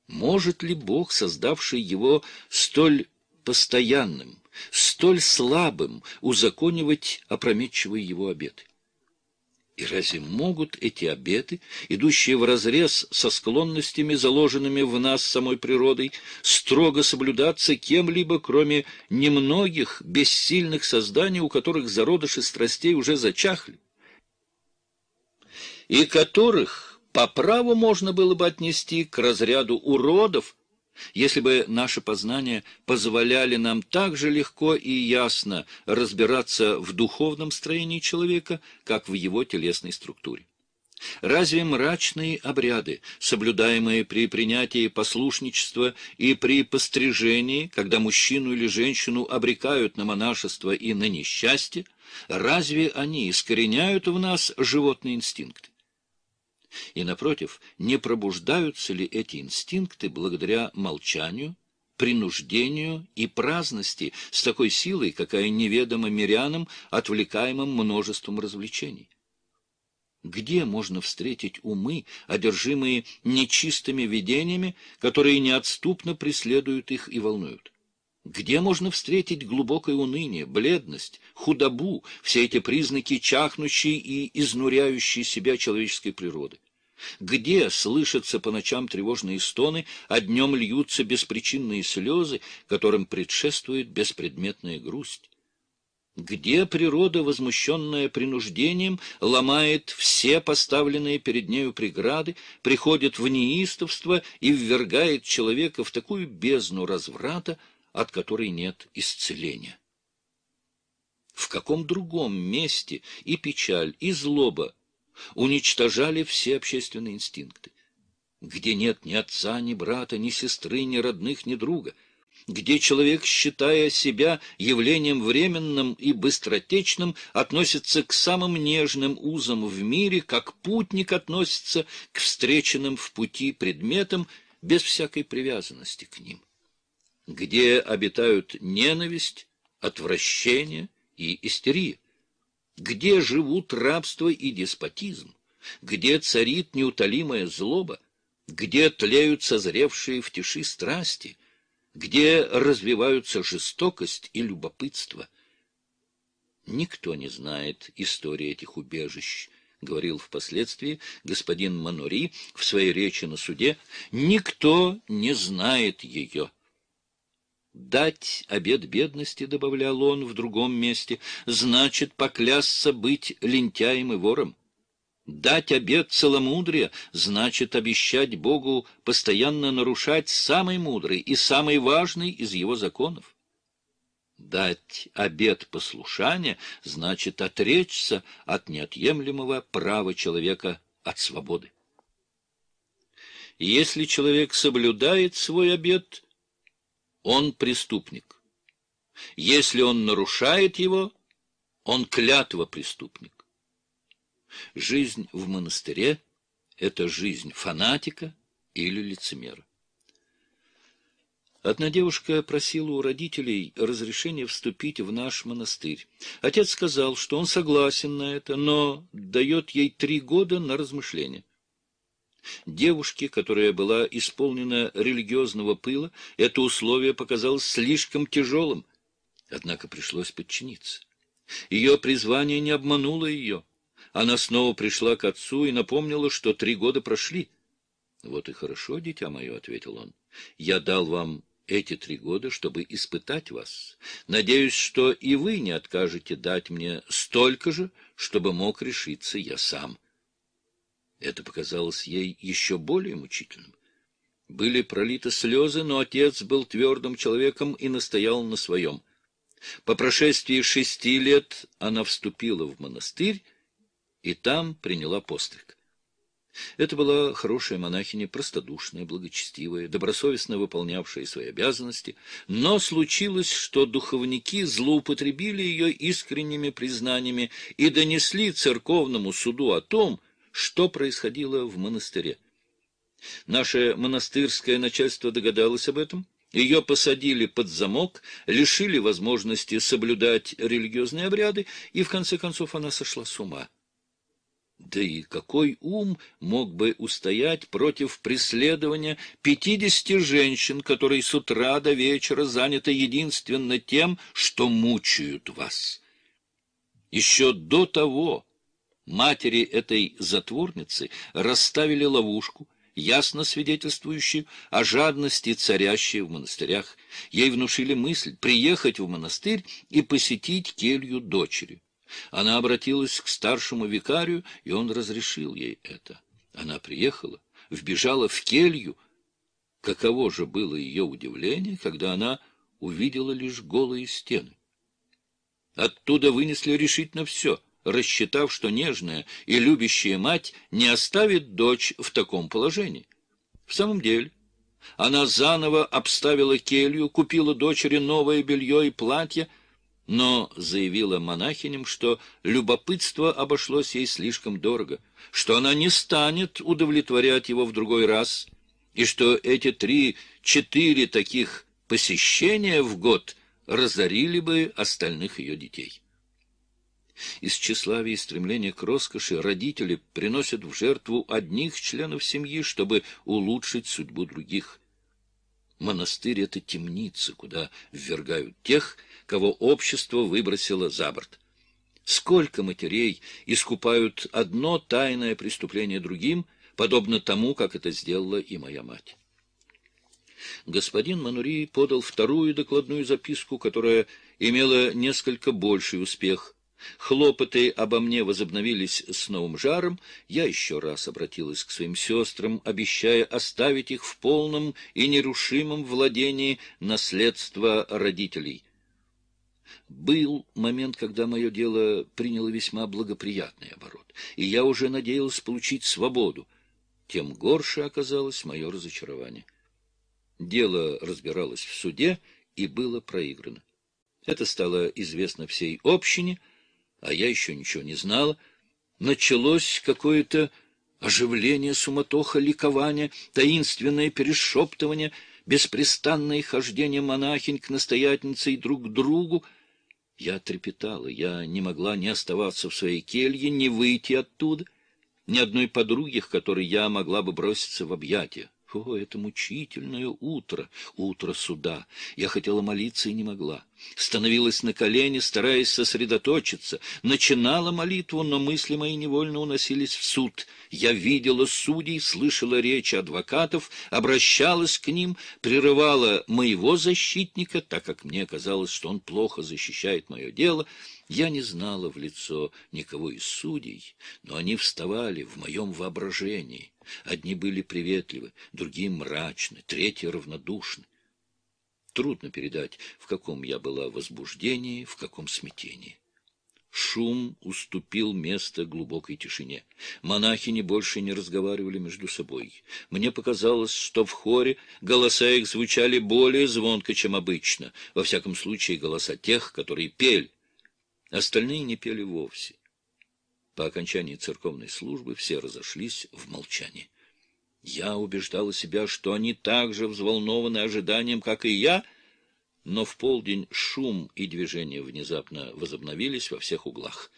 A: Может ли Бог, создавший его столь постоянным, столь слабым, узаконивать опрометчивые его обеты? И разве могут эти обеты, идущие вразрез со склонностями, заложенными в нас самой природой, строго соблюдаться кем-либо, кроме немногих бессильных созданий, у которых зародыши страстей уже зачахли, и которых по праву можно было бы отнести к разряду уродов, если бы наши познания позволяли нам так же легко и ясно разбираться в духовном строении человека, как в его телесной структуре. Разве мрачные обряды, соблюдаемые при принятии послушничества и при пострижении, когда мужчину или женщину обрекают на монашество и на несчастье, разве они искореняют в нас животный инстинкт? И, напротив, не пробуждаются ли эти инстинкты благодаря молчанию, принуждению и праздности с такой силой, какая неведома мирянам, отвлекаемым множеством развлечений? Где можно встретить умы, одержимые нечистыми видениями, которые неотступно преследуют их и волнуют? Где можно встретить глубокое уныние, бледность, худобу, все эти признаки чахнущей и изнуряющей себя человеческой природы? Где слышатся по ночам тревожные стоны, а днем льются беспричинные слезы, которым предшествует беспредметная грусть? Где природа, возмущенная принуждением, ломает все поставленные перед нею преграды, приходит в неистовство и ввергает человека в такую бездну разврата, от которой нет исцеления. В каком другом месте и печаль, и злоба уничтожали все общественные инстинкты? Где нет ни отца, ни брата, ни сестры, ни родных, ни друга? Где человек, считая себя явлением временным и быстротечным, относится к самым нежным узам в мире, как путник относится к встреченным в пути предметам без всякой привязанности к ним? где обитают ненависть, отвращение и истерия, где живут рабство и деспотизм, где царит неутолимая злоба, где тлеют созревшие в тиши страсти, где развиваются жестокость и любопытство. Никто не знает истории этих убежищ, — говорил впоследствии господин Манури в своей речи на суде, — никто не знает ее дать обед бедности, добавлял он в другом месте, значит поклясться быть лентяем и вором. Дать обед целомудрия значит обещать Богу постоянно нарушать самый мудрый и самый важный из его законов. Дать обед послушания значит отречься от неотъемлемого права человека от свободы. Если человек соблюдает свой обет – он преступник. Если он нарушает его, он клятва преступник. Жизнь в монастыре — это жизнь фанатика или лицемера. Одна девушка просила у родителей разрешения вступить в наш монастырь. Отец сказал, что он согласен на это, но дает ей три года на размышление. Девушке, которая была исполнена религиозного пыла, это условие показалось слишком тяжелым, однако пришлось подчиниться. Ее призвание не обмануло ее. Она снова пришла к отцу и напомнила, что три года прошли. — Вот и хорошо, дитя мое, — ответил он. — Я дал вам эти три года, чтобы испытать вас. Надеюсь, что и вы не откажете дать мне столько же, чтобы мог решиться я сам. — это показалось ей еще более мучительным. Были пролиты слезы, но отец был твердым человеком и настоял на своем. По прошествии шести лет она вступила в монастырь и там приняла постриг. Это была хорошая монахиня, простодушная, благочестивая, добросовестно выполнявшая свои обязанности, но случилось, что духовники злоупотребили ее искренними признаниями и донесли церковному суду о том, что происходило в монастыре. Наше монастырское начальство догадалось об этом. Ее посадили под замок, лишили возможности соблюдать религиозные обряды, и в конце концов она сошла с ума. Да и какой ум мог бы устоять против преследования пятидесяти женщин, которые с утра до вечера заняты единственно тем, что мучают вас? Еще до того, матери этой затворницы расставили ловушку, ясно свидетельствующую о жадности, царящей в монастырях. Ей внушили мысль приехать в монастырь и посетить келью дочери. Она обратилась к старшему викарию, и он разрешил ей это. Она приехала, вбежала в келью. Каково же было ее удивление, когда она увидела лишь голые стены. Оттуда вынесли решительно все — рассчитав, что нежная и любящая мать не оставит дочь в таком положении. В самом деле, она заново обставила келью, купила дочери новое белье и платье, но заявила монахиням, что любопытство обошлось ей слишком дорого, что она не станет удовлетворять его в другой раз, и что эти три-четыре таких посещения в год разорили бы остальных ее детей. Из тщеславия и стремления к роскоши родители приносят в жертву одних членов семьи, чтобы улучшить судьбу других. Монастырь — это темница, куда ввергают тех, кого общество выбросило за борт. Сколько матерей искупают одно тайное преступление другим, подобно тому, как это сделала и моя мать. Господин Манури подал вторую докладную записку, которая имела несколько больший успех — Хлопоты обо мне возобновились с новым жаром. Я еще раз обратилась к своим сестрам, обещая оставить их в полном и нерушимом владении наследства родителей. Был момент, когда мое дело приняло весьма благоприятный оборот, и я уже надеялась получить свободу. Тем горше оказалось мое разочарование. Дело разбиралось в суде и было проиграно. Это стало известно всей общине — а я еще ничего не знала, началось какое-то оживление, суматоха, ликование, таинственное перешептывание, беспрестанное хождение монахинь к настоятельнице и друг к другу. Я трепетала, я не могла не оставаться в своей келье, не выйти оттуда, ни одной подруги, к которой я могла бы броситься в объятия. О, это мучительное утро, утро суда. Я хотела молиться и не могла. Становилась на колени, стараясь сосредоточиться. Начинала молитву, но мысли мои невольно уносились в суд. Я видела судей, слышала речи адвокатов, обращалась к ним, прерывала моего защитника, так как мне казалось, что он плохо защищает мое дело. Я не знала в лицо никого из судей, но они вставали в моем воображении. Одни были приветливы, другие мрачны, третьи равнодушны. Трудно передать, в каком я была возбуждении, в каком смятении. Шум уступил место глубокой тишине. Монахини больше не разговаривали между собой. Мне показалось, что в хоре голоса их звучали более звонко, чем обычно, во всяком случае голоса тех, которые пели. Остальные не пели вовсе. По окончании церковной службы все разошлись в молчании. Я убеждала себя, что они так же взволнованы ожиданием, как и я, но в полдень шум и движение внезапно возобновились во всех углах.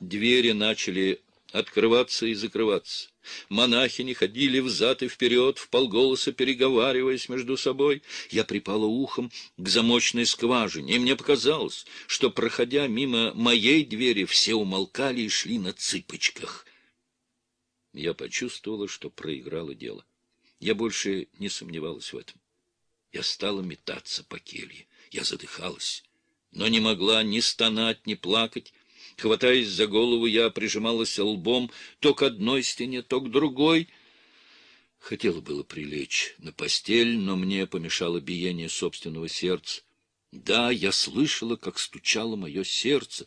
A: Двери начали открываться и закрываться. Монахини ходили взад и вперед, в полголоса переговариваясь между собой. Я припала ухом к замочной скважине, и мне показалось, что, проходя мимо моей двери, все умолкали и шли на цыпочках. Я почувствовала, что проиграла дело. Я больше не сомневалась в этом. Я стала метаться по келье. Я задыхалась, но не могла ни стонать, ни плакать, Хватаясь за голову, я прижималась лбом то к одной стене, то к другой. Хотела было прилечь на постель, но мне помешало биение собственного сердца. Да, я слышала, как стучало мое сердце,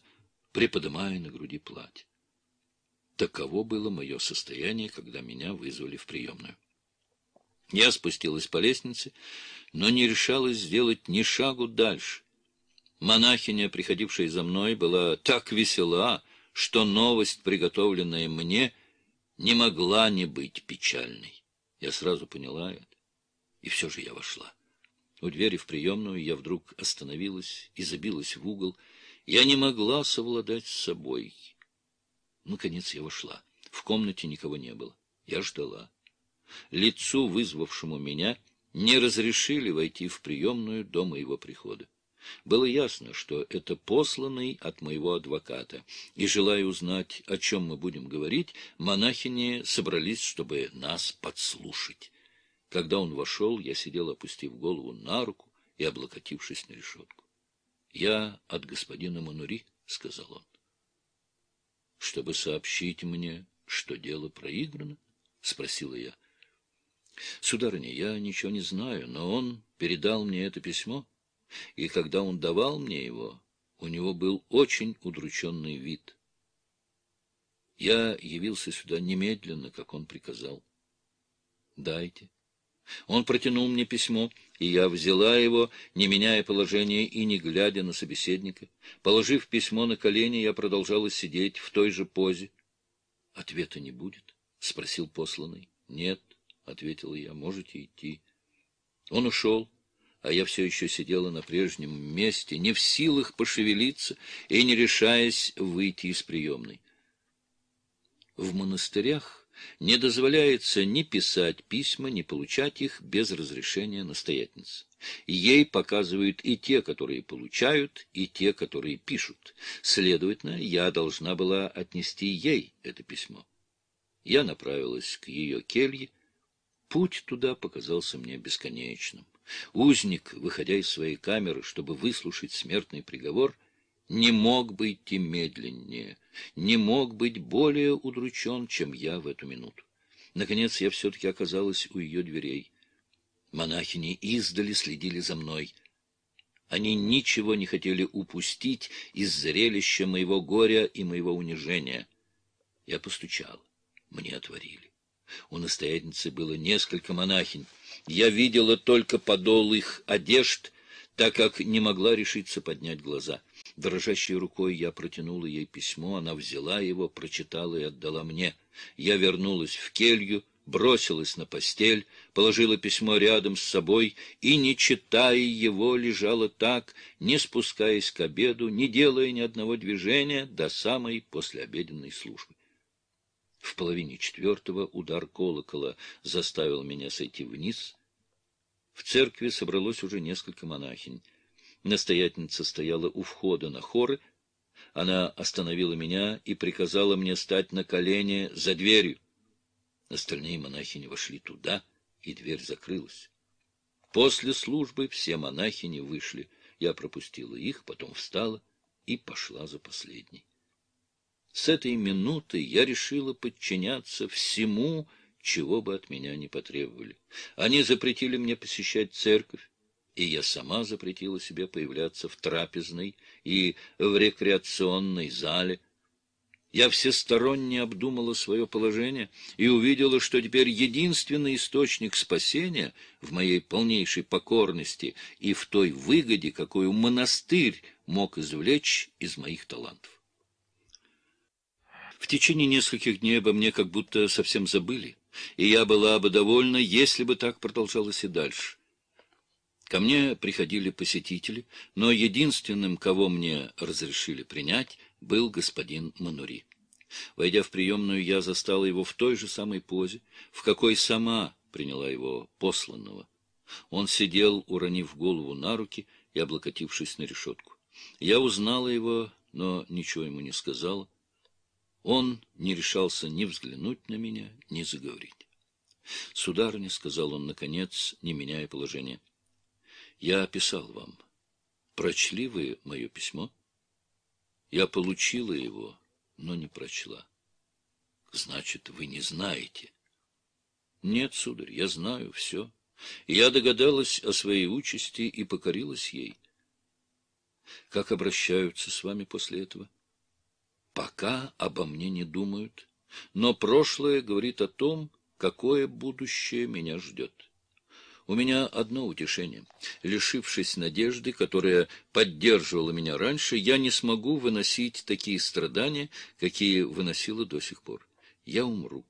A: приподымая на груди платье. Таково было мое состояние, когда меня вызвали в приемную. Я спустилась по лестнице, но не решалась сделать ни шагу дальше. Монахиня, приходившая за мной, была так весела, что новость, приготовленная мне, не могла не быть печальной. Я сразу поняла это, и все же я вошла. У двери в приемную я вдруг остановилась и забилась в угол. Я не могла совладать с собой. Наконец я вошла. В комнате никого не было. Я ждала. Лицу, вызвавшему меня, не разрешили войти в приемную до моего прихода. Было ясно, что это посланный от моего адвоката, и, желая узнать, о чем мы будем говорить, монахини собрались, чтобы нас подслушать. Когда он вошел, я сидел, опустив голову на руку и облокотившись на решетку. — Я от господина Манури, — сказал он. — Чтобы сообщить мне, что дело проиграно? — спросила я. — Сударыня, я ничего не знаю, но он передал мне это письмо — и когда он давал мне его, у него был очень удрученный вид. Я явился сюда немедленно, как он приказал. «Дайте». Он протянул мне письмо, и я взяла его, не меняя положения и не глядя на собеседника. Положив письмо на колени, я продолжала сидеть в той же позе. — Ответа не будет? — спросил посланный. — Нет, — ответила я, — можете идти. Он ушел, а я все еще сидела на прежнем месте, не в силах пошевелиться и не решаясь выйти из приемной. В монастырях не дозволяется ни писать письма, ни получать их без разрешения настоятельницы. Ей показывают и те, которые получают, и те, которые пишут. Следовательно, я должна была отнести ей это письмо. Я направилась к ее келье. Путь туда показался мне бесконечным. Узник, выходя из своей камеры, чтобы выслушать смертный приговор, не мог быть идти медленнее, не мог быть более удручен, чем я в эту минуту. Наконец я все-таки оказалась у ее дверей. Монахини издали следили за мной. Они ничего не хотели упустить из зрелища моего горя и моего унижения. Я постучал. Мне отворили. У настоятельницы было несколько монахинь. Я видела только подол их одежд, так как не могла решиться поднять глаза. Дрожащей рукой я протянула ей письмо, она взяла его, прочитала и отдала мне. Я вернулась в келью, бросилась на постель, положила письмо рядом с собой и, не читая его, лежала так, не спускаясь к обеду, не делая ни одного движения до самой послеобеденной службы. В половине четвертого удар колокола заставил меня сойти вниз. В церкви собралось уже несколько монахинь. Настоятельница стояла у входа на хоры. Она остановила меня и приказала мне стать на колени за дверью. Остальные монахини вошли туда, и дверь закрылась. После службы все монахини вышли. Я пропустила их, потом встала и пошла за последней. С этой минуты я решила подчиняться всему, чего бы от меня не потребовали. Они запретили мне посещать церковь, и я сама запретила себе появляться в трапезной и в рекреационной зале. Я всесторонне обдумала свое положение и увидела, что теперь единственный источник спасения в моей полнейшей покорности и в той выгоде, какую монастырь мог извлечь из моих талантов. В течение нескольких дней обо мне как будто совсем забыли, и я была бы довольна, если бы так продолжалось и дальше. Ко мне приходили посетители, но единственным, кого мне разрешили принять, был господин Манури. Войдя в приемную, я застала его в той же самой позе, в какой сама приняла его посланного. Он сидел, уронив голову на руки и облокотившись на решетку. Я узнала его, но ничего ему не сказала. Он не решался ни взглянуть на меня, ни заговорить. «Сударыня», — сказал он, наконец, не меняя положение, — «я описал вам. Прочли вы мое письмо? Я получила его, но не прочла. Значит, вы не знаете». «Нет, сударь, я знаю все. Я догадалась о своей участи и покорилась ей». «Как обращаются с вами после этого?» Пока обо мне не думают, но прошлое говорит о том, какое будущее меня ждет. У меня одно утешение. Лишившись надежды, которая поддерживала меня раньше, я не смогу выносить такие страдания, какие выносила до сих пор. Я умру.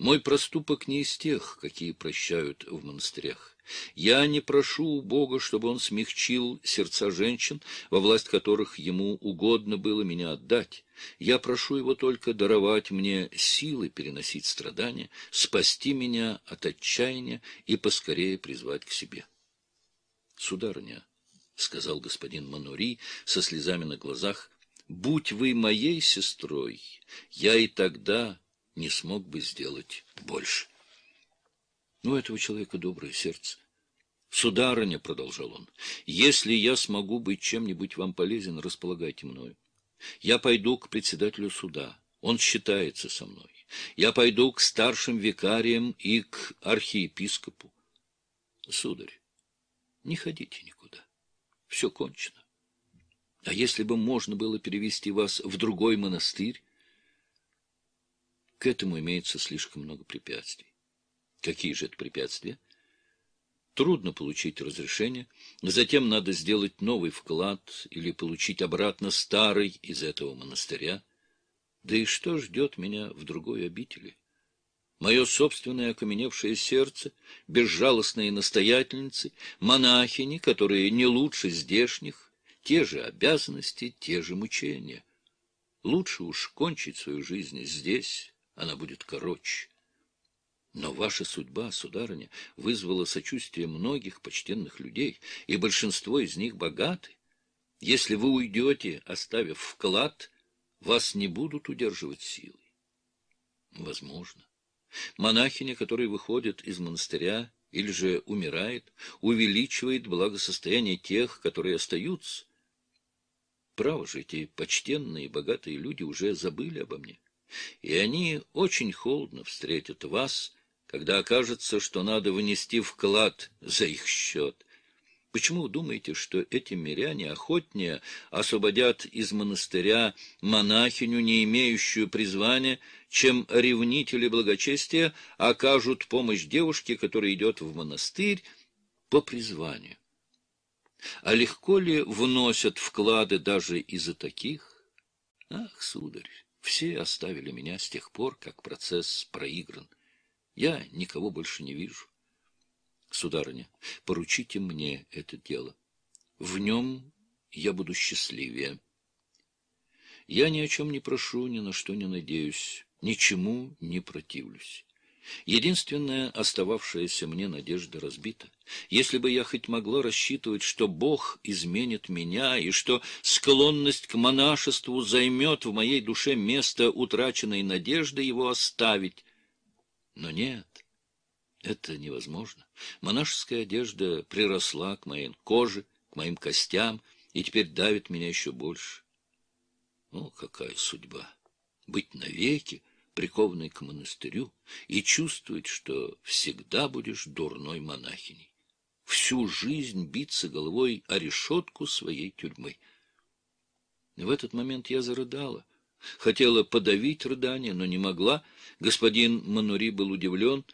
A: Мой проступок не из тех, какие прощают в монастырях. Я не прошу у Бога, чтобы он смягчил сердца женщин, во власть которых ему угодно было меня отдать. Я прошу его только даровать мне силы переносить страдания, спасти меня от отчаяния и поскорее призвать к себе. Сударыня, — сказал господин Манури со слезами на глазах, — будь вы моей сестрой, я и тогда не смог бы сделать больше. Но «Ну, у этого человека доброе сердце. «Сударыня», — продолжал он, — «если я смогу быть чем-нибудь вам полезен, располагайте мною. Я пойду к председателю суда, он считается со мной. Я пойду к старшим викариям и к архиепископу. Сударь, не ходите никуда, все кончено. А если бы можно было перевести вас в другой монастырь, к этому имеется слишком много препятствий. Какие же это препятствия? Трудно получить разрешение, затем надо сделать новый вклад или получить обратно старый из этого монастыря. Да и что ждет меня в другой обители? Мое собственное окаменевшее сердце, безжалостные настоятельницы, монахини, которые не лучше здешних, те же обязанности, те же мучения. Лучше уж кончить свою жизнь здесь, она будет короче. Но ваша судьба, сударыня, вызвала сочувствие многих почтенных людей, и большинство из них богаты. Если вы уйдете, оставив вклад, вас не будут удерживать силой. Возможно. Монахиня, которая выходит из монастыря или же умирает, увеличивает благосостояние тех, которые остаются. Право же, эти почтенные и богатые люди уже забыли обо мне и они очень холодно встретят вас, когда окажется, что надо вынести вклад за их счет. Почему вы думаете, что эти миряне охотнее освободят из монастыря монахиню, не имеющую призвания, чем ревнители благочестия окажут помощь девушке, которая идет в монастырь по призванию? А легко ли вносят вклады даже из-за таких? Ах, сударь! Все оставили меня с тех пор, как процесс проигран. Я никого больше не вижу. Сударыня, поручите мне это дело. В нем я буду счастливее. Я ни о чем не прошу, ни на что не надеюсь, ничему не противлюсь. Единственная остававшаяся мне надежда разбита. Если бы я хоть могла рассчитывать, что Бог изменит меня и что склонность к монашеству займет в моей душе место утраченной надежды его оставить. Но нет, это невозможно. Монашеская одежда приросла к моей коже, к моим костям и теперь давит меня еще больше. О, какая судьба! Быть навеки! прикованной к монастырю, и чувствовать, что всегда будешь дурной монахиней. Всю жизнь биться головой о решетку своей тюрьмы. В этот момент я зарыдала. Хотела подавить рыдание, но не могла. Господин Манури был удивлен.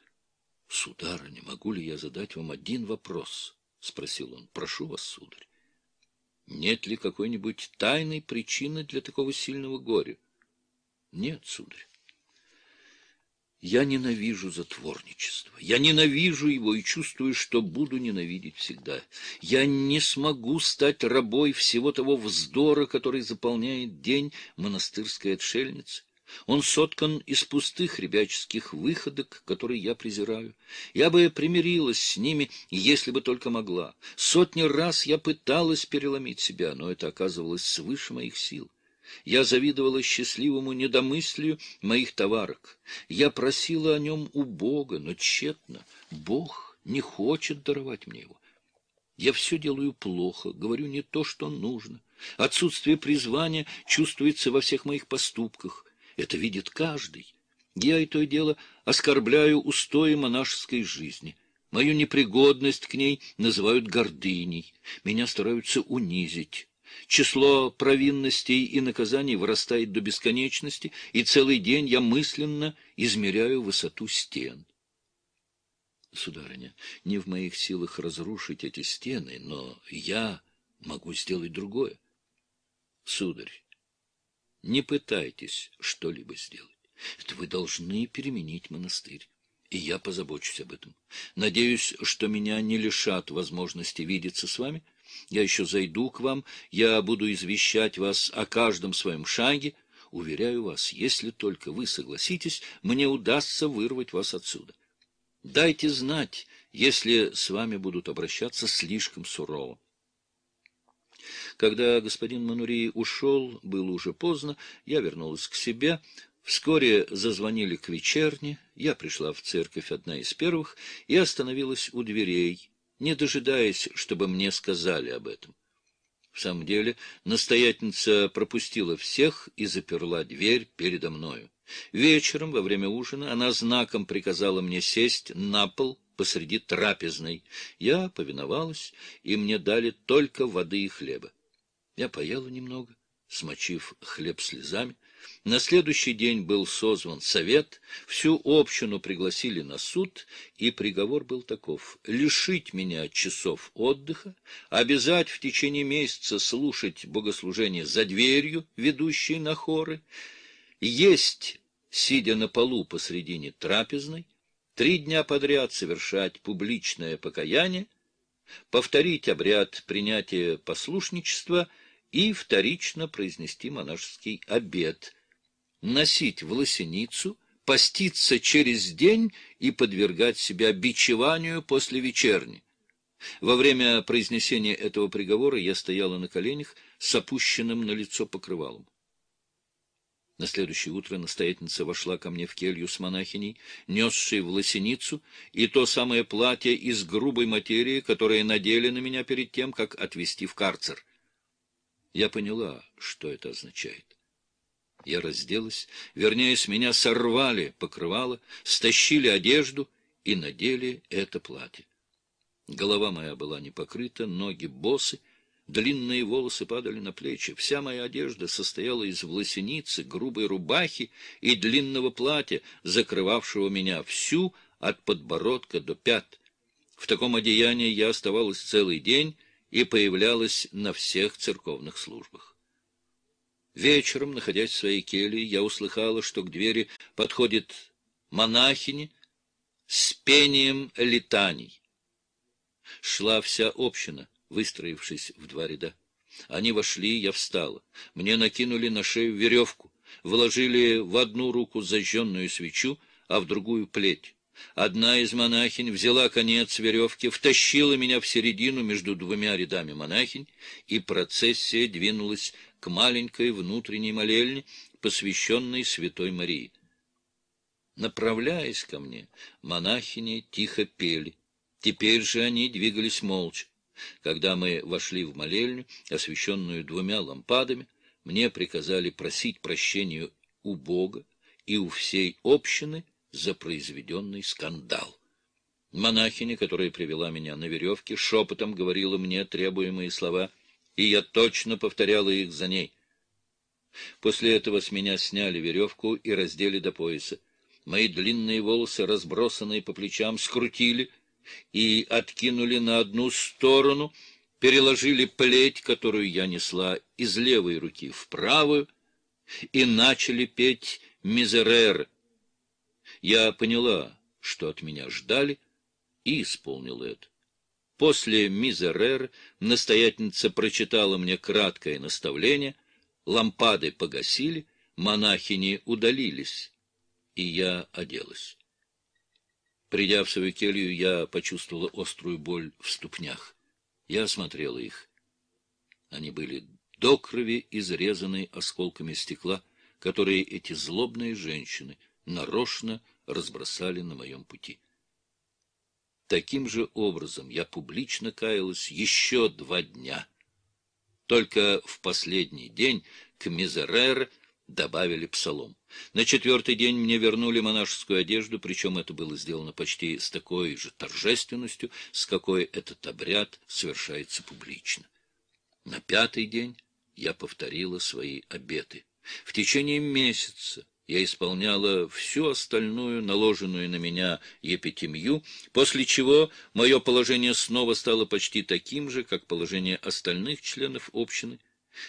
A: — Сударыня, могу ли я задать вам один вопрос? — спросил он. — Прошу вас, сударь. Нет ли какой-нибудь тайной причины для такого сильного горя? — Нет, сударь. Я ненавижу затворничество. Я ненавижу его и чувствую, что буду ненавидеть всегда. Я не смогу стать рабой всего того вздора, который заполняет день монастырской отшельницы. Он соткан из пустых ребяческих выходок, которые я презираю. Я бы примирилась с ними, если бы только могла. Сотни раз я пыталась переломить себя, но это оказывалось свыше моих сил. Я завидовала счастливому недомыслию моих товарок. Я просила о нем у Бога, но тщетно. Бог не хочет даровать мне его. Я все делаю плохо, говорю не то, что нужно. Отсутствие призвания чувствуется во всех моих поступках. Это видит каждый. Я и то дело оскорбляю устои монашеской жизни. Мою непригодность к ней называют гордыней. Меня стараются унизить число провинностей и наказаний вырастает до бесконечности, и целый день я мысленно измеряю высоту стен. Сударыня, не в моих силах разрушить эти стены, но я могу сделать другое. Сударь, не пытайтесь что-либо сделать. Это вы должны переменить монастырь и я позабочусь об этом. Надеюсь, что меня не лишат возможности видеться с вами, я еще зайду к вам, я буду извещать вас о каждом своем шаге. Уверяю вас, если только вы согласитесь, мне удастся вырвать вас отсюда. Дайте знать, если с вами будут обращаться слишком сурово. Когда господин Манури ушел, было уже поздно, я вернулась к себе. Вскоре зазвонили к вечерне, я пришла в церковь одна из первых и остановилась у дверей не дожидаясь, чтобы мне сказали об этом. В самом деле, настоятельница пропустила всех и заперла дверь передо мною. Вечером, во время ужина, она знаком приказала мне сесть на пол посреди трапезной. Я повиновалась, и мне дали только воды и хлеба. Я поела немного, смочив хлеб слезами, на следующий день был созван совет, всю общину пригласили на суд, и приговор был таков — лишить меня часов отдыха, обязать в течение месяца слушать богослужение за дверью, ведущей на хоры, есть, сидя на полу посредине трапезной, три дня подряд совершать публичное покаяние, повторить обряд принятия послушничества и вторично произнести монашеский обет — носить в лосиницу, поститься через день и подвергать себя бичеванию после вечерни. Во время произнесения этого приговора я стояла на коленях с опущенным на лицо покрывалом. На следующее утро настоятельница вошла ко мне в келью с монахиней, несшей в лосиницу, и то самое платье из грубой материи, которое надели на меня перед тем, как отвезти в карцер. Я поняла, что это означает. Я разделась, вернее, с меня сорвали покрывало, стащили одежду и надели это платье. Голова моя была не покрыта, ноги босы, длинные волосы падали на плечи. Вся моя одежда состояла из власеницы, грубой рубахи и длинного платья, закрывавшего меня всю от подбородка до пят. В таком одеянии я оставалась целый день и появлялась на всех церковных службах. Вечером, находясь в своей келье, я услыхала, что к двери подходит монахини с пением летаний. Шла вся община, выстроившись в два ряда. Они вошли, я встала. Мне накинули на шею веревку, вложили в одну руку зажженную свечу, а в другую плеть. Одна из монахинь взяла конец веревки, втащила меня в середину между двумя рядами монахинь, и процессия двинулась к маленькой внутренней молельне, посвященной Святой Марии. Направляясь ко мне, монахини тихо пели. Теперь же они двигались молча. Когда мы вошли в молельню, освещенную двумя лампадами, мне приказали просить прощения у Бога и у всей общины — за произведенный скандал. Монахиня, которая привела меня на веревке, шепотом говорила мне требуемые слова, и я точно повторяла их за ней. После этого с меня сняли веревку и раздели до пояса. Мои длинные волосы, разбросанные по плечам, скрутили и откинули на одну сторону, переложили плеть, которую я несла, из левой руки в правую, и начали петь мизереры. Я поняла, что от меня ждали, и исполнила это. После «Мизерер» настоятельница прочитала мне краткое наставление, лампады погасили, монахини удалились, и я оделась. Придя в свою келью, я почувствовала острую боль в ступнях. Я осмотрела их. Они были до крови изрезаны осколками стекла, которые эти злобные женщины нарочно разбросали на моем пути. Таким же образом я публично каялась еще два дня. Только в последний день к Мизерер добавили псалом. На четвертый день мне вернули монашескую одежду, причем это было сделано почти с такой же торжественностью, с какой этот обряд совершается публично. На пятый день я повторила свои обеты. В течение месяца я исполняла всю остальную, наложенную на меня епитемью, после чего мое положение снова стало почти таким же, как положение остальных членов общины.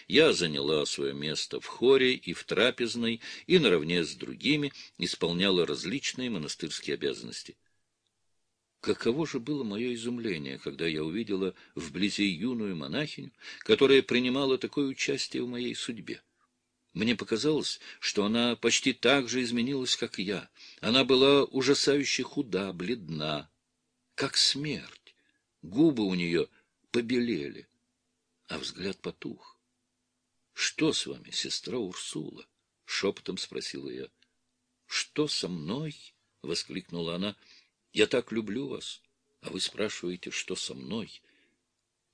A: Я заняла свое место в хоре и в трапезной, и наравне с другими исполняла различные монастырские обязанности. Каково же было мое изумление, когда я увидела вблизи юную монахиню, которая принимала такое участие в моей судьбе. Мне показалось, что она почти так же изменилась, как я. Она была ужасающе худа, бледна, как смерть. Губы у нее побелели, а взгляд потух. — Что с вами, сестра Урсула? — шепотом спросила я. — Что со мной? — воскликнула она. — Я так люблю вас, а вы спрашиваете, что со мной?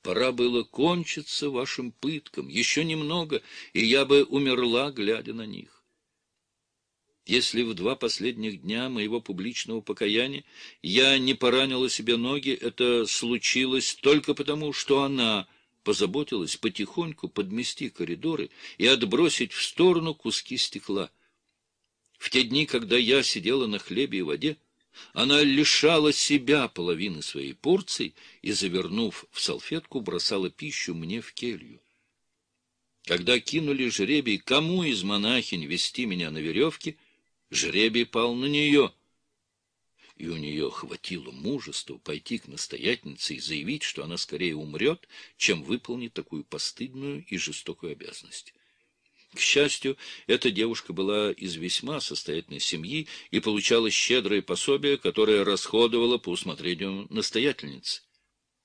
A: Пора было кончиться вашим пыткам, еще немного, и я бы умерла, глядя на них. Если в два последних дня моего публичного покаяния я не поранила себе ноги, это случилось только потому, что она позаботилась потихоньку подмести коридоры и отбросить в сторону куски стекла. В те дни, когда я сидела на хлебе и воде, она лишала себя половины своей порции и, завернув в салфетку, бросала пищу мне в келью. Когда кинули жребий, кому из монахинь вести меня на веревке, жребий пал на нее. И у нее хватило мужества пойти к настоятельнице и заявить, что она скорее умрет, чем выполнит такую постыдную и жестокую обязанность. К счастью, эта девушка была из весьма состоятельной семьи и получала щедрое пособие, которое расходовала по усмотрению настоятельницы.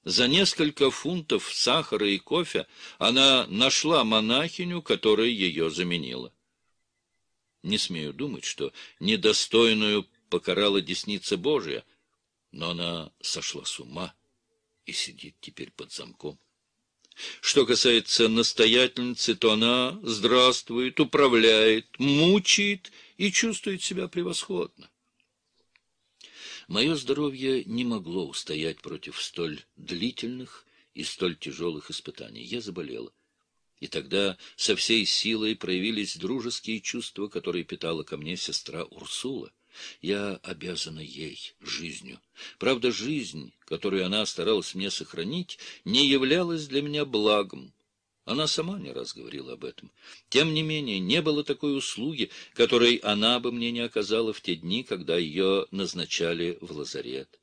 A: За несколько фунтов сахара и кофе она нашла монахиню, которая ее заменила. Не смею думать, что недостойную покарала десница Божия, но она сошла с ума и сидит теперь под замком. Что касается настоятельницы, то она здравствует, управляет, мучает и чувствует себя превосходно. Мое здоровье не могло устоять против столь длительных и столь тяжелых испытаний. Я заболела. И тогда со всей силой проявились дружеские чувства, которые питала ко мне сестра Урсула. Я обязана ей, жизнью. Правда, жизнь, которую она старалась мне сохранить, не являлась для меня благом. Она сама не раз говорила об этом. Тем не менее, не было такой услуги, которой она бы мне не оказала в те дни, когда ее назначали в лазарет.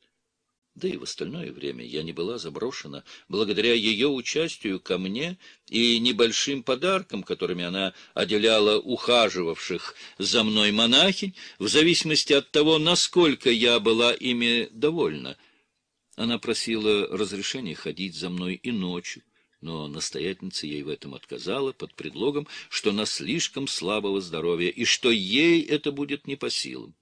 A: Да и в остальное время я не была заброшена. Благодаря ее участию ко мне и небольшим подаркам, которыми она отделяла ухаживавших за мной монахинь, в зависимости от того, насколько я была ими довольна. Она просила разрешения ходить за мной и ночью, но настоятельница ей в этом отказала под предлогом, что она слишком слабого здоровья и что ей это будет не по силам.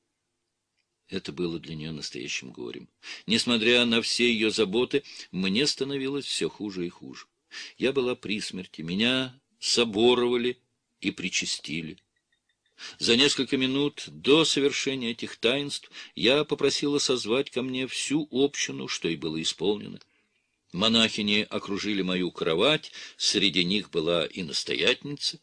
A: Это было для нее настоящим горем. Несмотря на все ее заботы, мне становилось все хуже и хуже. Я была при смерти, меня соборовали и причастили. За несколько минут до совершения этих таинств я попросила созвать ко мне всю общину, что и было исполнено. Монахини окружили мою кровать, среди них была и настоятельница.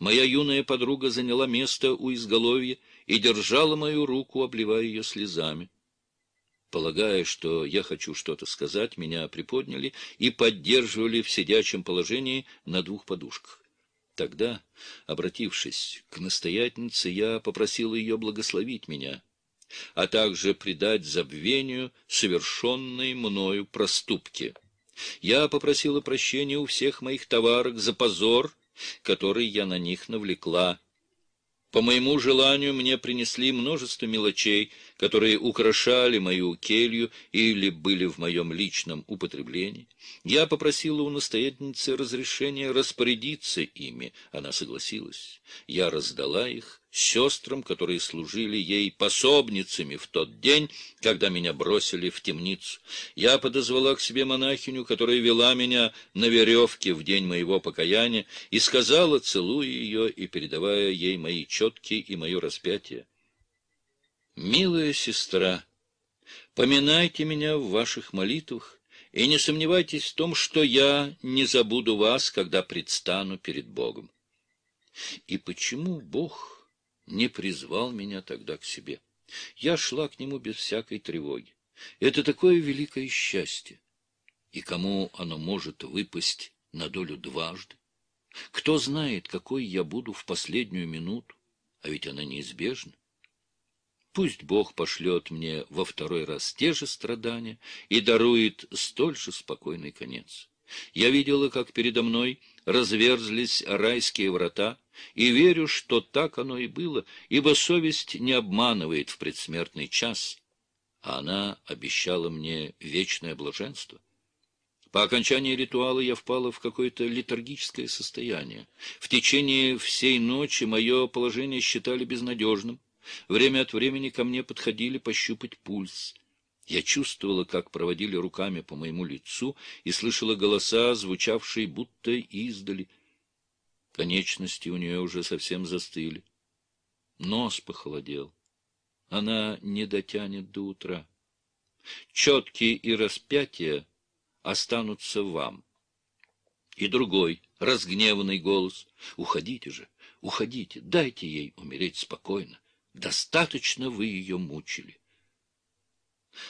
A: Моя юная подруга заняла место у изголовья, и держала мою руку, обливая ее слезами. Полагая, что я хочу что-то сказать, меня приподняли и поддерживали в сидячем положении на двух подушках. Тогда, обратившись к настоятельнице, я попросил ее благословить меня, а также предать забвению совершенные мною проступки. Я попросила прощения у всех моих товарок за позор, который я на них навлекла, по моему желанию мне принесли множество мелочей, которые украшали мою келью или были в моем личном употреблении. Я попросила у настоятельницы разрешения распорядиться ими. Она согласилась. Я раздала их сестрам, которые служили ей пособницами в тот день, когда меня бросили в темницу. Я подозвала к себе монахиню, которая вела меня на веревке в день моего покаяния, и сказала, целуя ее и передавая ей мои четки и мое распятие, «Милая сестра, поминайте меня в ваших молитвах, и не сомневайтесь в том, что я не забуду вас, когда предстану перед Богом». И почему Бог не призвал меня тогда к себе. Я шла к нему без всякой тревоги. Это такое великое счастье. И кому оно может выпасть на долю дважды? Кто знает, какой я буду в последнюю минуту, а ведь она неизбежна. Пусть Бог пошлет мне во второй раз те же страдания и дарует столь же спокойный конец. Я видела, как передо мной разверзлись райские врата, и верю, что так оно и было, ибо совесть не обманывает в предсмертный час, а она обещала мне вечное блаженство. По окончании ритуала я впала в какое-то литургическое состояние. В течение всей ночи мое положение считали безнадежным. Время от времени ко мне подходили пощупать пульс. Я чувствовала, как проводили руками по моему лицу и слышала голоса, звучавшие будто издали. Конечности у нее уже совсем застыли. Нос похолодел. Она не дотянет до утра. Четкие и распятия останутся вам. И другой, разгневанный голос. Уходите же, уходите, дайте ей умереть спокойно. Достаточно вы ее мучили.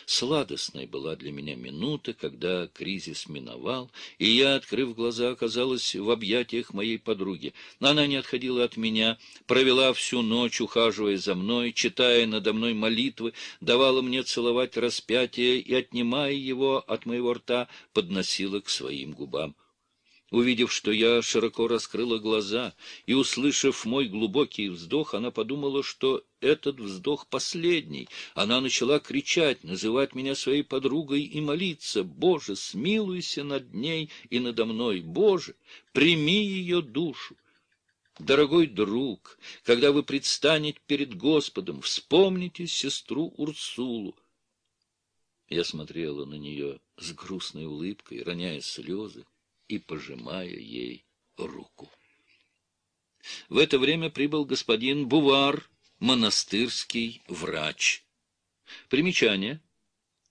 A: Сладостной была для меня минута, когда кризис миновал, и я, открыв глаза, оказалась в объятиях моей подруги. Она не отходила от меня, провела всю ночь, ухаживая за мной, читая надо мной молитвы, давала мне целовать распятие и, отнимая его от моего рта, подносила к своим губам. Увидев, что я широко раскрыла глаза и услышав мой глубокий вздох, она подумала, что этот вздох последний. Она начала кричать, называть меня своей подругой и молиться. «Боже, смилуйся над ней и надо мной! Боже, прими ее душу!» Дорогой друг, когда вы предстанете перед Господом, вспомните сестру Урсулу. Я смотрела на нее с грустной улыбкой, роняя слезы и пожимая ей руку. В это время прибыл господин Бувар, монастырский врач. Примечание.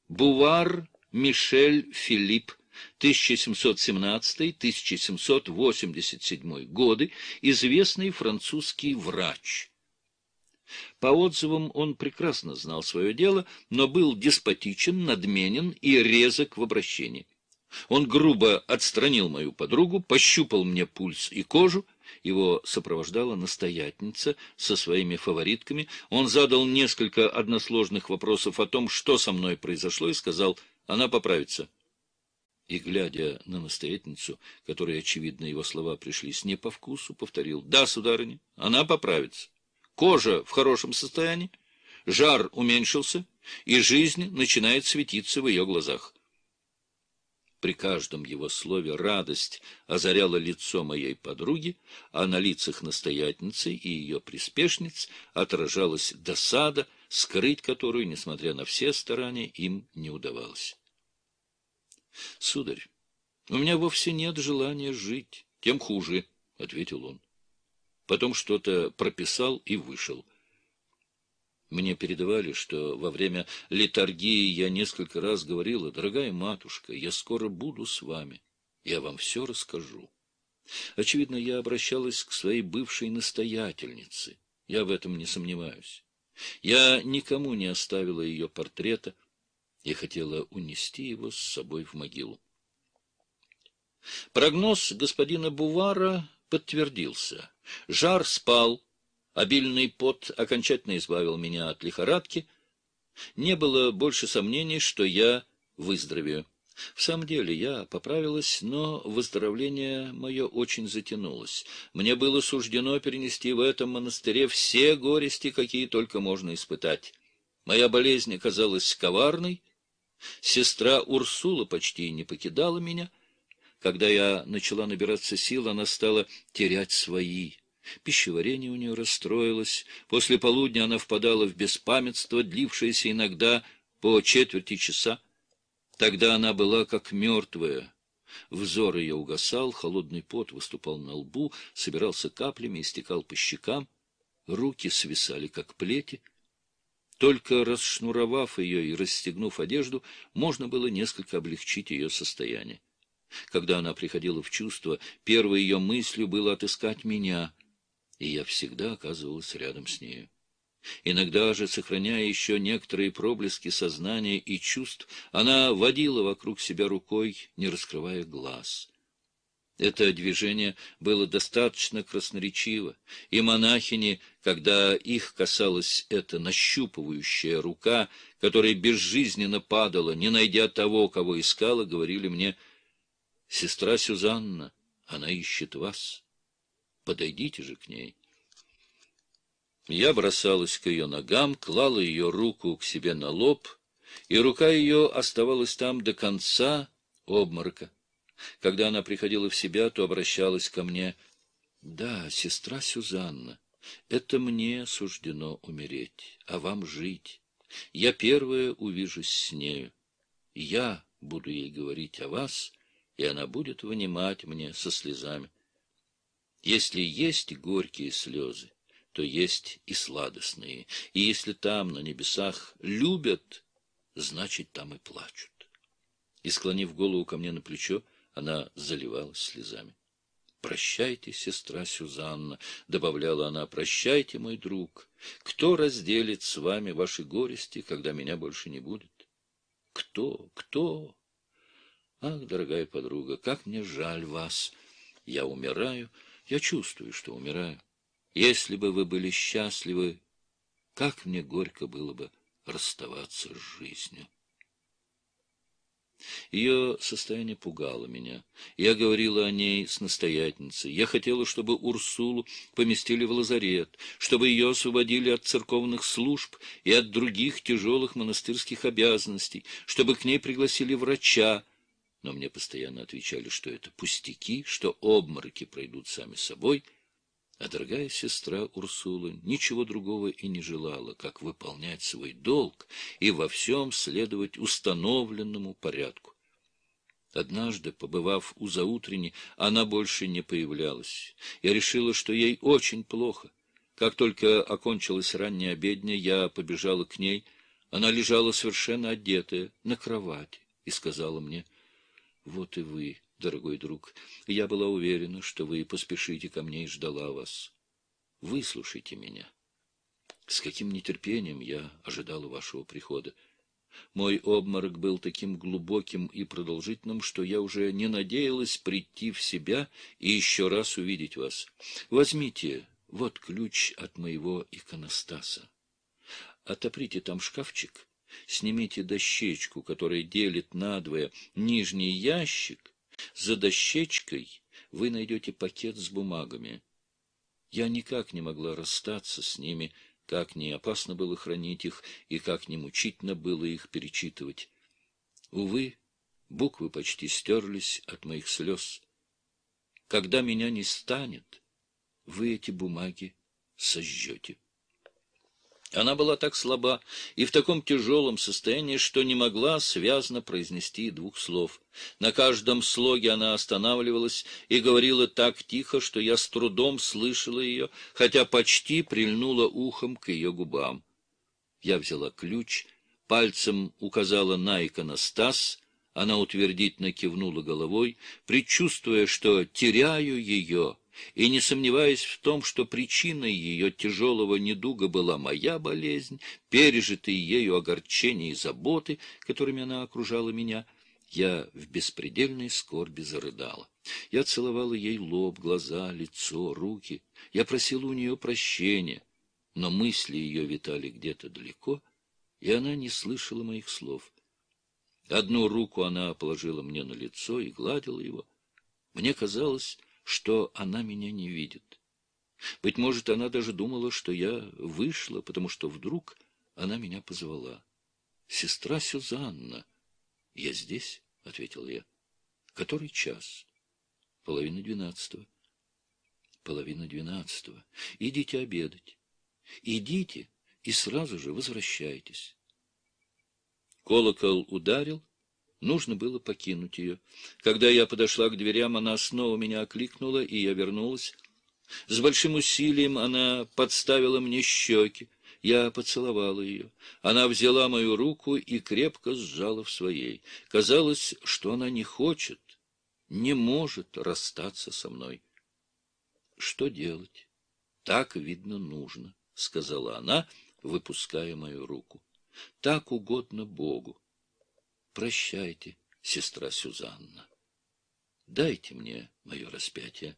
A: Бувар Мишель Филипп, 1717-1787 годы, известный французский врач. По отзывам он прекрасно знал свое дело, но был деспотичен, надменен и резок в обращении. Он грубо отстранил мою подругу, пощупал мне пульс и кожу, его сопровождала настоятельница со своими фаворитками. Он задал несколько односложных вопросов о том, что со мной произошло, и сказал, она поправится. И, глядя на настоятельницу, которой, очевидно, его слова пришлись не по вкусу, повторил, да, сударыня, она поправится. Кожа в хорошем состоянии, жар уменьшился, и жизнь начинает светиться в ее глазах. При каждом его слове радость озаряла лицо моей подруги, а на лицах настоятельницы и ее приспешниц отражалась досада, скрыть которую, несмотря на все старания, им не удавалось. — Сударь, у меня вовсе нет желания жить, тем хуже, — ответил он. Потом что-то прописал и вышел. Мне передавали, что во время литургии я несколько раз говорила, «Дорогая матушка, я скоро буду с вами, я вам все расскажу». Очевидно, я обращалась к своей бывшей настоятельнице, я в этом не сомневаюсь. Я никому не оставила ее портрета и хотела унести его с собой в могилу. Прогноз господина Бувара подтвердился. Жар спал, Обильный пот окончательно избавил меня от лихорадки. Не было больше сомнений, что я выздоровею. В самом деле я поправилась, но выздоровление мое очень затянулось. Мне было суждено перенести в этом монастыре все горести, какие только можно испытать. Моя болезнь оказалась коварной. Сестра Урсула почти не покидала меня. Когда я начала набираться сил, она стала терять свои Пищеварение у нее расстроилось. После полудня она впадала в беспамятство, длившееся иногда по четверти часа. Тогда она была как мертвая. Взор ее угасал, холодный пот выступал на лбу, собирался каплями и стекал по щекам. Руки свисали, как плети. Только расшнуровав ее и расстегнув одежду, можно было несколько облегчить ее состояние. Когда она приходила в чувство, первой ее мыслью было отыскать меня — и я всегда оказывалась рядом с нею. Иногда же, сохраняя еще некоторые проблески сознания и чувств, она водила вокруг себя рукой, не раскрывая глаз. Это движение было достаточно красноречиво, и монахини, когда их касалась эта нащупывающая рука, которая безжизненно падала, не найдя того, кого искала, говорили мне, «Сестра Сюзанна, она ищет вас». Подойдите же к ней. Я бросалась к ее ногам, клала ее руку к себе на лоб, и рука ее оставалась там до конца обморока. Когда она приходила в себя, то обращалась ко мне. — Да, сестра Сюзанна, это мне суждено умереть, а вам жить. Я первая увижусь с нею. Я буду ей говорить о вас, и она будет вынимать мне со слезами. Если есть горькие слезы, то есть и сладостные. И если там, на небесах, любят, значит, там и плачут. И, склонив голову ко мне на плечо, она заливалась слезами. «Прощайте, сестра Сюзанна», — добавляла она, — «прощайте, мой друг. Кто разделит с вами ваши горести, когда меня больше не будет? Кто? Кто?» «Ах, дорогая подруга, как мне жаль вас! Я умираю». Я чувствую, что умираю. Если бы вы были счастливы, как мне горько было бы расставаться с жизнью. Ее состояние пугало меня. Я говорила о ней с настоятельницей. Я хотела, чтобы Урсулу поместили в лазарет, чтобы ее освободили от церковных служб и от других тяжелых монастырских обязанностей, чтобы к ней пригласили врача, но мне постоянно отвечали, что это пустяки, что обмороки пройдут сами собой, а дорогая сестра Урсула ничего другого и не желала, как выполнять свой долг и во всем следовать установленному порядку. Однажды, побывав у заутрени, она больше не появлялась. Я решила, что ей очень плохо. Как только окончилась ранняя обедня, я побежала к ней. Она лежала совершенно одетая, на кровати, и сказала мне — вот и вы, дорогой друг. Я была уверена, что вы поспешите ко мне и ждала вас. Выслушайте меня. С каким нетерпением я ожидала вашего прихода. Мой обморок был таким глубоким и продолжительным, что я уже не надеялась прийти в себя и еще раз увидеть вас. Возьмите вот ключ от моего иконостаса. Отоприте там шкафчик Снимите дощечку, которая делит надвое нижний ящик. За дощечкой вы найдете пакет с бумагами. Я никак не могла расстаться с ними, как не опасно было хранить их и как не мучительно было их перечитывать. Увы, буквы почти стерлись от моих слез. Когда меня не станет, вы эти бумаги сожжете. Она была так слаба и в таком тяжелом состоянии, что не могла связно произнести двух слов. На каждом слоге она останавливалась и говорила так тихо, что я с трудом слышала ее, хотя почти прильнула ухом к ее губам. Я взяла ключ, пальцем указала на иконостас, она утвердительно кивнула головой, предчувствуя, что теряю ее — и не сомневаясь в том, что причиной ее тяжелого недуга была моя болезнь, пережитые ею огорчения и заботы, которыми она окружала меня, я в беспредельной скорби зарыдала. Я целовала ей лоб, глаза, лицо, руки. Я просила у нее прощения, но мысли ее витали где-то далеко, и она не слышала моих слов. Одну руку она положила мне на лицо и гладила его. Мне казалось что она меня не видит. Быть может, она даже думала, что я вышла, потому что вдруг она меня позвала. «Сестра Сюзанна!» «Я здесь?» — ответил я. «Который час?» «Половина двенадцатого». «Половина двенадцатого. Идите обедать. Идите и сразу же возвращайтесь». Колокол ударил, Нужно было покинуть ее. Когда я подошла к дверям, она снова меня окликнула, и я вернулась. С большим усилием она подставила мне щеки. Я поцеловала ее. Она взяла мою руку и крепко сжала в своей. Казалось, что она не хочет, не может расстаться со мной. Что делать? Так, видно, нужно, — сказала она, выпуская мою руку. Так угодно Богу. Прощайте, сестра Сюзанна. Дайте мне мое распятие.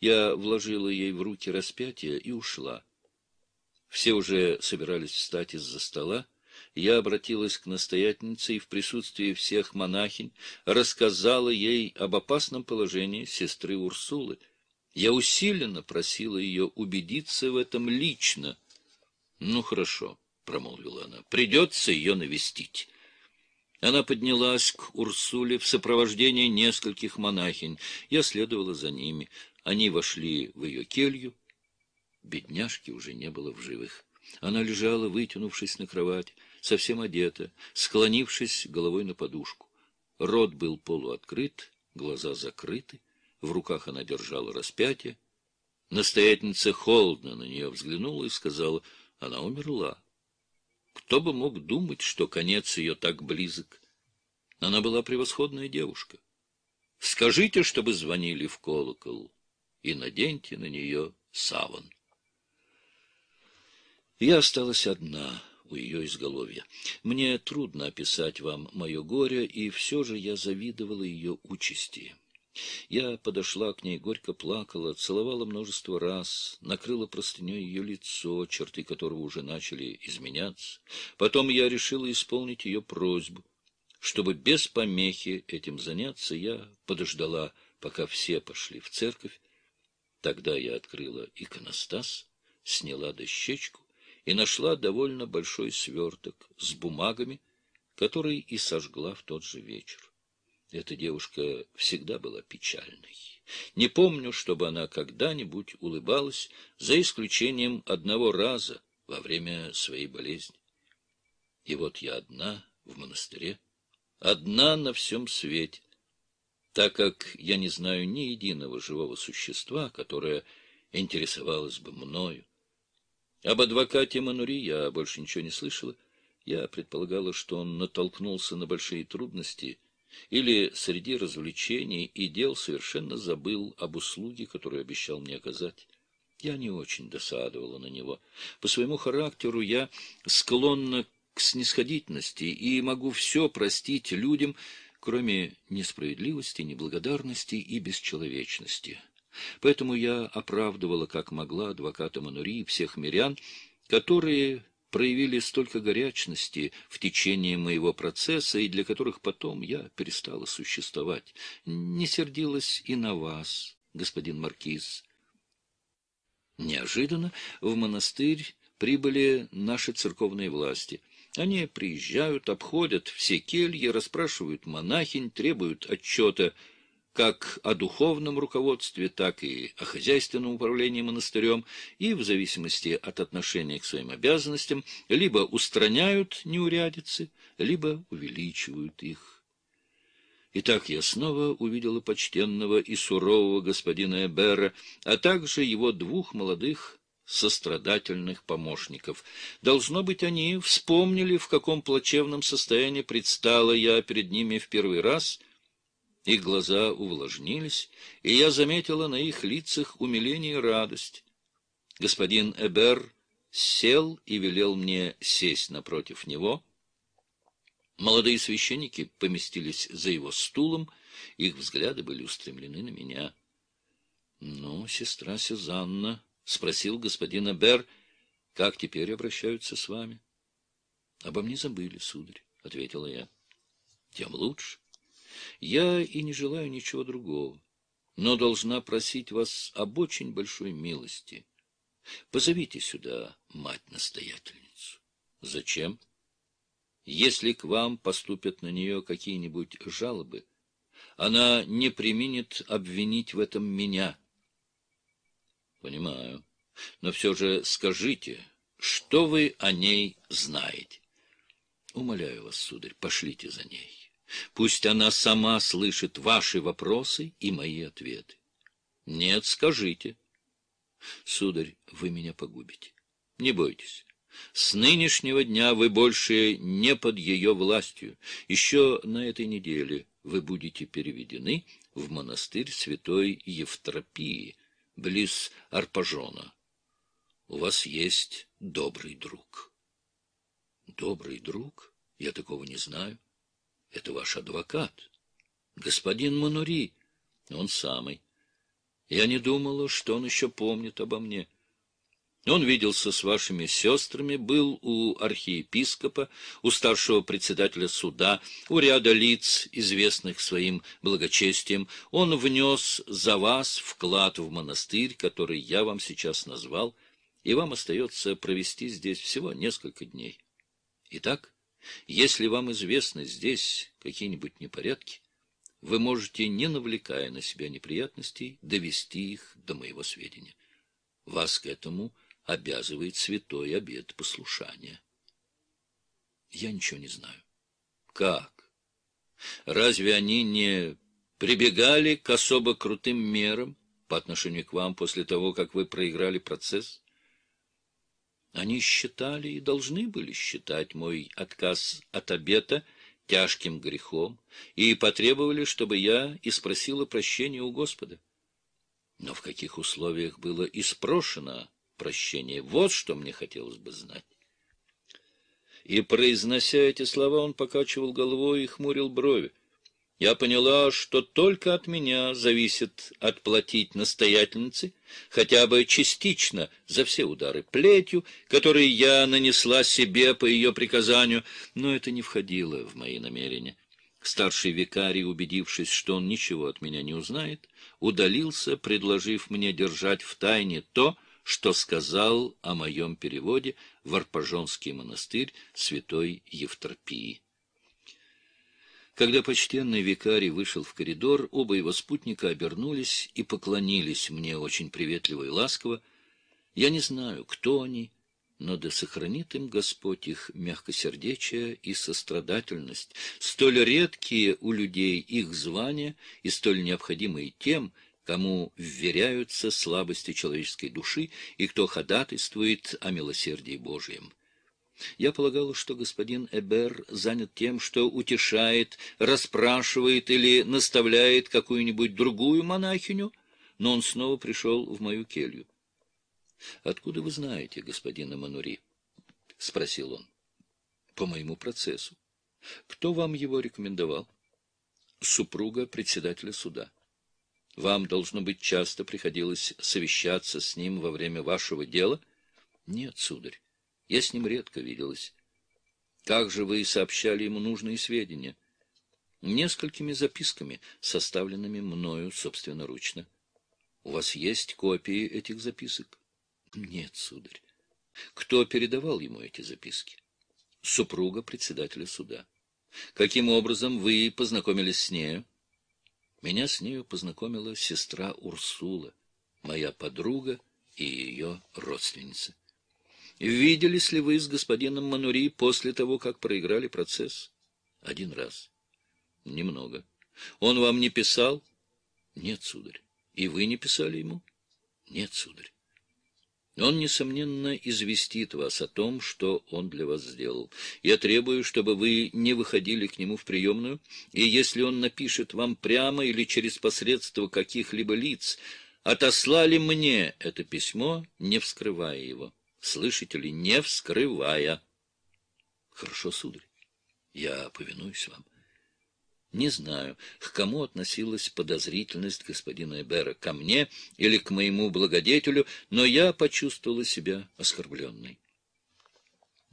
A: Я вложила ей в руки распятие и ушла. Все уже собирались встать из-за стола. Я обратилась к настоятельнице и в присутствии всех монахинь рассказала ей об опасном положении сестры Урсулы. Я усиленно просила ее убедиться в этом лично. — Ну, хорошо, — промолвила она, — придется ее навестить. Она поднялась к Урсуле в сопровождении нескольких монахинь. Я следовала за ними. Они вошли в ее келью. Бедняжки уже не было в живых. Она лежала, вытянувшись на кровать, совсем одета, склонившись головой на подушку. Рот был полуоткрыт, глаза закрыты, в руках она держала распятие. Настоятельница холодно на нее взглянула и сказала, она умерла. Кто бы мог думать, что конец ее так близок? Она была превосходная девушка. Скажите, чтобы звонили в колокол, и наденьте на нее саван. Я осталась одна у ее изголовья. Мне трудно описать вам мое горе, и все же я завидовала ее участи. Я подошла к ней, горько плакала, целовала множество раз, накрыла простыней ее лицо, черты которого уже начали изменяться. Потом я решила исполнить ее просьбу. Чтобы без помехи этим заняться, я подождала, пока все пошли в церковь. Тогда я открыла иконостас, сняла дощечку и нашла довольно большой сверток с бумагами, который и сожгла в тот же вечер. Эта девушка всегда была печальной. Не помню, чтобы она когда-нибудь улыбалась, за исключением одного раза во время своей болезни. И вот я одна в монастыре, одна на всем свете, так как я не знаю ни единого живого существа, которое интересовалось бы мною. Об адвокате Манури я больше ничего не слышала. Я предполагала, что он натолкнулся на большие трудности — или среди развлечений и дел совершенно забыл об услуге, которую обещал мне оказать. Я не очень досадовала на него. По своему характеру я склонна к снисходительности и могу все простить людям, кроме несправедливости, неблагодарности и бесчеловечности. Поэтому я оправдывала, как могла, адвоката Манури и всех мирян, которые проявили столько горячности в течение моего процесса и для которых потом я перестала существовать. Не сердилась и на вас, господин Маркиз. Неожиданно в монастырь прибыли наши церковные власти. Они приезжают, обходят все кельи, расспрашивают монахинь, требуют отчета — как о духовном руководстве, так и о хозяйственном управлении монастырем, и в зависимости от отношения к своим обязанностям либо устраняют неурядицы, либо увеличивают их. Итак, я снова увидела почтенного и сурового господина Эбера, а также его двух молодых сострадательных помощников. Должно быть, они вспомнили, в каком плачевном состоянии предстала я перед ними в первый раз — их глаза увлажнились, и я заметила на их лицах умиление и радость. Господин Эбер сел и велел мне сесть напротив него. Молодые священники поместились за его стулом, их взгляды были устремлены на меня. — Ну, сестра Сезанна, спросил господин Эбер, — как теперь обращаются с вами? — Обо мне забыли, сударь, — ответила я. — Тем лучше. Я и не желаю ничего другого, но должна просить вас об очень большой милости. Позовите сюда мать-настоятельницу. Зачем? Если к вам поступят на нее какие-нибудь жалобы, она не применит обвинить в этом меня. Понимаю. Но все же скажите, что вы о ней знаете? Умоляю вас, сударь, пошлите за ней. Пусть она сама слышит ваши вопросы и мои ответы. Нет, скажите. Сударь, вы меня погубите. Не бойтесь. С нынешнего дня вы больше не под ее властью. Еще на этой неделе вы будете переведены в монастырь святой Евтропии, близ Арпажона. У вас есть добрый друг. Добрый друг? Я такого не знаю. — Это ваш адвокат. Господин Манури. Он самый. Я не думала, что он еще помнит обо мне. Он виделся с вашими сестрами, был у архиепископа, у старшего председателя суда, у ряда лиц, известных своим благочестием. Он внес за вас вклад в монастырь, который я вам сейчас назвал, и вам остается провести здесь всего несколько дней. Итак... Если вам известны здесь какие-нибудь непорядки, вы можете, не навлекая на себя неприятностей, довести их до моего сведения. Вас к этому обязывает святой обет послушания. Я ничего не знаю. Как? Разве они не прибегали к особо крутым мерам по отношению к вам после того, как вы проиграли процесс? Они считали и должны были считать мой отказ от обета тяжким грехом и потребовали, чтобы я испросила прощения у Господа. Но в каких условиях было испрошено прощение, вот что мне хотелось бы знать. И, произнося эти слова, он покачивал головой и хмурил брови. Я поняла, что только от меня зависит отплатить настоятельнице хотя бы частично за все удары плетью, которые я нанесла себе по ее приказанию, но это не входило в мои намерения. Старший викарий, убедившись, что он ничего от меня не узнает, удалился, предложив мне держать в тайне то, что сказал о моем переводе в Арпажонский монастырь святой Евтропии. Когда почтенный викарий вышел в коридор, оба его спутника обернулись и поклонились мне очень приветливо и ласково. Я не знаю, кто они, но да сохранит им Господь их мягкосердечие и сострадательность, столь редкие у людей их звания и столь необходимые тем, кому вверяются слабости человеческой души и кто ходатайствует о милосердии Божьем. Я полагал, что господин Эбер занят тем, что утешает, расспрашивает или наставляет какую-нибудь другую монахиню, но он снова пришел в мою келью. — Откуда вы знаете господина Манури? — спросил он. — По моему процессу. — Кто вам его рекомендовал? — Супруга председателя суда. — Вам, должно быть, часто приходилось совещаться с ним во время вашего дела? — Нет, сударь. Я с ним редко виделась. Как же вы сообщали ему нужные сведения. Несколькими записками, составленными мною собственноручно. У вас есть копии этих записок? Нет, сударь. Кто передавал ему эти записки? Супруга председателя суда. Каким образом вы познакомились с нею? Меня с нею познакомила сестра Урсула, моя подруга и ее родственница. Виделись ли вы с господином Манури после того, как проиграли процесс? Один раз. Немного. Он вам не писал? Нет, сударь. И вы не писали ему? Нет, сударь. Он, несомненно, известит вас о том, что он для вас сделал. Я требую, чтобы вы не выходили к нему в приемную, и если он напишет вам прямо или через посредство каких-либо лиц, отослали мне это письмо, не вскрывая его слышите ли, не вскрывая. — Хорошо, сударь, я повинуюсь вам. Не знаю, к кому относилась подозрительность господина Эбера, ко мне или к моему благодетелю, но я почувствовала себя оскорбленной.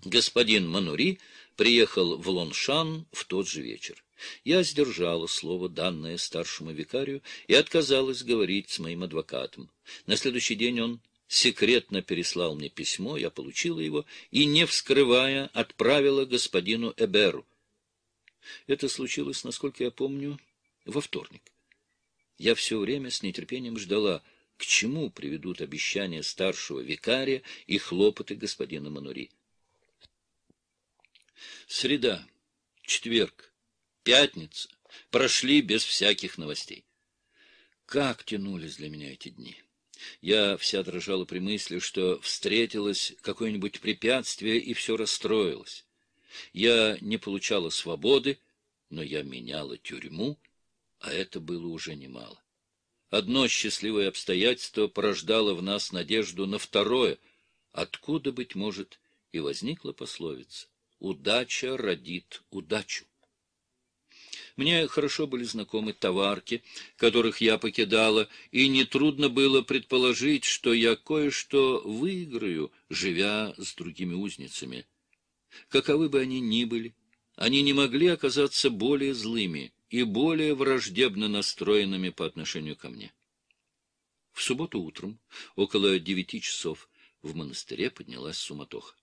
A: Господин Манури приехал в Лоншан в тот же вечер. Я сдержала слово, данное старшему викарию, и отказалась говорить с моим адвокатом. На следующий день он секретно переслал мне письмо, я получила его, и, не вскрывая, отправила господину Эберу. Это случилось, насколько я помню, во вторник. Я все время с нетерпением ждала, к чему приведут обещания старшего викария и хлопоты господина Манури. Среда, четверг, пятница прошли без всяких новостей. Как тянулись для меня эти дни! Я вся дрожала при мысли, что встретилось какое-нибудь препятствие и все расстроилось. Я не получала свободы, но я меняла тюрьму, а это было уже немало. Одно счастливое обстоятельство порождало в нас надежду на второе, откуда, быть может, и возникла пословица «Удача родит удачу». Мне хорошо были знакомы товарки, которых я покидала, и нетрудно было предположить, что я кое-что выиграю, живя с другими узницами. Каковы бы они ни были, они не могли оказаться более злыми и более враждебно настроенными по отношению ко мне. В субботу утром, около девяти часов, в монастыре поднялась суматоха.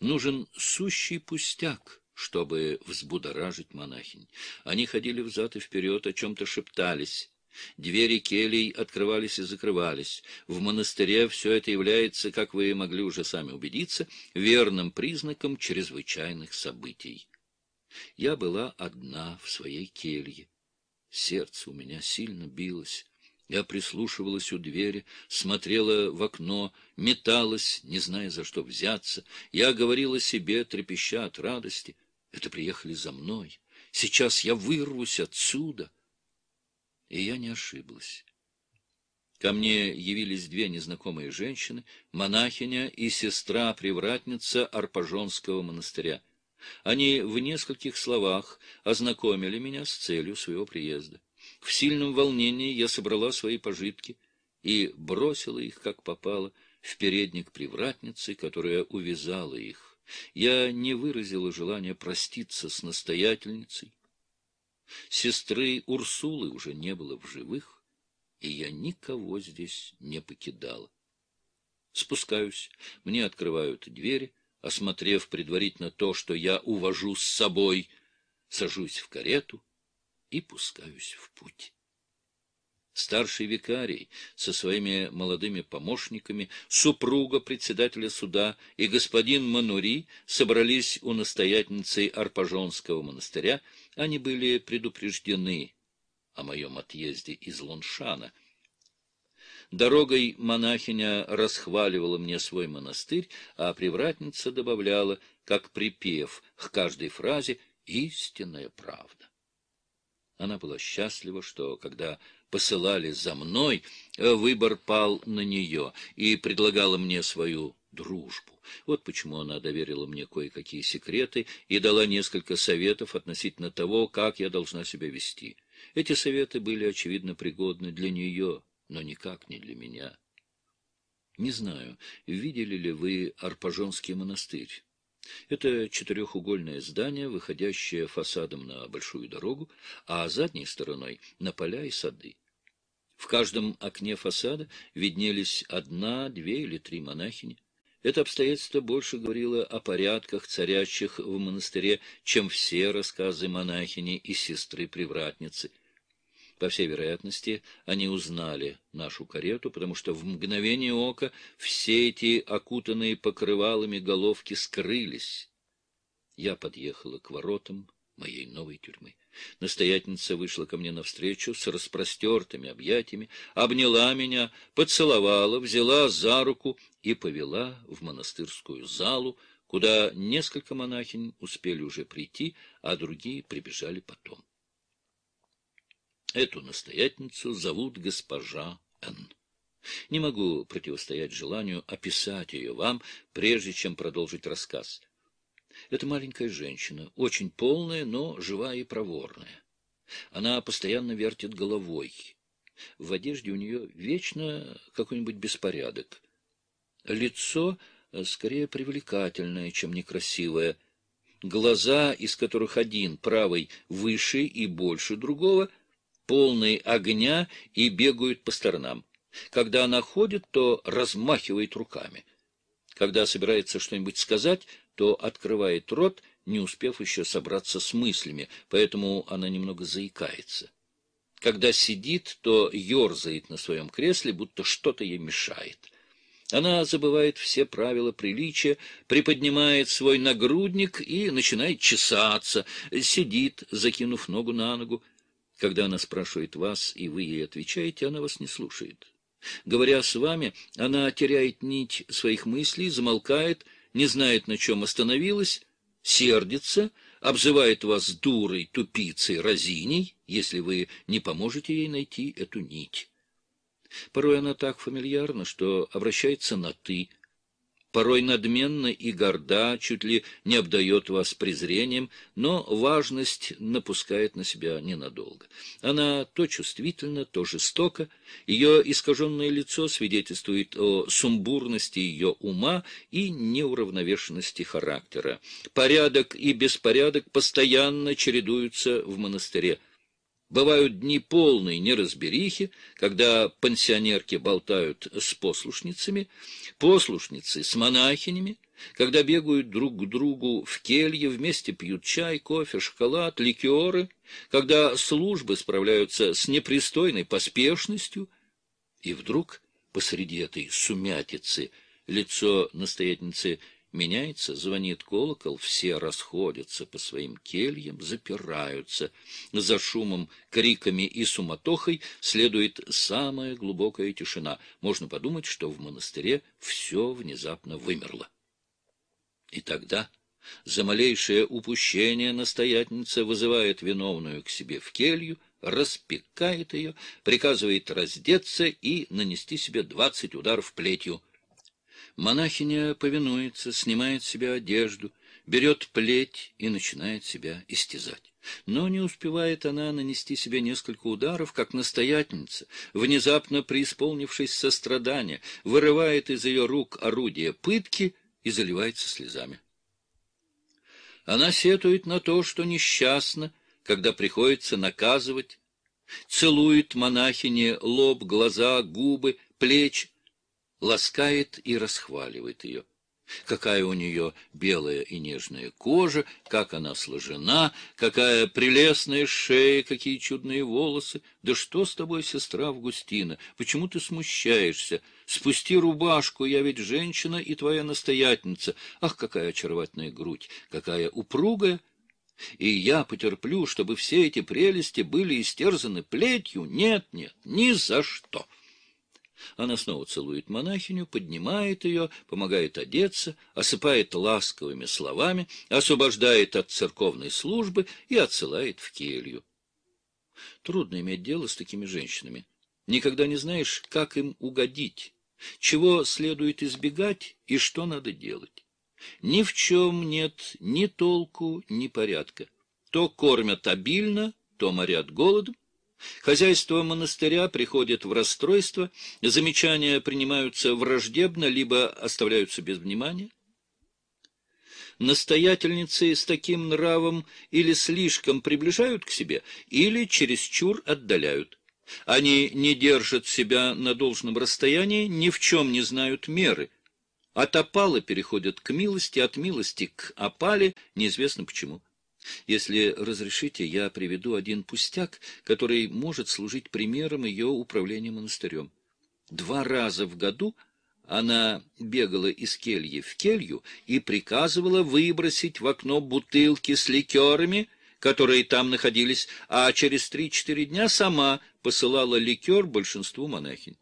A: Нужен сущий пустяк — чтобы взбудоражить монахинь. Они ходили взад и вперед, о чем-то шептались. Двери келей открывались и закрывались. В монастыре все это является, как вы могли уже сами убедиться, верным признаком чрезвычайных событий. Я была одна в своей келье. Сердце у меня сильно билось. Я прислушивалась у двери, смотрела в окно, металась, не зная, за что взяться. Я говорила себе, трепеща от радости — это приехали за мной. Сейчас я вырвусь отсюда. И я не ошиблась. Ко мне явились две незнакомые женщины, монахиня и сестра-привратница Арпажонского монастыря. Они в нескольких словах ознакомили меня с целью своего приезда. В сильном волнении я собрала свои пожитки и бросила их, как попало, в передник привратницы, которая увязала их. Я не выразила желания проститься с настоятельницей. Сестры Урсулы уже не было в живых, и я никого здесь не покидала. Спускаюсь, мне открывают двери, осмотрев предварительно то, что я увожу с собой, сажусь в карету и пускаюсь в путь старший викарий со своими молодыми помощниками, супруга председателя суда и господин Манури собрались у настоятельницы Арпажонского монастыря. Они были предупреждены о моем отъезде из Лоншана. Дорогой монахиня расхваливала мне свой монастырь, а привратница добавляла, как припев к каждой фразе, «Истинная правда». Она была счастлива, что, когда посылали за мной, э, выбор пал на нее и предлагала мне свою дружбу. Вот почему она доверила мне кое-какие секреты и дала несколько советов относительно того, как я должна себя вести. Эти советы были, очевидно, пригодны для нее, но никак не для меня. Не знаю, видели ли вы Арпажонский монастырь. Это четырехугольное здание, выходящее фасадом на большую дорогу, а задней стороной — на поля и сады. В каждом окне фасада виднелись одна, две или три монахини. Это обстоятельство больше говорило о порядках, царящих в монастыре, чем все рассказы монахини и сестры-привратницы — по всей вероятности, они узнали нашу карету, потому что в мгновение ока все эти окутанные покрывалами головки скрылись. Я подъехала к воротам моей новой тюрьмы. Настоятельница вышла ко мне навстречу с распростертыми объятиями, обняла меня, поцеловала, взяла за руку и повела в монастырскую залу, куда несколько монахинь успели уже прийти, а другие прибежали потом. Эту настоятельницу зовут госпожа Н. Не могу противостоять желанию описать ее вам, прежде чем продолжить рассказ. Это маленькая женщина, очень полная, но живая и проворная. Она постоянно вертит головой. В одежде у нее вечно какой-нибудь беспорядок. Лицо э, скорее привлекательное, чем некрасивое. Глаза, из которых один, правый, выше и больше другого — полные огня и бегают по сторонам. Когда она ходит, то размахивает руками. Когда собирается что-нибудь сказать, то открывает рот, не успев еще собраться с мыслями, поэтому она немного заикается. Когда сидит, то ерзает на своем кресле, будто что-то ей мешает. Она забывает все правила приличия, приподнимает свой нагрудник и начинает чесаться, сидит, закинув ногу на ногу. Когда она спрашивает вас, и вы ей отвечаете, она вас не слушает. Говоря с вами, она теряет нить своих мыслей, замолкает, не знает, на чем остановилась, сердится, обзывает вас дурой, тупицей, разиней, если вы не поможете ей найти эту нить. Порой она так фамильярна, что обращается на «ты», порой надменно и горда, чуть ли не обдает вас презрением, но важность напускает на себя ненадолго. Она то чувствительна, то жестока, ее искаженное лицо свидетельствует о сумбурности ее ума и неуравновешенности характера. Порядок и беспорядок постоянно чередуются в монастыре. Бывают дни полной неразберихи, когда пансионерки болтают с послушницами, послушницы с монахинями, когда бегают друг к другу в келье, вместе пьют чай, кофе, шоколад, ликеры, когда службы справляются с непристойной поспешностью, и вдруг посреди этой сумятицы лицо настоятельницы меняется, звонит колокол, все расходятся по своим кельям, запираются. За шумом, криками и суматохой следует самая глубокая тишина. Можно подумать, что в монастыре все внезапно вымерло. И тогда... За малейшее упущение настоятельница вызывает виновную к себе в келью, распекает ее, приказывает раздеться и нанести себе двадцать ударов плетью — Монахиня повинуется, снимает с себя одежду, берет плеть и начинает себя истязать. Но не успевает она нанести себе несколько ударов, как настоятельница, внезапно преисполнившись сострадания, вырывает из ее рук орудие пытки и заливается слезами. Она сетует на то, что несчастна, когда приходится наказывать, целует монахине лоб, глаза, губы, плечи, ласкает и расхваливает ее. Какая у нее белая и нежная кожа, как она сложена, какая прелестная шея, какие чудные волосы. Да что с тобой, сестра Августина, почему ты смущаешься? Спусти рубашку, я ведь женщина и твоя настоятельница. Ах, какая очаровательная грудь, какая упругая! И я потерплю, чтобы все эти прелести были истерзаны плетью? Нет, нет, ни за что!» Она снова целует монахиню, поднимает ее, помогает одеться, осыпает ласковыми словами, освобождает от церковной службы и отсылает в келью. Трудно иметь дело с такими женщинами. Никогда не знаешь, как им угодить, чего следует избегать и что надо делать. Ни в чем нет ни толку, ни порядка. То кормят обильно, то морят голодом, Хозяйство монастыря приходит в расстройство, замечания принимаются враждебно, либо оставляются без внимания. Настоятельницы с таким нравом или слишком приближают к себе, или чересчур отдаляют. Они не держат себя на должном расстоянии, ни в чем не знают меры. От опала переходят к милости, от милости к опале, неизвестно почему. Если разрешите, я приведу один пустяк, который может служить примером ее управления монастырем. Два раза в году она бегала из кельи в келью и приказывала выбросить в окно бутылки с ликерами, которые там находились, а через три-четыре дня сама посылала ликер большинству монахинь.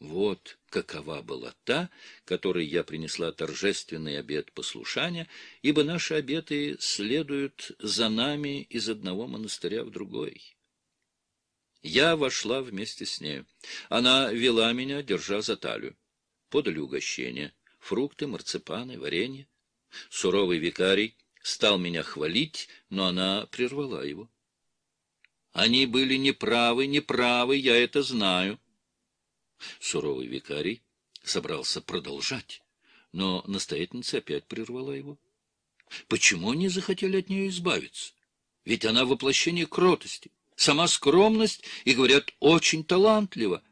A: Вот какова была та, которой я принесла торжественный обет послушания, ибо наши обеты следуют за нами из одного монастыря в другой. Я вошла вместе с нею. Она вела меня, держа за талию. Подали угощение — фрукты, марципаны, варенье. Суровый викарий стал меня хвалить, но она прервала его. Они были неправы, неправы, я это знаю. Суровый викарий собрался продолжать, но настоятельница опять прервала его. Почему они захотели от нее избавиться? Ведь она воплощение кротости, сама скромность и, говорят, очень талантлива.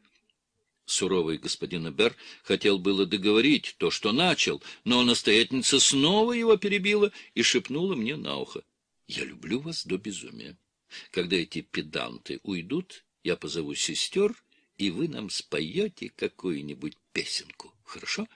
A: Суровый господин Эбер хотел было договорить то, что начал, но настоятельница снова его перебила и шепнула мне на ухо. «Я люблю вас до безумия. Когда эти педанты уйдут, я позову сестер и вы нам споете какую-нибудь песенку, хорошо?»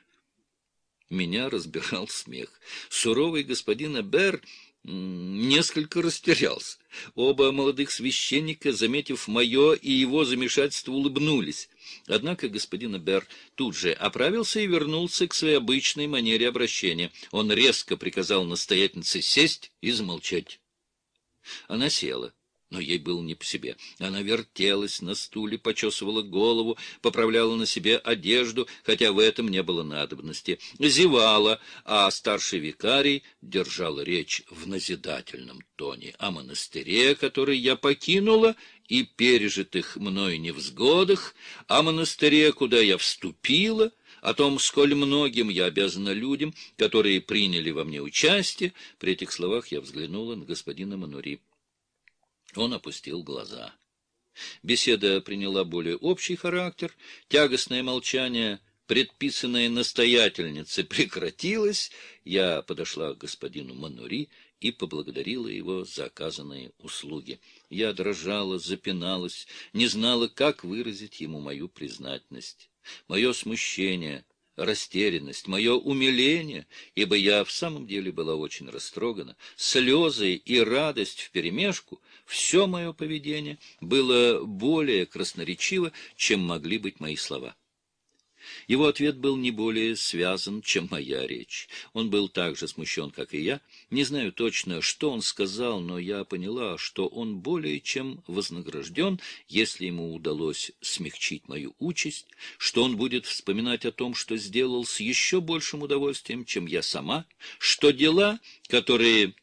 A: Меня разбирал смех. Суровый господин Эбер несколько растерялся. Оба молодых священника, заметив мое и его замешательство, улыбнулись. Однако господин Эбер тут же оправился и вернулся к своей обычной манере обращения. Он резко приказал настоятельнице сесть и замолчать. Она села но ей было не по себе. Она вертелась на стуле, почесывала голову, поправляла на себе одежду, хотя в этом не было надобности, зевала, а старший викарий держал речь в назидательном тоне о монастыре, который я покинула, и пережитых мной невзгодах, о монастыре, куда я вступила, о том, сколь многим я обязана людям, которые приняли во мне участие. При этих словах я взглянула на господина Манури. Он опустил глаза. Беседа приняла более общий характер, тягостное молчание, предписанное настоятельнице, прекратилось. Я подошла к господину Манури и поблагодарила его за оказанные услуги. Я дрожала, запиналась, не знала, как выразить ему мою признательность, мое смущение, растерянность, мое умиление, ибо я в самом деле была очень растрогана, слезы и радость вперемешку — все мое поведение было более красноречиво, чем могли быть мои слова. Его ответ был не более связан, чем моя речь. Он был так же смущен, как и я. Не знаю точно, что он сказал, но я поняла, что он более чем вознагражден, если ему удалось смягчить мою участь, что он будет вспоминать о том, что сделал с еще большим удовольствием, чем я сама, что дела, которые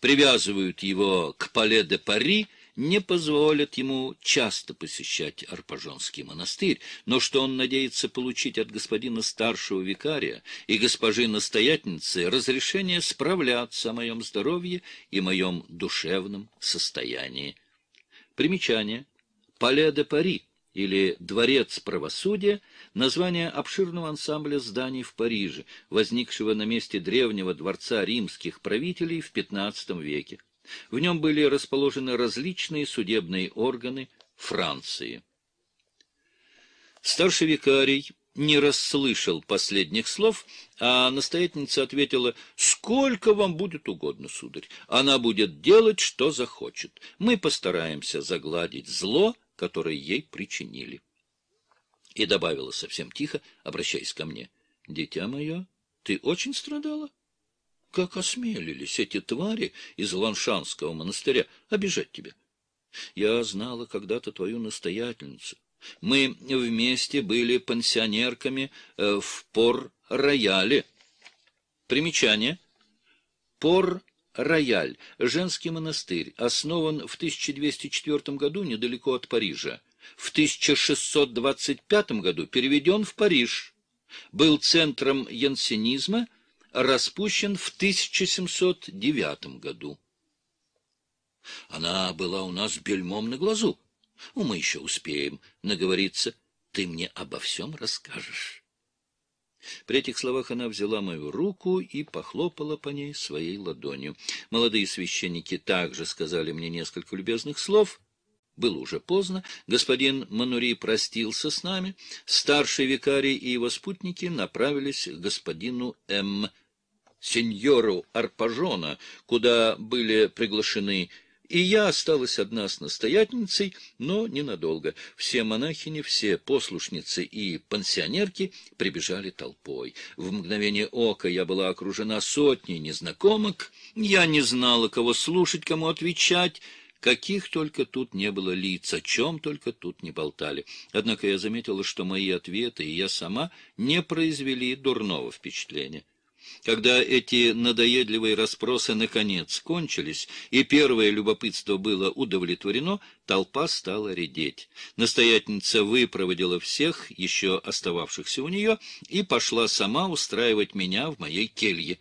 A: привязывают его к Пале де Пари, не позволят ему часто посещать Арпажонский монастырь, но что он надеется получить от господина старшего викария и госпожи настоятельницы разрешение справляться о моем здоровье и моем душевном состоянии. Примечание. Пале де Пари или «Дворец правосудия» — название обширного ансамбля зданий в Париже, возникшего на месте древнего дворца римских правителей в XV веке. В нем были расположены различные судебные органы Франции. Старший викарий не расслышал последних слов, а настоятельница ответила, «Сколько вам будет угодно, сударь, она будет делать, что захочет. Мы постараемся загладить зло, — которые ей причинили. И добавила совсем тихо, обращаясь ко мне, «Дитя мое, ты очень страдала? Как осмелились эти твари из Ланшанского монастыря обижать тебя? Я знала когда-то твою настоятельницу. Мы вместе были пансионерками э, в Пор-Рояле. Примечание. Пор-Рояле. Рояль, женский монастырь, основан в 1204 году недалеко от Парижа. В 1625 году переведен в Париж. Был центром янсенизма, распущен в 1709 году. Она была у нас бельмом на глазу. Ну, мы еще успеем наговориться. Ты мне обо всем расскажешь. При этих словах она взяла мою руку и похлопала по ней своей ладонью. Молодые священники также сказали мне несколько любезных слов. Было уже поздно. Господин Манури простился с нами. Старший викарий и его спутники направились к господину М. Сеньору Арпажона, куда были приглашены и я осталась одна с настоятельницей, но ненадолго. Все монахини, все послушницы и пансионерки прибежали толпой. В мгновение ока я была окружена сотней незнакомок. Я не знала, кого слушать, кому отвечать. Каких только тут не было лиц, о чем только тут не болтали. Однако я заметила, что мои ответы и я сама не произвели дурного впечатления. Когда эти надоедливые расспросы наконец кончились, и первое любопытство было удовлетворено, толпа стала редеть. Настоятельница выпроводила всех, еще остававшихся у нее, и пошла сама устраивать меня в моей келье.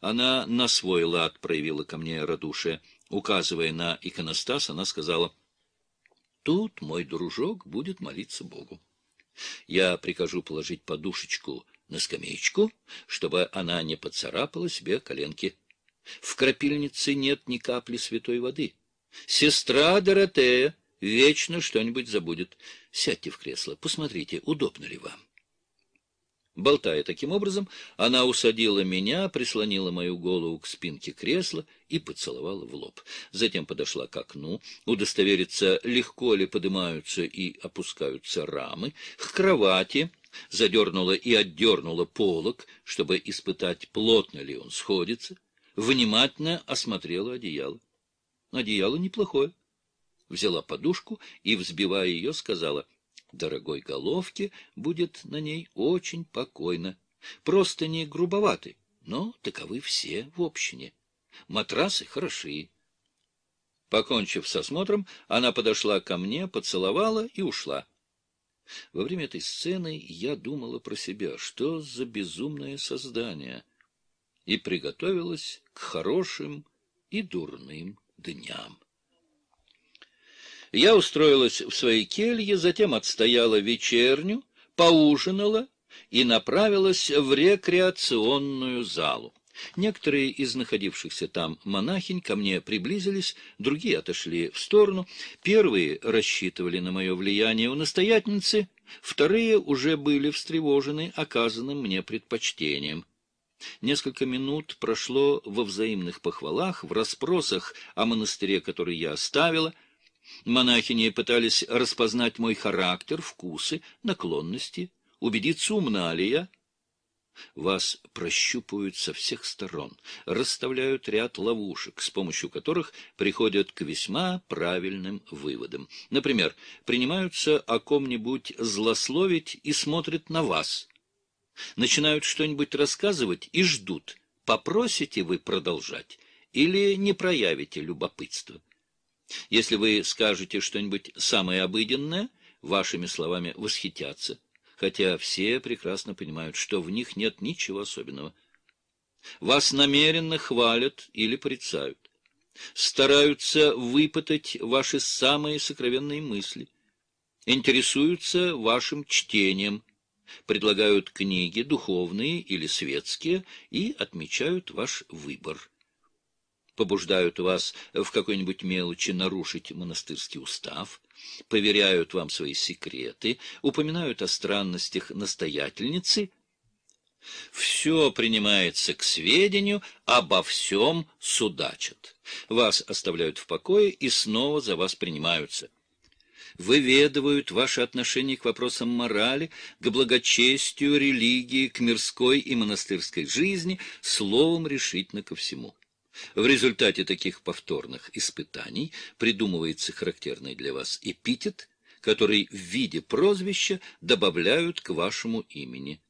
A: Она на свой лад проявила ко мне радушие. Указывая на иконостас, она сказала, «Тут мой дружок будет молиться Богу. Я прикажу положить подушечку — на скамеечку, чтобы она не поцарапала себе коленки. В крапильнице нет ни капли святой воды. Сестра Доротея вечно что-нибудь забудет. Сядьте в кресло, посмотрите, удобно ли вам. Болтая таким образом, она усадила меня, прислонила мою голову к спинке кресла и поцеловала в лоб. Затем подошла к окну, удостовериться, легко ли поднимаются и опускаются рамы, к кровати, задернула и отдернула полок, чтобы испытать, плотно ли он сходится, внимательно осмотрела одеяло. Одеяло неплохое. Взяла подушку и, взбивая ее, сказала — дорогой головке будет на ней очень покойно. Просто не грубоваты, но таковы все в общине. Матрасы хороши. Покончив с осмотром, она подошла ко мне, поцеловала и ушла. Во время этой сцены я думала про себя, что за безумное создание, и приготовилась к хорошим и дурным дням. Я устроилась в своей келье, затем отстояла вечерню, поужинала и направилась в рекреационную залу. Некоторые из находившихся там монахинь ко мне приблизились, другие отошли в сторону. Первые рассчитывали на мое влияние у настоятельницы, вторые уже были встревожены оказанным мне предпочтением. Несколько минут прошло во взаимных похвалах, в расспросах о монастыре, который я оставила — Монахини пытались распознать мой характер, вкусы, наклонности, убедиться, умна ли я. Вас прощупывают со всех сторон, расставляют ряд ловушек, с помощью которых приходят к весьма правильным выводам. Например, принимаются о ком-нибудь злословить и смотрят на вас. Начинают что-нибудь рассказывать и ждут, попросите вы продолжать или не проявите любопытство. Если вы скажете что-нибудь самое обыденное, вашими словами восхитятся, хотя все прекрасно понимают, что в них нет ничего особенного. Вас намеренно хвалят или порицают. Стараются выпытать ваши самые сокровенные мысли. Интересуются вашим чтением. Предлагают книги, духовные или светские, и отмечают ваш выбор побуждают вас в какой-нибудь мелочи нарушить монастырский устав, поверяют вам свои секреты, упоминают о странностях настоятельницы. Все принимается к сведению, обо всем судачат. Вас оставляют в покое и снова за вас принимаются выведывают ваши отношения к вопросам морали, к благочестию, религии, к мирской и монастырской жизни, словом решительно ко всему. В результате таких повторных испытаний придумывается характерный для вас эпитет, который в виде прозвища добавляют к вашему имени.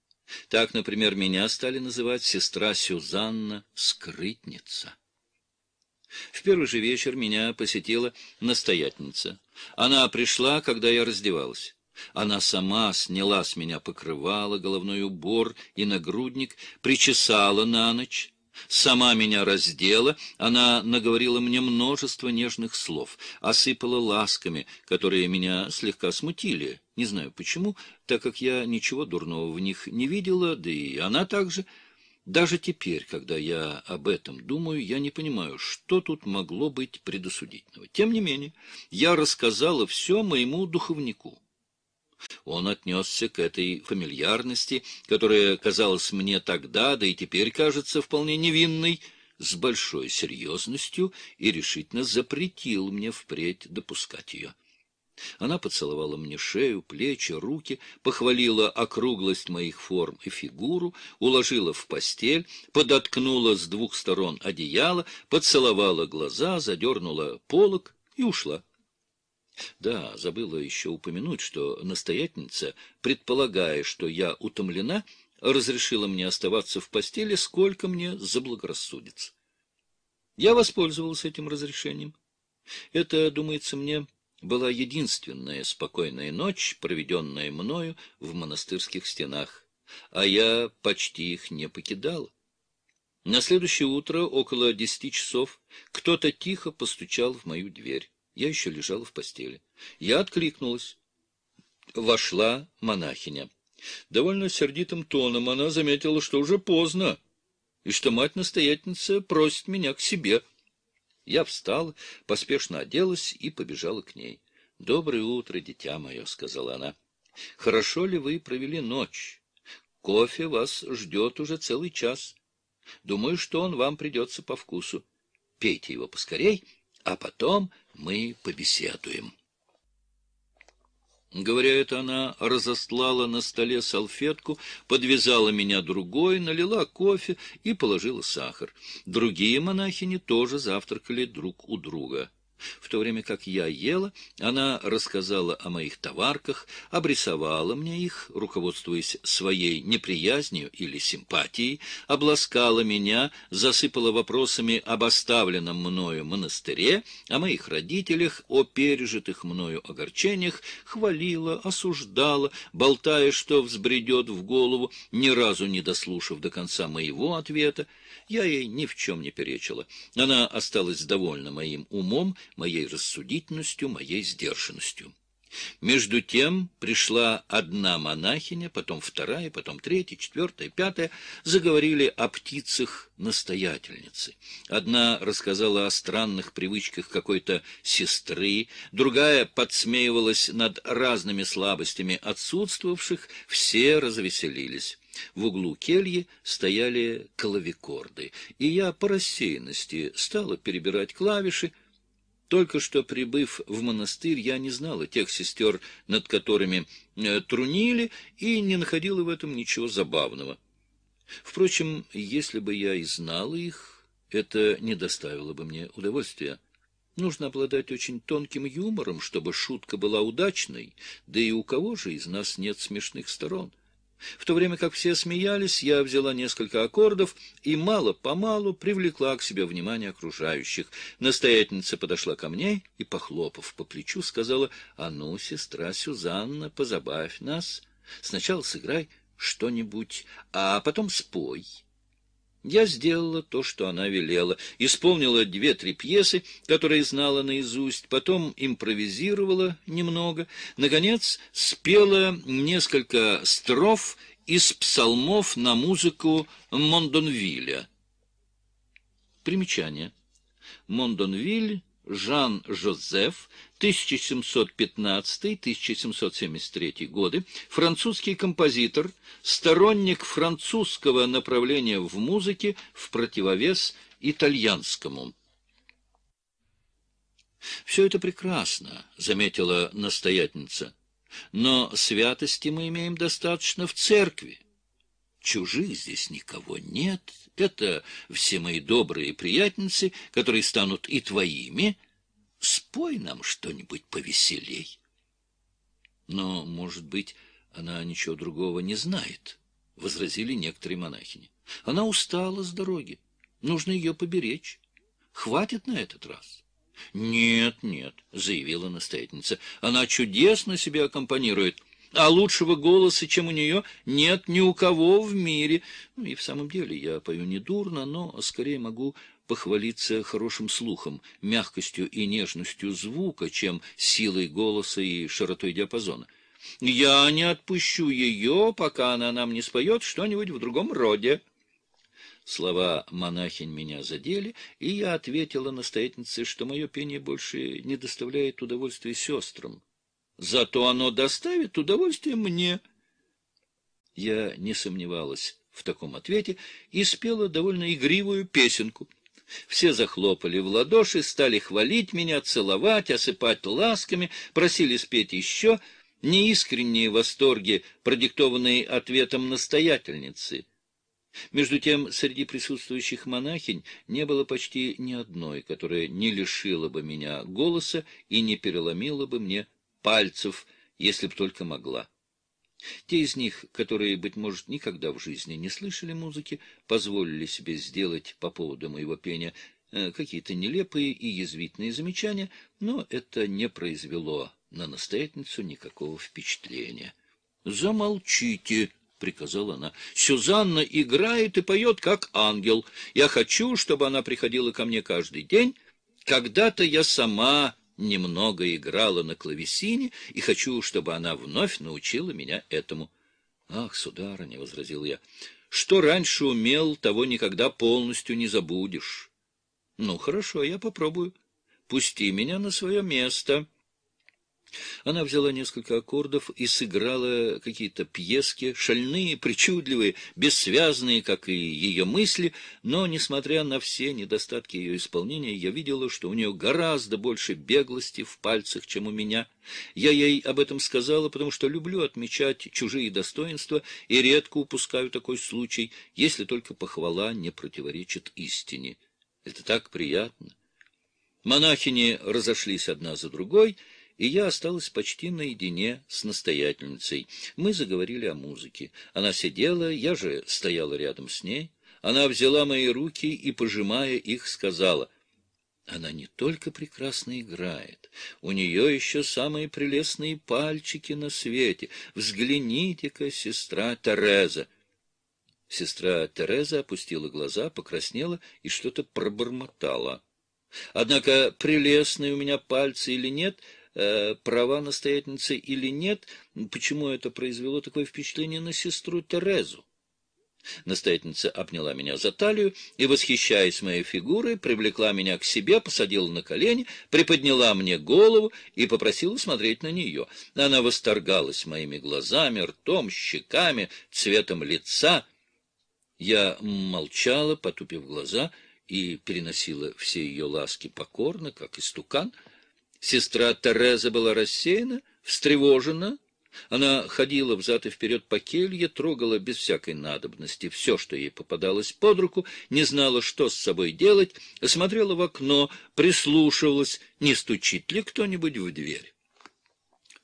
A: Так, например, меня стали называть сестра Сюзанна Скрытница. В первый же вечер меня посетила настоятельница. Она пришла, когда я раздевалась. Она сама сняла с меня покрывало, головной убор и нагрудник, причесала на ночь, Сама меня раздела, она наговорила мне множество нежных слов, осыпала ласками, которые меня слегка смутили, не знаю почему, так как я ничего дурного в них не видела, да и она также. Даже теперь, когда я об этом думаю, я не понимаю, что тут могло быть предосудительного. Тем не менее, я рассказала все моему духовнику. Он отнесся к этой фамильярности, которая казалась мне тогда, да и теперь кажется вполне невинной, с большой серьезностью и решительно запретил мне впредь допускать ее. Она поцеловала мне шею, плечи, руки, похвалила округлость моих форм и фигуру, уложила в постель, подоткнула с двух сторон одеяло, поцеловала глаза, задернула полок и ушла. Да, забыла еще упомянуть, что настоятельница, предполагая, что я утомлена, разрешила мне оставаться в постели, сколько мне заблагорассудится. Я воспользовался этим разрешением. Это, думается мне, была единственная спокойная ночь, проведенная мною в монастырских стенах, а я почти их не покидал. На следующее утро, около десяти часов, кто-то тихо постучал в мою дверь. Я еще лежала в постели. Я откликнулась. Вошла монахиня. Довольно сердитым тоном она заметила, что уже поздно, и что мать-настоятельница просит меня к себе. Я встала, поспешно оделась и побежала к ней. — Доброе утро, дитя мое, — сказала она. — Хорошо ли вы провели ночь? Кофе вас ждет уже целый час. Думаю, что он вам придется по вкусу. Пейте его поскорей. — а потом мы побеседуем. Говоря это, она разослала на столе салфетку, подвязала меня другой, налила кофе и положила сахар. Другие монахини тоже завтракали друг у друга. В то время как я ела, она рассказала о моих товарках, обрисовала мне их, руководствуясь своей неприязнью или симпатией, обласкала меня, засыпала вопросами об оставленном мною монастыре, о моих родителях, о пережитых мною огорчениях, хвалила, осуждала, болтая, что взбредет в голову, ни разу не дослушав до конца моего ответа. Я ей ни в чем не перечила. Она осталась довольна моим умом, моей рассудительностью, моей сдержанностью. Между тем пришла одна монахиня, потом вторая, потом третья, четвертая, пятая, заговорили о птицах настоятельницы. Одна рассказала о странных привычках какой-то сестры, другая подсмеивалась над разными слабостями отсутствовавших, все развеселились. В углу кельи стояли клавикорды, и я по рассеянности стала перебирать клавиши, только что прибыв в монастырь, я не знала тех сестер, над которыми э, трунили, и не находила в этом ничего забавного. Впрочем, если бы я и знала их, это не доставило бы мне удовольствия. Нужно обладать очень тонким юмором, чтобы шутка была удачной, да и у кого же из нас нет смешных сторон? В то время как все смеялись, я взяла несколько аккордов и мало-помалу привлекла к себе внимание окружающих. Настоятельница подошла ко мне и, похлопав по плечу, сказала, «А ну, сестра Сюзанна, позабавь нас. Сначала сыграй что-нибудь, а потом спой». Я сделала то, что она велела, исполнила две-три пьесы, которые знала наизусть, потом импровизировала немного, наконец спела несколько строф из псалмов на музыку Мондонвилля. Примечание. Мондонвиль Жан-Жозеф, 1715-1773 годы, французский композитор, сторонник французского направления в музыке в противовес итальянскому. «Все это прекрасно», — заметила настоятельница, — «но святости мы имеем достаточно в церкви». Чужих здесь никого нет. Это все мои добрые приятницы, которые станут и твоими. Спой нам что-нибудь повеселей. Но, может быть, она ничего другого не знает, — возразили некоторые монахини. Она устала с дороги. Нужно ее поберечь. Хватит на этот раз. — Нет, нет, — заявила настоятельница. Она чудесно себя аккомпанирует. — а лучшего голоса, чем у нее, нет ни у кого в мире. Ну, и в самом деле я пою не дурно, но скорее могу похвалиться хорошим слухом, мягкостью и нежностью звука, чем силой голоса и широтой диапазона. Я не отпущу ее, пока она нам не споет что-нибудь в другом роде. Слова монахинь меня задели, и я ответила настоятельнице, что мое пение больше не доставляет удовольствия сестрам. Зато оно доставит удовольствие мне. Я не сомневалась в таком ответе и спела довольно игривую песенку. Все захлопали в ладоши, стали хвалить меня, целовать, осыпать ласками, просили спеть еще неискренние восторги, продиктованные ответом настоятельницы. Между тем, среди присутствующих монахинь не было почти ни одной, которая не лишила бы меня голоса и не переломила бы мне пальцев, если б только могла. Те из них, которые, быть может, никогда в жизни не слышали музыки, позволили себе сделать по поводу моего пения э, какие-то нелепые и язвительные замечания, но это не произвело на настоятельницу никакого впечатления. «Замолчите!» — приказала она. «Сюзанна играет и поет, как ангел. Я хочу, чтобы она приходила ко мне каждый день. Когда-то я сама немного играла на клавесине, и хочу, чтобы она вновь научила меня этому. — Ах, сударыня, — возразил я, — что раньше умел, того никогда полностью не забудешь. — Ну, хорошо, я попробую. Пусти меня на свое место. — она взяла несколько аккордов и сыграла какие-то пьески, шальные, причудливые, бессвязные, как и ее мысли, но, несмотря на все недостатки ее исполнения, я видела, что у нее гораздо больше беглости в пальцах, чем у меня. Я ей об этом сказала, потому что люблю отмечать чужие достоинства и редко упускаю такой случай, если только похвала не противоречит истине. Это так приятно. Монахини разошлись одна за другой — и я осталась почти наедине с настоятельницей. Мы заговорили о музыке. Она сидела, я же стояла рядом с ней. Она взяла мои руки и, пожимая их, сказала — она не только прекрасно играет, у нее еще самые прелестные пальчики на свете. Взгляните-ка, сестра Тереза. Сестра Тереза опустила глаза, покраснела и что-то пробормотала. Однако, прелестные у меня пальцы или нет, Э, права настоятельницы или нет, почему это произвело такое впечатление на сестру Терезу. Настоятельница обняла меня за талию и, восхищаясь моей фигурой, привлекла меня к себе, посадила на колени, приподняла мне голову и попросила смотреть на нее. Она восторгалась моими глазами, ртом, щеками, цветом лица. Я молчала, потупив глаза, и переносила все ее ласки покорно, как истукан — Сестра Тереза была рассеяна, встревожена. Она ходила взад и вперед по келье, трогала без всякой надобности все, что ей попадалось под руку, не знала, что с собой делать, смотрела в окно, прислушивалась, не стучит ли кто-нибудь в дверь.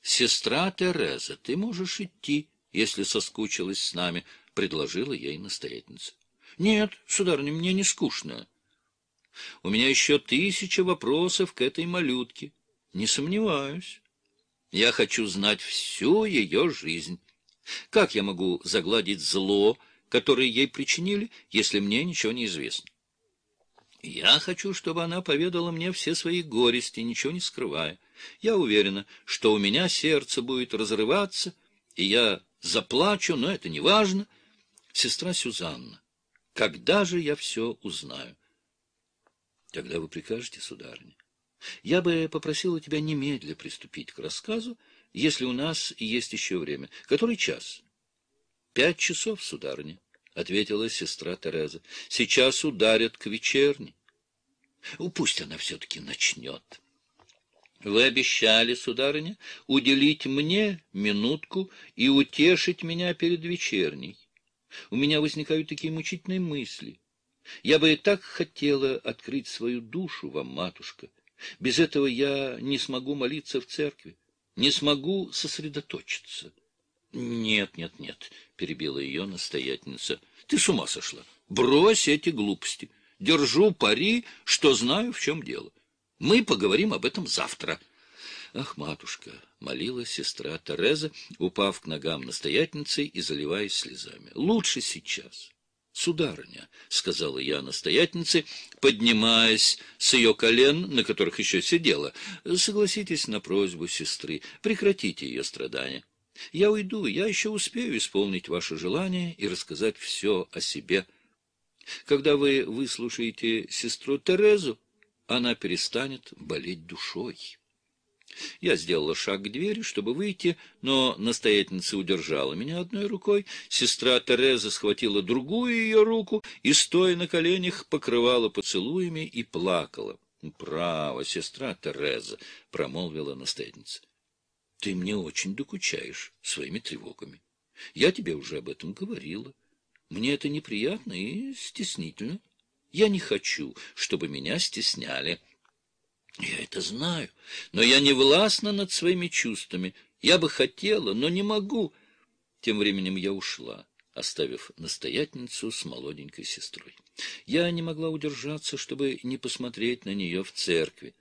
A: «Сестра Тереза, ты можешь идти, если соскучилась с нами», — предложила ей настоятельница. «Нет, сударыня, мне не скучно». У меня еще тысяча вопросов к этой малютке. Не сомневаюсь. Я хочу знать всю ее жизнь. Как я могу загладить зло, которое ей причинили, если мне ничего не известно? Я хочу, чтобы она поведала мне все свои горести, ничего не скрывая. Я уверена, что у меня сердце будет разрываться, и я заплачу, но это не важно. Сестра Сюзанна, когда же я все узнаю? Тогда вы прикажете, сударыня. Я бы попросила тебя немедля приступить к рассказу, если у нас есть еще время. Который час? — Пять часов, сударыня, — ответила сестра Тереза. — Сейчас ударят к вечерне. — Пусть она все-таки начнет. — Вы обещали, сударыня, уделить мне минутку и утешить меня перед вечерней. У меня возникают такие мучительные мысли. Я бы и так хотела открыть свою душу вам, матушка, без этого я не смогу молиться в церкви, не смогу сосредоточиться. — Нет, нет, нет, — перебила ее настоятельница. — Ты с ума сошла. Брось эти глупости. Держу пари, что знаю, в чем дело. Мы поговорим об этом завтра. «Ах, матушка!» — молила сестра Тереза, упав к ногам настоятельницы и заливаясь слезами. «Лучше сейчас. «Сударыня», — сказала я настоятельнице, поднимаясь с ее колен, на которых еще сидела, — «согласитесь на просьбу сестры, прекратите ее страдания. Я уйду, я еще успею исполнить ваше желание и рассказать все о себе. Когда вы выслушаете сестру Терезу, она перестанет болеть душой». Я сделала шаг к двери, чтобы выйти, но настоятельница удержала меня одной рукой, сестра Тереза схватила другую ее руку и, стоя на коленях, покрывала поцелуями и плакала. — Право, сестра Тереза, — промолвила настоятельница. — Ты мне очень докучаешь своими тревогами. Я тебе уже об этом говорила. Мне это неприятно и стеснительно. Я не хочу, чтобы меня стесняли. — я это знаю, но я не властна над своими чувствами. Я бы хотела, но не могу. Тем временем я ушла, оставив настоятельницу с молоденькой сестрой. Я не могла удержаться, чтобы не посмотреть на нее в церкви.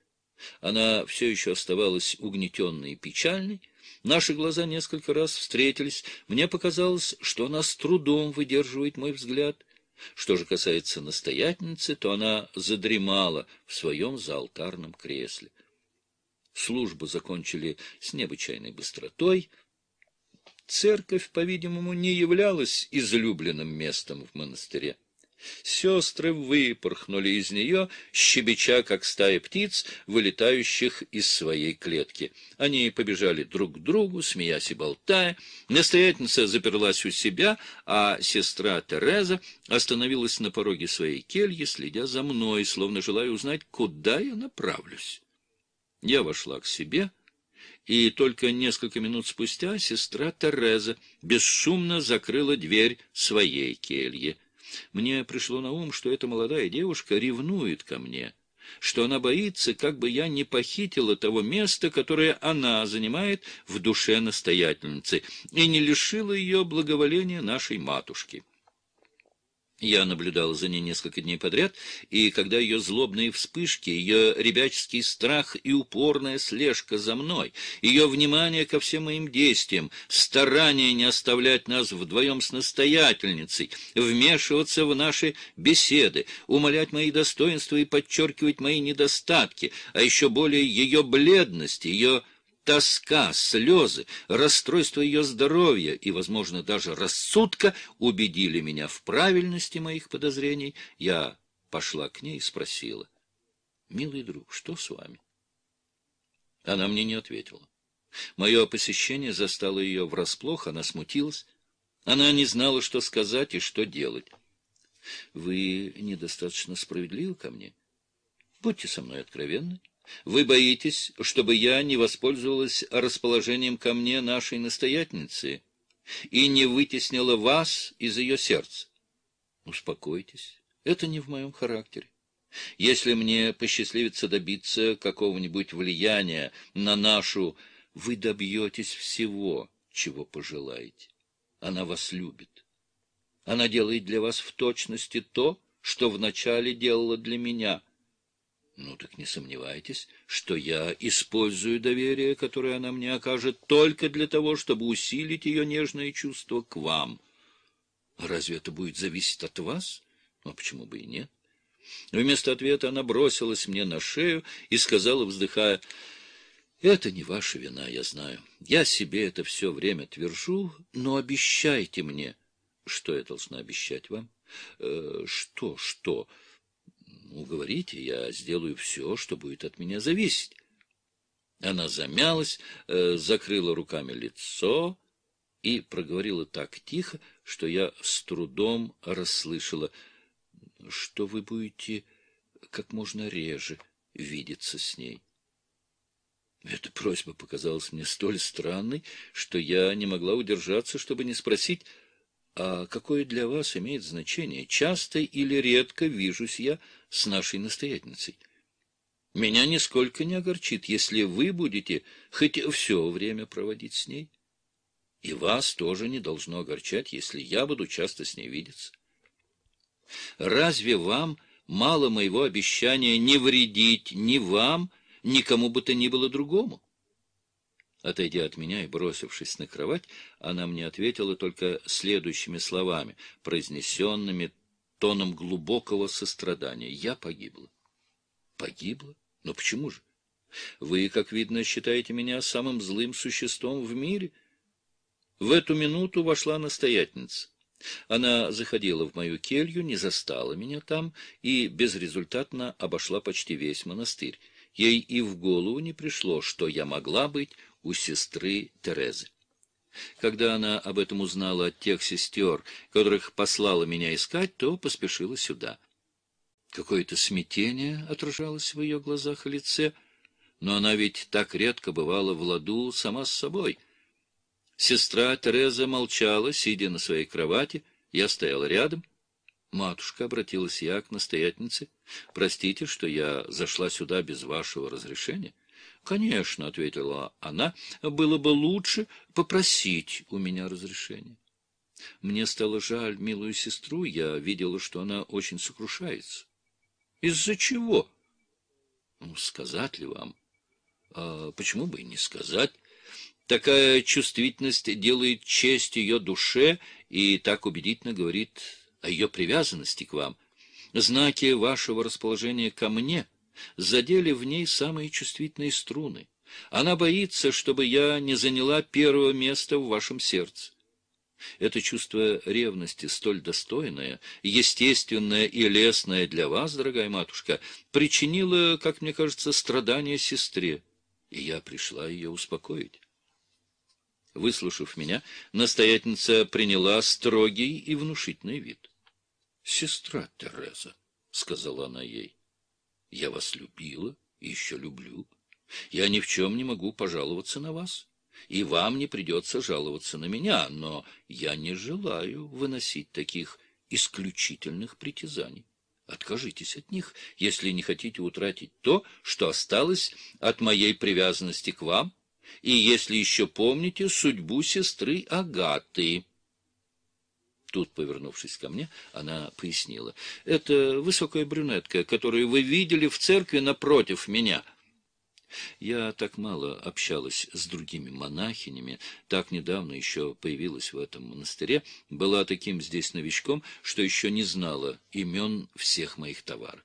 A: Она все еще оставалась угнетенной и печальной. Наши глаза несколько раз встретились. Мне показалось, что она с трудом выдерживает мой взгляд. Что же касается настоятельницы, то она задремала в своем заалтарном кресле. Службу закончили с необычайной быстротой. Церковь, по-видимому, не являлась излюбленным местом в монастыре. Сестры выпорхнули из нее, щебеча, как стая птиц, вылетающих из своей клетки. Они побежали друг к другу, смеясь и болтая. Настоятельница заперлась у себя, а сестра Тереза остановилась на пороге своей кельи, следя за мной, словно желая узнать, куда я направлюсь. Я вошла к себе, и только несколько минут спустя сестра Тереза бесшумно закрыла дверь своей кельи. Мне пришло на ум, что эта молодая девушка ревнует ко мне, что она боится, как бы я не похитила того места, которое она занимает в душе настоятельницы, и не лишила ее благоволения нашей матушки». Я наблюдал за ней несколько дней подряд, и когда ее злобные вспышки, ее ребяческий страх и упорная слежка за мной, ее внимание ко всем моим действиям, старание не оставлять нас вдвоем с настоятельницей, вмешиваться в наши беседы, умолять мои достоинства и подчеркивать мои недостатки, а еще более ее бледность, ее Тоска, слезы, расстройство ее здоровья и, возможно, даже рассудка убедили меня в правильности моих подозрений. Я пошла к ней и спросила, «Милый друг, что с вами?» Она мне не ответила. Мое посещение застало ее врасплох, она смутилась. Она не знала, что сказать и что делать. «Вы недостаточно справедливы ко мне. Будьте со мной откровенны». Вы боитесь, чтобы я не воспользовалась расположением ко мне нашей настоятельницы и не вытеснила вас из ее сердца? Успокойтесь, это не в моем характере. Если мне посчастливится добиться какого-нибудь влияния на нашу, вы добьетесь всего, чего пожелаете. Она вас любит. Она делает для вас в точности то, что вначале делала для меня — ну так не сомневайтесь, что я использую доверие, которое она мне окажет, только для того, чтобы усилить ее нежное чувство к вам. Разве это будет зависеть от вас? Ну, а почему бы и нет? Вместо ответа она бросилась мне на шею и сказала, вздыхая, «Это не ваша вина, я знаю. Я себе это все время твержу, но обещайте мне». «Что я должна обещать вам?» «Э, «Что, что?» уговорите, я сделаю все, что будет от меня зависеть. Она замялась, э, закрыла руками лицо и проговорила так тихо, что я с трудом расслышала, что вы будете как можно реже видеться с ней. Эта просьба показалась мне столь странной, что я не могла удержаться, чтобы не спросить, а какое для вас имеет значение, часто или редко вижусь я с нашей настоятельницей? Меня нисколько не огорчит, если вы будете хоть все время проводить с ней. И вас тоже не должно огорчать, если я буду часто с ней видеться. Разве вам мало моего обещания не вредить ни вам, ни кому бы то ни было другому? Отойдя от меня и бросившись на кровать, она мне ответила только следующими словами, произнесенными тоном глубокого сострадания. «Я погибла». «Погибла? Но почему же? Вы, как видно, считаете меня самым злым существом в мире». В эту минуту вошла настоятельница. Она заходила в мою келью, не застала меня там и безрезультатно обошла почти весь монастырь. Ей и в голову не пришло, что я могла быть у сестры Терезы. Когда она об этом узнала от тех сестер, которых послала меня искать, то поспешила сюда. Какое-то смятение отражалось в ее глазах и лице, но она ведь так редко бывала в ладу сама с собой. Сестра Тереза молчала, сидя на своей кровати, я стояла рядом. «Матушка», — обратилась я к настоятельнице, — «простите, что я зашла сюда без вашего разрешения». «Конечно», — ответила она, — «было бы лучше попросить у меня разрешения». Мне стало жаль милую сестру, я видела, что она очень сокрушается. «Из-за чего?» «Ну, сказать ли вам?» а «Почему бы и не сказать?» Такая чувствительность делает честь ее душе и так убедительно говорит о ее привязанности к вам. Знаки вашего расположения ко мне — задели в ней самые чувствительные струны. Она боится, чтобы я не заняла первого места в вашем сердце. Это чувство ревности столь достойное, естественное и лестное для вас, дорогая матушка, причинило, как мне кажется, страдания сестре, и я пришла ее успокоить. Выслушав меня, настоятельница приняла строгий и внушительный вид. — Сестра Тереза, — сказала она ей, я вас любила и еще люблю. Я ни в чем не могу пожаловаться на вас, и вам не придется жаловаться на меня, но я не желаю выносить таких исключительных притязаний. Откажитесь от них, если не хотите утратить то, что осталось от моей привязанности к вам, и если еще помните судьбу сестры Агаты». Тут, повернувшись ко мне, она пояснила. «Это высокая брюнетка, которую вы видели в церкви напротив меня». Я так мало общалась с другими монахинями, так недавно еще появилась в этом монастыре, была таким здесь новичком, что еще не знала имен всех моих товарок.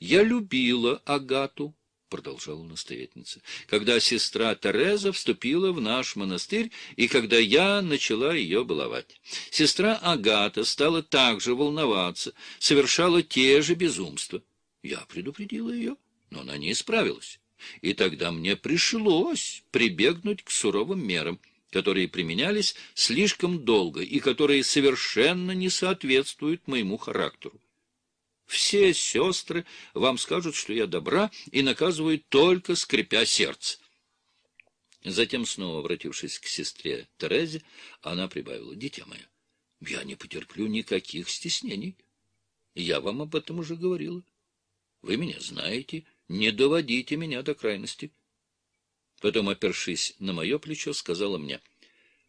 A: Я любила Агату, — продолжала настоятельница, — когда сестра Тереза вступила в наш монастырь и когда я начала ее баловать. Сестра Агата стала также волноваться, совершала те же безумства. Я предупредила ее, но она не исправилась. И тогда мне пришлось прибегнуть к суровым мерам, которые применялись слишком долго и которые совершенно не соответствуют моему характеру. Все сестры вам скажут, что я добра, и наказывают только скрипя сердце. Затем, снова обратившись к сестре Терезе, она прибавила, «Дитя мое, я не потерплю никаких стеснений. Я вам об этом уже говорила. Вы меня знаете, не доводите меня до крайности». Потом, опершись на мое плечо, сказала мне,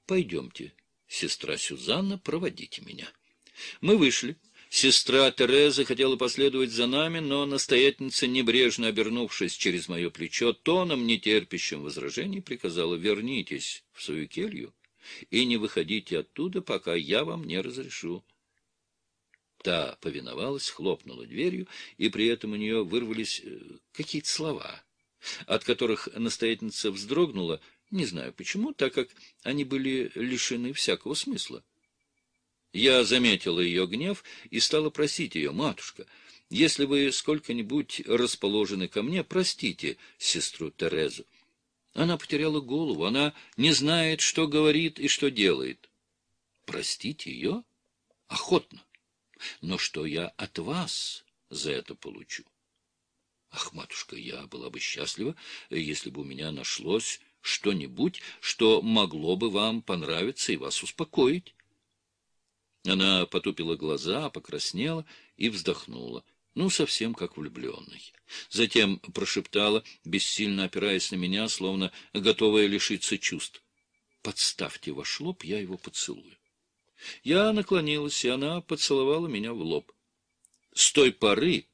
A: «Пойдемте, сестра Сюзанна, проводите меня». Мы вышли. Сестра Тереза хотела последовать за нами, но настоятельница, небрежно обернувшись через мое плечо, тоном, не терпящим возражений, приказала «Вернитесь в свою келью и не выходите оттуда, пока я вам не разрешу». Та повиновалась, хлопнула дверью, и при этом у нее вырвались э, какие-то слова, от которых настоятельница вздрогнула, не знаю почему, так как они были лишены всякого смысла. Я заметила ее гнев и стала просить ее, матушка, если вы сколько-нибудь расположены ко мне, простите сестру Терезу. Она потеряла голову, она не знает, что говорит и что делает. Простить ее? Охотно. Но что я от вас за это получу? Ах, матушка, я была бы счастлива, если бы у меня нашлось что-нибудь, что могло бы вам понравиться и вас успокоить. Она потупила глаза, покраснела и вздохнула, ну, совсем как влюбленный. Затем прошептала, бессильно опираясь на меня, словно готовая лишиться чувств. «Подставьте ваш лоб, я его поцелую». Я наклонилась, и она поцеловала меня в лоб. С той поры,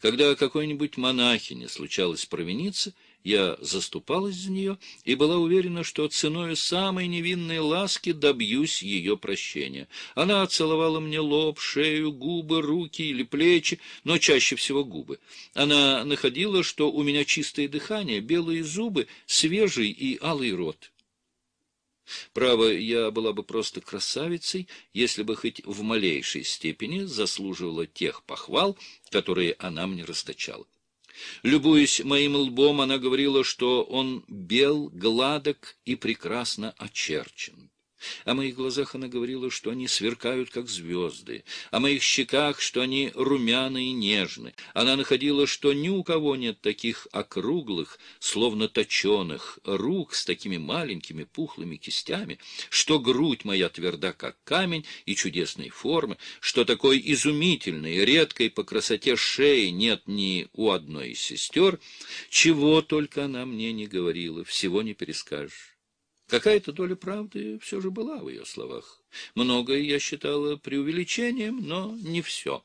A: когда какой-нибудь монахине случалось провиниться, — я заступалась за нее и была уверена, что ценой самой невинной ласки добьюсь ее прощения. Она целовала мне лоб, шею, губы, руки или плечи, но чаще всего губы. Она находила, что у меня чистое дыхание, белые зубы, свежий и алый рот. Право, я была бы просто красавицей, если бы хоть в малейшей степени заслуживала тех похвал, которые она мне расточала. Любуясь моим лбом, она говорила, что он бел, гладок и прекрасно очерчен. О моих глазах она говорила, что они сверкают, как звезды, о моих щеках, что они румяны и нежны. Она находила, что ни у кого нет таких округлых, словно точеных, рук с такими маленькими пухлыми кистями, что грудь моя тверда, как камень, и чудесной формы, что такой изумительной, редкой по красоте шеи нет ни у одной из сестер. Чего только она мне не говорила, всего не перескажешь. Какая-то доля правды все же была в ее словах. Многое я считала преувеличением, но не все.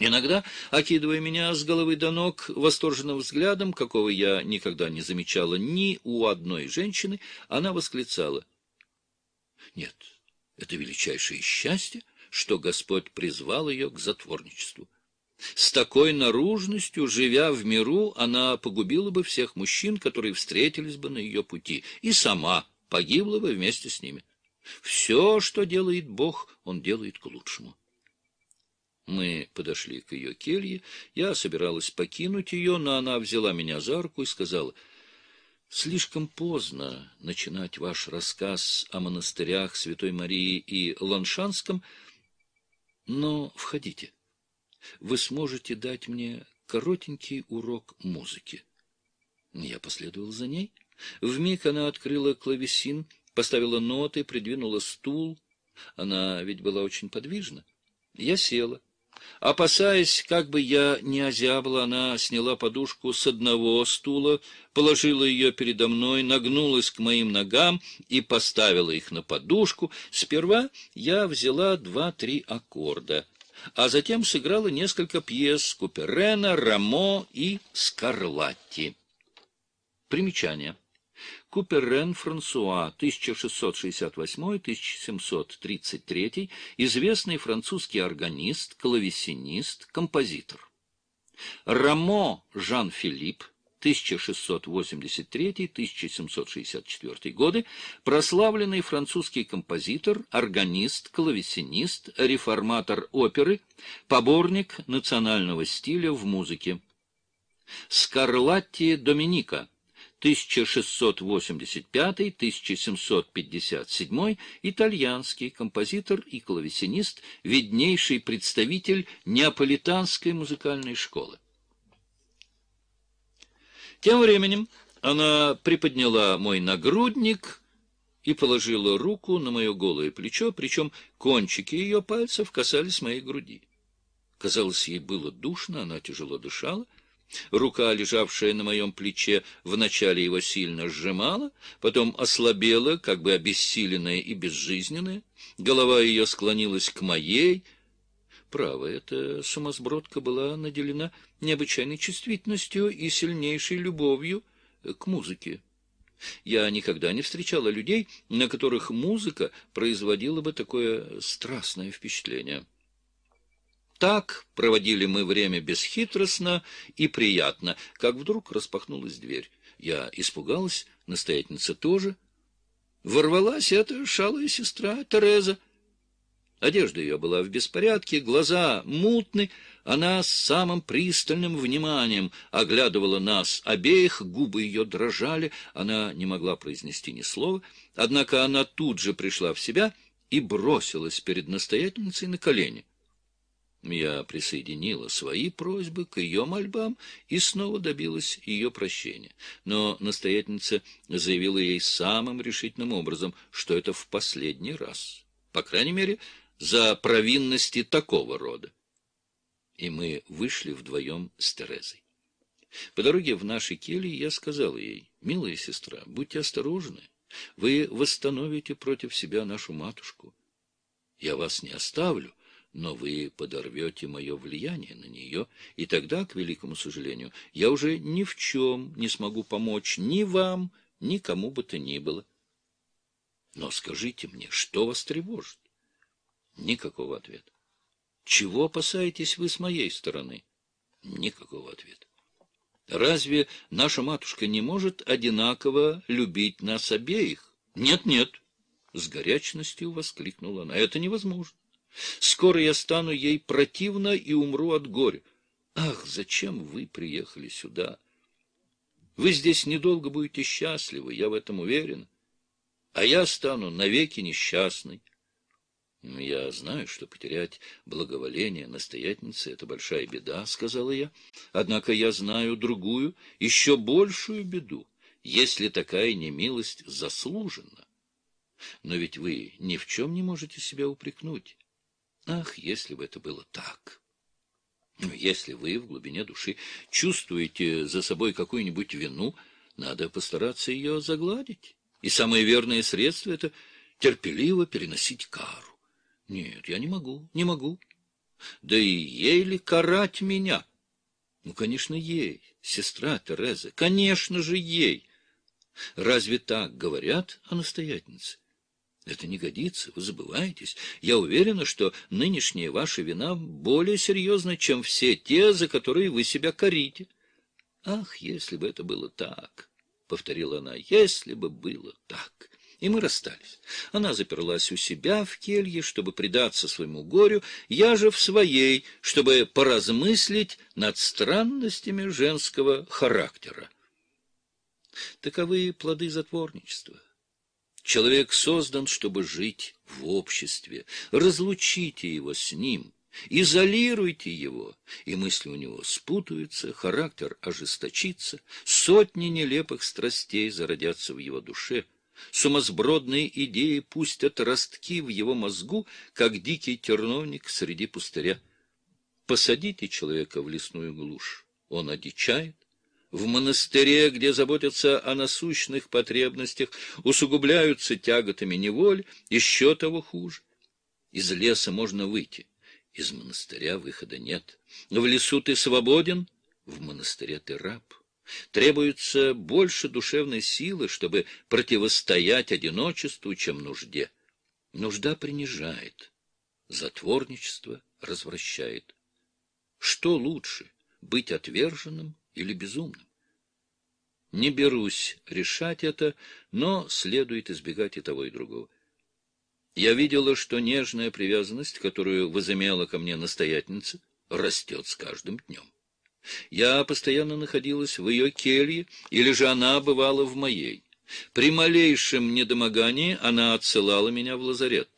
A: Иногда, окидывая меня с головы до ног восторженным взглядом, какого я никогда не замечала ни у одной женщины, она восклицала. «Нет, это величайшее счастье, что Господь призвал ее к затворничеству». С такой наружностью, живя в миру, она погубила бы всех мужчин, которые встретились бы на ее пути, и сама погибла бы вместе с ними. Все, что делает Бог, он делает к лучшему. Мы подошли к ее келье, я собиралась покинуть ее, но она взяла меня за руку и сказала, «Слишком поздно начинать ваш рассказ о монастырях Святой Марии и Ланшанском, но входите» вы сможете дать мне коротенький урок музыки. Я последовал за ней. Вмиг она открыла клавесин, поставила ноты, придвинула стул. Она ведь была очень подвижна. Я села. Опасаясь, как бы я не озябла, она сняла подушку с одного стула, положила ее передо мной, нагнулась к моим ногам и поставила их на подушку. Сперва я взяла два-три аккорда — а затем сыграла несколько пьес Куперена, Рамо и Скарлатти. Примечание. Куперен Франсуа, 1668-1733, известный французский органист, клавесинист, композитор. Рамо Жан-Филипп, 1683-1764 годы, прославленный французский композитор, органист, клавесинист, реформатор оперы, поборник национального стиля в музыке. Скарлатти Доминика 1685-1757, итальянский композитор и клавесинист, виднейший представитель неаполитанской музыкальной школы. Тем временем она приподняла мой нагрудник и положила руку на мое голое плечо, причем кончики ее пальцев касались моей груди. Казалось, ей было душно, она тяжело дышала. Рука, лежавшая на моем плече, вначале его сильно сжимала, потом ослабела, как бы обессиленная и безжизненная. Голова ее склонилась к моей, — Право, эта сумасбродка была наделена необычайной чувствительностью и сильнейшей любовью к музыке. Я никогда не встречала людей, на которых музыка производила бы такое страстное впечатление. Так проводили мы время бесхитростно и приятно, как вдруг распахнулась дверь. Я испугалась, настоятельница тоже. Ворвалась эта шалая сестра Тереза — Одежда ее была в беспорядке, глаза мутны, она с самым пристальным вниманием оглядывала нас обеих, губы ее дрожали, она не могла произнести ни слова, однако она тут же пришла в себя и бросилась перед настоятельницей на колени. Я присоединила свои просьбы к ее мольбам и снова добилась ее прощения. Но настоятельница заявила ей самым решительным образом, что это в последний раз. По крайней мере, за провинности такого рода. И мы вышли вдвоем с Терезой. По дороге в нашей келье я сказал ей, «Милая сестра, будьте осторожны, вы восстановите против себя нашу матушку. Я вас не оставлю, но вы подорвете мое влияние на нее, и тогда, к великому сожалению, я уже ни в чем не смогу помочь ни вам, ни кому бы то ни было. Но скажите мне, что вас тревожит? Никакого ответа. Чего опасаетесь вы с моей стороны? Никакого ответа. Разве наша матушка не может одинаково любить нас обеих? Нет, нет, с горячностью воскликнула она. Это невозможно. Скоро я стану ей противна и умру от горя. Ах, зачем вы приехали сюда? Вы здесь недолго будете счастливы, я в этом уверен. А я стану навеки несчастной. «Ну, «Я знаю, что потерять благоволение настоятельницы — это большая беда», — сказала я. «Однако я знаю другую, еще большую беду, если такая немилость заслужена. Но ведь вы ни в чем не можете себя упрекнуть. Ах, если бы это было так!» если вы в глубине души чувствуете за собой какую-нибудь вину, надо постараться ее загладить. И самое верное средство — это терпеливо переносить кару. Нет, я не могу, не могу. Да и ей ли карать меня? Ну, конечно, ей, сестра Тереза, конечно же, ей. Разве так говорят о настоятельнице? Это не годится, вы забываетесь. Я уверена, что нынешняя ваша вина более серьезна, чем все те, за которые вы себя корите. Ах, если бы это было так, — повторила она, — если бы было так и мы расстались. Она заперлась у себя в келье, чтобы предаться своему горю, я же в своей, чтобы поразмыслить над странностями женского характера. Таковы плоды затворничества. Человек создан, чтобы жить в обществе. Разлучите его с ним, изолируйте его, и мысли у него спутаются, характер ожесточится, сотни нелепых страстей зародятся в его душе — Сумасбродные идеи пустят ростки в его мозгу, как дикий терновник среди пустыря. Посадите человека в лесную глушь, он одичает. В монастыре, где заботятся о насущных потребностях, усугубляются тяготами неволь, еще того хуже. Из леса можно выйти, из монастыря выхода нет. В лесу ты свободен, в монастыре ты раб. Требуется больше душевной силы, чтобы противостоять одиночеству, чем нужде. Нужда принижает, затворничество развращает. Что лучше, быть отверженным или безумным? Не берусь решать это, но следует избегать и того, и другого. Я видела, что нежная привязанность, которую возымела ко мне настоятельница, растет с каждым днем. Я постоянно находилась в ее келье, или же она бывала в моей. При малейшем недомогании она отсылала меня в лазарет.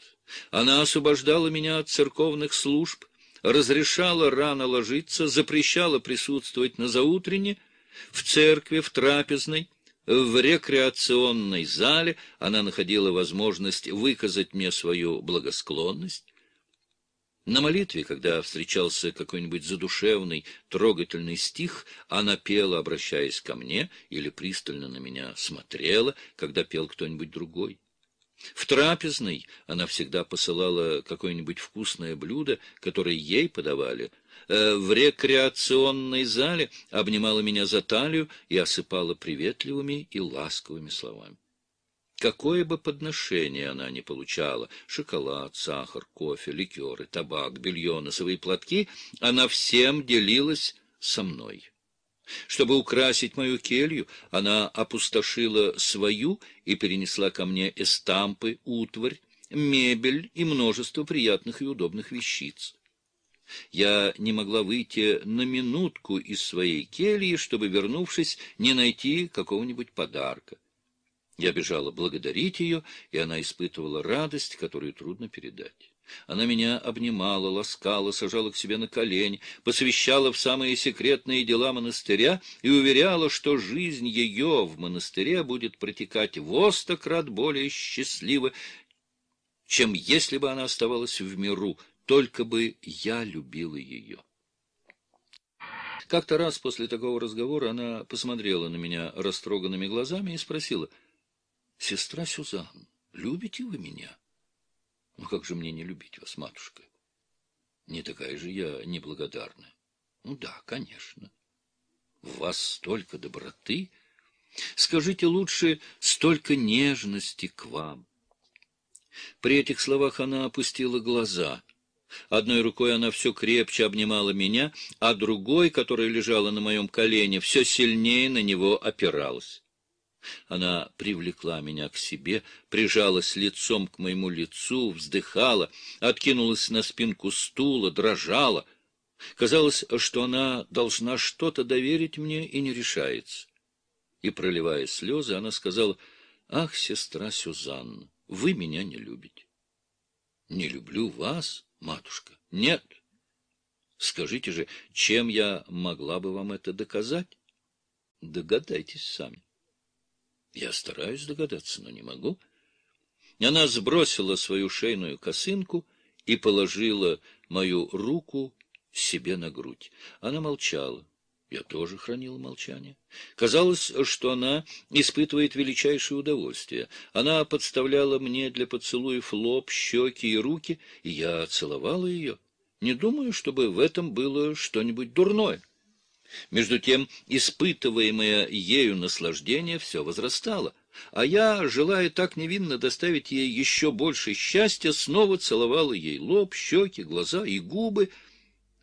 A: Она освобождала меня от церковных служб, разрешала рано ложиться, запрещала присутствовать на заутрене, в церкви, в трапезной, в рекреационной зале она находила возможность выказать мне свою благосклонность. На молитве, когда встречался какой-нибудь задушевный, трогательный стих, она пела, обращаясь ко мне, или пристально на меня смотрела, когда пел кто-нибудь другой. В трапезной она всегда посылала какое-нибудь вкусное блюдо, которое ей подавали. Э, в рекреационной зале обнимала меня за талию и осыпала приветливыми и ласковыми словами. Какое бы подношение она ни получала — шоколад, сахар, кофе, ликеры, табак, белье, носовые платки — она всем делилась со мной. Чтобы украсить мою келью, она опустошила свою и перенесла ко мне эстампы, утварь, мебель и множество приятных и удобных вещиц. Я не могла выйти на минутку из своей кельи, чтобы, вернувшись, не найти какого-нибудь подарка. Я бежала благодарить ее, и она испытывала радость, которую трудно передать. Она меня обнимала, ласкала, сажала к себе на колени, посвящала в самые секретные дела монастыря и уверяла, что жизнь ее в монастыре будет протекать в крат более счастливо, чем если бы она оставалась в миру, только бы я любила ее. Как-то раз после такого разговора она посмотрела на меня растроганными глазами и спросила — сестра Сюзан, любите вы меня? Ну как же мне не любить вас, матушка? Не такая же я неблагодарная. Ну да, конечно. В вас столько доброты. Скажите лучше, столько нежности к вам. При этих словах она опустила глаза. Одной рукой она все крепче обнимала меня, а другой, которая лежала на моем колене, все сильнее на него опиралась. Она привлекла меня к себе, прижалась лицом к моему лицу, вздыхала, откинулась на спинку стула, дрожала. Казалось, что она должна что-то доверить мне и не решается. И, проливая слезы, она сказала, «Ах, сестра Сюзанна, вы меня не любите». «Не люблю вас, матушка?» «Нет». «Скажите же, чем я могла бы вам это доказать?» «Догадайтесь сами». Я стараюсь догадаться, но не могу. Она сбросила свою шейную косынку и положила мою руку себе на грудь. Она молчала. Я тоже хранил молчание. Казалось, что она испытывает величайшее удовольствие. Она подставляла мне для поцелуев лоб, щеки и руки, и я целовала ее. Не думаю, чтобы в этом было что-нибудь дурное. Между тем, испытываемое ею наслаждение все возрастало, а я, желая так невинно доставить ей еще больше счастья, снова целовала ей лоб, щеки, глаза и губы.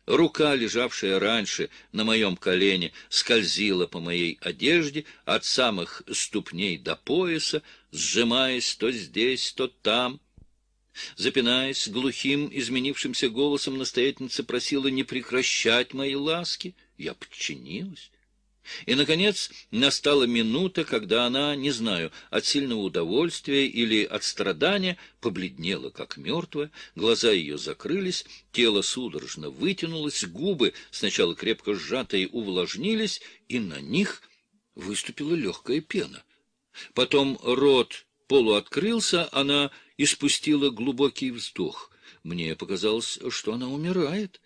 A: Рука, лежавшая раньше на моем колене, скользила по моей одежде от самых ступней до пояса, сжимаясь то здесь, то там — Запинаясь, глухим, изменившимся голосом, настоятельница просила не прекращать мои ласки — я подчинилась. И, наконец, настала минута, когда она, не знаю, от сильного удовольствия или от страдания, побледнела, как мертвая, глаза ее закрылись, тело судорожно вытянулось, губы, сначала крепко сжатые, увлажнились, и на них выступила легкая пена. Потом рот полуоткрылся, она испустила глубокий вздох. Мне показалось, что она умирает.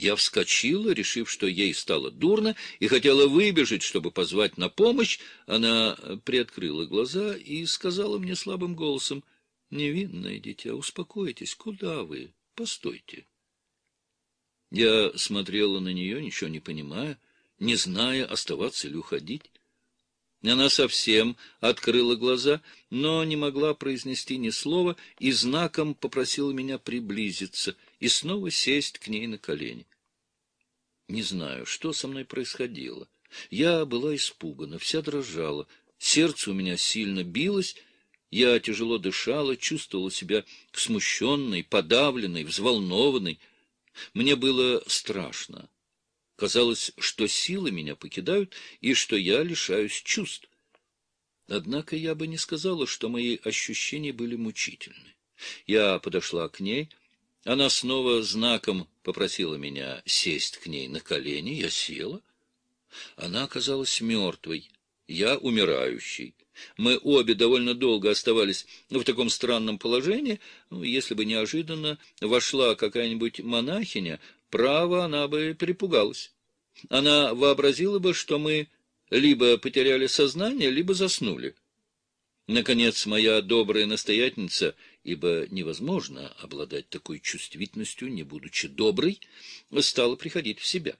A: Я вскочила, решив, что ей стало дурно, и хотела выбежать, чтобы позвать на помощь. Она э, приоткрыла глаза и сказала мне слабым голосом, «Невинное дитя, успокойтесь, куда вы? Постойте». Я смотрела на нее, ничего не понимая, не зная, оставаться ли уходить. Она совсем открыла глаза, но не могла произнести ни слова и знаком попросила меня приблизиться — и снова сесть к ней на колени. Не знаю, что со мной происходило. Я была испугана, вся дрожала, сердце у меня сильно билось, я тяжело дышала, чувствовала себя смущенной, подавленной, взволнованной. Мне было страшно. Казалось, что силы меня покидают и что я лишаюсь чувств. Однако я бы не сказала, что мои ощущения были мучительны. Я подошла к ней, она снова знаком попросила меня сесть к ней на колени. Я села. Она оказалась мертвой, я умирающий. Мы обе довольно долго оставались в таком странном положении. Ну, если бы неожиданно вошла какая-нибудь монахиня, право, она бы перепугалась. Она вообразила бы, что мы либо потеряли сознание, либо заснули. Наконец, моя добрая настоятельница — ибо невозможно обладать такой чувствительностью, не будучи доброй, стала приходить в себя.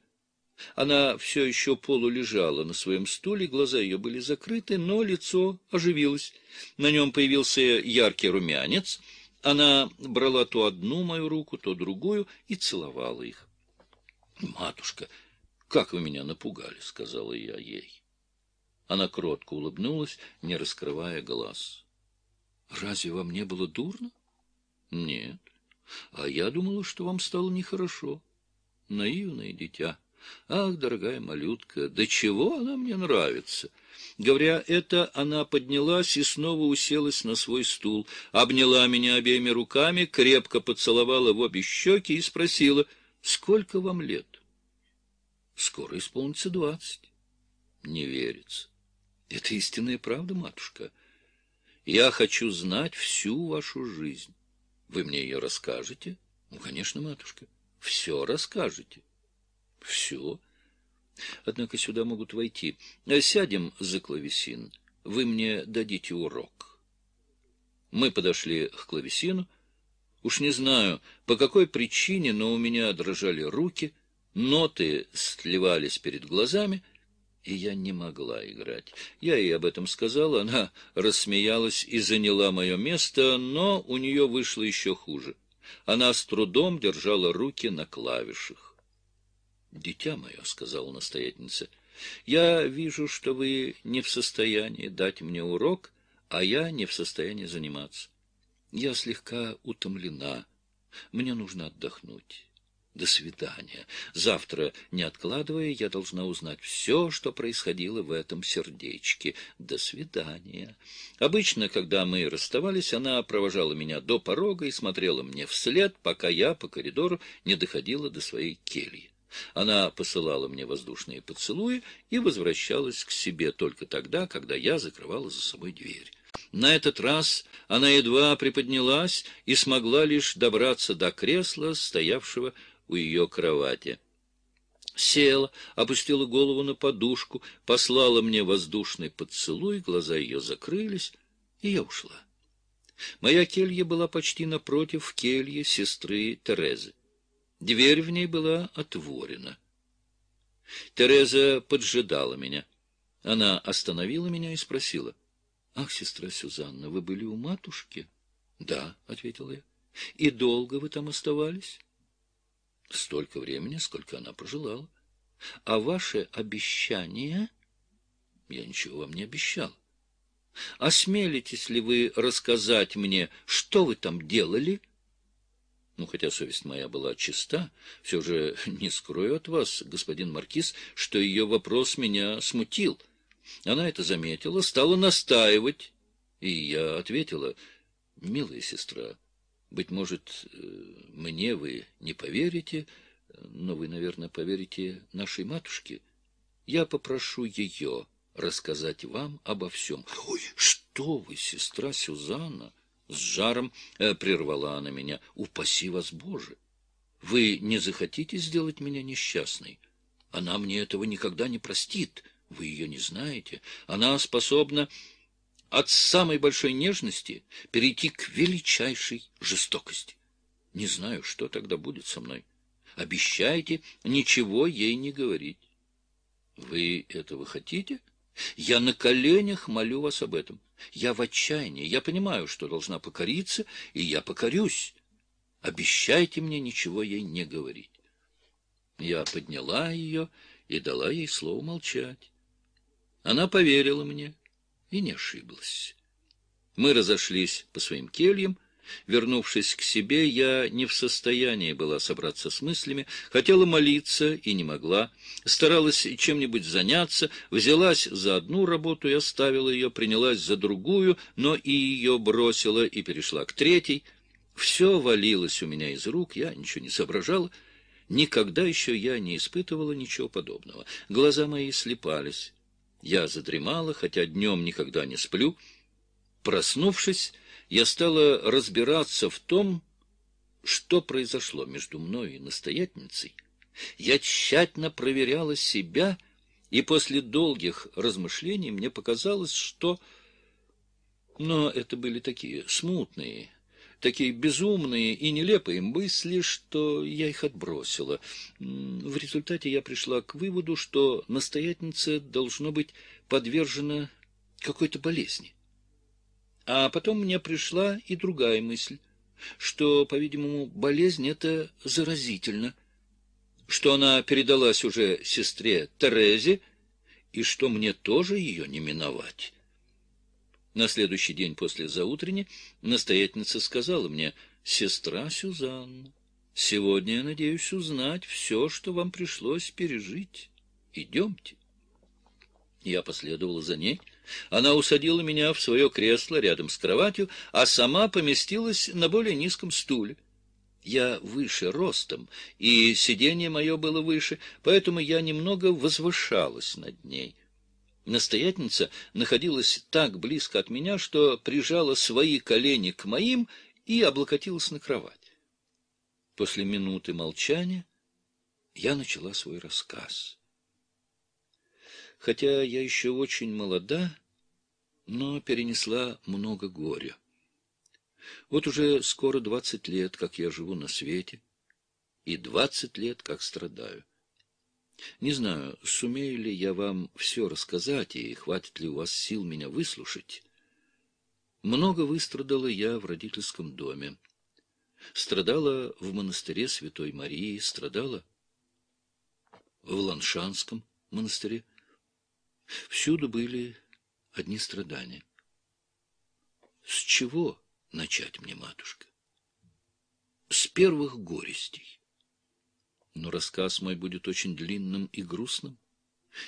A: Она все еще полулежала на своем стуле, глаза ее были закрыты, но лицо оживилось. На нем появился яркий румянец. Она брала то одну мою руку, то другую и целовала их. — Матушка, как вы меня напугали, — сказала я ей. Она кротко улыбнулась, не раскрывая глаз. Разве вам не было дурно? Нет. А я думала, что вам стало нехорошо. Наивное дитя. Ах, дорогая малютка, до да чего она мне нравится! Говоря это, она поднялась и снова уселась на свой стул, обняла меня обеими руками, крепко поцеловала в обе щеки и спросила, сколько вам лет? Скоро исполнится двадцать. Не верится. Это истинная правда, матушка. Я хочу знать всю вашу жизнь. Вы мне ее расскажете? Ну, конечно, матушка. Все расскажете. Все. Однако сюда могут войти. Сядем за клавесин. Вы мне дадите урок. Мы подошли к клавесину. Уж не знаю, по какой причине, но у меня дрожали руки, ноты сливались перед глазами — и я не могла играть. Я ей об этом сказала, она рассмеялась и заняла мое место, но у нее вышло еще хуже. Она с трудом держала руки на клавишах. — Дитя мое, — сказала настоятельница, — я вижу, что вы не в состоянии дать мне урок, а я не в состоянии заниматься. Я слегка утомлена. Мне нужно отдохнуть. До свидания. Завтра, не откладывая, я должна узнать все, что происходило в этом сердечке. До свидания. Обычно, когда мы расставались, она провожала меня до порога и смотрела мне вслед, пока я по коридору не доходила до своей кельи. Она посылала мне воздушные поцелуи и возвращалась к себе только тогда, когда я закрывала за собой дверь. На этот раз она едва приподнялась и смогла лишь добраться до кресла, стоявшего у ее кровати. Села, опустила голову на подушку, послала мне воздушный поцелуй, глаза ее закрылись, и я ушла. Моя келья была почти напротив кельи сестры Терезы. Дверь в ней была отворена. Тереза поджидала меня. Она остановила меня и спросила. — Ах, сестра Сюзанна, вы были у матушки? — Да, — ответила я. — И долго вы там оставались? столько времени, сколько она пожелала. А ваше обещание... Я ничего вам не обещал. Осмелитесь ли вы рассказать мне, что вы там делали? Ну, хотя совесть моя была чиста, все же не скрою от вас, господин Маркиз, что ее вопрос меня смутил. Она это заметила, стала настаивать, и я ответила, «Милая сестра, — быть может, э, мне вы не поверите, но вы, наверное, поверите нашей матушке. Я попрошу ее рассказать вам обо всем. — Ой, что вы, сестра Сюзанна! — с жаром э, прервала она меня. — Упаси вас, Боже! Вы не захотите сделать меня несчастной? Она мне этого никогда не простит. Вы ее не знаете. Она способна от самой большой нежности перейти к величайшей жестокости. Не знаю, что тогда будет со мной. Обещайте ничего ей не говорить. Вы этого хотите? Я на коленях молю вас об этом. Я в отчаянии. Я понимаю, что должна покориться, и я покорюсь. Обещайте мне ничего ей не говорить. Я подняла ее и дала ей слово молчать. Она поверила мне и не ошиблась. Мы разошлись по своим кельям. Вернувшись к себе, я не в состоянии была собраться с мыслями, хотела молиться и не могла, старалась чем-нибудь заняться, взялась за одну работу и оставила ее, принялась за другую, но и ее бросила и перешла к третьей. Все валилось у меня из рук, я ничего не соображала. Никогда еще я не испытывала ничего подобного. Глаза мои слепались. Я задремала, хотя днем никогда не сплю. Проснувшись, я стала разбираться в том, что произошло между мной и настоятельницей. Я тщательно проверяла себя, и после долгих размышлений мне показалось, что... Но это были такие смутные, такие безумные и нелепые мысли, что я их отбросила. В результате я пришла к выводу, что настоятельница должно быть подвержена какой-то болезни. А потом мне пришла и другая мысль, что, по-видимому, болезнь эта заразительна, что она передалась уже сестре Терезе, и что мне тоже ее не миновать». На следующий день после заутрени настоятельница сказала мне, «Сестра Сюзанна, сегодня я надеюсь узнать все, что вам пришлось пережить. Идемте». Я последовала за ней. Она усадила меня в свое кресло рядом с кроватью, а сама поместилась на более низком стуле. Я выше ростом, и сиденье мое было выше, поэтому я немного возвышалась над ней. Настоятельница находилась так близко от меня, что прижала свои колени к моим и облокотилась на кровать. После минуты молчания я начала свой рассказ. Хотя я еще очень молода, но перенесла много горя. Вот уже скоро двадцать лет, как я живу на свете, и двадцать лет, как страдаю. Не знаю, сумею ли я вам все рассказать, и хватит ли у вас сил меня выслушать. Много выстрадала я в родительском доме. Страдала в монастыре Святой Марии, страдала в Ланшанском монастыре. Всюду были одни страдания. С чего начать мне, матушка? С первых горестей. Но рассказ мой будет очень длинным и грустным.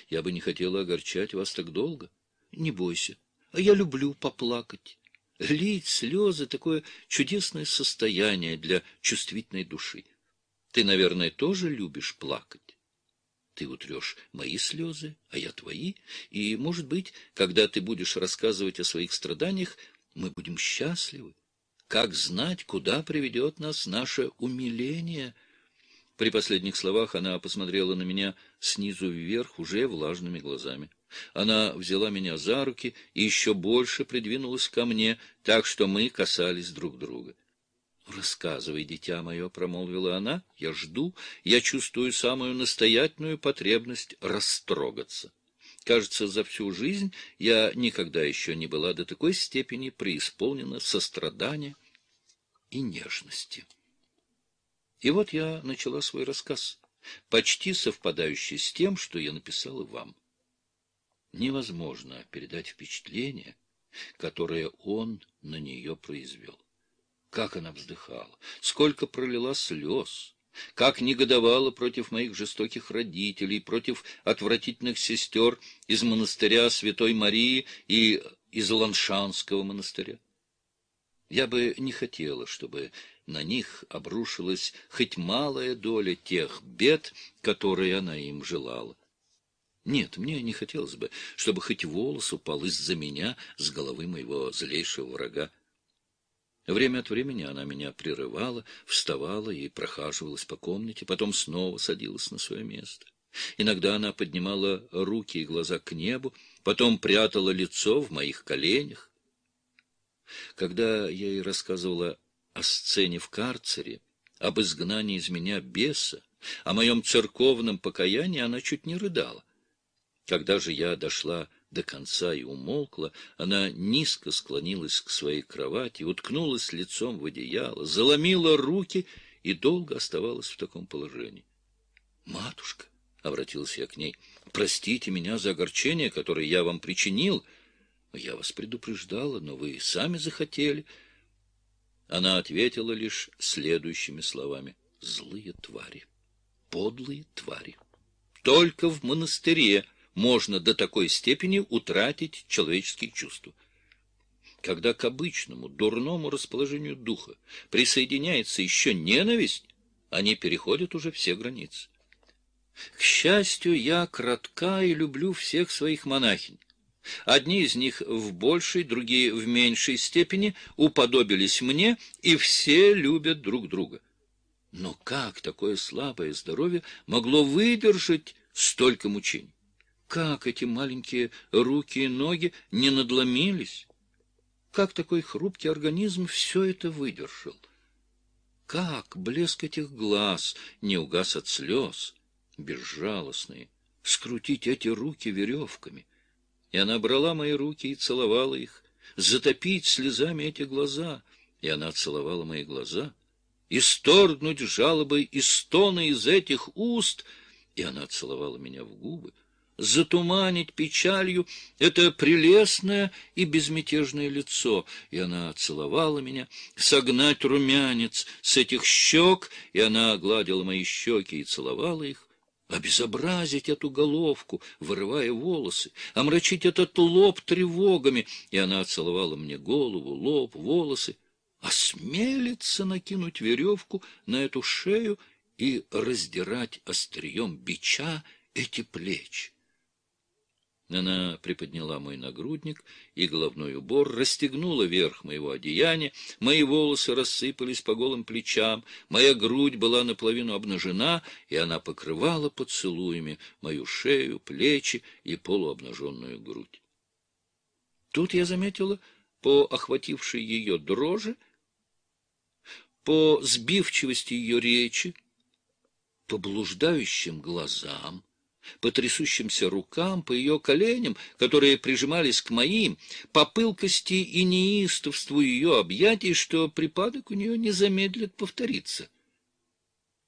A: Я бы не хотела огорчать вас так долго. Не бойся, а я люблю поплакать. Лить слезы — такое чудесное состояние для чувствительной души. Ты, наверное, тоже любишь плакать. Ты утрешь мои слезы, а я твои, и, может быть, когда ты будешь рассказывать о своих страданиях, мы будем счастливы. Как знать, куда приведет нас наше умиление — при последних словах она посмотрела на меня снизу вверх уже влажными глазами. Она взяла меня за руки и еще больше придвинулась ко мне, так что мы касались друг друга. «Рассказывай, дитя мое», — промолвила она, — «я жду, я чувствую самую настоятельную потребность растрогаться». Кажется, за всю жизнь я никогда еще не была до такой степени преисполнена сострадания и нежности. И вот я начала свой рассказ, почти совпадающий с тем, что я написала вам. Невозможно передать впечатление, которое он на нее произвел. Как она вздыхала, сколько пролила слез, как негодовала против моих жестоких родителей, против отвратительных сестер из монастыря Святой Марии и из Ланшанского монастыря. Я бы не хотела, чтобы на них обрушилась хоть малая доля тех бед, которые она им желала. Нет, мне не хотелось бы, чтобы хоть волос упал из-за меня с головы моего злейшего врага. Время от времени она меня прерывала, вставала и прохаживалась по комнате, потом снова садилась на свое место. Иногда она поднимала руки и глаза к небу, потом прятала лицо в моих коленях. Когда я ей рассказывала о сцене в карцере, об изгнании из меня беса, о моем церковном покаянии, она чуть не рыдала. Когда же я дошла до конца и умолкла, она низко склонилась к своей кровати, уткнулась лицом в одеяло, заломила руки и долго оставалась в таком положении. «Матушка!» — обратился я к ней. «Простите меня за огорчение, которое я вам причинил». Я вас предупреждала, но вы сами захотели. Она ответила лишь следующими словами. Злые твари, подлые твари. Только в монастыре можно до такой степени утратить человеческие чувства. Когда к обычному дурному расположению духа присоединяется еще ненависть, они переходят уже все границы. К счастью, я кратка и люблю всех своих монахинь. Одни из них в большей, другие в меньшей степени уподобились мне, и все любят друг друга. Но как такое слабое здоровье могло выдержать столько мучений? Как эти маленькие руки и ноги не надломились? Как такой хрупкий организм все это выдержал? Как блеск этих глаз не угас от слез, безжалостные, скрутить эти руки веревками? И она брала мои руки и целовала их, затопить слезами эти глаза. И она целовала мои глаза, исторгнуть жалобы и стоны из этих уст. И она целовала меня в губы, затуманить печалью это прелестное и безмятежное лицо, и она целовала меня, согнать румянец с этих щек, и она гладила мои щеки и целовала их, обезобразить эту головку, вырывая волосы, омрачить этот лоб тревогами. И она целовала мне голову, лоб, волосы. Осмелится накинуть веревку на эту шею и раздирать острием бича эти плечи. Она приподняла мой нагрудник и головной убор, расстегнула верх моего одеяния, мои волосы рассыпались по голым плечам, моя грудь была наполовину обнажена, и она покрывала поцелуями мою шею, плечи и полуобнаженную грудь. Тут я заметила по охватившей ее дрожи, по сбивчивости ее речи, по блуждающим глазам, по трясущимся рукам, по ее коленям, которые прижимались к моим, по пылкости и неистовству ее объятий, что припадок у нее не замедлит повториться.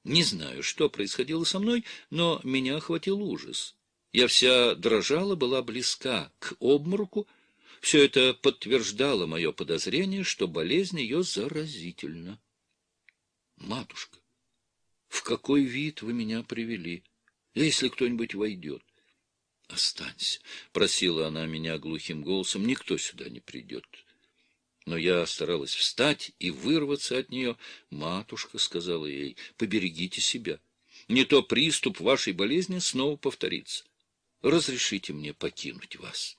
A: Не знаю, что происходило со мной, но меня охватил ужас. Я вся дрожала, была близка к обмороку. Все это подтверждало мое подозрение, что болезнь ее заразительна. — Матушка, в какой вид вы меня привели? — если кто-нибудь войдет. — Останься, — просила она меня глухим голосом, — никто сюда не придет. Но я старалась встать и вырваться от нее. Матушка сказала ей, — поберегите себя. Не то приступ вашей болезни снова повторится. Разрешите мне покинуть вас.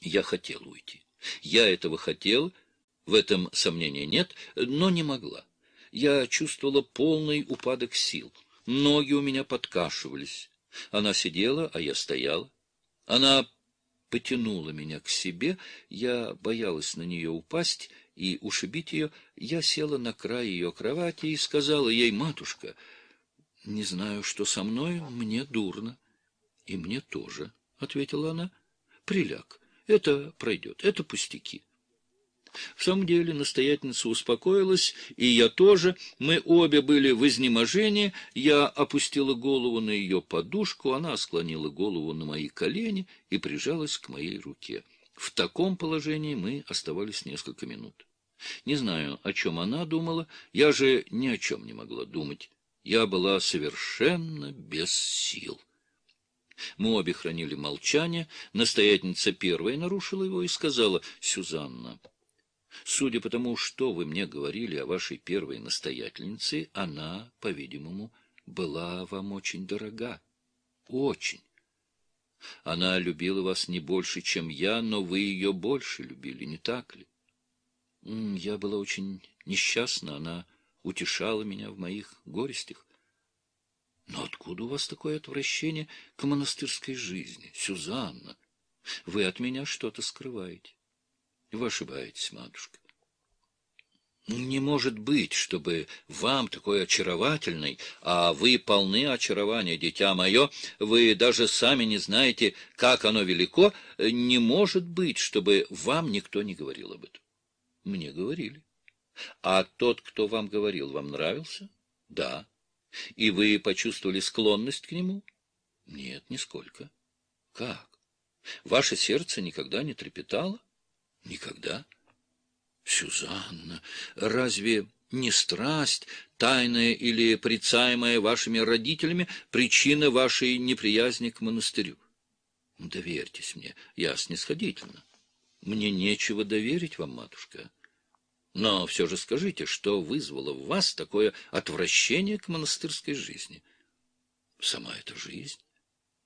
A: Я хотела уйти. Я этого хотела, в этом сомнения нет, но не могла. Я чувствовала полный упадок сил. Ноги у меня подкашивались. Она сидела, а я стояла. Она потянула меня к себе, я боялась на нее упасть и ушибить ее. Я села на край ее кровати и сказала ей, «Матушка, не знаю, что со мной, мне дурно». «И мне тоже», — ответила она. «Приляг, это пройдет, это пустяки». В самом деле настоятельница успокоилась, и я тоже. Мы обе были в изнеможении. Я опустила голову на ее подушку, она склонила голову на мои колени и прижалась к моей руке. В таком положении мы оставались несколько минут. Не знаю, о чем она думала, я же ни о чем не могла думать. Я была совершенно без сил. Мы обе хранили молчание, настоятельница первой нарушила его и сказала, «Сюзанна, Судя по тому, что вы мне говорили о вашей первой настоятельнице, она, по-видимому, была вам очень дорога. Очень. Она любила вас не больше, чем я, но вы ее больше любили, не так ли? Я была очень несчастна, она утешала меня в моих горестях. Но откуда у вас такое отвращение к монастырской жизни, Сюзанна? Вы от меня что-то скрываете. Вы ошибаетесь, матушка. Ну, не может быть, чтобы вам такой очаровательный, а вы полны очарования, дитя мое, вы даже сами не знаете, как оно велико, не может быть, чтобы вам никто не говорил об этом. Мне говорили. А тот, кто вам говорил, вам нравился? Да. И вы почувствовали склонность к нему? Нет, нисколько. Как? Ваше сердце никогда не трепетало? Никогда? Сюзанна, разве не страсть, тайная или прицаемая вашими родителями, причина вашей неприязни к монастырю? Ну, доверьтесь мне, я снисходительно. Мне нечего доверить вам, матушка. Но все же скажите, что вызвало в вас такое отвращение к монастырской жизни? Сама эта жизнь.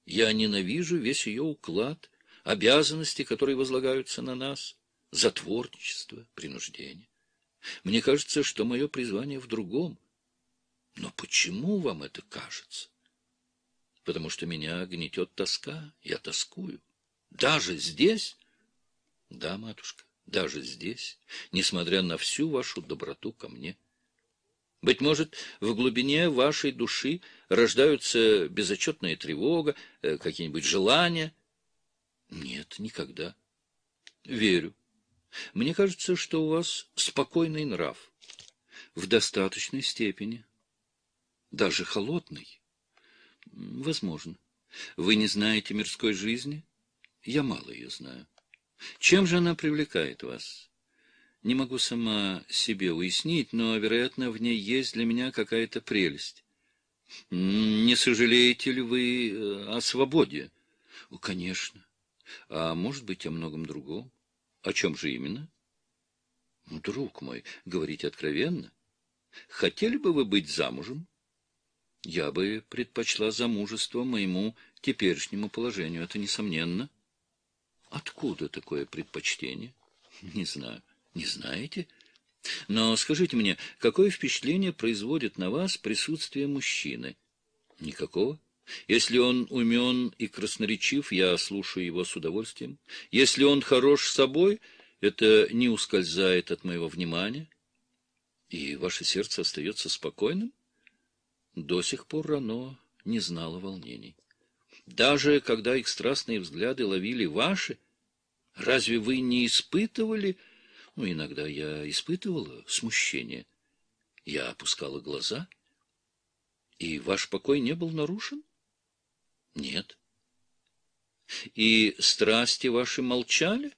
A: Я ненавижу весь ее уклад, обязанности, которые возлагаются на нас затворничество, принуждение. Мне кажется, что мое призвание в другом. Но почему вам это кажется? Потому что меня гнетет тоска, я тоскую. Даже здесь? Да, матушка, даже здесь, несмотря на всю вашу доброту ко мне. Быть может, в глубине вашей души рождаются безотчетная тревога, э, какие-нибудь желания? Нет, никогда. Верю мне кажется, что у вас спокойный нрав. В достаточной степени. Даже холодный. Возможно. Вы не знаете мирской жизни? Я мало ее знаю. Чем же она привлекает вас? Не могу сама себе уяснить, но, вероятно, в ней есть для меня какая-то прелесть. Не сожалеете ли вы э, о свободе? Конечно. А может быть, о многом другом? О чем же именно? друг мой, говорите откровенно. Хотели бы вы быть замужем? Я бы предпочла замужество моему теперешнему положению, это несомненно. Откуда такое предпочтение? Не знаю. Не знаете? Но скажите мне, какое впечатление производит на вас присутствие мужчины? Никакого? Если он умен и красноречив, я слушаю его с удовольствием. Если он хорош собой, это не ускользает от моего внимания. И ваше сердце остается спокойным? До сих пор оно не знало волнений. Даже когда их страстные взгляды ловили ваши, разве вы не испытывали... Ну, иногда я испытывала смущение. Я опускала глаза, и ваш покой не был нарушен? Нет. И страсти ваши молчали?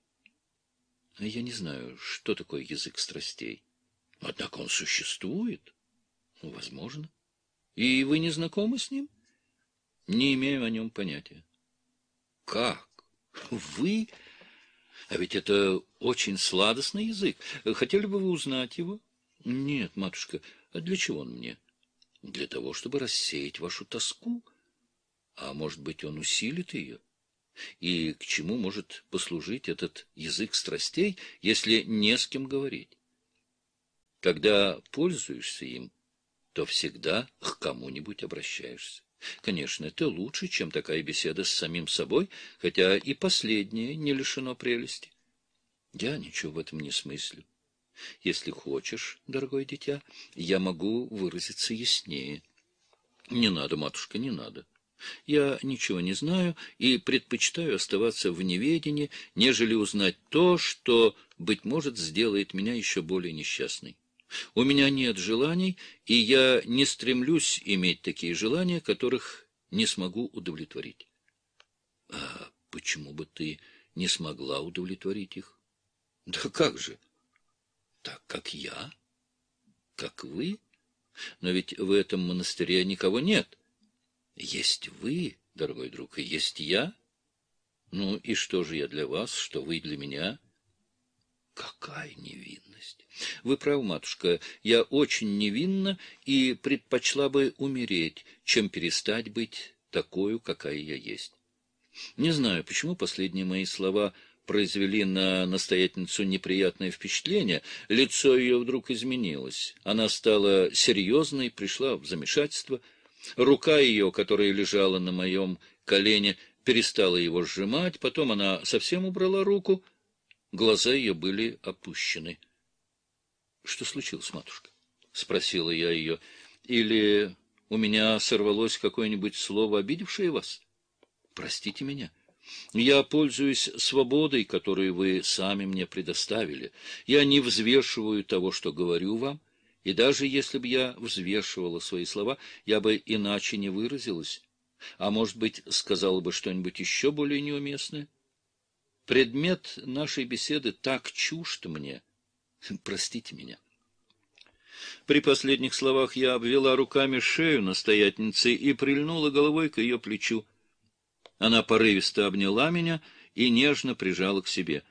A: А я не знаю, что такое язык страстей. Однако он существует. Ну, возможно. И вы не знакомы с ним? Не имею о нем понятия. Как? Вы... А ведь это очень сладостный язык. Хотели бы вы узнать его? Нет, матушка. А для чего он мне? Для того, чтобы рассеять вашу тоску. А может быть, он усилит ее? И к чему может послужить этот язык страстей, если не с кем говорить? Когда пользуешься им, то всегда к кому-нибудь обращаешься. Конечно, это лучше, чем такая беседа с самим собой, хотя и последнее не лишено прелести. Я ничего в этом не смыслю. Если хочешь, дорогое дитя, я могу выразиться яснее. Не надо, матушка, не надо. Я ничего не знаю и предпочитаю оставаться в неведении, нежели узнать то, что, быть может, сделает меня еще более несчастной. У меня нет желаний, и я не стремлюсь иметь такие желания, которых не смогу удовлетворить. А почему бы ты не смогла удовлетворить их? Да как же? Так как я? Как вы? Но ведь в этом монастыре никого нет. Есть вы, дорогой друг, и есть я. Ну и что же я для вас, что вы для меня? Какая невинность! Вы правы, матушка, я очень невинна и предпочла бы умереть, чем перестать быть такой, какая я есть. Не знаю, почему последние мои слова произвели на настоятельницу неприятное впечатление. Лицо ее вдруг изменилось. Она стала серьезной, пришла в замешательство — Рука ее, которая лежала на моем колене, перестала его сжимать, потом она совсем убрала руку. Глаза ее были опущены. — Что случилось, матушка? — спросила я ее. — Или у меня сорвалось какое-нибудь слово, обидевшее вас? Простите меня. Я пользуюсь свободой, которую вы сами мне предоставили. Я не взвешиваю того, что говорю вам. И даже если бы я взвешивала свои слова, я бы иначе не выразилась. А может быть, сказала бы что-нибудь еще более неуместное? Предмет нашей беседы так чужд мне. Простите меня. При последних словах я обвела руками шею настоятельницы и прильнула головой к ее плечу. Она порывисто обняла меня и нежно прижала к себе.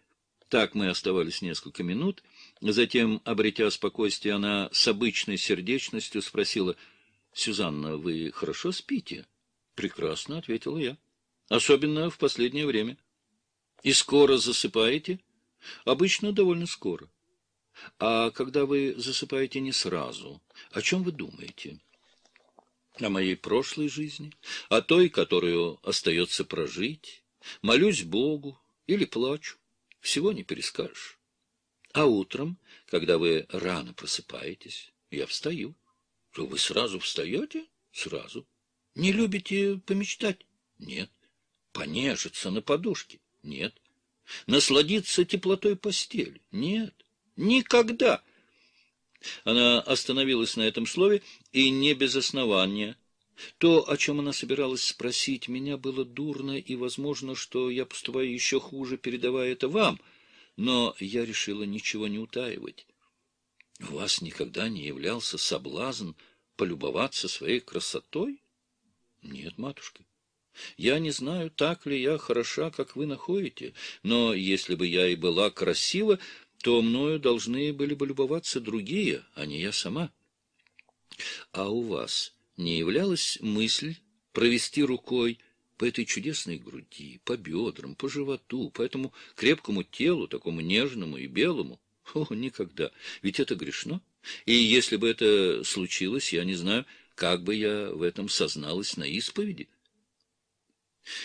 A: Так мы оставались несколько минут — Затем, обретя спокойствие, она с обычной сердечностью спросила, «Сюзанна, вы хорошо спите?» «Прекрасно», — ответила я. «Особенно в последнее время». «И скоро засыпаете?» «Обычно довольно скоро». «А когда вы засыпаете не сразу, о чем вы думаете?» «О моей прошлой жизни, о той, которую остается прожить. Молюсь Богу или плачу. Всего не перескажешь». А утром, когда вы рано просыпаетесь, я встаю. То вы сразу встаете? Сразу. Не любите помечтать? Нет. Понежиться на подушке? Нет. Насладиться теплотой постели? Нет. Никогда. Она остановилась на этом слове, и не без основания. То, о чем она собиралась спросить меня, было дурно, и возможно, что я поступаю еще хуже, передавая это вам — но я решила ничего не утаивать. У вас никогда не являлся соблазн полюбоваться своей красотой? Нет, матушка. Я не знаю, так ли я хороша, как вы находите, но если бы я и была красива, то мною должны были бы любоваться другие, а не я сама. А у вас не являлась мысль провести рукой по этой чудесной груди, по бедрам, по животу, по этому крепкому телу, такому нежному и белому. О, никогда! Ведь это грешно. И если бы это случилось, я не знаю, как бы я в этом созналась на исповеди.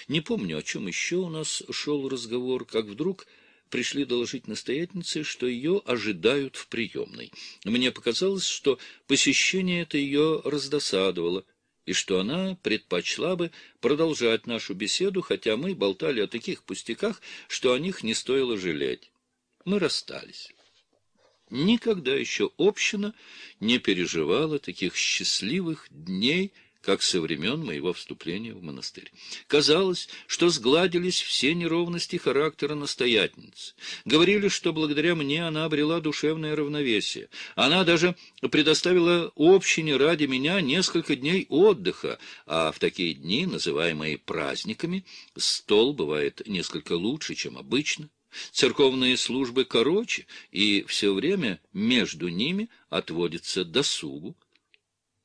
A: Не помню, о чем еще у нас шел разговор, как вдруг пришли доложить настоятельнице, что ее ожидают в приемной. Мне показалось, что посещение это ее раздосадовало и что она предпочла бы продолжать нашу беседу, хотя мы болтали о таких пустяках, что о них не стоило жалеть. Мы расстались. Никогда еще община не переживала таких счастливых дней, как со времен моего вступления в монастырь. Казалось, что сгладились все неровности характера настоятельницы. Говорили, что благодаря мне она обрела душевное равновесие. Она даже предоставила общине ради меня несколько дней отдыха, а в такие дни, называемые праздниками, стол бывает несколько лучше, чем обычно. Церковные службы короче, и все время между ними отводится досугу,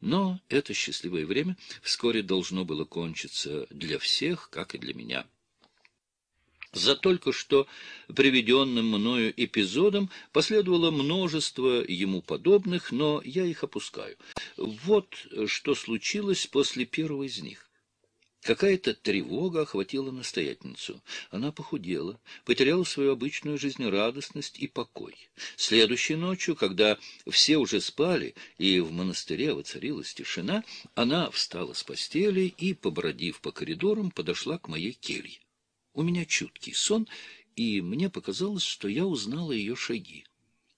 A: но это счастливое время вскоре должно было кончиться для всех, как и для меня. За только что приведенным мною эпизодом последовало множество ему подобных, но я их опускаю. Вот что случилось после первого из них. Какая-то тревога охватила настоятельницу. Она похудела, потеряла свою обычную жизнерадостность и покой. Следующей ночью, когда все уже спали и в монастыре воцарилась тишина, она встала с постели и, побродив по коридорам, подошла к моей келье. У меня чуткий сон, и мне показалось, что я узнала ее шаги.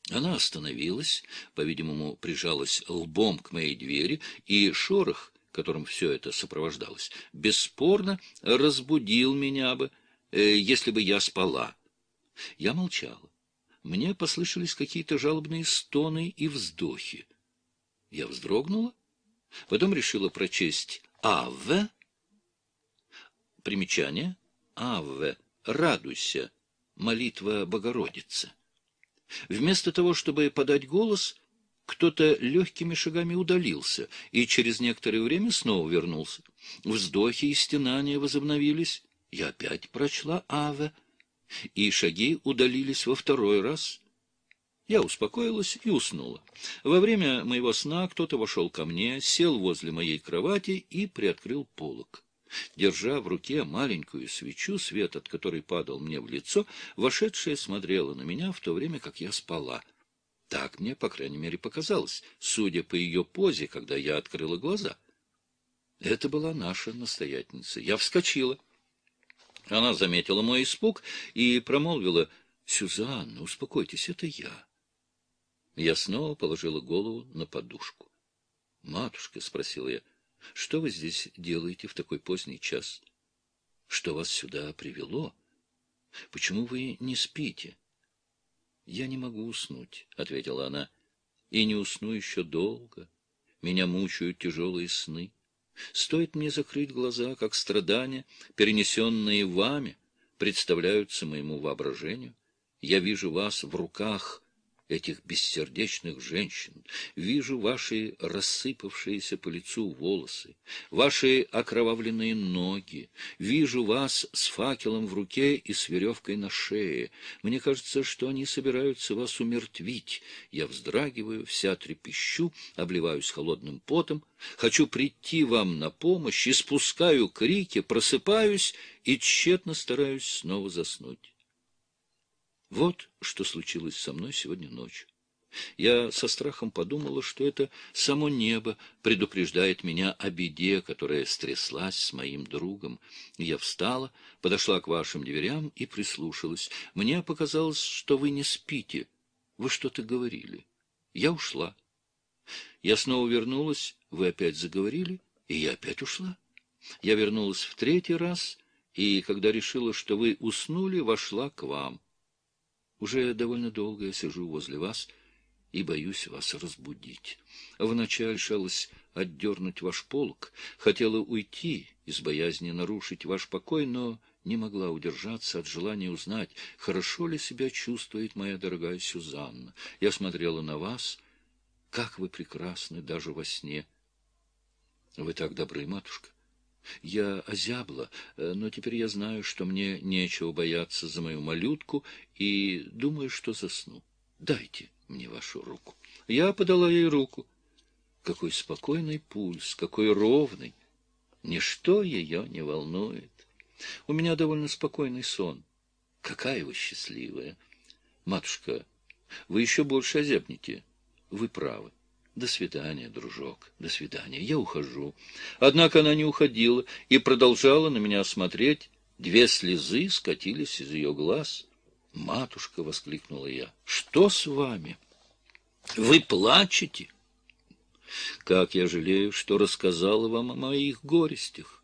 A: Она остановилась, по-видимому, прижалась лбом к моей двери, и шорох — которым все это сопровождалось, бесспорно разбудил меня бы, э, если бы я спала. Я молчала. Мне послышались какие-то жалобные стоны и вздохи. Я вздрогнула, потом решила прочесть «Аве». Примечание «Аве», «Радуйся», молитва Богородицы. Вместо того, чтобы подать голос, кто-то легкими шагами удалился и через некоторое время снова вернулся. Вздохи и стенания возобновились. Я опять прочла «Аве», и шаги удалились во второй раз. Я успокоилась и уснула. Во время моего сна кто-то вошел ко мне, сел возле моей кровати и приоткрыл полок. Держа в руке маленькую свечу, свет от которой падал мне в лицо, вошедшая смотрела на меня в то время, как я спала — так мне, по крайней мере, показалось, судя по ее позе, когда я открыла глаза. Это была наша настоятельница. Я вскочила. Она заметила мой испуг и промолвила, «Сюзанна, успокойтесь, это я». Я снова положила голову на подушку. «Матушка», — спросила я, — «что вы здесь делаете в такой поздний час? Что вас сюда привело? Почему вы не спите?» «Я не могу уснуть», — ответила она, — «и не усну еще долго. Меня мучают тяжелые сны. Стоит мне закрыть глаза, как страдания, перенесенные вами, представляются моему воображению. Я вижу вас в руках этих бессердечных женщин, вижу ваши рассыпавшиеся по лицу волосы, ваши окровавленные ноги, вижу вас с факелом в руке и с веревкой на шее. Мне кажется, что они собираются вас умертвить. Я вздрагиваю, вся трепещу, обливаюсь холодным потом, хочу прийти вам на помощь, испускаю крики, просыпаюсь и тщетно стараюсь снова заснуть. Вот что случилось со мной сегодня ночью. Я со страхом подумала, что это само небо предупреждает меня о беде, которая стряслась с моим другом. Я встала, подошла к вашим дверям и прислушалась. Мне показалось, что вы не спите. Вы что-то говорили. Я ушла. Я снова вернулась, вы опять заговорили, и я опять ушла. Я вернулась в третий раз, и, когда решила, что вы уснули, вошла к вам. Уже довольно долго я сижу возле вас и боюсь вас разбудить. Вначале шалась отдернуть ваш полк, хотела уйти из боязни нарушить ваш покой, но не могла удержаться от желания узнать, хорошо ли себя чувствует моя дорогая Сюзанна. Я смотрела на вас, как вы прекрасны даже во сне. Вы так добры, матушка. Я озябла, э, но теперь я знаю, что мне нечего бояться за мою малютку, и думаю, что засну. Дайте мне вашу руку. Я подала ей руку. Какой спокойный пульс, какой ровный. Ничто ее не волнует. У меня довольно спокойный сон. Какая вы счастливая! Матушка, вы еще больше озябнете. Вы правы. «До свидания, дружок, до свидания, я ухожу». Однако она не уходила и продолжала на меня смотреть. Две слезы скатились из ее глаз. «Матушка!» — воскликнула я. «Что с вами? Вы плачете?» «Как я жалею, что рассказала вам о моих горестях!»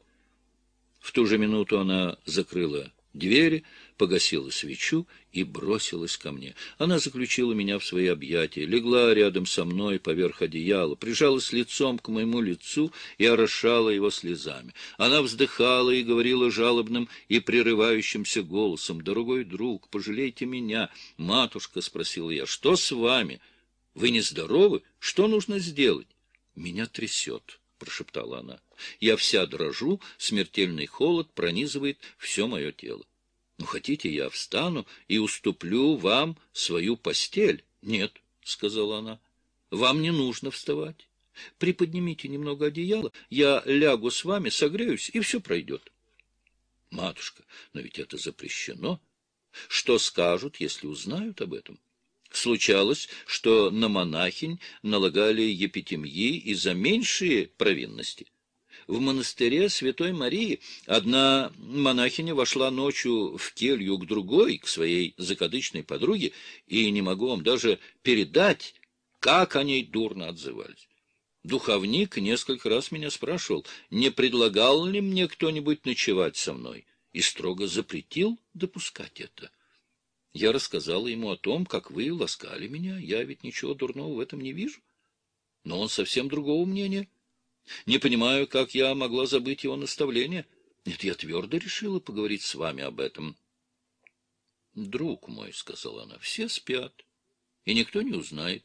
A: В ту же минуту она закрыла двери, погасила свечу и бросилась ко мне. Она заключила меня в свои объятия, легла рядом со мной поверх одеяла, прижалась лицом к моему лицу и орошала его слезами. Она вздыхала и говорила жалобным и прерывающимся голосом, «Дорогой друг, пожалейте меня!» «Матушка», — спросила я, — «что с вами? Вы не здоровы? Что нужно сделать?» «Меня трясет», — прошептала она. «Я вся дрожу, смертельный холод пронизывает все мое тело. Ну, хотите, я встану и уступлю вам свою постель? — Нет, — сказала она, — вам не нужно вставать. Приподнимите немного одеяла, я лягу с вами, согреюсь, и все пройдет. — Матушка, но ведь это запрещено. Что скажут, если узнают об этом? Случалось, что на монахинь налагали епитемьи и за меньшие провинности в монастыре Святой Марии. Одна монахиня вошла ночью в келью к другой, к своей закадычной подруге, и не могу вам даже передать, как о ней дурно отзывались. Духовник несколько раз меня спрашивал, не предлагал ли мне кто-нибудь ночевать со мной, и строго запретил допускать это. Я рассказала ему о том, как вы ласкали меня, я ведь ничего дурного в этом не вижу. Но он совсем другого мнения. Не понимаю, как я могла забыть его наставление. Нет, я твердо решила поговорить с вами об этом. — Друг мой, — сказала она, — все спят, и никто не узнает.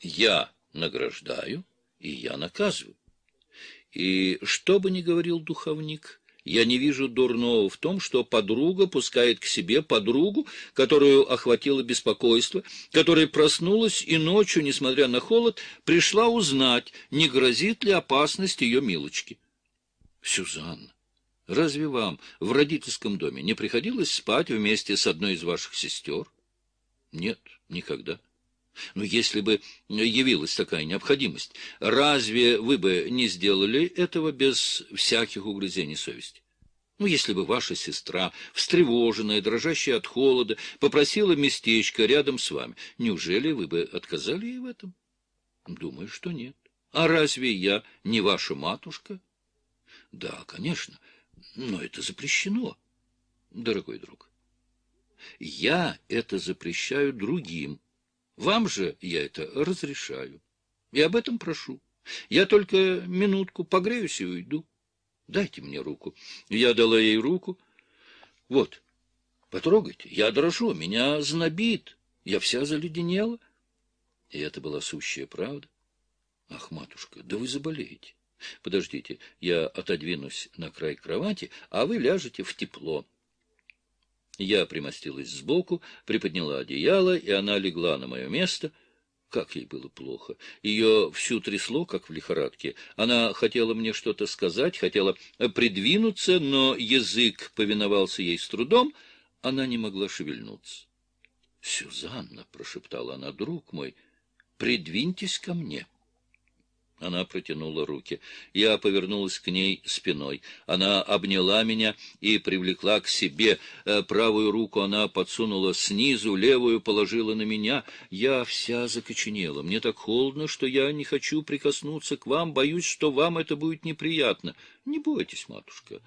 A: Я награждаю, и я наказываю. И что бы ни говорил духовник, — я не вижу дурного в том, что подруга пускает к себе подругу, которую охватило беспокойство, которая проснулась и ночью, несмотря на холод, пришла узнать, не грозит ли опасность ее милочки. Сюзанна, разве вам в родительском доме не приходилось спать вместе с одной из ваших сестер? Нет, никогда. Но если бы явилась такая необходимость, разве вы бы не сделали этого без всяких угрызений совести? Ну, если бы ваша сестра, встревоженная, дрожащая от холода, попросила местечко рядом с вами, неужели вы бы отказали ей в этом? Думаю, что нет. А разве я не ваша матушка? Да, конечно, но это запрещено, дорогой друг. Я это запрещаю другим, вам же я это разрешаю. И об этом прошу. Я только минутку погреюсь и уйду. Дайте мне руку. Я дала ей руку. Вот, потрогайте. Я дрожу, меня знобит. Я вся заледенела. И это была сущая правда. Ах, матушка, да вы заболеете. Подождите, я отодвинусь на край кровати, а вы ляжете в тепло. Я примостилась сбоку, приподняла одеяло, и она легла на мое место. Как ей было плохо. Ее всю трясло, как в лихорадке. Она хотела мне что-то сказать, хотела э, придвинуться, но язык повиновался ей с трудом. Она не могла шевельнуться. — Сюзанна, — прошептала она, — друг мой, придвиньтесь ко мне. — она протянула руки. Я повернулась к ней спиной. Она обняла меня и привлекла к себе. Э, правую руку она подсунула снизу, левую положила на меня. Я вся закоченела. Мне так холодно, что я не хочу прикоснуться к вам. Боюсь, что вам это будет неприятно. Не бойтесь, матушка.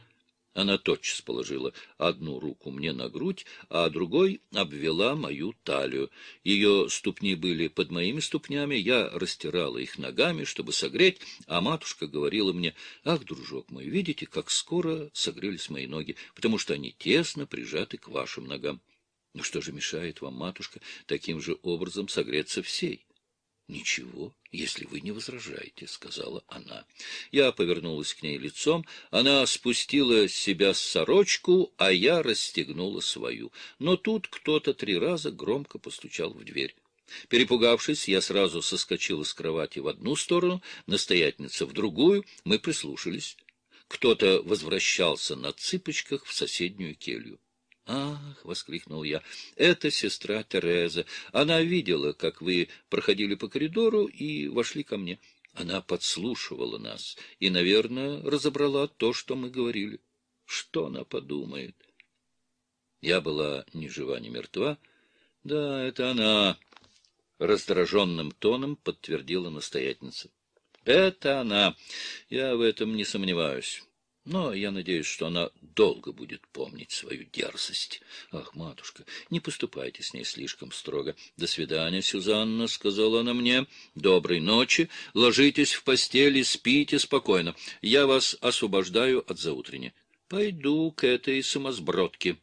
A: Она тотчас положила одну руку мне на грудь, а другой обвела мою талию. Ее ступни были под моими ступнями, я растирала их ногами, чтобы согреть, а матушка говорила мне, «Ах, дружок мой, видите, как скоро согрелись мои ноги, потому что они тесно прижаты к вашим ногам». Ну что же мешает вам, матушка, таким же образом согреться всей? «Ничего, если вы не возражаете», — сказала она. Я повернулась к ней лицом. Она спустила с себя сорочку, а я расстегнула свою. Но тут кто-то три раза громко постучал в дверь. Перепугавшись, я сразу соскочила с кровати в одну сторону, настоятельница в другую. Мы прислушались. Кто-то возвращался на цыпочках в соседнюю келью. «Ах!» — воскликнул я. «Это сестра Тереза. Она видела, как вы проходили по коридору и вошли ко мне. Она подслушивала нас и, наверное, разобрала то, что мы говорили. Что она подумает?» Я была ни жива, ни мертва. «Да, это она!» — раздраженным тоном подтвердила настоятельница. «Это она! Я в этом не сомневаюсь». Но я надеюсь, что она долго будет помнить свою дерзость. Ах, матушка, не поступайте с ней слишком строго. До свидания, Сюзанна, — сказала она мне. Доброй ночи. Ложитесь в постели, спите спокойно. Я вас освобождаю от заутрени. Пойду к этой самосбродке.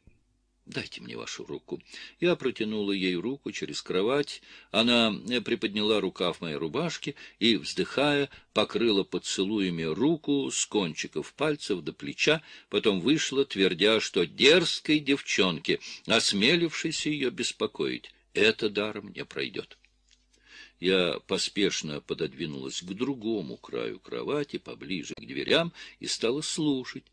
A: Дайте мне вашу руку. Я протянула ей руку через кровать. Она э, приподняла рукав моей рубашки и, вздыхая, покрыла поцелуями руку с кончиков пальцев до плеча, потом вышла, твердя, что дерзкой девчонке, осмелившейся ее беспокоить, это даром не пройдет. Я поспешно пододвинулась к другому краю кровати, поближе к дверям, и стала слушать.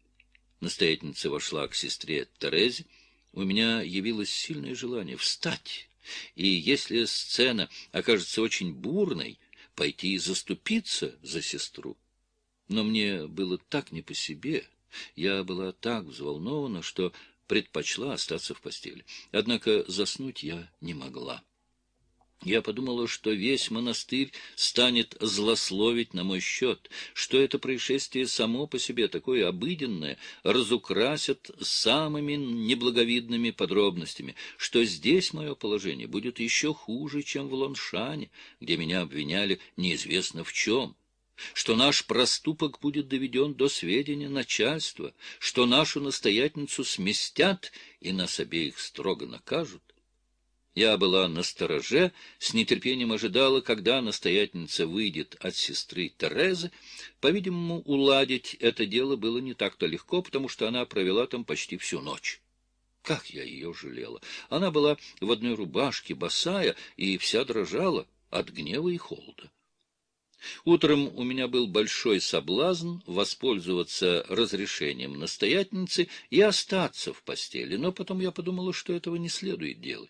A: Настоятельница вошла к сестре Терезе, у меня явилось сильное желание встать, и если сцена окажется очень бурной, пойти и заступиться за сестру. Но мне было так не по себе, я была так взволнована, что предпочла остаться в постели. Однако заснуть я не могла. Я подумала, что весь монастырь станет злословить на мой счет, что это происшествие само по себе такое обыденное разукрасят самыми неблаговидными подробностями, что здесь мое положение будет еще хуже, чем в Лоншане, где меня обвиняли неизвестно в чем что наш проступок будет доведен до сведения начальства, что нашу настоятельницу сместят и нас обеих строго накажут, я была на стороже, с нетерпением ожидала, когда настоятельница выйдет от сестры Терезы. По-видимому, уладить это дело было не так-то легко, потому что она провела там почти всю ночь. Как я ее жалела! Она была в одной рубашке, босая, и вся дрожала от гнева и холода. Утром у меня был большой соблазн воспользоваться разрешением настоятельницы и остаться в постели, но потом я подумала, что этого не следует делать.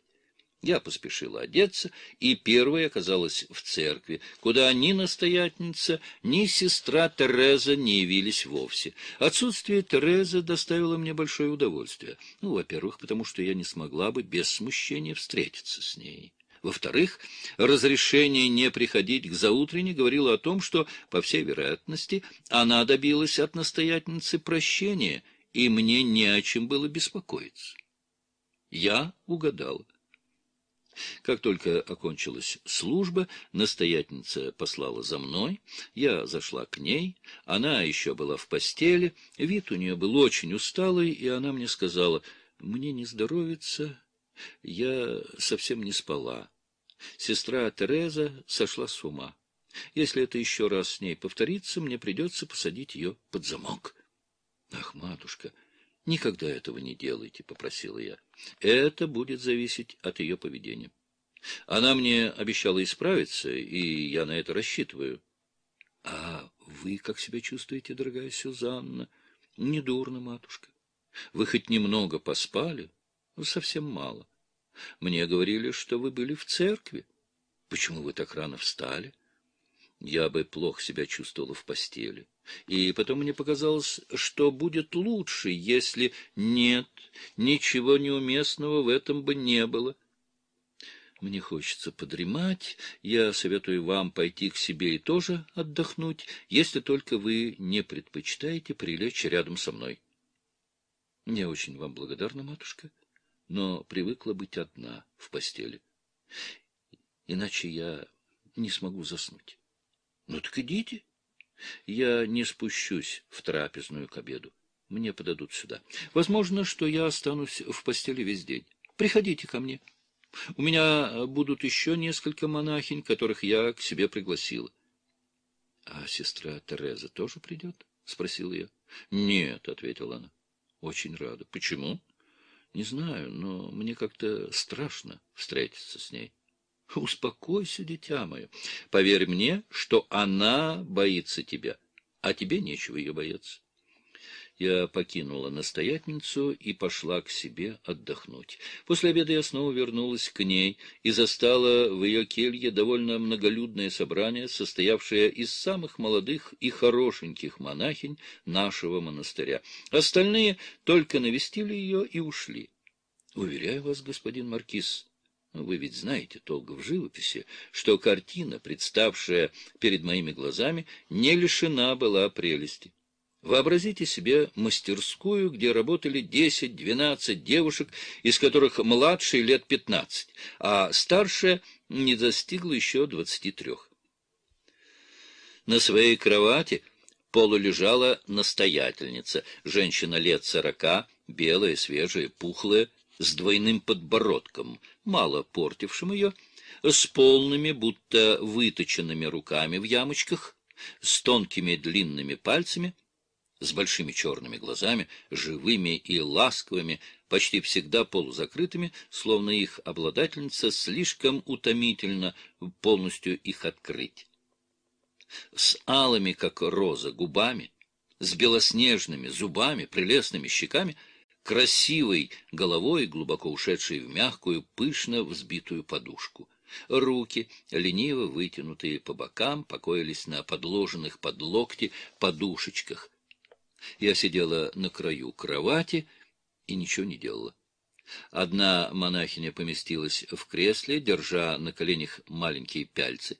A: Я поспешила одеться, и первой оказалась в церкви, куда ни настоятельница, ни сестра Тереза не явились вовсе. Отсутствие Терезы доставило мне большое удовольствие. Ну, во-первых, потому что я не смогла бы без смущения встретиться с ней. Во-вторых, разрешение не приходить к заутренне говорило о том, что, по всей вероятности, она добилась от настоятельницы прощения, и мне не о чем было беспокоиться. Я угадала. Как только окончилась служба, настоятельница послала за мной, я зашла к ней, она еще была в постели, вид у нее был очень усталый, и она мне сказала, «Мне не здоровится, я совсем не спала. Сестра Тереза сошла с ума. Если это еще раз с ней повторится, мне придется посадить ее под замок». «Ах, матушка!» — Никогда этого не делайте, — попросила я. — Это будет зависеть от ее поведения. Она мне обещала исправиться, и я на это рассчитываю. — А вы как себя чувствуете, дорогая Сюзанна? — Недурно, матушка. Вы хоть немного поспали? «Ну, — Совсем мало. Мне говорили, что вы были в церкви. Почему вы так рано встали? Я бы плохо себя чувствовала в постели. И потом мне показалось, что будет лучше, если нет, ничего неуместного в этом бы не было. Мне хочется подремать, я советую вам пойти к себе и тоже отдохнуть, если только вы не предпочитаете прилечь рядом со мной. Я очень вам благодарна, матушка, но привыкла быть одна в постели. Иначе я не смогу заснуть. — Ну так идите, я не спущусь в трапезную к обеду. Мне подадут сюда. Возможно, что я останусь в постели весь день. Приходите ко мне. У меня э, будут еще несколько монахинь, которых я к себе пригласила. — А сестра Тереза тоже придет? — Спросила я. — Нет, — ответила она. — Очень рада. — Почему? — Не знаю, но мне как-то страшно встретиться с ней. — Успокойся, дитя мое. Поверь мне, что она боится тебя, а тебе нечего ее бояться. Я покинула настоятельницу и пошла к себе отдохнуть. После обеда я снова вернулась к ней и застала в ее келье довольно многолюдное собрание, состоявшее из самых молодых и хорошеньких монахинь нашего монастыря. Остальные только навестили ее и ушли. Уверяю вас, господин Маркиз, вы ведь знаете толк в живописи, что картина, представшая перед моими глазами, не лишена была прелести. Вообразите себе мастерскую, где работали 10-12 девушек, из которых младшие лет 15, а старшая не достигла еще 23. На своей кровати полулежала настоятельница, женщина лет сорока, белая, свежая, пухлая, с двойным подбородком, мало портившим ее, с полными, будто выточенными руками в ямочках, с тонкими длинными пальцами, с большими черными глазами, живыми и ласковыми, почти всегда полузакрытыми, словно их обладательница слишком утомительно полностью их открыть. С алыми, как роза, губами, с белоснежными зубами, прелестными щеками — красивой головой, глубоко ушедшей в мягкую, пышно взбитую подушку. Руки, лениво вытянутые по бокам, покоились на подложенных под локти подушечках. Я сидела на краю кровати и ничего не делала. Одна монахиня поместилась в кресле, держа на коленях маленькие пяльцы.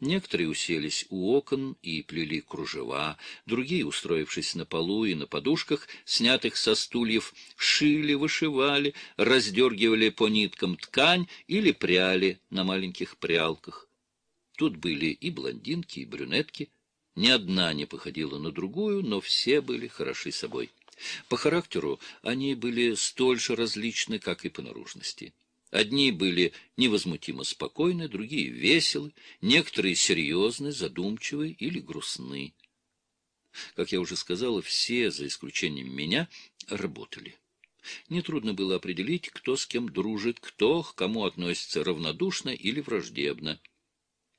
A: Некоторые уселись у окон и плели кружева, другие, устроившись на полу и на подушках, снятых со стульев, шили, вышивали, раздергивали по ниткам ткань или пряли на маленьких прялках. Тут были и блондинки, и брюнетки. Ни одна не походила на другую, но все были хороши собой. По характеру они были столь же различны, как и по наружности. Одни были невозмутимо спокойны, другие веселы, некоторые серьезны, задумчивы или грустны. Как я уже сказала, все, за исключением меня, работали. Нетрудно было определить, кто с кем дружит, кто к кому относится равнодушно или враждебно.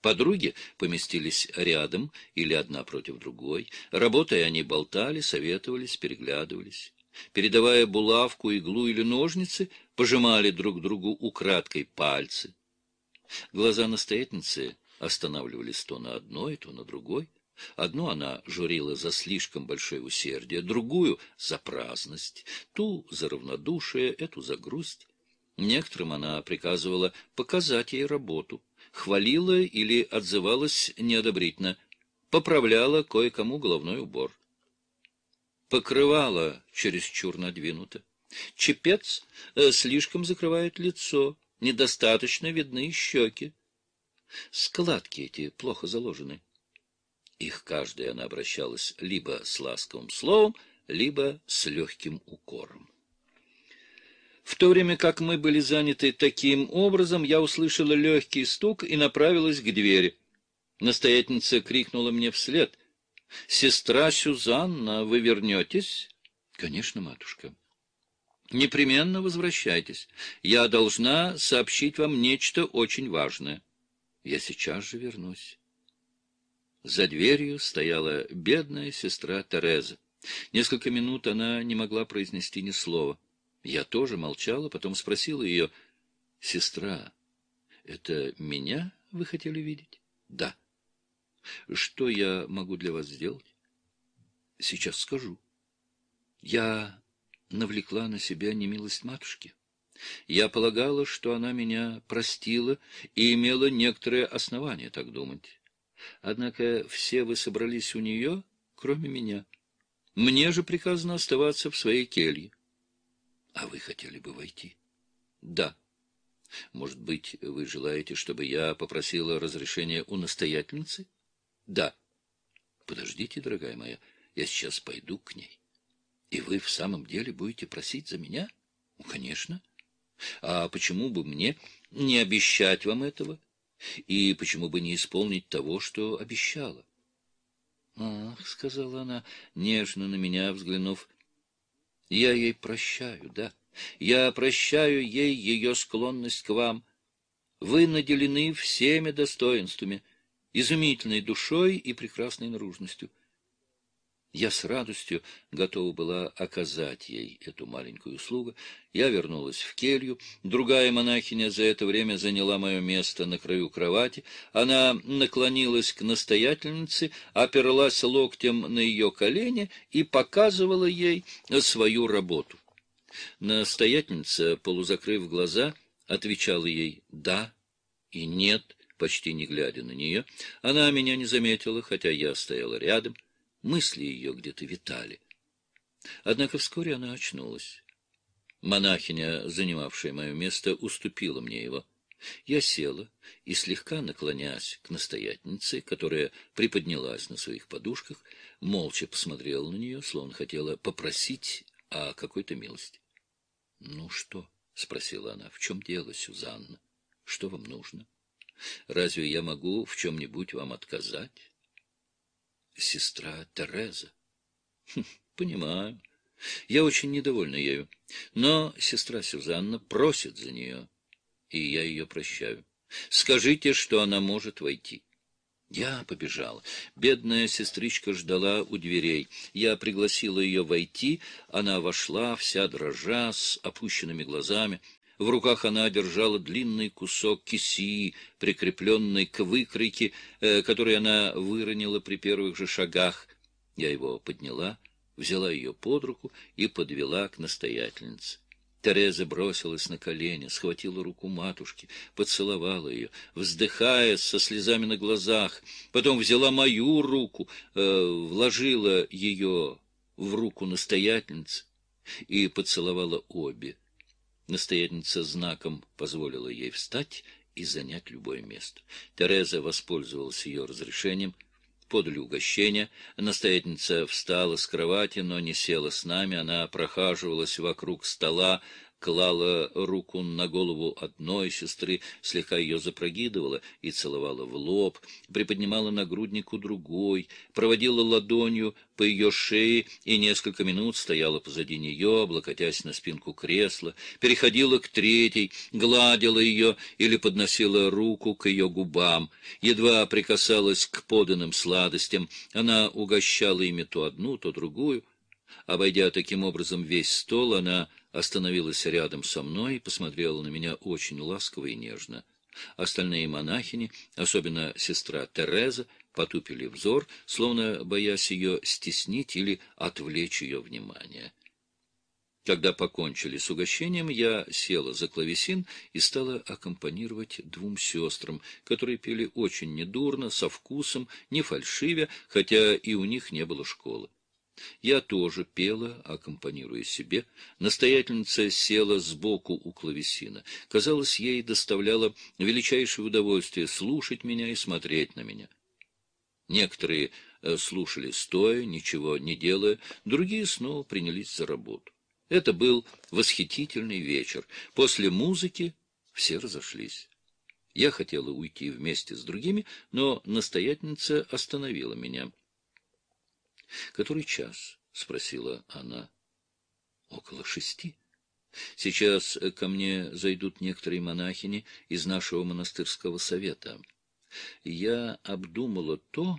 A: Подруги поместились рядом или одна против другой. Работая, они болтали, советовались, переглядывались передавая булавку, иглу или ножницы, пожимали друг другу украдкой пальцы. Глаза настоятельницы останавливались то на одной, то на другой. Одну она журила за слишком большое усердие, другую — за праздность, ту — за равнодушие, эту — за грусть. Некоторым она приказывала показать ей работу, хвалила или отзывалась неодобрительно, поправляла кое-кому головной убор покрывало чересчур надвинуто. Чепец э, слишком закрывает лицо, недостаточно видны щеки. Складки эти плохо заложены. Их каждая она обращалась либо с ласковым словом, либо с легким укором. В то время как мы были заняты таким образом, я услышала легкий стук и направилась к двери. Настоятельница крикнула мне вслед. — Сестра Сюзанна, вы вернетесь? — Конечно, матушка. — Непременно возвращайтесь. Я должна сообщить вам нечто очень важное. Я сейчас же вернусь. За дверью стояла бедная сестра Тереза. Несколько минут она не могла произнести ни слова. Я тоже молчала, потом спросила ее, «Сестра, это меня вы хотели видеть?» «Да». Что я могу для вас сделать? Сейчас скажу. Я навлекла на себя немилость матушки. Я полагала, что она меня простила и имела некоторые основания так думать. Однако все вы собрались у нее, кроме меня. Мне же приказано оставаться в своей келье. А вы хотели бы войти? Да. Может быть, вы желаете, чтобы я попросила разрешения у настоятельницы? — да. Подождите, дорогая моя, я сейчас пойду к ней. И вы в самом деле будете просить за меня? Ну, конечно. А почему бы мне не обещать вам этого? И почему бы не исполнить того, что обещала? Ах, сказала она, нежно на меня взглянув, я ей прощаю, да. Я прощаю ей ее склонность к вам. Вы наделены всеми достоинствами — изумительной душой и прекрасной наружностью. Я с радостью готова была оказать ей эту маленькую услугу. Я вернулась в келью. Другая монахиня за это время заняла мое место на краю кровати. Она наклонилась к настоятельнице, оперлась локтем на ее колени и показывала ей свою работу. Настоятельница, полузакрыв глаза, отвечала ей «да» и «нет», почти не глядя на нее. Она меня не заметила, хотя я стояла рядом. Мысли ее где-то витали. Однако вскоре она очнулась. Монахиня, занимавшая мое место, уступила мне его. Я села и, слегка наклонясь к настоятельнице, которая приподнялась на своих подушках, молча посмотрела на нее, словно хотела попросить о какой-то милости. — Ну что? — спросила она. — В чем дело, Сюзанна? Что вам нужно? — Разве я могу в чем-нибудь вам отказать? Сестра Тереза. Хм, понимаю. Я очень недовольна ею. Но сестра Сюзанна просит за нее, и я ее прощаю. Скажите, что она может войти. Я побежала. Бедная сестричка ждала у дверей. Я пригласила ее войти. Она вошла, вся дрожа, с опущенными глазами. В руках она держала длинный кусок кисии, прикрепленный к выкройке, э, который она выронила при первых же шагах. Я его подняла, взяла ее под руку и подвела к настоятельнице. Тереза бросилась на колени, схватила руку матушки, поцеловала ее, вздыхая со слезами на глазах, потом взяла мою руку, э, вложила ее в руку настоятельницы и поцеловала обе, Настоятельница знаком позволила ей встать и занять любое место. Тереза воспользовалась ее разрешением. Подали угощение. Настоятельница встала с кровати, но не села с нами. Она прохаживалась вокруг стола, клала руку на голову одной сестры, слегка ее запрогидывала и целовала в лоб, приподнимала нагруднику другой, проводила ладонью по ее шее и несколько минут стояла позади нее, облокотясь на спинку кресла, переходила к третьей, гладила ее или подносила руку к ее губам, едва прикасалась к поданным сладостям, она угощала ими то одну, то другую. Обойдя таким образом весь стол, она остановилась рядом со мной и посмотрела на меня очень ласково и нежно. Остальные монахини, особенно сестра Тереза, потупили взор, словно боясь ее стеснить или отвлечь ее внимание. Когда покончили с угощением, я села за клавесин и стала аккомпанировать двум сестрам, которые пели очень недурно, со вкусом, не фальшивя, хотя и у них не было школы. Я тоже пела, аккомпанируя себе. Настоятельница села сбоку у клавесина. Казалось, ей доставляло величайшее удовольствие слушать меня и смотреть на меня. Некоторые э, слушали стоя, ничего не делая, другие снова принялись за работу. Это был восхитительный вечер. После музыки все разошлись. Я хотела уйти вместе с другими, но настоятельница остановила меня. «Который час?» — спросила она. «Около шести». Сейчас ко мне зайдут некоторые монахини из нашего монастырского совета. Я обдумала то,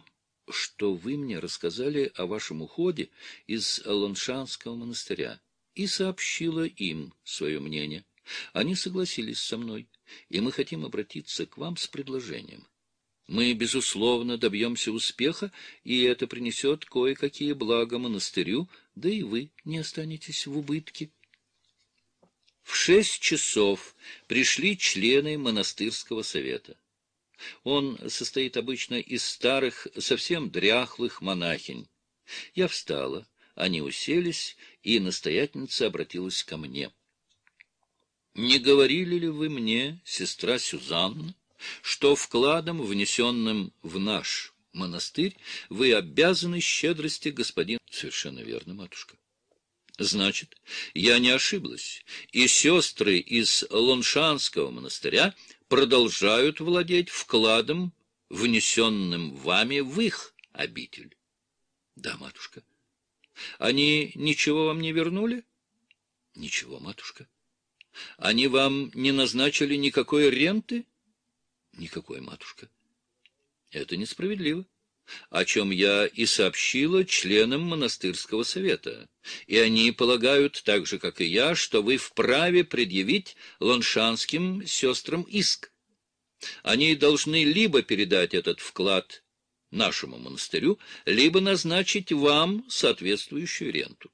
A: что вы мне рассказали о вашем уходе из Ланшанского монастыря, и сообщила им свое мнение. Они согласились со мной, и мы хотим обратиться к вам с предложением. Мы, безусловно, добьемся успеха, и это принесет кое-какие блага монастырю, да и вы не останетесь в убытке. В шесть часов пришли члены монастырского совета. Он состоит обычно из старых, совсем дряхлых монахинь. Я встала, они уселись, и настоятельница обратилась ко мне. — Не говорили ли вы мне, сестра Сюзанна, что вкладом, внесенным в наш монастырь, вы обязаны щедрости господин... Совершенно верно, матушка. Значит, я не ошиблась, и сестры из Лоншанского монастыря продолжают владеть вкладом, внесенным вами в их обитель. Да, матушка. Они ничего вам не вернули? Ничего, матушка. Они вам не назначили никакой ренты? — Никакой, матушка. Это несправедливо. О чем я и сообщила членам монастырского совета. И они полагают, так же, как и я, что вы вправе предъявить лоншанским сестрам иск. Они должны либо передать этот вклад нашему монастырю, либо назначить вам соответствующую ренту.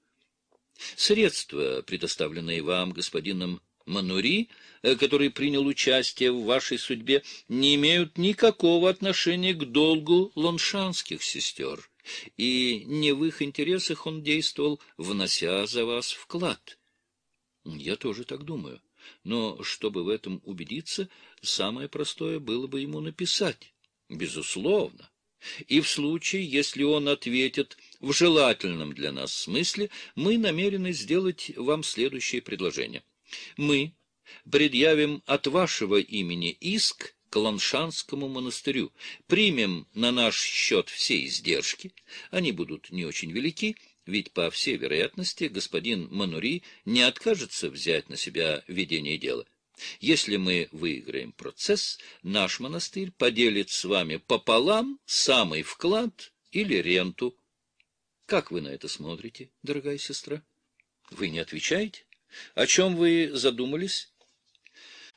A: Средства, предоставленные вам господином Манури, э, который принял участие в вашей судьбе, не имеют никакого отношения к долгу лоншанских сестер, и не в их интересах он действовал, внося за вас вклад. Я тоже так думаю. Но, чтобы в этом убедиться, самое простое было бы ему написать. Безусловно. И в случае, если он ответит в желательном для нас смысле, мы намерены сделать вам следующее предложение — мы предъявим от вашего имени иск к Ланшанскому монастырю, примем на наш счет все издержки, они будут не очень велики, ведь, по всей вероятности, господин Манури не откажется взять на себя ведение дела. Если мы выиграем процесс, наш монастырь поделит с вами пополам самый вклад или ренту. Как вы на это смотрите, дорогая сестра? Вы не отвечаете? О чем вы задумались?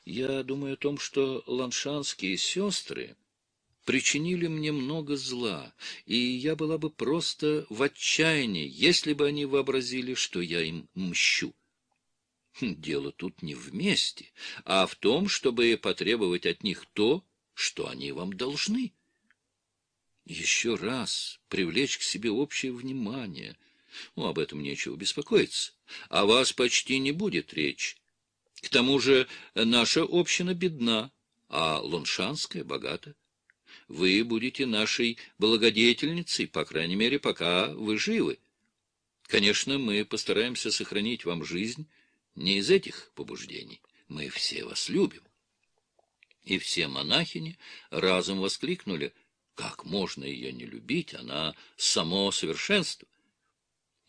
A: Я думаю о том, что ланшанские сестры причинили мне много зла, и я была бы просто в отчаянии, если бы они вообразили, что я им мщу. Хм, дело тут не вместе, а в том, чтобы потребовать от них то, что они вам должны. Еще раз привлечь к себе общее внимание. Ну, об этом нечего беспокоиться. О вас почти не будет речь. К тому же наша община бедна, а луншанская богата. Вы будете нашей благодетельницей, по крайней мере, пока вы живы. Конечно, мы постараемся сохранить вам жизнь не из этих побуждений. Мы все вас любим. И все монахини разом воскликнули, как можно ее не любить, она само совершенство.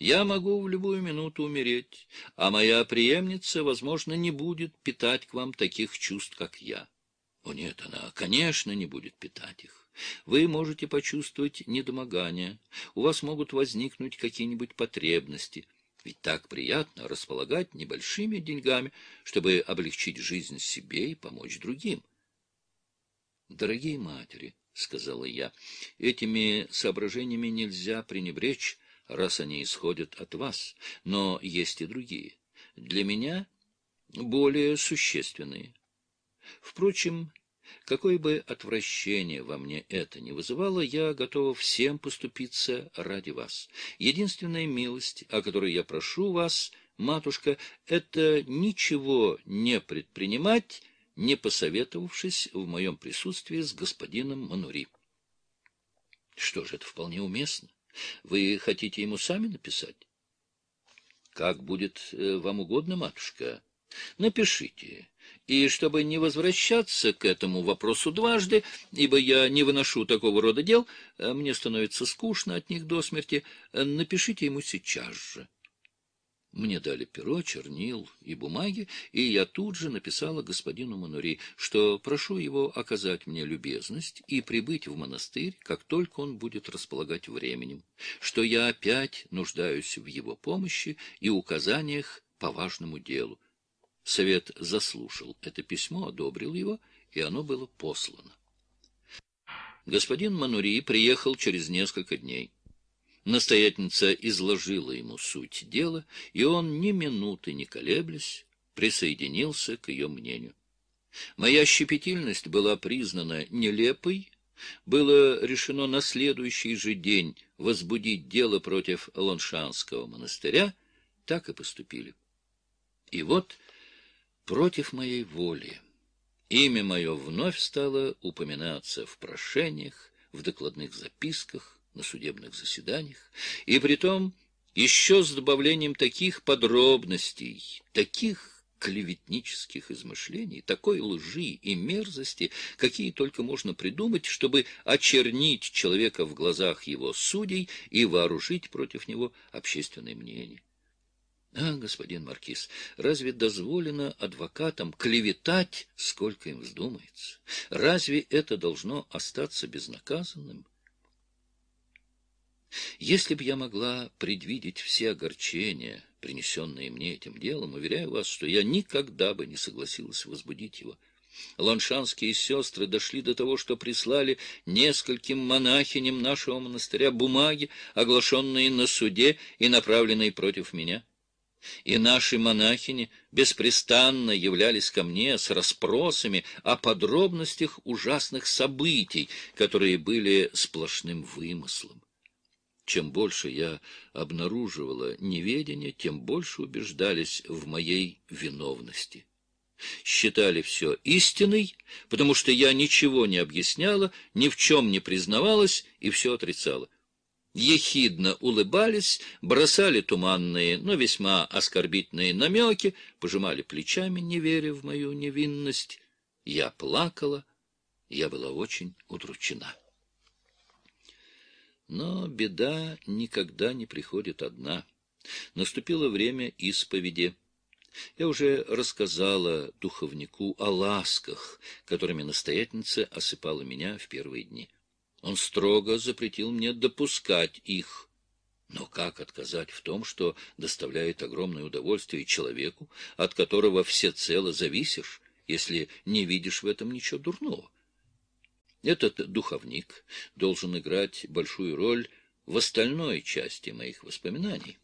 A: Я могу в любую минуту умереть, а моя преемница, возможно, не будет питать к вам таких чувств, как я. О нет, она, конечно, не будет питать их. Вы можете почувствовать недомогание, у вас могут возникнуть какие-нибудь потребности. Ведь так приятно располагать небольшими деньгами, чтобы облегчить жизнь себе и помочь другим. Дорогие матери, — сказала я, — этими соображениями нельзя пренебречь, раз они исходят от вас, но есть и другие. Для меня более существенные. Впрочем, какое бы отвращение во мне это не вызывало, я готова всем поступиться ради вас. Единственная милость, о которой я прошу вас, матушка, это ничего не предпринимать, не посоветовавшись в моем присутствии с господином Манури. Что же, это вполне уместно. Вы хотите ему сами написать? Как будет э, вам угодно, матушка. Напишите. И чтобы не возвращаться к этому вопросу дважды, ибо я не выношу такого рода дел, э, мне становится скучно от них до смерти, э, напишите ему сейчас же. Мне дали перо, чернил и бумаги, и я тут же написала господину Манури, что прошу его оказать мне любезность и прибыть в монастырь, как только он будет располагать временем, что я опять нуждаюсь в его помощи и указаниях по важному делу. Совет заслушал это письмо, одобрил его, и оно было послано. Господин Манури приехал через несколько дней. Настоятельница изложила ему суть дела, и он ни минуты не колеблясь присоединился к ее мнению. Моя щепетильность была признана нелепой, было решено на следующий же день возбудить дело против Лоншанского монастыря, так и поступили. И вот против моей воли имя мое вновь стало упоминаться в прошениях, в докладных записках, на судебных заседаниях, и притом еще с добавлением таких подробностей, таких клеветнических измышлений, такой лжи и мерзости, какие только можно придумать, чтобы очернить человека в глазах его судей и вооружить против него общественное мнение. А, господин Маркиз, разве дозволено адвокатам клеветать, сколько им вздумается? Разве это должно остаться безнаказанным? Если бы я могла предвидеть все огорчения, принесенные мне этим делом, уверяю вас, что я никогда бы не согласилась возбудить его. Ланшанские сестры дошли до того, что прислали нескольким монахиням нашего монастыря бумаги, оглашенные на суде и направленные против меня. И наши монахини беспрестанно являлись ко мне с расспросами о подробностях ужасных событий, которые были сплошным вымыслом. Чем больше я обнаруживала неведение, тем больше убеждались в моей виновности. Считали все истиной, потому что я ничего не объясняла, ни в чем не признавалась и все отрицала ехидно улыбались, бросали туманные, но весьма оскорбительные намеки, пожимали плечами, не веря в мою невинность. Я плакала, я была очень удручена. Но беда никогда не приходит одна. Наступило время исповеди. Я уже рассказала духовнику о ласках, которыми настоятельница осыпала меня в первые дни. Он строго запретил мне допускать их. Но как отказать в том, что доставляет огромное удовольствие человеку, от которого всецело зависишь, если не видишь в этом ничего дурного? Этот духовник должен играть большую роль в остальной части моих воспоминаний,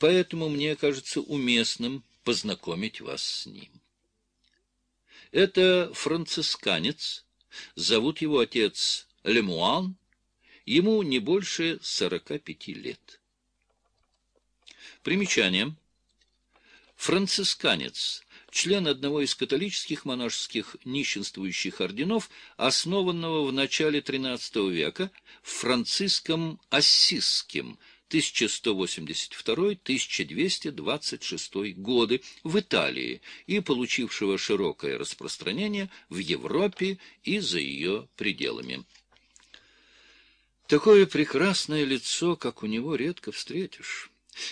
A: поэтому мне кажется уместным познакомить вас с ним. Это францисканец, зовут его отец Лемуан, ему не больше 45 лет. Примечание. Францисканец член одного из католических монашеских нищенствующих орденов, основанного в начале XIII века Франциском Ассизским 1182-1226 годы в Италии и получившего широкое распространение в Европе и за ее пределами. Такое прекрасное лицо, как у него, редко встретишь.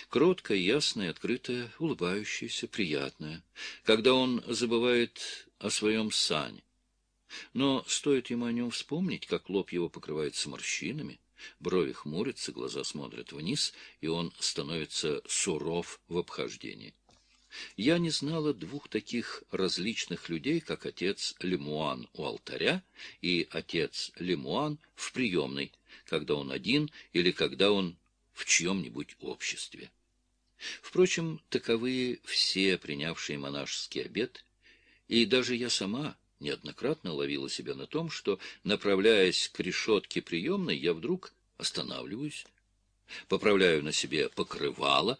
A: Кроткая, ясная, открытая, улыбающаяся, приятная, когда он забывает о своем сане. Но стоит ему о нем вспомнить, как лоб его покрывается морщинами, брови хмурятся, глаза смотрят вниз, и он становится суров в обхождении. Я не знала двух таких различных людей, как отец Лемуан у алтаря и отец Лемуан в приемной, когда он один или когда он в чьем-нибудь обществе. Впрочем, таковы все принявшие монашеский обет, и даже я сама неоднократно ловила себя на том, что, направляясь к решетке приемной, я вдруг останавливаюсь, поправляю на себе покрывало,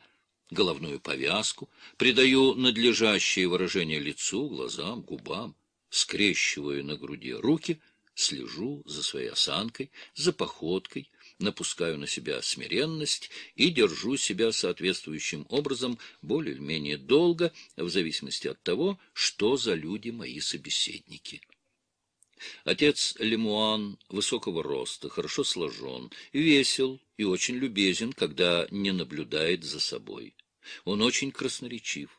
A: головную повязку, придаю надлежащее выражение лицу, глазам, губам, скрещиваю на груди руки, слежу за своей осанкой, за походкой, напускаю на себя смиренность и держу себя соответствующим образом более менее долго, в зависимости от того, что за люди мои собеседники. Отец Лемуан высокого роста, хорошо сложен, весел и очень любезен, когда не наблюдает за собой. Он очень красноречив.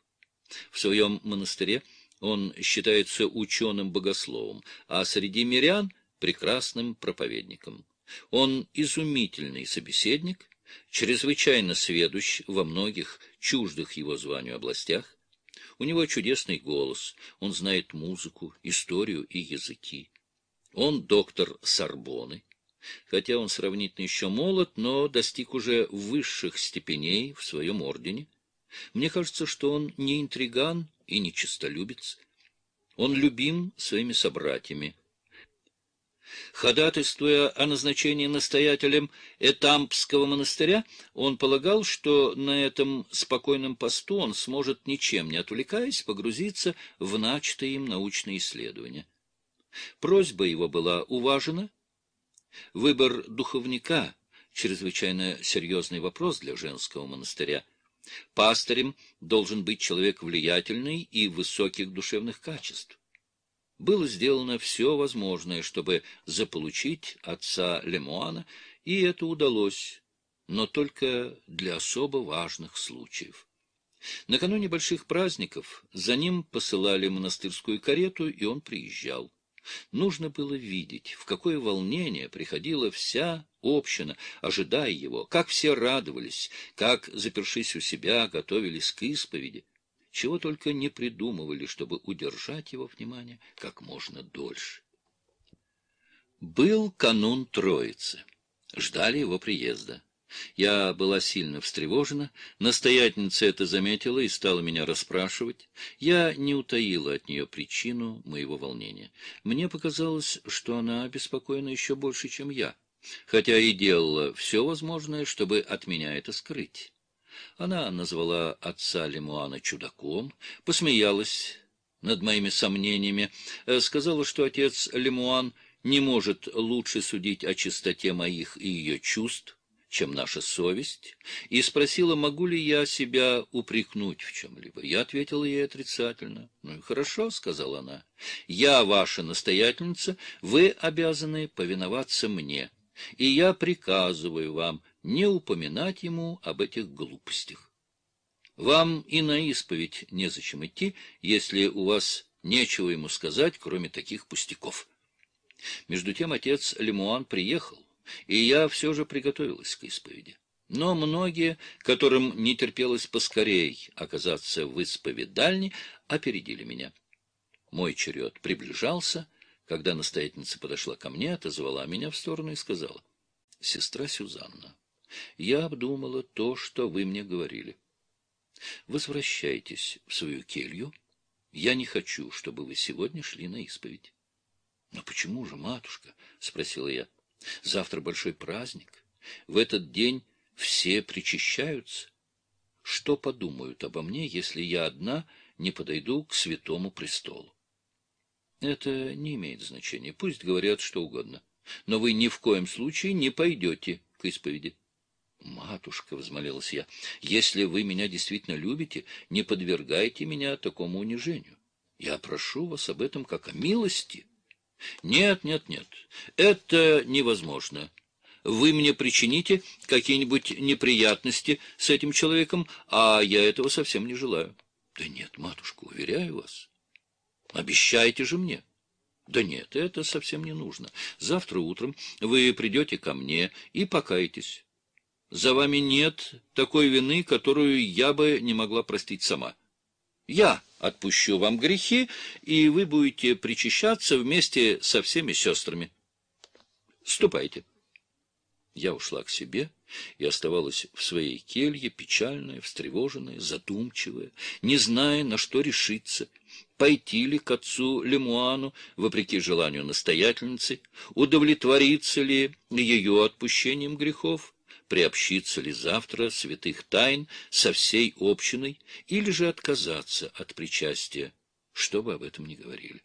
A: В своем монастыре он считается ученым-богословом, а среди мирян — прекрасным проповедником. Он изумительный собеседник, чрезвычайно сведущ во многих чуждых его званию областях. У него чудесный голос, он знает музыку, историю и языки. Он доктор Сорбоны. Хотя он сравнительно еще молод, но достиг уже высших степеней в своем ордене. Мне кажется, что он не интриган и не честолюбец. Он любим своими собратьями, Ходатайствуя о назначении настоятелем Этампского монастыря, он полагал, что на этом спокойном посту он сможет, ничем не отвлекаясь, погрузиться в начатые им научные исследования. Просьба его была уважена. Выбор духовника — чрезвычайно серьезный вопрос для женского монастыря. Пастырем должен быть человек влиятельный и высоких душевных качеств было сделано все возможное, чтобы заполучить отца Лемуана, и это удалось, но только для особо важных случаев. Накануне больших праздников за ним посылали монастырскую карету, и он приезжал. Нужно было видеть, в какое волнение приходила вся община, ожидая его, как все радовались, как, запершись у себя, готовились к исповеди чего только не придумывали, чтобы удержать его внимание как можно дольше. Был канун Троицы. Ждали его приезда. Я была сильно встревожена, настоятельница это заметила и стала меня расспрашивать. Я не утаила от нее причину моего волнения. Мне показалось, что она обеспокоена еще больше, чем я, хотя и делала все возможное, чтобы от меня это скрыть. Она назвала отца Лемуана чудаком, посмеялась над моими сомнениями, э, сказала, что отец Лемуан не может лучше судить о чистоте моих и ее чувств, чем наша совесть, и спросила, могу ли я себя упрекнуть в чем-либо. Я ответила ей отрицательно. «Ну и хорошо», — сказала она, — «я ваша настоятельница, вы обязаны повиноваться мне, и я приказываю вам не упоминать ему об этих глупостях. Вам и на исповедь незачем идти, если у вас нечего ему сказать, кроме таких пустяков. Между тем отец Лемуан приехал, и я все же приготовилась к исповеди. Но многие, которым не терпелось поскорей оказаться в исповедальне, опередили меня. Мой черед приближался, когда настоятельница подошла ко мне, отозвала меня в сторону и сказала, «Сестра Сюзанна, я обдумала то, что вы мне говорили. Возвращайтесь в свою келью. Я не хочу, чтобы вы сегодня шли на исповедь. — Но почему же, матушка? — спросила я. — Завтра большой праздник. В этот день все причащаются. Что подумают обо мне, если я одна не подойду к святому престолу? — Это не имеет значения. Пусть говорят что угодно. Но вы ни в коем случае не пойдете к исповеди. — «Матушка», — взмолилась я, — «если вы меня действительно любите, не подвергайте меня такому унижению. Я прошу вас об этом как о милости». «Нет, нет, нет, это невозможно. Вы мне причините какие-нибудь неприятности с этим человеком, а я этого совсем не желаю». «Да нет, матушка, уверяю вас. Обещайте же мне». Да нет, это совсем не нужно. Завтра утром вы придете ко мне и покаетесь за вами нет такой вины, которую я бы не могла простить сама. Я отпущу вам грехи, и вы будете причащаться вместе со всеми сестрами. Ступайте. Я ушла к себе и оставалась в своей келье, печальная, встревоженная, задумчивая, не зная, на что решиться. Пойти ли к отцу Лемуану, вопреки желанию настоятельницы, удовлетворится ли ее отпущением грехов, приобщиться ли завтра святых тайн со всей общиной или же отказаться от причастия, что бы об этом ни говорили.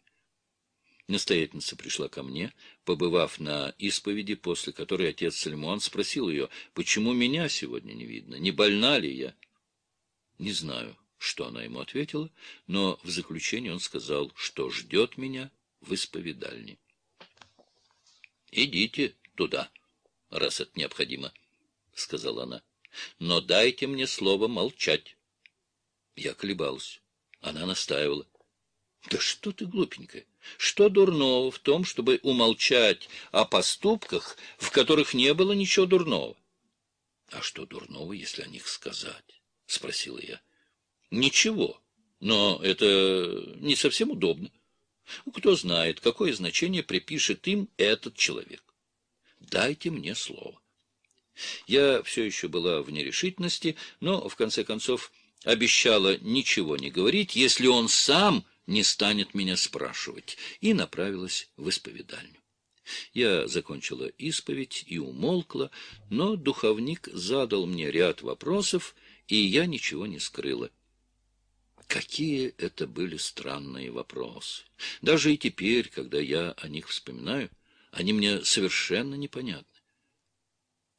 A: Настоятельница пришла ко мне, побывав на исповеди, после которой отец Сальмуан спросил ее, почему меня сегодня не видно, не больна ли я? Не знаю, что она ему ответила, но в заключение он сказал, что ждет меня в исповедальне. «Идите туда, раз это необходимо», — сказала она. — Но дайте мне слово молчать. Я колебалась. Она настаивала. — Да что ты глупенькая! Что дурного в том, чтобы умолчать о поступках, в которых не было ничего дурного? — А что дурного, если о них сказать? — спросила я. — Ничего, но это не совсем удобно. Кто знает, какое значение припишет им этот человек. Дайте мне слово. Я все еще была в нерешительности, но, в конце концов, обещала ничего не говорить, если он сам не станет меня спрашивать, и направилась в исповедальню. Я закончила исповедь и умолкла, но духовник задал мне ряд вопросов, и я ничего не скрыла. Какие это были странные вопросы! Даже и теперь, когда я о них вспоминаю, они мне совершенно непонятны.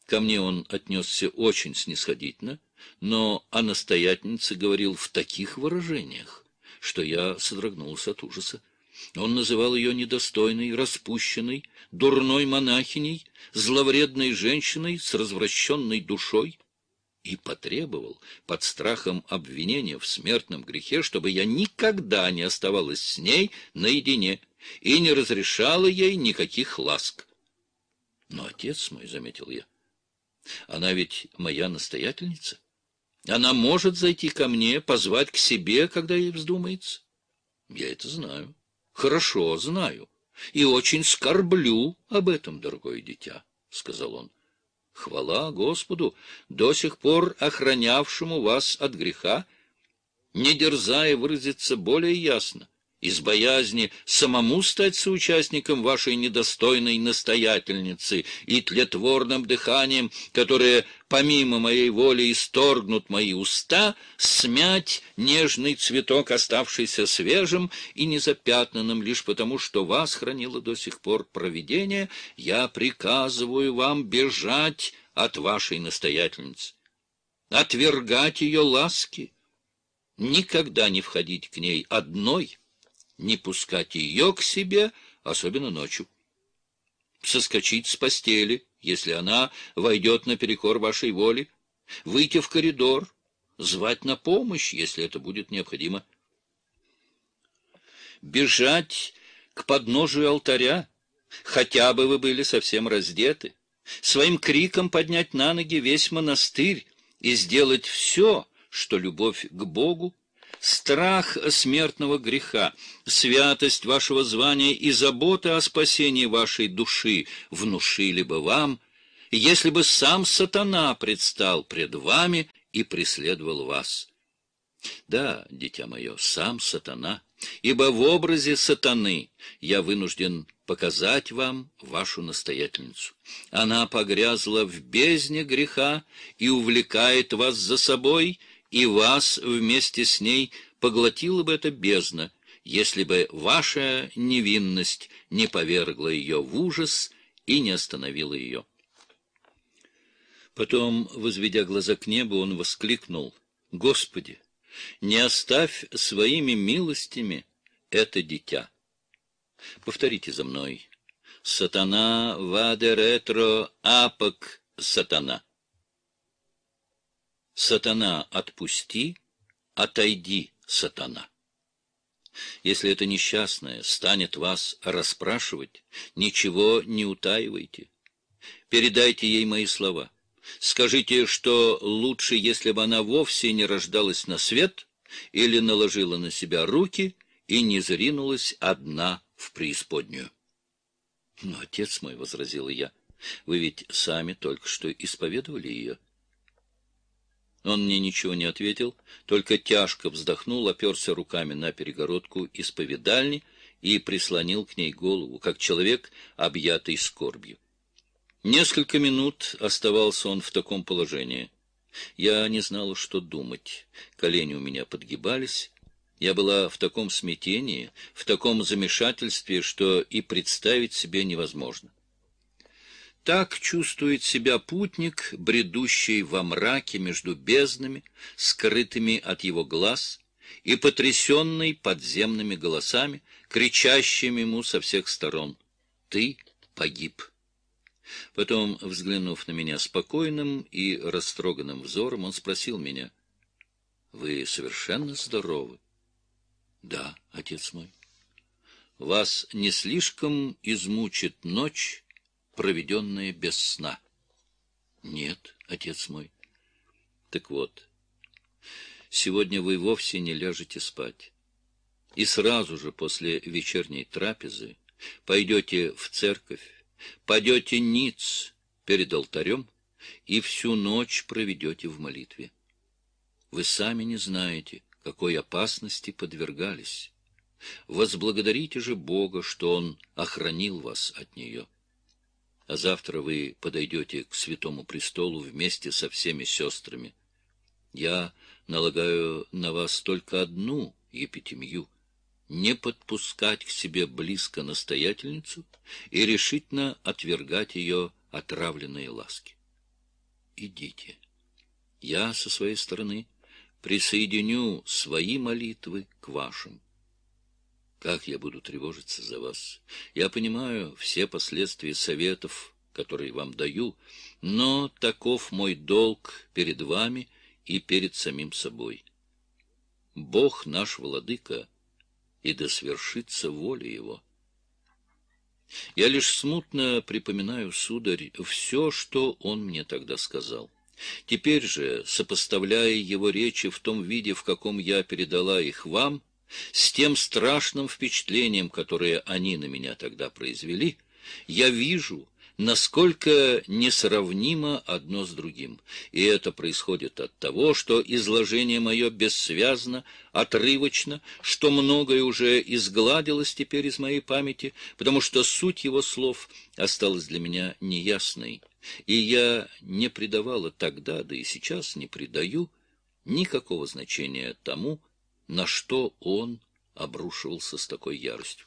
A: Ко мне он отнесся очень снисходительно, но о настоятельнице говорил в таких выражениях, что я содрогнулся от ужаса. Он называл ее недостойной, распущенной, дурной монахиней, зловредной женщиной с развращенной душой и потребовал под страхом обвинения в смертном грехе, чтобы я никогда не оставалась с ней наедине и не разрешала ей никаких ласк. Но отец мой, — заметил я, она ведь моя настоятельница. Она может зайти ко мне, позвать к себе, когда ей вздумается. Я это знаю. Хорошо знаю. И очень скорблю об этом, дорогое дитя, — сказал он. Хвала Господу, до сих пор охранявшему вас от греха, не дерзая выразиться более ясно из боязни самому стать соучастником вашей недостойной настоятельницы и тлетворным дыханием, которое помимо моей воли исторгнут мои уста, смять нежный цветок, оставшийся свежим и незапятнанным лишь потому, что вас хранило до сих пор провидение, я приказываю вам бежать от вашей настоятельницы, отвергать ее ласки, никогда не входить к ней одной — не пускать ее к себе, особенно ночью. Соскочить с постели, если она войдет наперекор вашей воли, выйти в коридор, звать на помощь, если это будет необходимо. Бежать к подножию алтаря, хотя бы вы были совсем раздеты, своим криком поднять на ноги весь монастырь и сделать все, что любовь к Богу страх смертного греха, святость вашего звания и забота о спасении вашей души внушили бы вам, если бы сам сатана предстал пред вами и преследовал вас. Да, дитя мое, сам сатана, ибо в образе сатаны я вынужден показать вам вашу настоятельницу. Она погрязла в бездне греха и увлекает вас за собой — и вас вместе с ней поглотила бы эта бездна, если бы ваша невинность не повергла ее в ужас и не остановила ее. Потом, возведя глаза к небу, он воскликнул, «Господи, не оставь своими милостями это дитя!» Повторите за мной. «Сатана ваде ретро апок сатана». «Сатана, отпусти, отойди, сатана». Если это несчастное станет вас расспрашивать, ничего не утаивайте. Передайте ей мои слова. Скажите, что лучше, если бы она вовсе не рождалась на свет или наложила на себя руки и не заринулась одна в преисподнюю. «Ну, — Но, отец мой, — возразила я, — вы ведь сами только что исповедовали ее. — он мне ничего не ответил, только тяжко вздохнул, оперся руками на перегородку исповедальни и прислонил к ней голову, как человек, объятый скорбью. Несколько минут оставался он в таком положении. Я не знала, что думать. Колени у меня подгибались. Я была в таком смятении, в таком замешательстве, что и представить себе невозможно. Так чувствует себя путник, бредущий во мраке между безднами, скрытыми от его глаз, и потрясенный подземными голосами, кричащими ему со всех сторон «Ты погиб!». Потом, взглянув на меня спокойным и растроганным взором, он спросил меня «Вы совершенно здоровы?» «Да, отец мой». «Вас не слишком измучит ночь?» проведенные без сна. Нет, отец мой. Так вот, сегодня вы вовсе не ляжете спать. И сразу же после вечерней трапезы пойдете в церковь, пойдете ниц перед алтарем и всю ночь проведете в молитве. Вы сами не знаете, какой опасности подвергались. Возблагодарите же Бога, что Он охранил вас от нее а завтра вы подойдете к Святому Престолу вместе со всеми сестрами. Я налагаю на вас только одну епитемью — не подпускать к себе близко настоятельницу и решительно отвергать ее отравленные ласки. Идите. Я со своей стороны присоединю свои молитвы к вашим. Как я буду тревожиться за вас? Я понимаю все последствия советов, которые вам даю, но таков мой долг перед вами и перед самим собой. Бог наш владыка, и да свершится воля его. Я лишь смутно припоминаю, сударь, все, что он мне тогда сказал. Теперь же, сопоставляя его речи в том виде, в каком я передала их вам, с тем страшным впечатлением, которое они на меня тогда произвели, я вижу, насколько несравнимо одно с другим. И это происходит от того, что изложение мое бессвязно, отрывочно, что многое уже изгладилось теперь из моей памяти, потому что суть его слов осталась для меня неясной. И я не придавала тогда, да и сейчас не придаю, никакого значения тому, на что он обрушивался с такой яростью.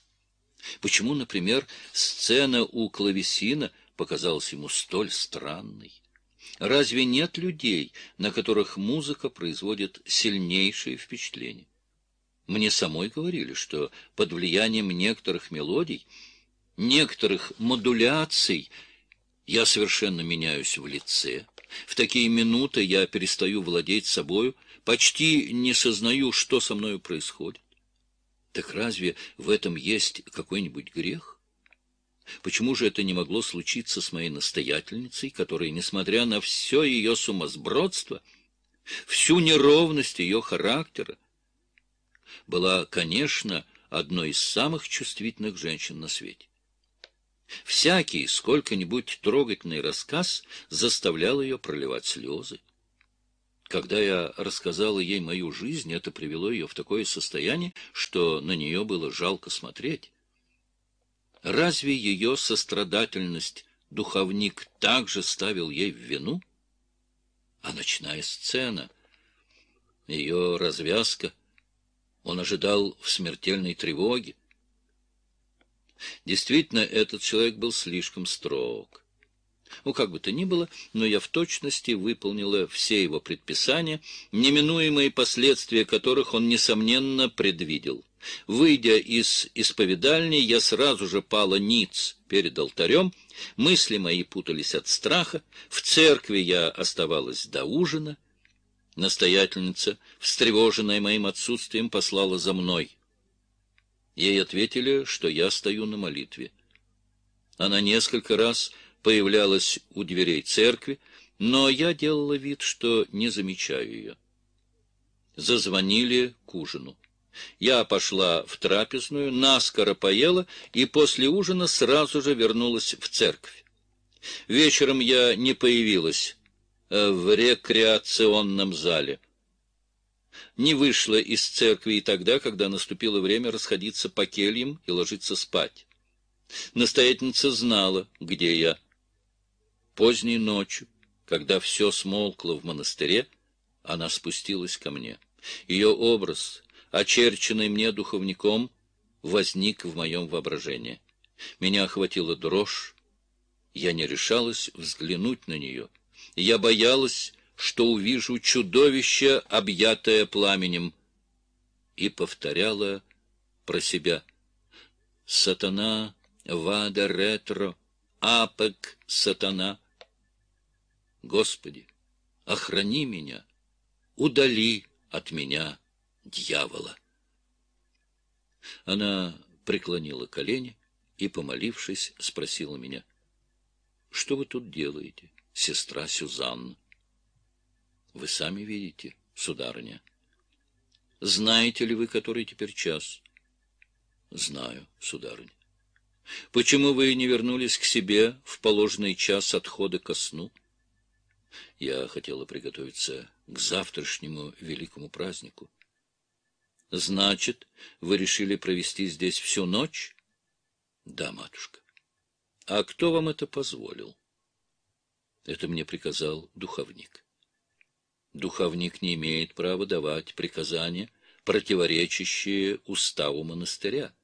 A: Почему, например, сцена у клавесина показалась ему столь странной? Разве нет людей, на которых музыка производит сильнейшее впечатление? Мне самой говорили, что под влиянием некоторых мелодий, некоторых модуляций я совершенно меняюсь в лице. В такие минуты я перестаю владеть собою почти не сознаю, что со мною происходит. Так разве в этом есть какой-нибудь грех? Почему же это не могло случиться с моей настоятельницей, которая, несмотря на все ее сумасбродство, всю неровность ее характера, была, конечно, одной из самых чувствительных женщин на свете? Всякий сколько-нибудь трогательный рассказ заставлял ее проливать слезы. Когда я рассказала ей мою жизнь, это привело ее в такое состояние, что на нее было жалко смотреть. Разве ее сострадательность духовник также ставил ей в вину? А ночная сцена, ее развязка, он ожидал в смертельной тревоге. Действительно, этот человек был слишком строг. Ну, как бы то ни было, но я в точности выполнила все его предписания, неминуемые последствия которых он, несомненно, предвидел. Выйдя из исповедальни, я сразу же пала ниц перед алтарем, мысли мои путались от страха, в церкви я оставалась до ужина. Настоятельница, встревоженная моим отсутствием, послала за мной. Ей ответили, что я стою на молитве. Она несколько раз появлялась у дверей церкви, но я делала вид, что не замечаю ее. Зазвонили к ужину. Я пошла в трапезную, наскоро поела и после ужина сразу же вернулась в церковь. Вечером я не появилась э, в рекреационном зале. Не вышла из церкви и тогда, когда наступило время расходиться по кельям и ложиться спать. Настоятельница знала, где я. Поздней ночью, когда все смолкло в монастыре, она спустилась ко мне. Ее образ, очерченный мне духовником, возник в моем воображении. Меня охватила дрожь. Я не решалась взглянуть на нее. Я боялась, что увижу чудовище, объятое пламенем. И повторяла про себя. «Сатана, вада ретро, апек сатана». Господи, охрани меня, удали от меня дьявола. Она преклонила колени и, помолившись, спросила меня, «Что вы тут делаете, сестра Сюзанна?» «Вы сами видите, сударыня». «Знаете ли вы, который теперь час?» «Знаю, сударыня». «Почему вы не вернулись к себе в положенный час отхода ко сну?» Я хотела приготовиться к завтрашнему великому празднику. — Значит, вы решили провести здесь всю ночь? — Да, матушка. — А кто вам это позволил? — Это мне приказал духовник. Духовник не имеет права давать приказания, противоречащие уставу монастыря.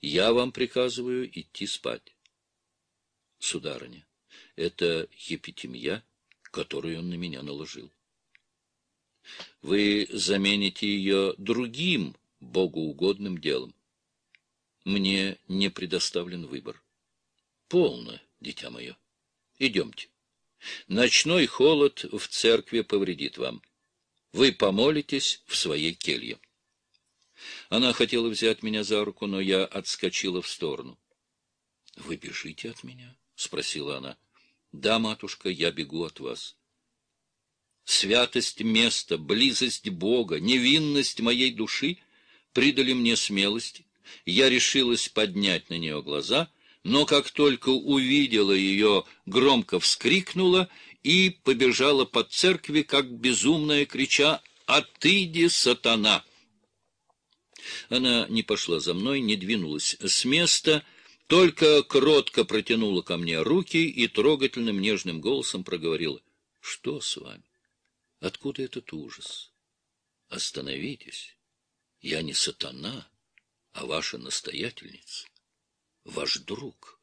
A: Я вам приказываю идти спать. Сударыня, это епитемья которую он на меня наложил. Вы замените ее другим богоугодным делом. Мне не предоставлен выбор. Полно, дитя мое. Идемте. Ночной холод в церкви повредит вам. Вы помолитесь в своей келье. Она хотела взять меня за руку, но я отскочила в сторону. — Вы бежите от меня? — спросила она. — да, матушка, я бегу от вас. Святость места, близость Бога, невинность моей души придали мне смелость. Я решилась поднять на нее глаза, но как только увидела ее, громко вскрикнула и побежала по церкви, как безумная, крича «Отыди, сатана!». Она не пошла за мной, не двинулась с места, — только кротко протянула ко мне руки и трогательным нежным голосом проговорила. — Что с вами? Откуда этот ужас? Остановитесь. Я не сатана, а ваша настоятельница, ваш друг.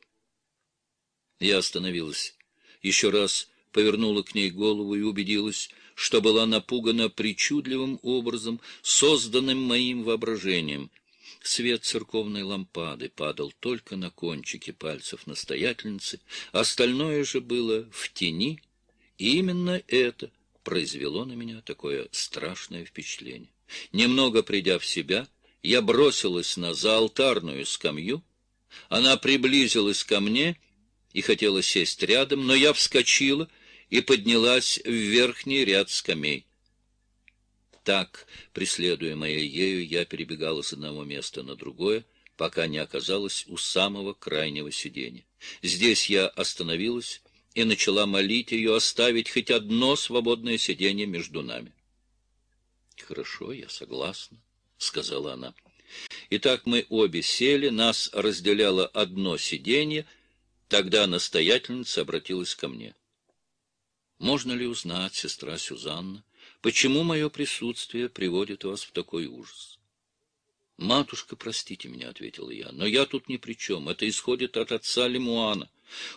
A: Я остановилась. Еще раз повернула к ней голову и убедилась, что была напугана причудливым образом, созданным моим воображением — Свет церковной лампады падал только на кончики пальцев настоятельницы, остальное же было в тени, и именно это произвело на меня такое страшное впечатление. Немного придя в себя, я бросилась на заалтарную скамью, она приблизилась ко мне и хотела сесть рядом, но я вскочила и поднялась в верхний ряд скамей. Так, преследуемая ею, я перебегала с одного места на другое, пока не оказалась у самого крайнего сиденья. Здесь я остановилась и начала молить ее оставить хоть одно свободное сиденье между нами. «Хорошо, я согласна», — сказала она. Итак, мы обе сели, нас разделяло одно сиденье, тогда настоятельница обратилась ко мне. «Можно ли узнать, сестра Сюзанна, Почему мое присутствие приводит вас в такой ужас? «Матушка, простите меня», — ответила я, — «но я тут ни при чем. Это исходит от отца Лемуана.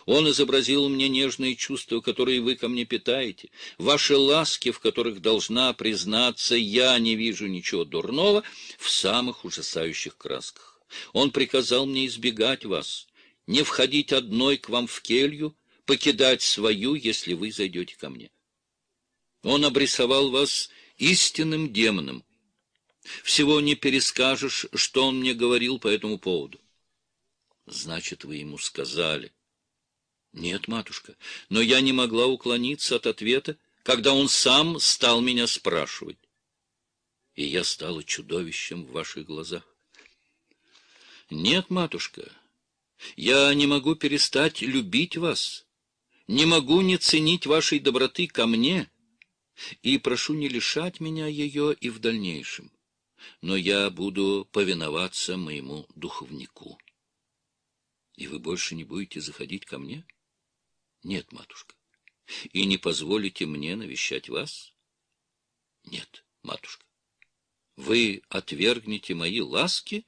A: Он изобразил мне нежные чувства, которые вы ко мне питаете, ваши ласки, в которых должна признаться, я не вижу ничего дурного, в самых ужасающих красках. Он приказал мне избегать вас, не входить одной к вам в келью, покидать свою, если вы зайдете ко мне. Он обрисовал вас истинным демоном. Всего не перескажешь, что он мне говорил по этому поводу. Значит, вы ему сказали. Нет, матушка, но я не могла уклониться от ответа, когда он сам стал меня спрашивать. И я стала чудовищем в ваших глазах. Нет, матушка, я не могу перестать любить вас, не могу не ценить вашей доброты ко мне, — и прошу не лишать меня ее и в дальнейшем, но я буду повиноваться моему духовнику. И вы больше не будете заходить ко мне? Нет, матушка. И не позволите мне навещать вас? Нет, матушка. Вы отвергнете мои ласки?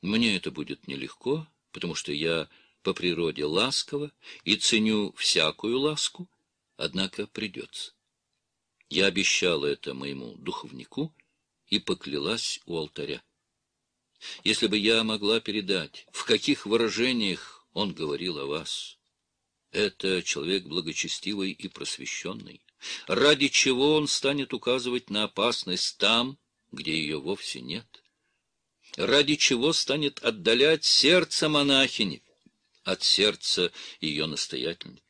A: Мне это будет нелегко, потому что я по природе ласкова и ценю всякую ласку, однако придется. Я обещала это моему духовнику и поклялась у алтаря. Если бы я могла передать, в каких выражениях он говорил о вас. Это человек благочестивый и просвещенный, ради чего он станет указывать на опасность там, где ее вовсе нет, ради чего станет отдалять сердце монахини от сердца ее настоятельницы.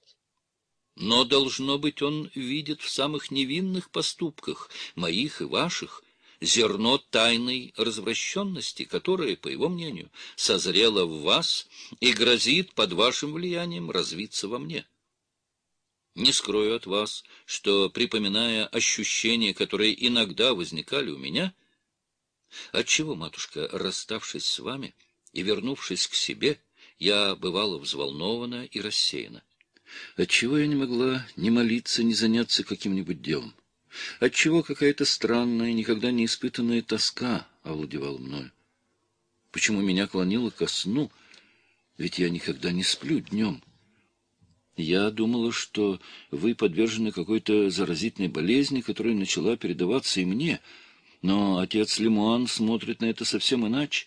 A: Но, должно быть, он видит в самых невинных поступках, моих и ваших, зерно тайной развращенности, которое, по его мнению, созрело в вас и грозит под вашим влиянием развиться во мне. Не скрою от вас, что, припоминая ощущения, которые иногда возникали у меня, отчего, матушка, расставшись с вами и вернувшись к себе, я бывала взволнована и рассеяна. Отчего я не могла ни молиться, ни заняться каким-нибудь делом? Отчего какая-то странная, никогда не испытанная тоска овладевала мною? Почему меня клонило ко сну? Ведь я никогда не сплю днем. Я думала, что вы подвержены какой-то заразительной болезни, которая начала передаваться и мне, но отец Лемуан смотрит на это совсем иначе.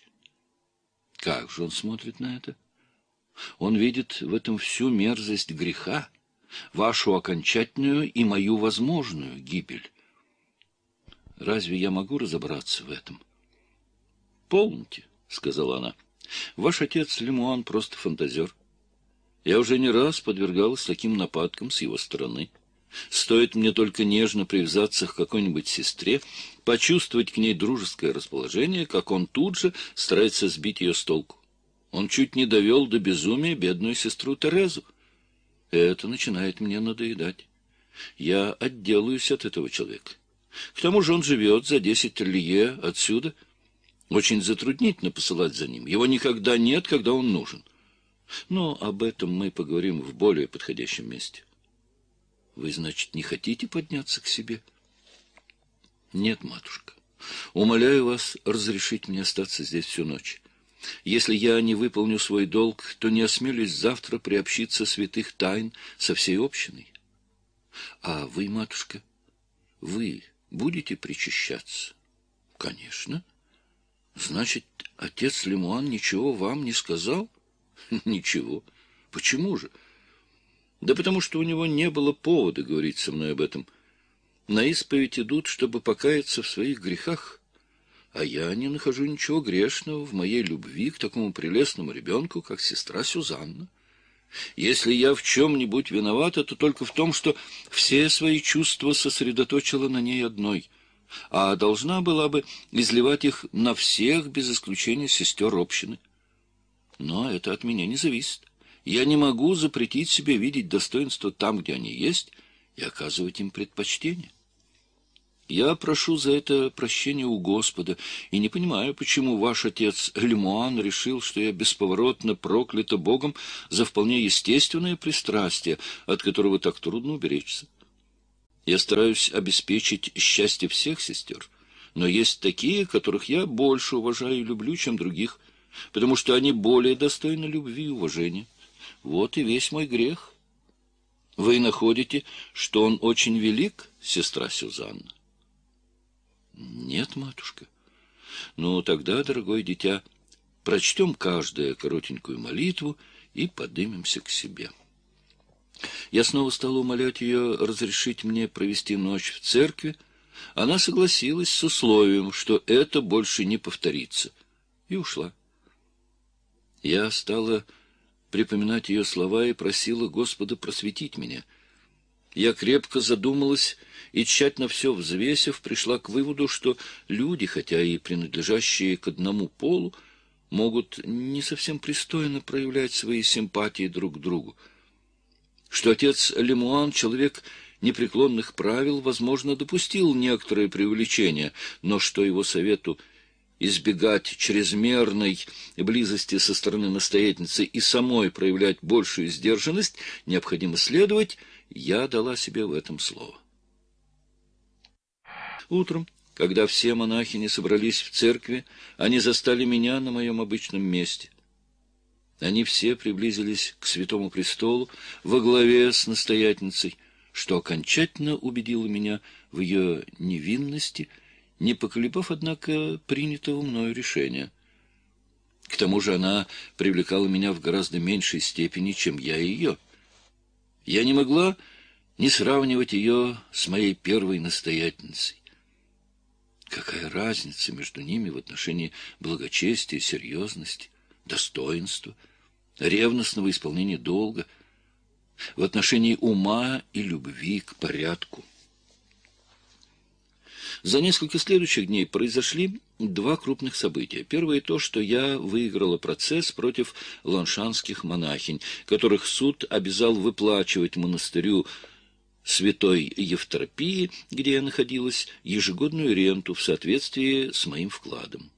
A: Как же он смотрит на это? — он видит в этом всю мерзость греха, вашу окончательную и мою возможную гибель. Разве я могу разобраться в этом? — Полните, — сказала она. — Ваш отец Лемуан просто фантазер. Я уже не раз подвергалась таким нападкам с его стороны. Стоит мне только нежно привязаться к какой-нибудь сестре, почувствовать к ней дружеское расположение, как он тут же старается сбить ее с толку. Он чуть не довел до безумия бедную сестру Терезу. Это начинает мне надоедать. Я отделаюсь от этого человека. К тому же он живет за десять лье отсюда. Очень затруднительно посылать за ним. Его никогда нет, когда он нужен. Но об этом мы поговорим в более подходящем месте. Вы, значит, не хотите подняться к себе? Нет, матушка. Умоляю вас разрешить мне остаться здесь всю ночь. Если я не выполню свой долг, то не осмелюсь завтра приобщиться святых тайн со всей общиной. А вы, матушка, вы будете причащаться? Конечно. Значит, отец Лемуан ничего вам не сказал? Ничего. Почему же? Да потому что у него не было повода говорить со мной об этом. На исповедь идут, чтобы покаяться в своих грехах. А я не нахожу ничего грешного в моей любви к такому прелестному ребенку, как сестра Сюзанна. Если я в чем-нибудь виновата, то только в том, что все свои чувства сосредоточила на ней одной, а должна была бы изливать их на всех без исключения сестер общины. Но это от меня не зависит. Я не могу запретить себе видеть достоинства там, где они есть, и оказывать им предпочтение. Я прошу за это прощения у Господа и не понимаю, почему ваш отец Лемуан решил, что я бесповоротно проклята Богом за вполне естественное пристрастие, от которого так трудно уберечься. Я стараюсь обеспечить счастье всех сестер, но есть такие, которых я больше уважаю и люблю, чем других, потому что они более достойны любви и уважения. Вот и весь мой грех. Вы находите, что он очень велик, сестра Сюзанна? Нет, матушка. Ну, тогда, дорогое дитя, прочтем каждую коротенькую молитву и поднимемся к себе. Я снова стала умолять ее разрешить мне провести ночь в церкви. Она согласилась с условием, что это больше не повторится, и ушла. Я стала припоминать ее слова и просила Господа просветить меня — я крепко задумалась и, тщательно все взвесив, пришла к выводу, что люди, хотя и принадлежащие к одному полу, могут не совсем пристойно проявлять свои симпатии друг к другу. Что отец Лемуан, человек непреклонных правил, возможно, допустил некоторые преувеличение, но что его совету избегать чрезмерной близости со стороны настоятельницы и самой проявлять большую сдержанность, необходимо следовать — я дала себе в этом слово. Утром, когда все монахини собрались в церкви, они застали меня на моем обычном месте. Они все приблизились к святому престолу во главе с настоятельницей, что окончательно убедило меня в ее невинности, не поколебав, однако, принятого мною решения. К тому же она привлекала меня в гораздо меньшей степени, чем я ее. Я не могла не сравнивать ее с моей первой настоятельницей. Какая разница между ними в отношении благочестия, серьезности, достоинства, ревностного исполнения долга, в отношении ума и любви к порядку. За несколько следующих дней произошли два крупных события. Первое то, что я выиграла процесс против ланшанских монахинь, которых суд обязал выплачивать монастырю святой Евтропии, где я находилась, ежегодную ренту в соответствии с моим вкладом.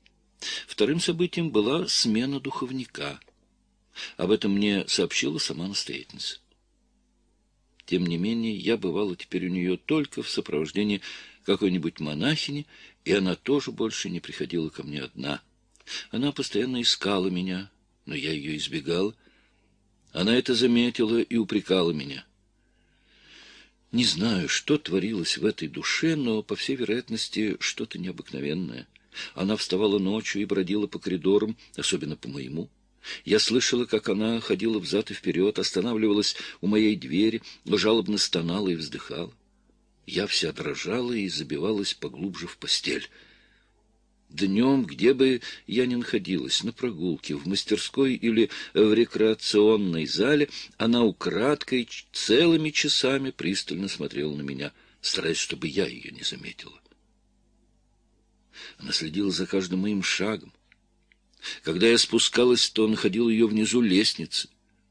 A: Вторым событием была смена духовника. Об этом мне сообщила сама настоятельница. Тем не менее, я бывала теперь у нее только в сопровождении какой-нибудь монахини, и она тоже больше не приходила ко мне одна. Она постоянно искала меня, но я ее избегал. Она это заметила и упрекала меня. Не знаю, что творилось в этой душе, но, по всей вероятности, что-то необыкновенное. Она вставала ночью и бродила по коридорам, особенно по моему. Я слышала, как она ходила взад и вперед, останавливалась у моей двери, жалобно стонала и вздыхала. Я вся дрожала и забивалась поглубже в постель. Днем, где бы я ни находилась, на прогулке, в мастерской или в рекреационной зале, она украдкой целыми часами пристально смотрела на меня, стараясь, чтобы я ее не заметила. Она следила за каждым моим шагом. Когда я спускалась, то находил ее внизу лестницы.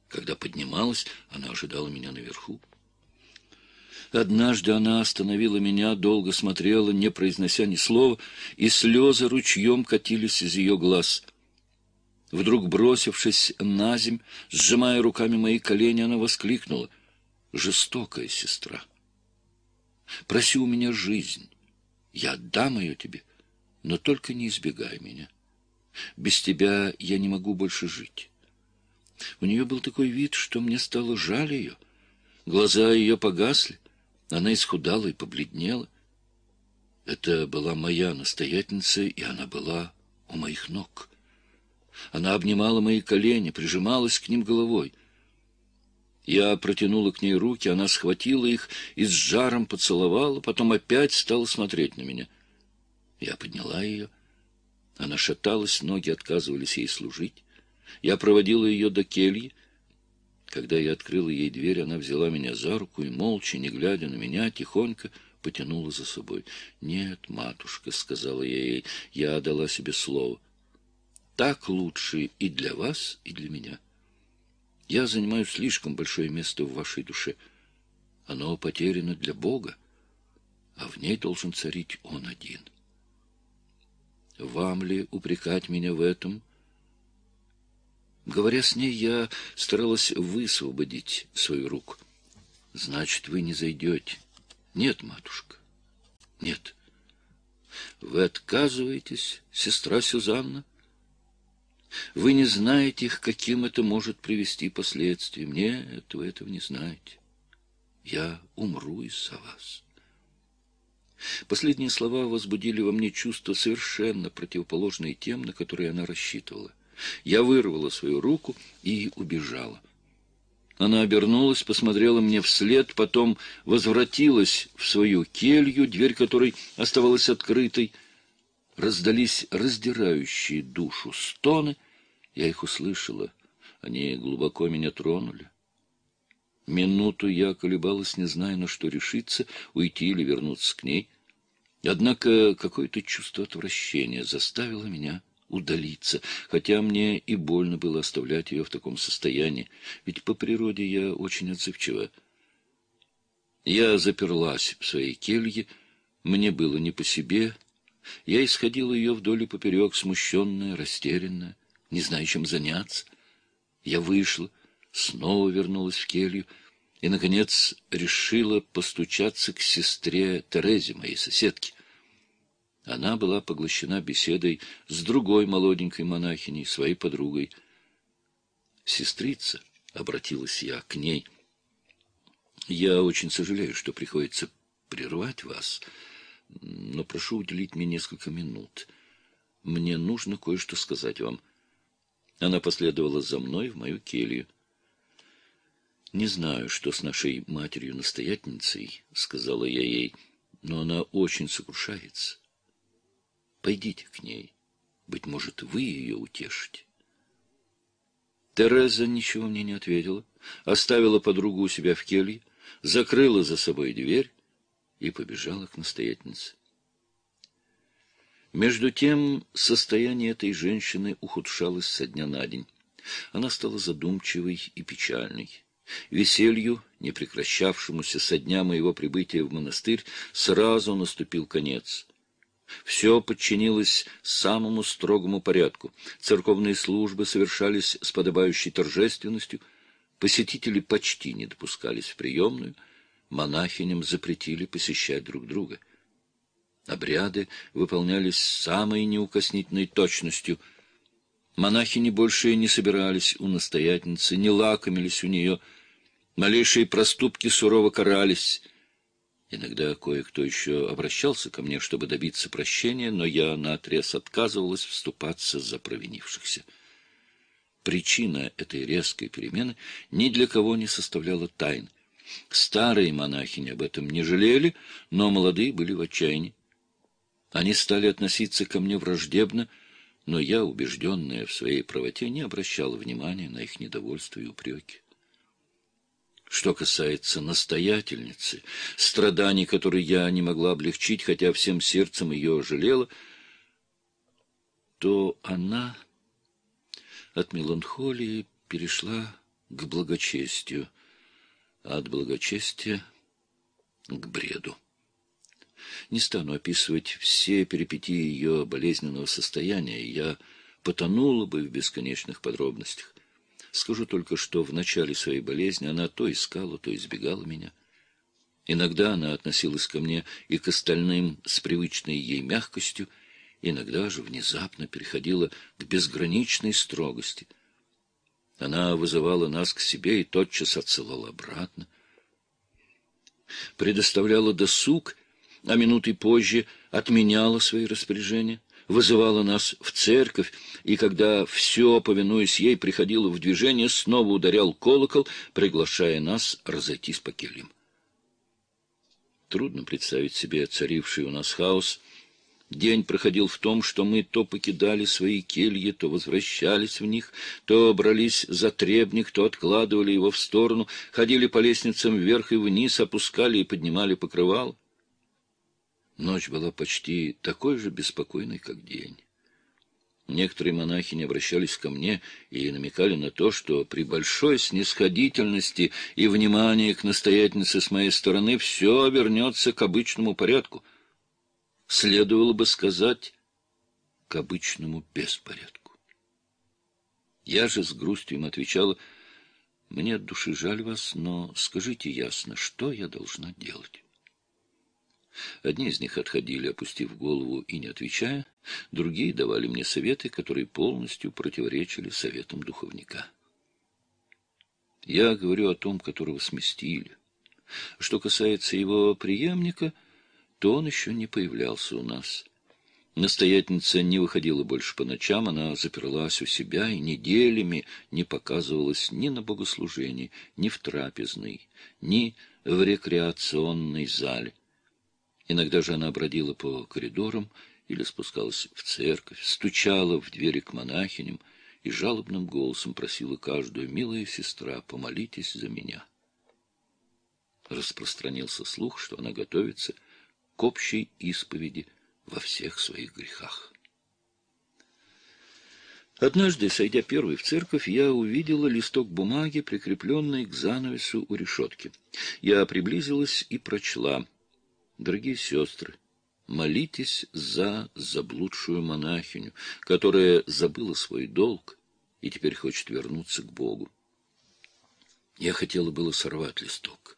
A: Когда поднималась, она ожидала меня наверху. Однажды она остановила меня, долго смотрела, не произнося ни слова, и слезы ручьем катились из ее глаз. Вдруг, бросившись на земь, сжимая руками мои колени, она воскликнула. «Жестокая сестра! Проси у меня жизнь. Я отдам ее тебе, но только не избегай меня. Без тебя я не могу больше жить». У нее был такой вид, что мне стало жаль ее. Глаза ее погасли, она исхудала и побледнела. Это была моя настоятельница, и она была у моих ног. Она обнимала мои колени, прижималась к ним головой. Я протянула к ней руки, она схватила их и с жаром поцеловала, потом опять стала смотреть на меня. Я подняла ее. Она шаталась, ноги отказывались ей служить. Я проводила ее до кельи, когда я открыла ей дверь, она взяла меня за руку и, молча, не глядя на меня, тихонько потянула за собой. «Нет, матушка», — сказала я ей, — «я дала себе слово. Так лучше и для вас, и для меня. Я занимаю слишком большое место в вашей душе. Оно потеряно для Бога, а в ней должен царить Он один». «Вам ли упрекать меня в этом?» Говоря с ней, я старалась высвободить свою руку. — Значит, вы не зайдете. — Нет, матушка. — Нет. — Вы отказываетесь, сестра Сюзанна? Вы не знаете их, каким это может привести последствиям. Нет, вы этого не знаете. Я умру из-за вас. Последние слова возбудили во мне чувства совершенно противоположные тем, на которые она рассчитывала — я вырвала свою руку и убежала. Она обернулась, посмотрела мне вслед, потом возвратилась в свою келью, дверь которой оставалась открытой. Раздались раздирающие душу стоны. Я их услышала. Они глубоко меня тронули. Минуту я колебалась, не зная, на что решиться, уйти или вернуться к ней. Однако какое-то чувство отвращения заставило меня удалиться, хотя мне и больно было оставлять ее в таком состоянии, ведь по природе я очень отзывчива. Я заперлась в своей келье, мне было не по себе. Я исходила ее вдоль и поперек, смущенная, растерянная, не зная, чем заняться. Я вышла, снова вернулась в келью и, наконец, решила постучаться к сестре Терезе, моей соседке. Она была поглощена беседой с другой молоденькой монахиней, своей подругой. «Сестрица», — обратилась я к ней, — «я очень сожалею, что приходится прервать вас, но прошу уделить мне несколько минут. Мне нужно кое-что сказать вам». Она последовала за мной в мою келью. «Не знаю, что с нашей матерью-настоятельницей», — сказала я ей, — «но она очень сокрушается». Пойдите к ней. Быть может, вы ее утешите. Тереза ничего мне не ответила, оставила подругу у себя в келье, закрыла за собой дверь и побежала к настоятельнице. Между тем состояние этой женщины ухудшалось со дня на день. Она стала задумчивой и печальной. Веселью, не прекращавшемуся со дня моего прибытия в монастырь, сразу наступил конец — все подчинилось самому строгому порядку. Церковные службы совершались с подобающей торжественностью, посетители почти не допускались в приемную, монахиням запретили посещать друг друга. Обряды выполнялись с самой неукоснительной точностью. Монахини больше не собирались у настоятельницы, не лакомились у нее. Малейшие проступки сурово карались — Иногда кое-кто еще обращался ко мне, чтобы добиться прощения, но я наотрез отказывалась вступаться за провинившихся. Причина этой резкой перемены ни для кого не составляла тайн. Старые монахини об этом не жалели, но молодые были в отчаянии. Они стали относиться ко мне враждебно, но я, убежденная в своей правоте, не обращала внимания на их недовольство и упреки. Что касается настоятельницы, страданий, которые я не могла облегчить, хотя всем сердцем ее жалела, то она от меланхолии перешла к благочестию, а от благочестия к бреду. Не стану описывать все перипетии ее болезненного состояния, я потонула бы в бесконечных подробностях. Скажу только, что в начале своей болезни она то искала, то избегала меня. Иногда она относилась ко мне и к остальным с привычной ей мягкостью, иногда же внезапно переходила к безграничной строгости. Она вызывала нас к себе и тотчас отсылала обратно. Предоставляла досуг, а минуты позже отменяла свои распоряжения вызывала нас в церковь, и когда все, повинуясь ей, приходило в движение, снова ударял колокол, приглашая нас разойтись по кельям. Трудно представить себе царивший у нас хаос. День проходил в том, что мы то покидали свои кельи, то возвращались в них, то брались за требник, то откладывали его в сторону, ходили по лестницам вверх и вниз, опускали и поднимали покрывал. Ночь была почти такой же беспокойной, как день. Некоторые монахини обращались ко мне и намекали на то, что при большой снисходительности и внимании к настоятельнице с моей стороны все вернется к обычному порядку. Следовало бы сказать, к обычному беспорядку. Я же с грустью отвечала, «Мне от души жаль вас, но скажите ясно, что я должна делать?» Одни из них отходили, опустив голову и не отвечая, другие давали мне советы, которые полностью противоречили советам духовника. Я говорю о том, которого сместили. Что касается его преемника, то он еще не появлялся у нас. Настоятельница не выходила больше по ночам, она заперлась у себя и неделями не показывалась ни на богослужении, ни в трапезной, ни в рекреационной зале. Иногда же она бродила по коридорам или спускалась в церковь, стучала в двери к монахиням и жалобным голосом просила каждую «Милая сестра, помолитесь за меня». Распространился слух, что она готовится к общей исповеди во всех своих грехах. Однажды, сойдя первой в церковь, я увидела листок бумаги, прикрепленный к занавесу у решетки. Я приблизилась и прочла — Дорогие сестры, молитесь за заблудшую монахиню, которая забыла свой долг и теперь хочет вернуться к Богу. Я хотела было сорвать листок,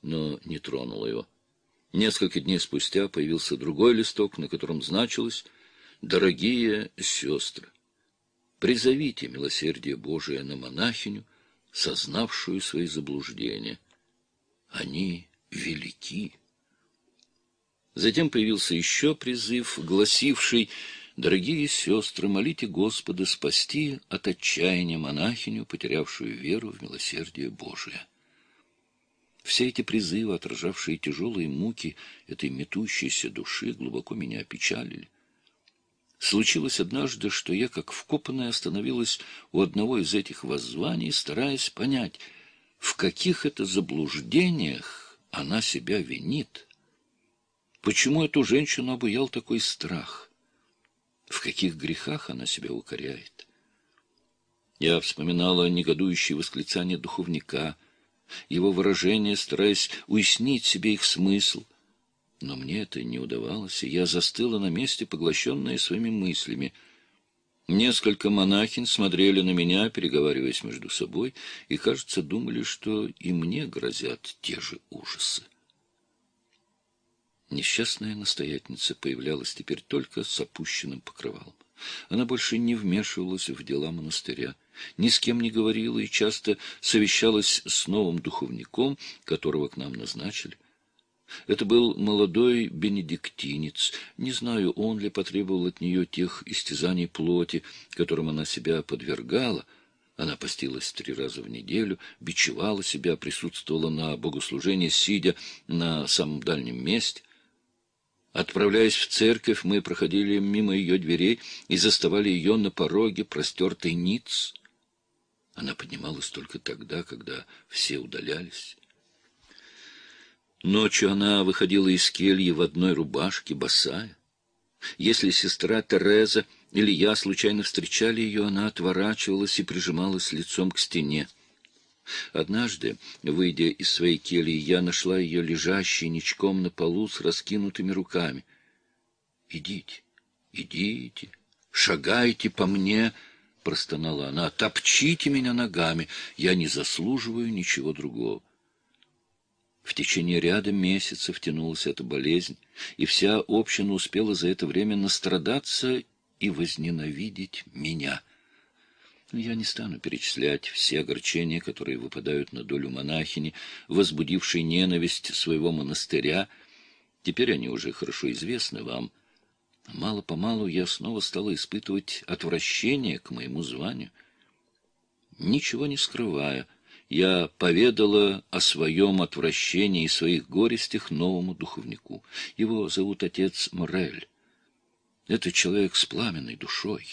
A: но не тронула его. Несколько дней спустя появился другой листок, на котором значилось «Дорогие сестры, призовите милосердие Божие на монахиню, сознавшую свои заблуждения. Они велики». Затем появился еще призыв, гласивший «Дорогие сестры, молите Господа спасти от отчаяния монахиню, потерявшую веру в милосердие Божие». Все эти призывы, отражавшие тяжелые муки этой метущейся души, глубоко меня опечалили. Случилось однажды, что я, как вкопанная, остановилась у одного из этих воззваний, стараясь понять, в каких это заблуждениях она себя винит. Почему эту женщину обуял такой страх? В каких грехах она себя укоряет? Я вспоминала негодующие восклицания духовника, его выражение, стараясь уяснить себе их смысл. Но мне это не удавалось, и я застыла на месте, поглощенная своими мыслями. Несколько монахинь смотрели на меня, переговариваясь между собой, и, кажется, думали, что и мне грозят те же ужасы. Несчастная настоятельница появлялась теперь только с опущенным покрывалом. Она больше не вмешивалась в дела монастыря, ни с кем не говорила и часто совещалась с новым духовником, которого к нам назначили. Это был молодой бенедиктинец. Не знаю, он ли потребовал от нее тех истязаний плоти, которым она себя подвергала. Она постилась три раза в неделю, бичевала себя, присутствовала на богослужении, сидя на самом дальнем месте. Отправляясь в церковь, мы проходили мимо ее дверей и заставали ее на пороге, простертой ниц. Она поднималась только тогда, когда все удалялись. Ночью она выходила из кельи в одной рубашке, босая. Если сестра Тереза или я случайно встречали ее, она отворачивалась и прижималась лицом к стене. Однажды, выйдя из своей кельи, я нашла ее лежащей ничком на полу с раскинутыми руками. «Идите, идите, шагайте по мне!» — простонала она. «Топчите меня ногами! Я не заслуживаю ничего другого!» В течение ряда месяцев тянулась эта болезнь, и вся община успела за это время настрадаться и возненавидеть меня — я не стану перечислять все огорчения, которые выпадают на долю монахини, возбудившей ненависть своего монастыря. Теперь они уже хорошо известны вам. Мало-помалу я снова стала испытывать отвращение к моему званию. Ничего не скрывая, я поведала о своем отвращении и своих горестях новому духовнику. Его зовут отец Морель. Это человек с пламенной душой.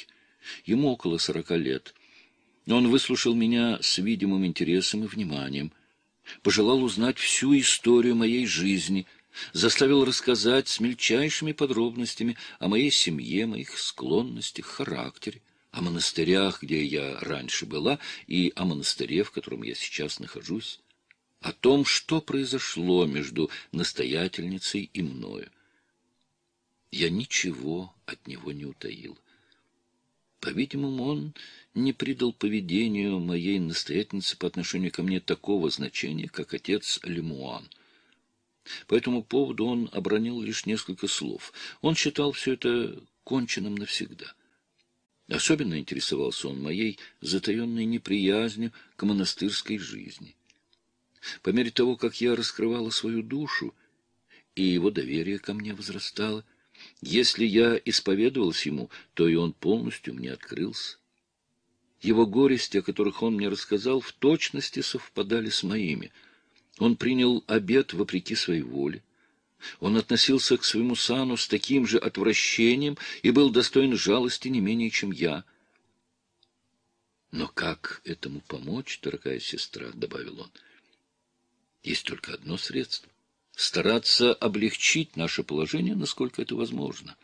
A: Ему около сорока лет — он выслушал меня с видимым интересом и вниманием, пожелал узнать всю историю моей жизни, заставил рассказать с мельчайшими подробностями о моей семье, моих склонностях, характере, о монастырях, где я раньше была, и о монастыре, в котором я сейчас нахожусь, о том, что произошло между настоятельницей и мною. Я ничего от него не утаила. По-видимому, он не придал поведению моей настоятельницы по отношению ко мне такого значения, как отец Лемуан. По этому поводу он обронил лишь несколько слов. Он считал все это конченным навсегда. Особенно интересовался он моей затаенной неприязнью к монастырской жизни. По мере того, как я раскрывала свою душу, и его доверие ко мне возрастало, если я исповедовался ему, то и он полностью мне открылся. Его горести, о которых он мне рассказал, в точности совпадали с моими. Он принял обед вопреки своей воле. Он относился к своему сану с таким же отвращением и был достоин жалости не менее, чем я. «Но как этому помочь, дорогая сестра?» — добавил он. «Есть только одно средство стараться облегчить наше положение, насколько это возможно.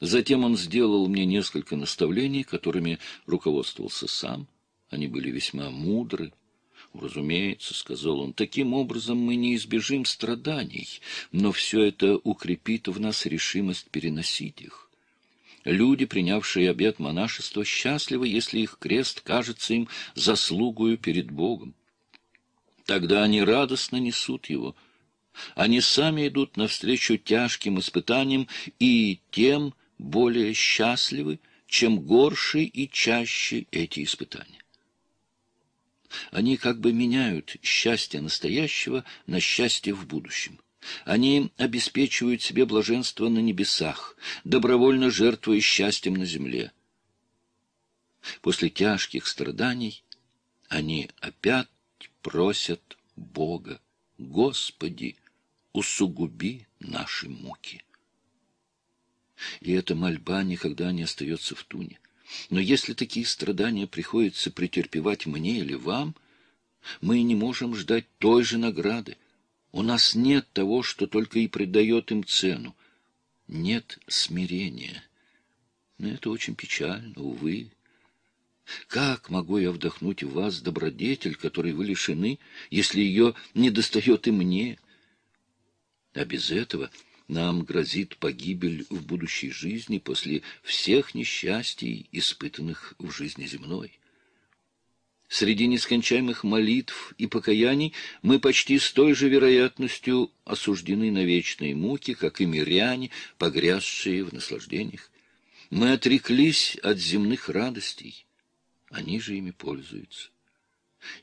A: Затем он сделал мне несколько наставлений, которыми руководствовался сам. Они были весьма мудры. «Разумеется», — сказал он, — «таким образом мы не избежим страданий, но все это укрепит в нас решимость переносить их». Люди, принявшие обет монашества, счастливы, если их крест кажется им заслугою перед Богом. Тогда они радостно несут его. Они сами идут навстречу тяжким испытаниям и тем более счастливы, чем горше и чаще эти испытания. Они как бы меняют счастье настоящего на счастье в будущем. Они обеспечивают себе блаженство на небесах, добровольно жертвуя счастьем на земле. После тяжких страданий они опять просят Бога, Господи, усугуби наши муки. И эта мольба никогда не остается в туне. Но если такие страдания приходится претерпевать мне или вам, мы не можем ждать той же награды. У нас нет того, что только и придает им цену. Нет смирения. Но это очень печально, увы. Как могу я вдохнуть в вас добродетель, которой вы лишены, если ее не достает и мне? А без этого нам грозит погибель в будущей жизни после всех несчастий, испытанных в жизни земной. Среди нескончаемых молитв и покаяний мы почти с той же вероятностью осуждены на вечные муки, как и миряне, погрязшие в наслаждениях. Мы отреклись от земных радостей они же ими пользуются.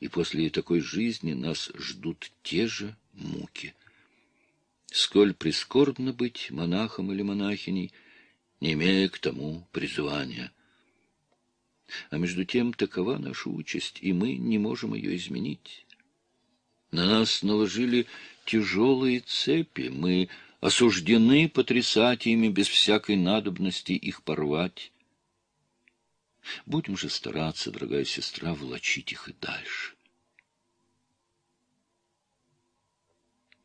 A: И после такой жизни нас ждут те же муки. Сколь прискорбно быть монахом или монахиней, не имея к тому призвания. А между тем такова наша участь, и мы не можем ее изменить. На нас наложили тяжелые цепи, мы осуждены потрясать ими без всякой надобности их порвать. Будем же стараться, дорогая сестра, влачить их и дальше.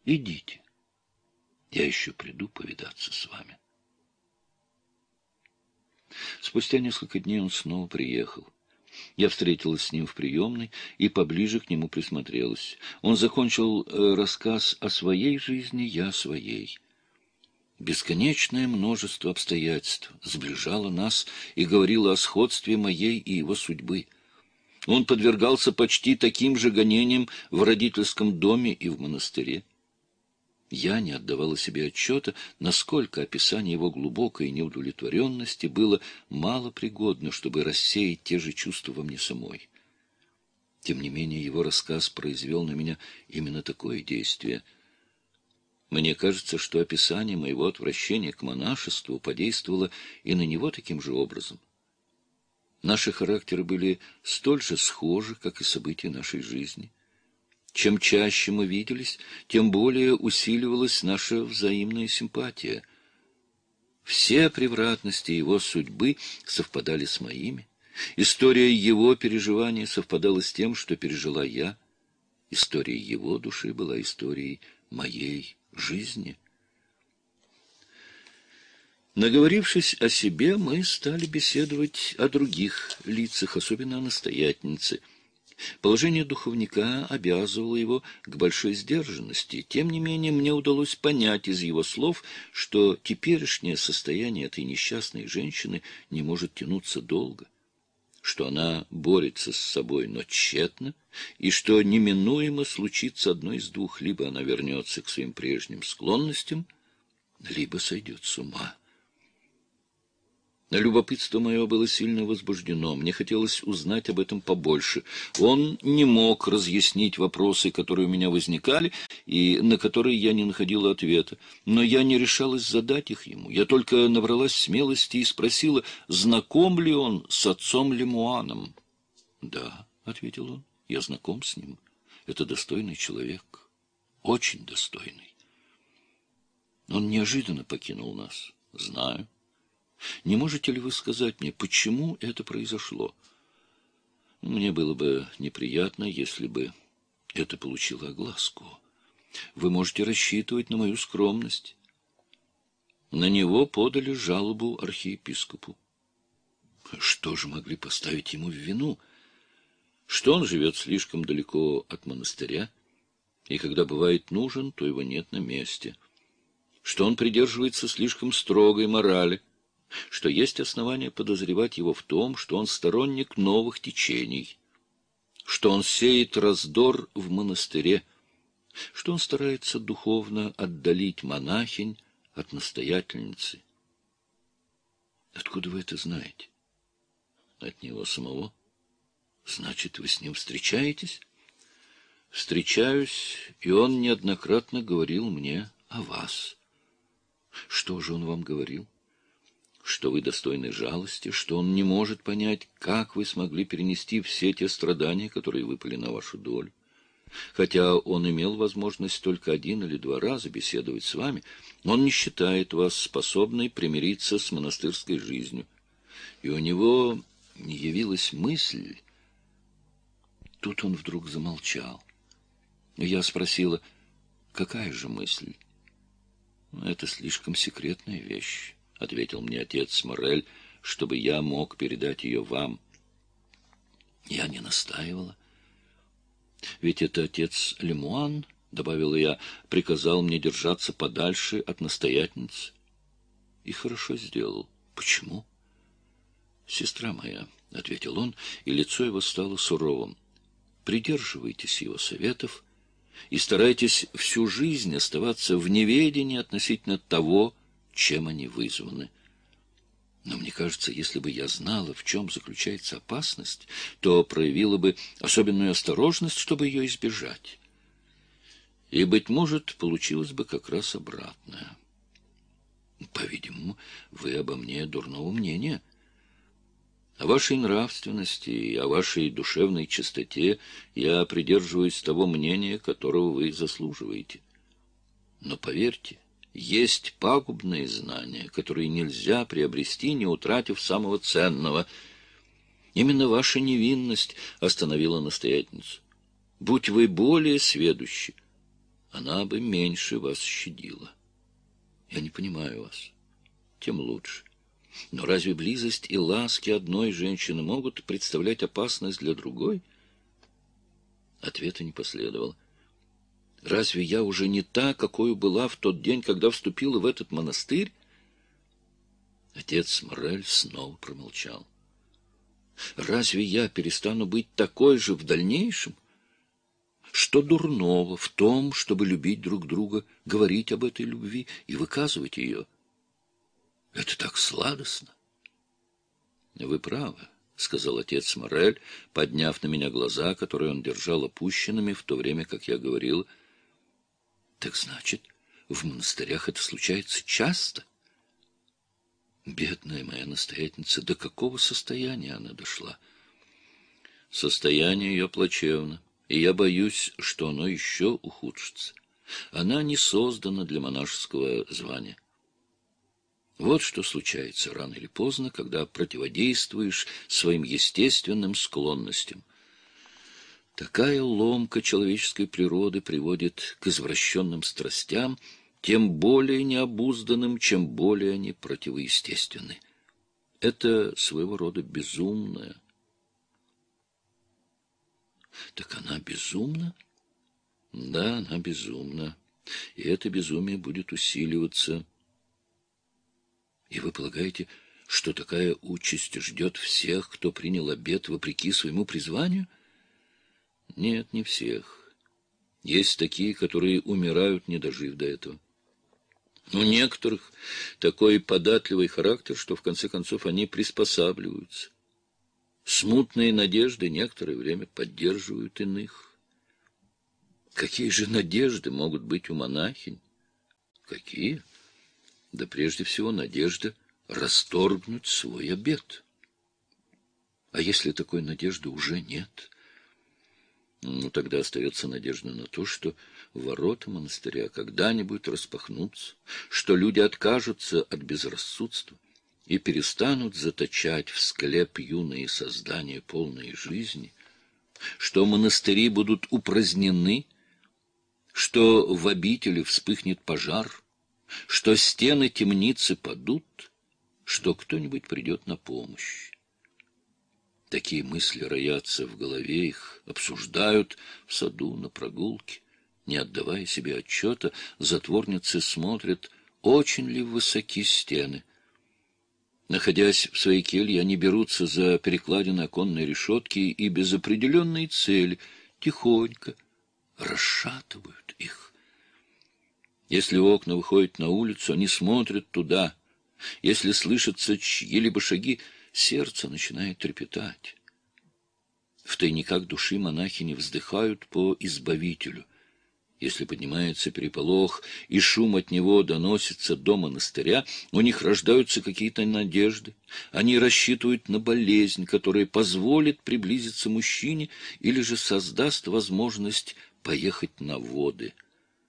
A: Идите. Я еще приду повидаться с вами. Спустя несколько дней он снова приехал. Я встретилась с ним в приемной и поближе к нему присмотрелась. Он закончил э, рассказ о своей жизни, я о своей. Бесконечное множество обстоятельств сближало нас и говорило о сходстве моей и его судьбы. Он подвергался почти таким же гонениям в родительском доме и в монастыре. Я не отдавала себе отчета, насколько описание его глубокой неудовлетворенности было малопригодно, чтобы рассеять те же чувства во мне самой. Тем не менее, его рассказ произвел на меня именно такое действие — мне кажется, что описание моего отвращения к монашеству подействовало и на него таким же образом. Наши характеры были столь же схожи, как и события нашей жизни. Чем чаще мы виделись, тем более усиливалась наша взаимная симпатия. Все превратности его судьбы совпадали с моими. История его переживаний совпадала с тем, что пережила я. История его души была историей моей жизни. Наговорившись о себе, мы стали беседовать о других лицах, особенно о настоятельнице. Положение духовника обязывало его к большой сдержанности. Тем не менее, мне удалось понять из его слов, что теперешнее состояние этой несчастной женщины не может тянуться долго что она борется с собой, но тщетно, и что неминуемо случится одно из двух. Либо она вернется к своим прежним склонностям, либо сойдет с ума. Любопытство мое было сильно возбуждено, мне хотелось узнать об этом побольше. Он не мог разъяснить вопросы, которые у меня возникали, и на которые я не находила ответа. Но я не решалась задать их ему. Я только набралась смелости и спросила, знаком ли он с отцом Лемуаном. — Да, — ответил он, — я знаком с ним. Это достойный человек, очень достойный. Он неожиданно покинул нас. — Знаю. — не можете ли вы сказать мне, почему это произошло? Ну, мне было бы неприятно, если бы это получило огласку. Вы можете рассчитывать на мою скромность. На него подали жалобу архиепископу. Что же могли поставить ему в вину? Что он живет слишком далеко от монастыря, и когда бывает нужен, то его нет на месте. Что он придерживается слишком строгой морали — что есть основания подозревать его в том, что он сторонник новых течений, что он сеет раздор в монастыре, что он старается духовно отдалить монахинь от настоятельницы. Откуда вы это знаете? От него самого. Значит, вы с ним встречаетесь? Встречаюсь, и он неоднократно говорил мне о вас. Что же он вам говорил? что вы достойны жалости, что он не может понять, как вы смогли перенести все те страдания, которые выпали на вашу долю. Хотя он имел возможность только один или два раза беседовать с вами, он не считает вас способной примириться с монастырской жизнью. И у него явилась мысль... Тут он вдруг замолчал. Я спросила, какая же мысль? Это слишком секретная вещь. — ответил мне отец Морель, — чтобы я мог передать ее вам. Я не настаивала. Ведь это отец Лемуан, — добавила я, — приказал мне держаться подальше от настоятельницы. И хорошо сделал. Почему? Сестра моя, — ответил он, и лицо его стало суровым. Придерживайтесь его советов и старайтесь всю жизнь оставаться в неведении относительно того, что чем они вызваны. Но мне кажется, если бы я знала, в чем заключается опасность, то проявила бы особенную осторожность, чтобы ее избежать. И, быть может, получилось бы как раз обратное. По-видимому, вы обо мне дурного мнения. О вашей нравственности и о вашей душевной чистоте я придерживаюсь того мнения, которого вы заслуживаете. Но поверьте, есть пагубные знания, которые нельзя приобрести, не утратив самого ценного. Именно ваша невинность остановила настоятельницу. Будь вы более сведущи, она бы меньше вас щадила. Я не понимаю вас. Тем лучше. Но разве близость и ласки одной женщины могут представлять опасность для другой? Ответа не последовало. Разве я уже не та, какой была в тот день, когда вступила в этот монастырь? Отец Морель снова промолчал. Разве я перестану быть такой же в дальнейшем? Что дурного в том, чтобы любить друг друга, говорить об этой любви и выказывать ее? Это так сладостно. Вы правы, — сказал отец Морель, подняв на меня глаза, которые он держал опущенными в то время, как я говорил — так значит, в монастырях это случается часто? Бедная моя настоятельница, до какого состояния она дошла? Состояние ее плачевно, и я боюсь, что оно еще ухудшится. Она не создана для монашеского звания. Вот что случается рано или поздно, когда противодействуешь своим естественным склонностям — Такая ломка человеческой природы приводит к извращенным страстям, тем более необузданным, чем более они противоестественны. Это своего рода безумное. Так она безумна? Да, она безумна. И это безумие будет усиливаться. И вы полагаете, что такая участь ждет всех, кто принял обет вопреки своему призванию? — нет, не всех. Есть такие, которые умирают, не дожив до этого. У некоторых такой податливый характер, что в конце концов они приспосабливаются. Смутные надежды некоторое время поддерживают иных. Какие же надежды могут быть у монахинь? Какие? Да прежде всего надежда расторгнуть свой обет. А если такой надежды уже нет — но ну, тогда остается надежда на то, что ворота монастыря когда-нибудь распахнутся, что люди откажутся от безрассудства и перестанут заточать в склеп юные создания полной жизни, что монастыри будут упразднены, что в обители вспыхнет пожар, что стены темницы падут, что кто-нибудь придет на помощь Такие мысли роятся в голове, их обсуждают в саду, на прогулке. Не отдавая себе отчета, затворницы смотрят, очень ли высоки стены. Находясь в своей келье, они берутся за перекладины оконной решетки и без определенной цели тихонько расшатывают их. Если окна выходят на улицу, они смотрят туда. Если слышатся чьи-либо шаги — сердце начинает трепетать. В тайниках души монахини вздыхают по избавителю. Если поднимается переполох, и шум от него доносится до монастыря, у них рождаются какие-то надежды. Они рассчитывают на болезнь, которая позволит приблизиться мужчине или же создаст возможность поехать на воды.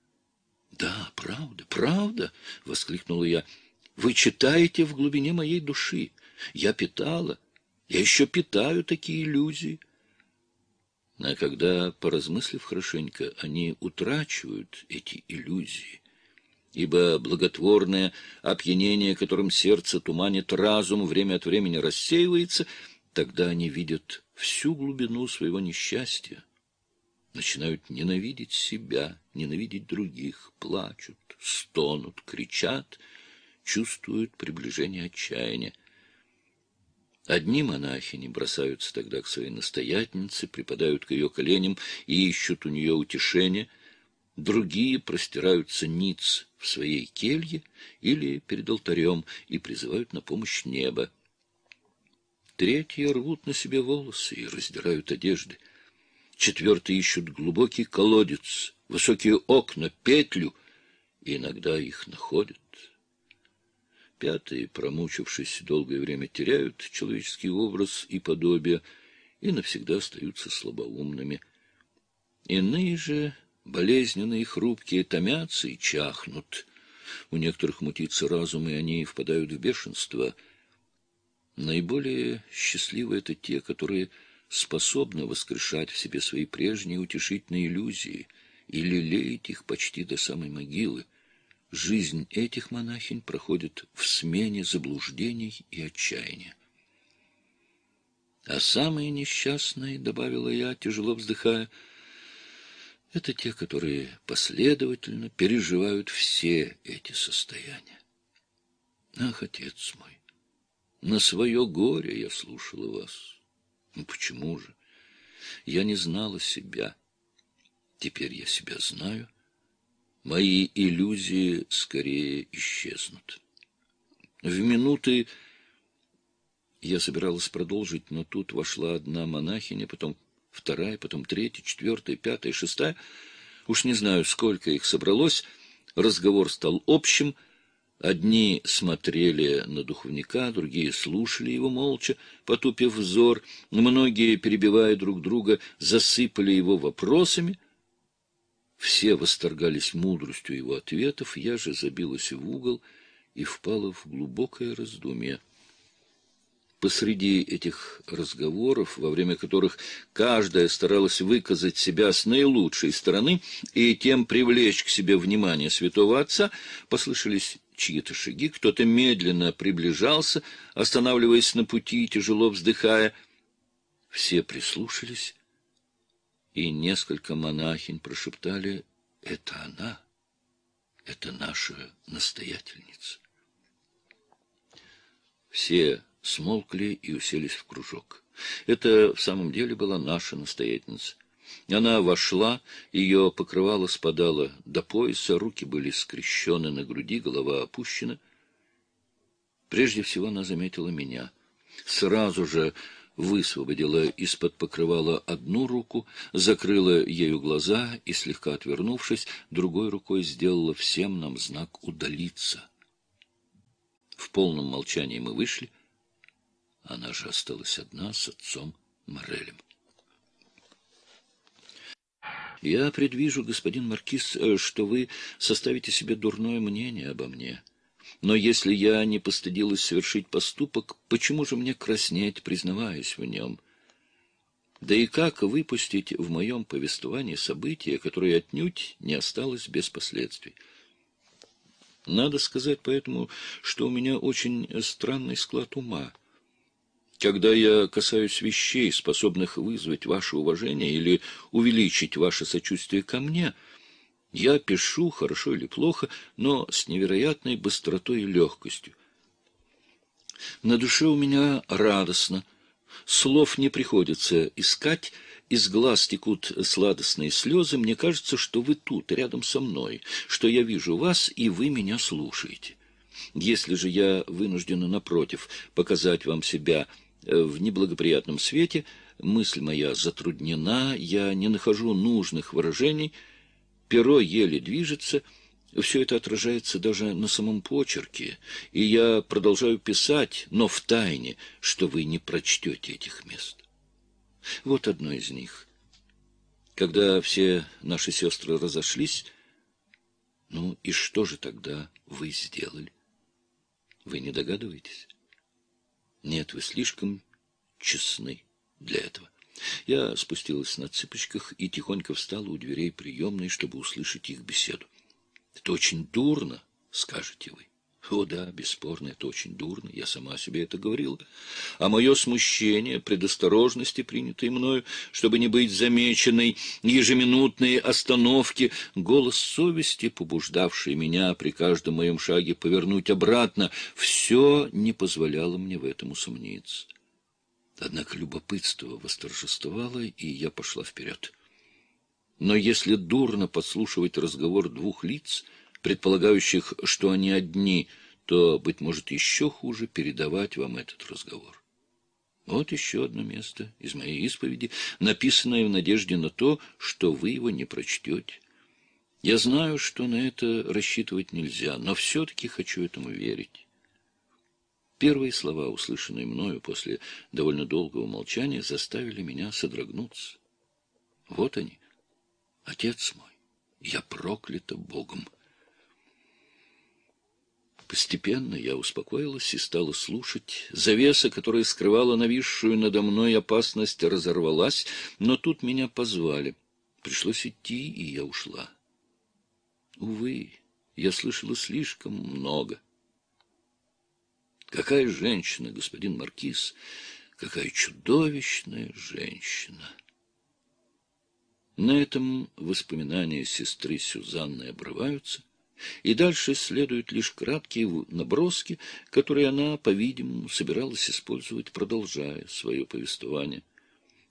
A: — Да, правда, правда! — воскликнула я. — Вы читаете в глубине моей души. — я питала, я еще питаю такие иллюзии. А когда, поразмыслив хорошенько, они утрачивают эти иллюзии, ибо благотворное опьянение, которым сердце туманит разум, время от времени рассеивается, тогда они видят всю глубину своего несчастья, начинают ненавидеть себя, ненавидеть других, плачут, стонут, кричат, чувствуют приближение отчаяния. Одни монахини бросаются тогда к своей настоятельнице, припадают к ее коленям и ищут у нее утешения, другие простираются ниц в своей келье или перед алтарем и призывают на помощь небо. Третьи рвут на себе волосы и раздирают одежды. Четвертые ищут глубокий колодец, высокие окна, петлю, и иногда их находят и промучившись долгое время, теряют человеческий образ и подобие и навсегда остаются слабоумными. Иные же, болезненные и хрупкие, томятся и чахнут. У некоторых мутится разум, и они впадают в бешенство. Наиболее счастливы это те, которые способны воскрешать в себе свои прежние утешительные иллюзии и лелеять их почти до самой могилы. Жизнь этих монахинь проходит в смене заблуждений и отчаяния. А самые несчастные, — добавила я, тяжело вздыхая, — это те, которые последовательно переживают все эти состояния. Ах, отец мой, на свое горе я слушала вас. Ну, почему же? Я не знала себя. Теперь я себя знаю — мои иллюзии скорее исчезнут. В минуты я собиралась продолжить, но тут вошла одна монахиня, потом вторая, потом третья, четвертая, пятая, шестая. Уж не знаю, сколько их собралось. Разговор стал общим. Одни смотрели на духовника, другие слушали его молча, потупив взор. Многие, перебивая друг друга, засыпали его вопросами — все восторгались мудростью его ответов, я же забилась в угол и впала в глубокое раздумье. Посреди этих разговоров, во время которых каждая старалась выказать себя с наилучшей стороны и тем привлечь к себе внимание святого отца, послышались чьи-то шаги, кто-то медленно приближался, останавливаясь на пути и тяжело вздыхая. Все прислушались и несколько монахинь прошептали «Это она! Это наша настоятельница!» Все смолкли и уселись в кружок. Это в самом деле была наша настоятельница. Она вошла, ее покрывало спадало до пояса, руки были скрещены на груди, голова опущена. Прежде всего она заметила меня. Сразу же высвободила из-под покрывала одну руку, закрыла ею глаза и, слегка отвернувшись, другой рукой сделала всем нам знак «удалиться». В полном молчании мы вышли. Она же осталась одна с отцом Морелем. «Я предвижу, господин Маркиз, э, что вы составите себе дурное мнение обо мне». Но если я не постыдилась совершить поступок, почему же мне краснеть, признаваясь в нем? Да и как выпустить в моем повествовании событие, которое отнюдь не осталось без последствий? Надо сказать поэтому, что у меня очень странный склад ума. Когда я касаюсь вещей, способных вызвать ваше уважение или увеличить ваше сочувствие ко мне — я пишу, хорошо или плохо, но с невероятной быстротой и легкостью. На душе у меня радостно. Слов не приходится искать, из глаз текут сладостные слезы. Мне кажется, что вы тут, рядом со мной, что я вижу вас, и вы меня слушаете. Если же я вынуждена, напротив, показать вам себя э, в неблагоприятном свете, мысль моя затруднена, я не нахожу нужных выражений — перо еле движется, все это отражается даже на самом почерке, и я продолжаю писать, но в тайне, что вы не прочтете этих мест. Вот одно из них. Когда все наши сестры разошлись, ну и что же тогда вы сделали? Вы не догадываетесь? Нет, вы слишком честны для этого. Я спустилась на цыпочках и тихонько встала у дверей приемной, чтобы услышать их беседу. «Это очень дурно», — скажете вы. О да, бесспорно, это очень дурно, я сама себе это говорила. А мое смущение, предосторожности, принятые мною, чтобы не быть замеченной, ежеминутные остановки, голос совести, побуждавший меня при каждом моем шаге повернуть обратно, все не позволяло мне в этом усомниться. Однако любопытство восторжествовало, и я пошла вперед. Но если дурно подслушивать разговор двух лиц, предполагающих, что они одни, то, быть может, еще хуже передавать вам этот разговор. Вот еще одно место из моей исповеди, написанное в надежде на то, что вы его не прочтете. Я знаю, что на это рассчитывать нельзя, но все-таки хочу этому верить. Первые слова, услышанные мною после довольно долгого молчания, заставили меня содрогнуться. Вот они. Отец мой, я проклята Богом. Постепенно я успокоилась и стала слушать. Завеса, которая скрывала нависшую надо мной опасность, разорвалась, но тут меня позвали. Пришлось идти, и я ушла. Увы, я слышала слишком много. Какая женщина, господин Маркиз! Какая чудовищная женщина! На этом воспоминания сестры Сюзанны обрываются, и дальше следуют лишь краткие наброски, которые она, по-видимому, собиралась использовать, продолжая свое повествование.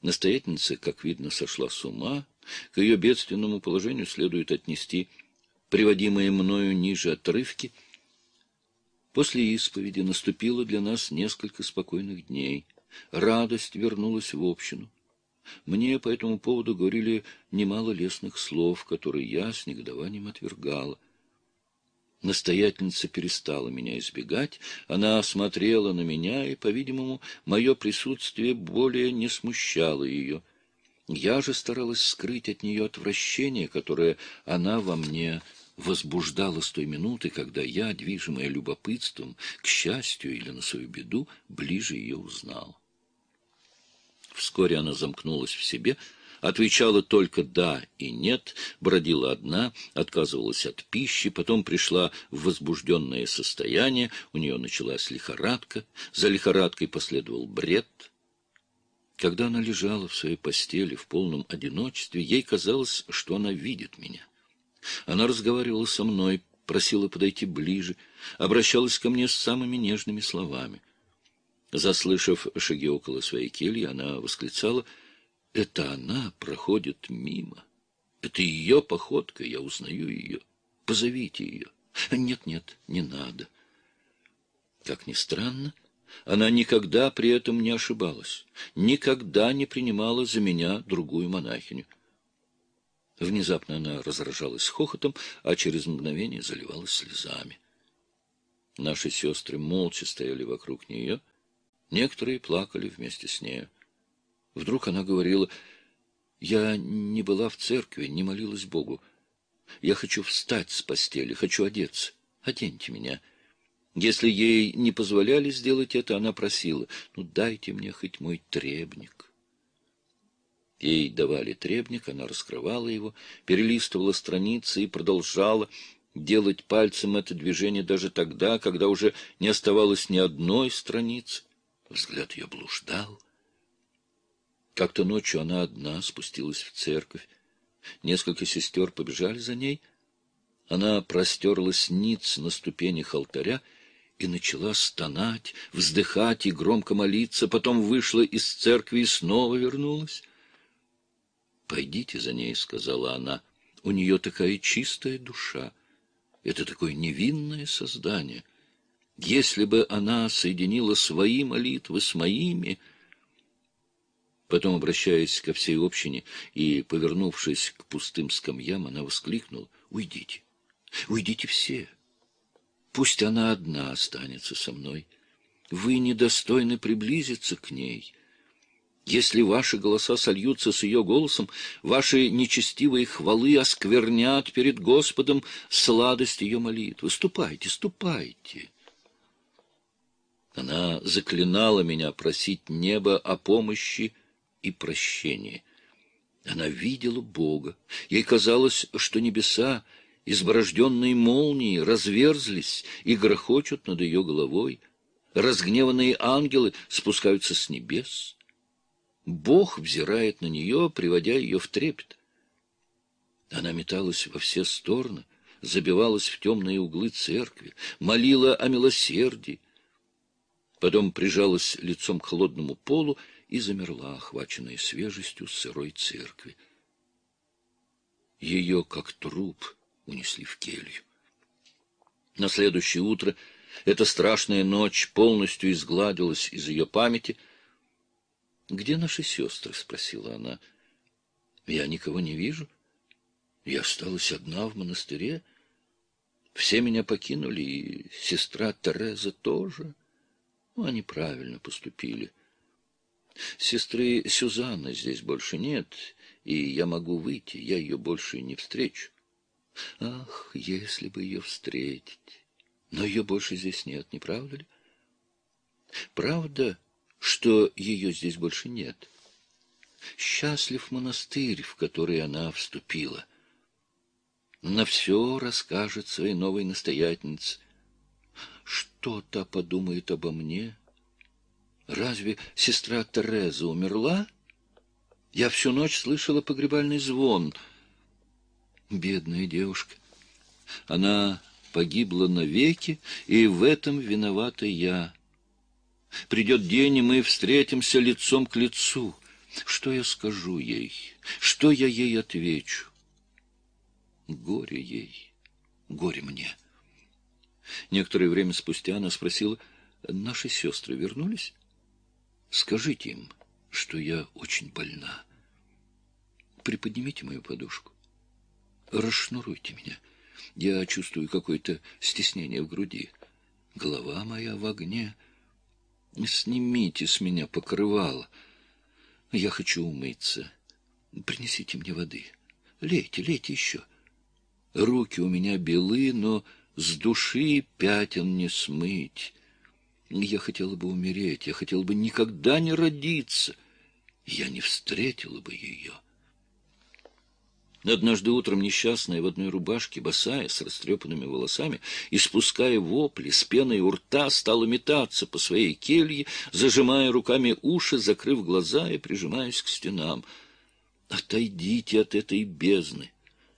A: Настоятельница, как видно, сошла с ума. К ее бедственному положению следует отнести приводимые мною ниже отрывки — После исповеди наступило для нас несколько спокойных дней. Радость вернулась в общину. Мне по этому поводу говорили немало лестных слов, которые я с негодованием отвергала. Настоятельница перестала меня избегать, она смотрела на меня, и, по-видимому, мое присутствие более не смущало ее. Я же старалась скрыть от нее отвращение, которое она во мне возбуждала с той минуты, когда я, движимая любопытством, к счастью или на свою беду, ближе ее узнал. Вскоре она замкнулась в себе, отвечала только «да» и «нет», бродила одна, отказывалась от пищи, потом пришла в возбужденное состояние, у нее началась лихорадка, за лихорадкой последовал бред — когда она лежала в своей постели в полном одиночестве, ей казалось, что она видит меня. Она разговаривала со мной, просила подойти ближе, обращалась ко мне с самыми нежными словами. Заслышав шаги около своей кельи, она восклицала, «Это она проходит мимо. Это ее походка, я узнаю ее. Позовите ее». «Нет-нет, не надо». Как ни странно, она никогда при этом не ошибалась, никогда не принимала за меня другую монахиню. Внезапно она разражалась хохотом, а через мгновение заливалась слезами. Наши сестры молча стояли вокруг нее. Некоторые плакали вместе с нею. Вдруг она говорила, «Я не была в церкви, не молилась Богу. Я хочу встать с постели, хочу одеться. Оденьте меня». Если ей не позволяли сделать это, она просила, «Ну, дайте мне хоть мой требник». Ей давали требник, она раскрывала его, перелистывала страницы и продолжала делать пальцем это движение даже тогда, когда уже не оставалось ни одной страницы. Взгляд ее блуждал. Как-то ночью она одна спустилась в церковь. Несколько сестер побежали за ней. Она простерлась ниц на ступенях алтаря и начала стонать, вздыхать и громко молиться, потом вышла из церкви и снова вернулась. «Пойдите за ней», — сказала она. «У нее такая чистая душа. Это такое невинное создание. Если бы она соединила свои молитвы с моими...» Потом, обращаясь ко всей общине и повернувшись к пустым скамьям, она воскликнула. «Уйдите! Уйдите все! Пусть она одна останется со мной. Вы недостойны приблизиться к ней». Если ваши голоса сольются с ее голосом, ваши нечестивые хвалы осквернят перед Господом сладость ее молитвы. Ступайте, ступайте. Она заклинала меня просить неба о помощи и прощении. Она видела Бога. Ей казалось, что небеса, изборожденные молнией, разверзлись и грохочут над ее головой. Разгневанные ангелы спускаются с небес. Бог взирает на нее, приводя ее в трепет. Она металась во все стороны, забивалась в темные углы церкви, молила о милосердии. Потом прижалась лицом к холодному полу и замерла, охваченная свежестью сырой церкви. Ее, как труп, унесли в келью. На следующее утро эта страшная ночь полностью изгладилась из ее памяти — «Где наши сестры?» — спросила она. «Я никого не вижу. Я осталась одна в монастыре. Все меня покинули, и сестра Тереза тоже. Ну, они правильно поступили. Сестры Сюзанны здесь больше нет, и я могу выйти, я ее больше не встречу. Ах, если бы ее встретить! Но ее больше здесь нет, не правда ли? Правда, что ее здесь больше нет. Счастлив монастырь, в который она вступила. На все расскажет своей новой настоятельнице. Что то подумает обо мне? Разве сестра Тереза умерла? Я всю ночь слышала погребальный звон. Бедная девушка. Она погибла навеки, и в этом виновата я — Придет день, и мы встретимся лицом к лицу. Что я скажу ей? Что я ей отвечу? Горе ей, горе мне. Некоторое время спустя она спросила, «Наши сестры вернулись? Скажите им, что я очень больна. Приподнимите мою подушку. Расшнуруйте меня. Я чувствую какое-то стеснение в груди. Голова моя в огне». Снимите с меня покрывало. Я хочу умыться. Принесите мне воды. Лейте, лейте еще. Руки у меня белы, но с души пятен не смыть. Я хотела бы умереть, я хотела бы никогда не родиться. Я не встретила бы ее. Однажды утром несчастная в одной рубашке, босая, с растрепанными волосами, испуская вопли, с пеной у рта, стала метаться по своей келье, зажимая руками уши, закрыв глаза и прижимаясь к стенам. «Отойдите от этой бездны!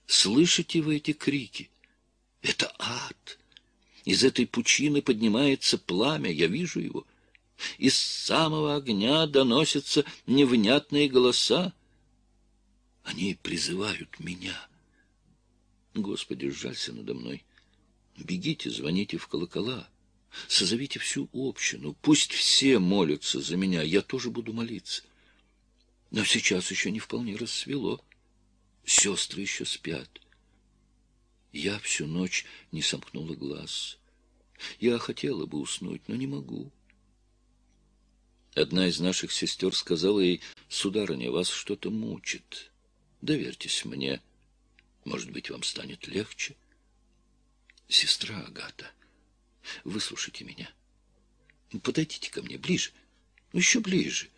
A: Слышите вы эти крики? Это ад! Из этой пучины поднимается пламя, я вижу его. Из самого огня доносятся невнятные голоса. Они призывают меня. Господи, жалься надо мной. Бегите, звоните в колокола. Созовите всю общину. Пусть все молятся за меня. Я тоже буду молиться. Но сейчас еще не вполне рассвело. Сестры еще спят. Я всю ночь не сомкнула глаз. Я хотела бы уснуть, но не могу. Одна из наших сестер сказала ей, «Сударыня, вас что-то мучит». Доверьтесь мне. Может быть, вам станет легче. Сестра Агата, выслушайте меня. Подойдите ко мне ближе, еще ближе.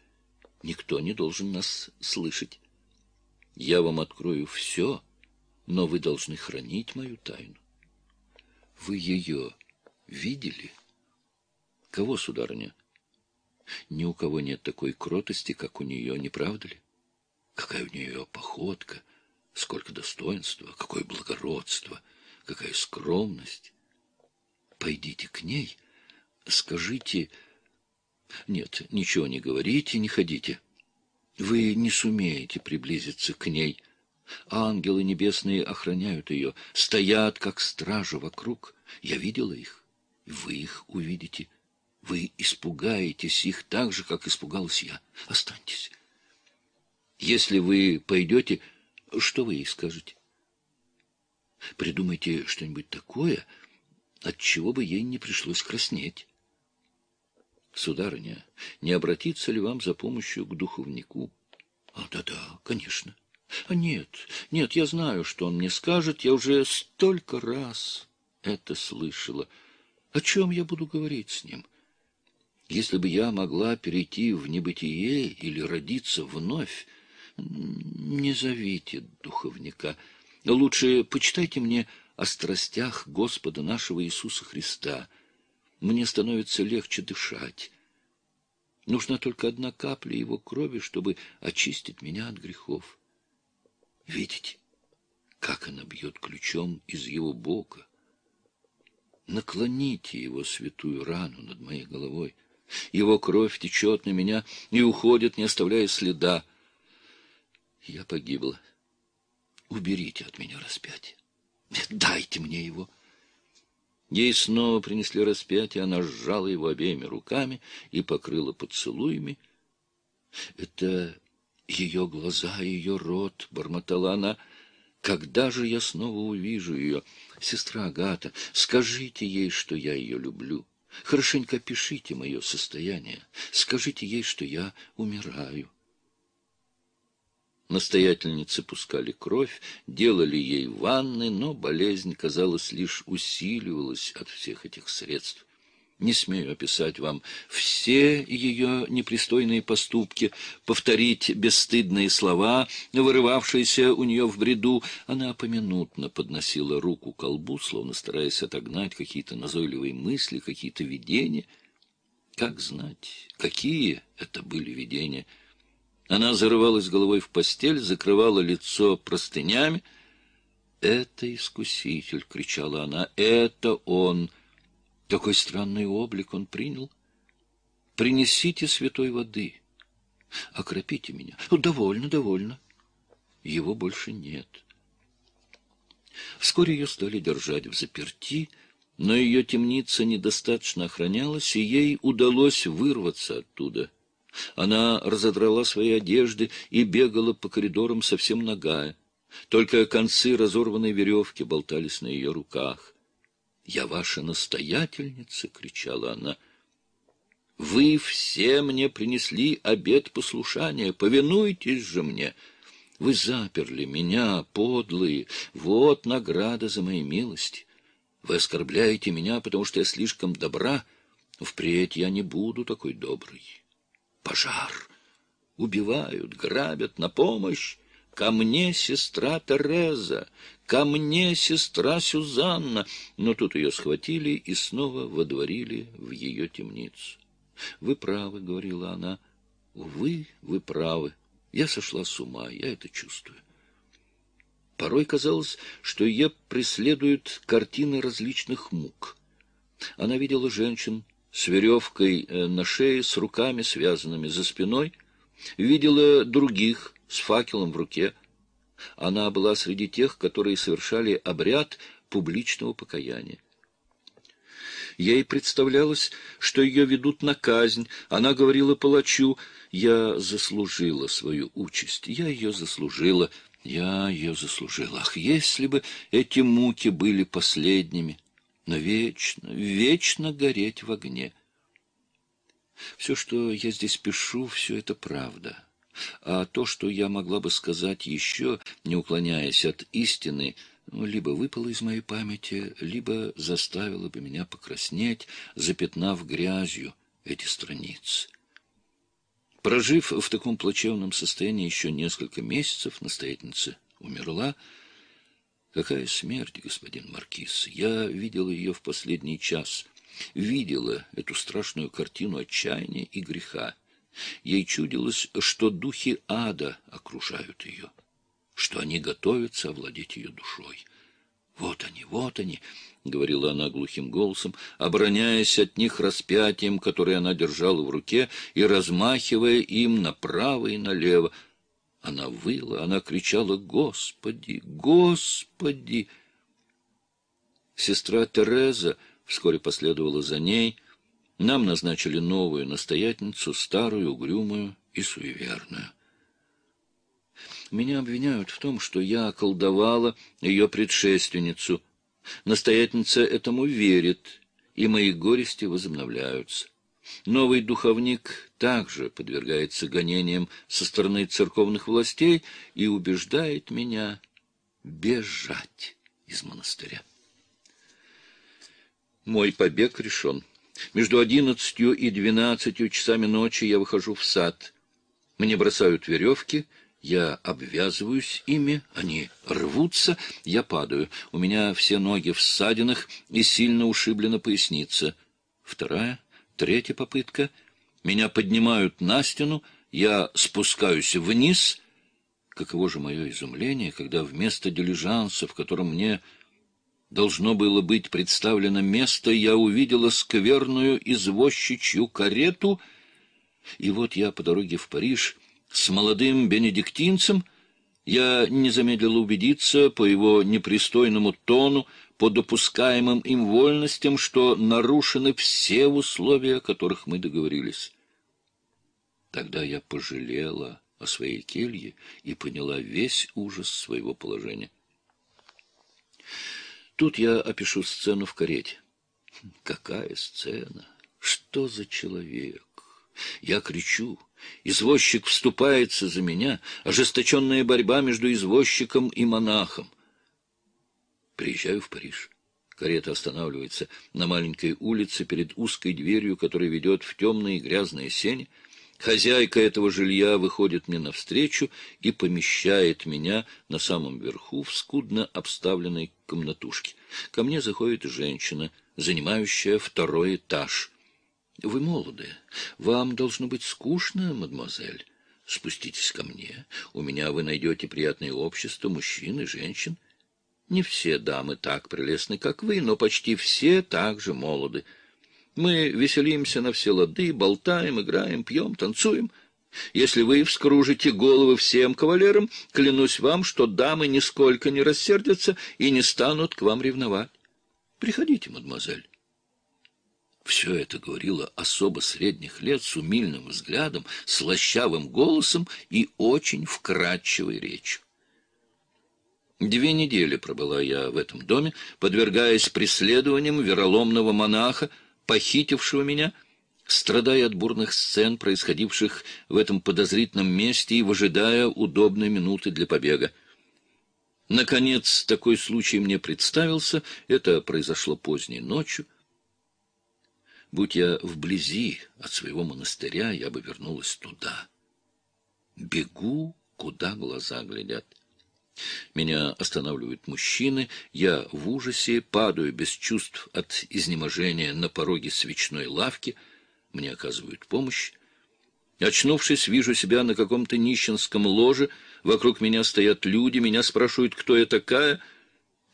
A: Никто не должен нас слышать. Я вам открою все, но вы должны хранить мою тайну. Вы ее видели? Кого, сударыня? Ни у кого нет такой кротости, как у нее, не правда ли? Какая у нее походка, сколько достоинства, какое благородство, какая скромность. Пойдите к ней, скажите... Нет, ничего не говорите, не ходите. Вы не сумеете приблизиться к ней. Ангелы небесные охраняют ее, стоят, как стражи, вокруг. Я видела их, вы их увидите. Вы испугаетесь их так же, как испугалась я. Останьтесь, если вы пойдете, что вы ей скажете? Придумайте что-нибудь такое, от чего бы ей не пришлось краснеть. Сударыня, не обратиться ли вам за помощью к духовнику? А, да-да, конечно. А нет, нет, я знаю, что он мне скажет, я уже столько раз это слышала. О чем я буду говорить с ним? Если бы я могла перейти в небытие или родиться вновь, не зовите духовника. Лучше почитайте мне о страстях Господа нашего Иисуса Христа. Мне становится легче дышать. Нужна только одна капля его крови, чтобы очистить меня от грехов. Видите, как она бьет ключом из его бока? Наклоните его святую рану над моей головой. Его кровь течет на меня и уходит, не оставляя следа. Я погибла. Уберите от меня распятие. Дайте мне его. Ей снова принесли распятие, она сжала его обеими руками и покрыла поцелуями. Это ее глаза, ее рот, — бормотала она, — когда же я снова увижу ее? Сестра Агата, скажите ей, что я ее люблю. Хорошенько пишите мое состояние. Скажите ей, что я умираю. Настоятельницы пускали кровь, делали ей ванны, но болезнь, казалось, лишь усиливалась от всех этих средств. Не смею описать вам все ее непристойные поступки, повторить бесстыдные слова, вырывавшиеся у нее в бреду. Она поминутно подносила руку к колбу, словно стараясь отогнать какие-то назойливые мысли, какие-то видения. Как знать, какие это были видения — она зарывалась головой в постель, закрывала лицо простынями. «Это искуситель!» — кричала она. «Это он!» Какой странный облик он принял. «Принесите святой воды. Окропите меня. Довольно, довольно. Его больше нет». Вскоре ее стали держать в заперти, но ее темница недостаточно охранялась, и ей удалось вырваться оттуда — она разодрала свои одежды и бегала по коридорам совсем нагая. Только концы разорванной веревки болтались на ее руках. «Я ваша настоятельница!» — кричала она. «Вы все мне принесли обед послушания, повинуйтесь же мне! Вы заперли меня, подлые, вот награда за мои милости! Вы оскорбляете меня, потому что я слишком добра, впредь я не буду такой добрый!» Пожар! Убивают, грабят, на помощь! Ко мне сестра Тереза, ко мне сестра Сюзанна. Но тут ее схватили и снова водворили в ее темницу. Вы правы, говорила она. Увы, вы правы. Я сошла с ума, я это чувствую. Порой казалось, что ее преследуют картины различных мук. Она видела женщин, с веревкой э, на шее, с руками связанными за спиной, видела других с факелом в руке. Она была среди тех, которые совершали обряд публичного покаяния. Ей представлялось, что ее ведут на казнь. Она говорила палачу, «Я заслужила свою участь, я ее заслужила, я ее заслужила. Ах, если бы эти муки были последними!» но вечно, вечно гореть в огне. Все, что я здесь пишу, все это правда. А то, что я могла бы сказать еще, не уклоняясь от истины, ну, либо выпало из моей памяти, либо заставило бы меня покраснеть, запятнав грязью эти страницы. Прожив в таком плачевном состоянии еще несколько месяцев, настоятельница умерла, Какая смерть, господин Маркиз! Я видела ее в последний час. Видела эту страшную картину отчаяния и греха. Ей чудилось, что духи ада окружают ее, что они готовятся овладеть ее душой. «Вот они, вот они!» — говорила она глухим голосом, обороняясь от них распятием, которое она держала в руке, и размахивая им направо и налево — она выла, она кричала «Господи! Господи!» Сестра Тереза вскоре последовала за ней. Нам назначили новую настоятельницу, старую, угрюмую и суеверную. Меня обвиняют в том, что я околдовала ее предшественницу. Настоятельница этому верит, и мои горести возобновляются. Новый духовник также подвергается гонениям со стороны церковных властей и убеждает меня бежать из монастыря. Мой побег решен. Между одиннадцатью и двенадцатью часами ночи я выхожу в сад. Мне бросают веревки, я обвязываюсь ими, они рвутся, я падаю. У меня все ноги в ссадинах и сильно ушиблена поясница. Вторая — Третья попытка. Меня поднимают на стену, я спускаюсь вниз. Каково же мое изумление, когда вместо дилижанса, в котором мне должно было быть представлено место, я увидела скверную извозчичью карету, и вот я по дороге в Париж с молодым бенедиктинцем, я не замедлила убедиться по его непристойному тону, по допускаемым им вольностям, что нарушены все условия, о которых мы договорились. Тогда я пожалела о своей келье и поняла весь ужас своего положения. Тут я опишу сцену в карете. Какая сцена! Что за человек? Я кричу. Извозчик вступается за меня. Ожесточенная борьба между извозчиком и монахом. Приезжаю в Париж. Карета останавливается на маленькой улице перед узкой дверью, которая ведет в темные грязные сени. Хозяйка этого жилья выходит мне навстречу и помещает меня на самом верху в скудно обставленной комнатушке. Ко мне заходит женщина, занимающая второй этаж. — Вы молоды. Вам должно быть скучно, мадемуазель. Спуститесь ко мне. У меня вы найдете приятное общество мужчин и женщин. — не все дамы так прелестны, как вы, но почти все так же молоды. Мы веселимся на все лады, болтаем, играем, пьем, танцуем. Если вы вскружите головы всем кавалерам, клянусь вам, что дамы нисколько не рассердятся и не станут к вам ревновать. Приходите, мадемуазель. Все это говорила особо средних лет с умильным взглядом, слащавым голосом и очень вкрадчивой речью. Две недели пробыла я в этом доме, подвергаясь преследованиям вероломного монаха, похитившего меня, страдая от бурных сцен, происходивших в этом подозрительном месте и выжидая удобной минуты для побега. Наконец, такой случай мне представился, это произошло поздней ночью. Будь я вблизи от своего монастыря, я бы вернулась туда. Бегу, куда глаза глядят. Меня останавливают мужчины, я в ужасе, падаю без чувств от изнеможения на пороге свечной лавки, мне оказывают помощь. Очнувшись, вижу себя на каком-то нищенском ложе, вокруг меня стоят люди, меня спрашивают, кто я такая.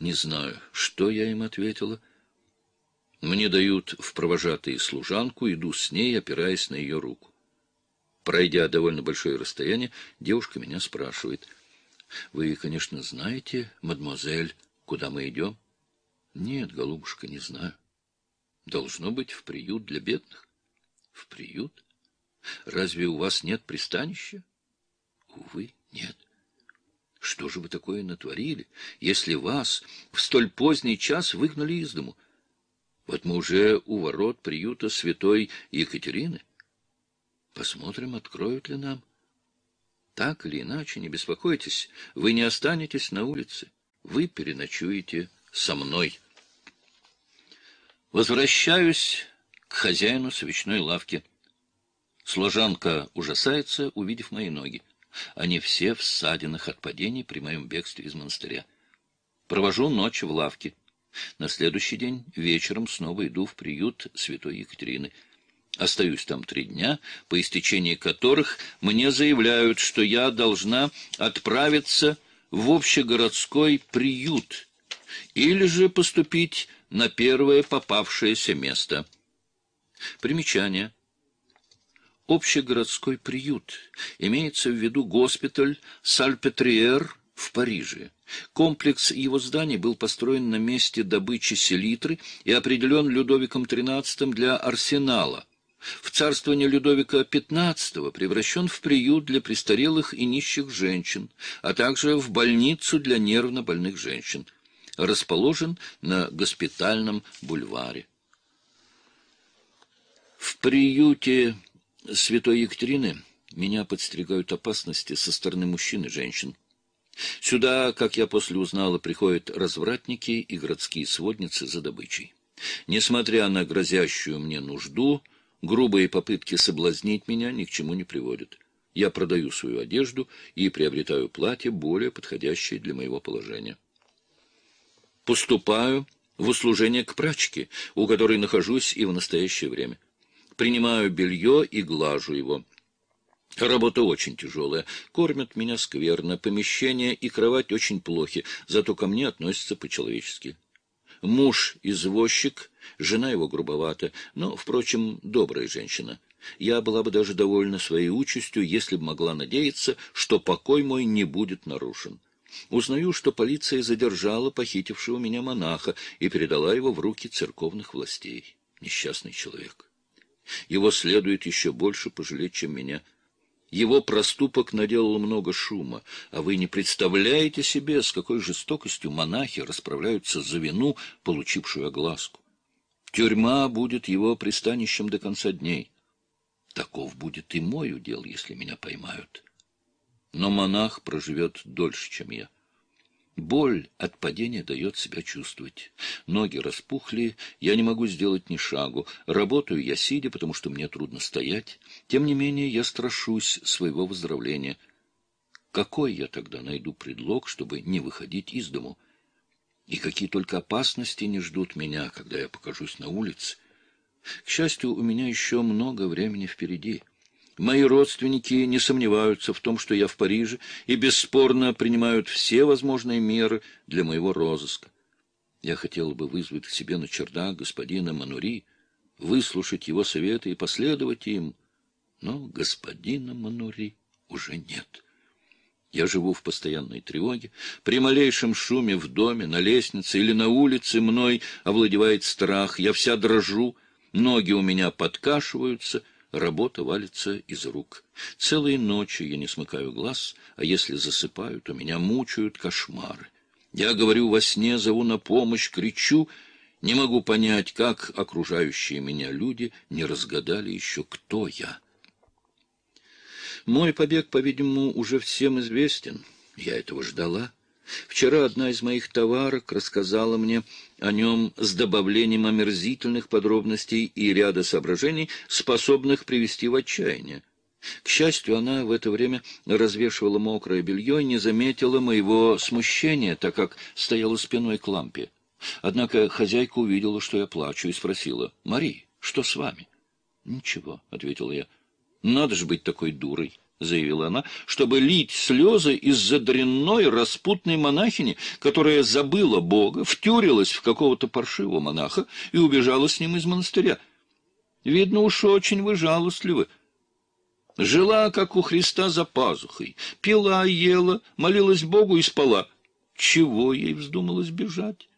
A: Не знаю, что я им ответила. Мне дают в провожатые служанку, иду с ней, опираясь на ее руку. Пройдя довольно большое расстояние, девушка меня спрашивает — вы, конечно, знаете, мадемуазель, куда мы идем? Нет, голубушка, не знаю. Должно быть в приют для бедных. В приют? Разве у вас нет пристанища? Увы, нет. Что же вы такое натворили, если вас в столь поздний час выгнали из дому? Вот мы уже у ворот приюта святой Екатерины. Посмотрим, откроют ли нам. Так или иначе, не беспокойтесь, вы не останетесь на улице. Вы переночуете со мной. Возвращаюсь к хозяину свечной лавки. Служанка ужасается, увидев мои ноги. Они все в ссадинах от падений при моем бегстве из монастыря. Провожу ночь в лавке. На следующий день вечером снова иду в приют святой Екатерины — Остаюсь там три дня, по истечении которых мне заявляют, что я должна отправиться в общегородской приют или же поступить на первое попавшееся место. Примечание. Общегородской приют. Имеется в виду госпиталь Сальпетриер в Париже. Комплекс его зданий был построен на месте добычи селитры и определен Людовиком XIII для арсенала, в царствование Людовика XV превращен в приют для престарелых и нищих женщин, а также в больницу для нервно больных женщин. Расположен на госпитальном бульваре. В приюте святой Екатерины меня подстерегают опасности со стороны мужчин и женщин. Сюда, как я после узнала, приходят развратники и городские сводницы за добычей. Несмотря на грозящую мне нужду, Грубые попытки соблазнить меня ни к чему не приводят. Я продаю свою одежду и приобретаю платье, более подходящее для моего положения. Поступаю в услужение к прачке, у которой нахожусь и в настоящее время. Принимаю белье и глажу его. Работа очень тяжелая, кормят меня скверно, помещение и кровать очень плохи, зато ко мне относятся по-человечески. Муж-извозчик — Жена его грубовата, но, впрочем, добрая женщина. Я была бы даже довольна своей участью, если бы могла надеяться, что покой мой не будет нарушен. Узнаю, что полиция задержала похитившего меня монаха и передала его в руки церковных властей. Несчастный человек. Его следует еще больше пожалеть, чем меня. Его проступок наделал много шума, а вы не представляете себе, с какой жестокостью монахи расправляются за вину, получившую огласку. Тюрьма будет его пристанищем до конца дней. Таков будет и мой удел, если меня поймают. Но монах проживет дольше, чем я. Боль от падения дает себя чувствовать. Ноги распухли, я не могу сделать ни шагу. Работаю я сидя, потому что мне трудно стоять. Тем не менее, я страшусь своего выздоровления. Какой я тогда найду предлог, чтобы не выходить из дому? И какие только опасности не ждут меня, когда я покажусь на улице. К счастью, у меня еще много времени впереди. Мои родственники не сомневаются в том, что я в Париже, и бесспорно принимают все возможные меры для моего розыска. Я хотел бы вызвать к себе на чердак господина Манури, выслушать его советы и последовать им, но господина Манури уже нет». Я живу в постоянной тревоге. При малейшем шуме в доме, на лестнице или на улице мной овладевает страх. Я вся дрожу, ноги у меня подкашиваются, работа валится из рук. Целые ночи я не смыкаю глаз, а если засыпаю, то меня мучают кошмары. Я говорю во сне, зову на помощь, кричу. Не могу понять, как окружающие меня люди не разгадали еще, кто я. Мой побег, по-видимому, уже всем известен. Я этого ждала. Вчера одна из моих товарок рассказала мне о нем с добавлением омерзительных подробностей и ряда соображений, способных привести в отчаяние. К счастью, она в это время развешивала мокрое белье и не заметила моего смущения, так как стояла спиной к лампе. Однако хозяйка увидела, что я плачу, и спросила, «Мари, что с вами?» «Ничего», — ответил я, «Надо же быть такой дурой», — заявила она, — «чтобы лить слезы из-за дрянной распутной монахини, которая забыла Бога, втюрилась в какого-то паршивого монаха и убежала с ним из монастыря. Видно уж, очень вы жалостливы». Жила, как у Христа, за пазухой, пила, ела, молилась Богу и спала. Чего ей вздумалось бежать?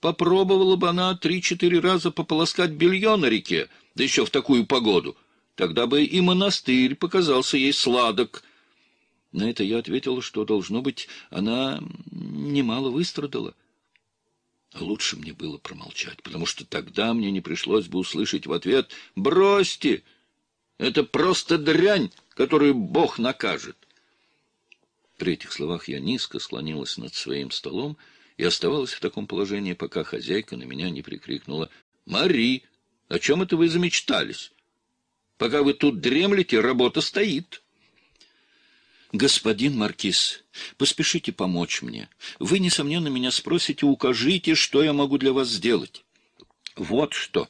A: Попробовала бы она три-четыре раза пополоскать белье на реке, да еще в такую погоду — Тогда бы и монастырь показался ей сладок. На это я ответил, что, должно быть, она немало выстрадала. Лучше мне было промолчать, потому что тогда мне не пришлось бы услышать в ответ «Бросьте! Это просто дрянь, которую Бог накажет!» При этих словах я низко склонилась над своим столом и оставалась в таком положении, пока хозяйка на меня не прикрикнула «Мари, о чем это вы замечтались?» Пока вы тут дремлете, работа стоит. Господин Маркиз, поспешите помочь мне. Вы, несомненно, меня спросите, укажите, что я могу для вас сделать. Вот что.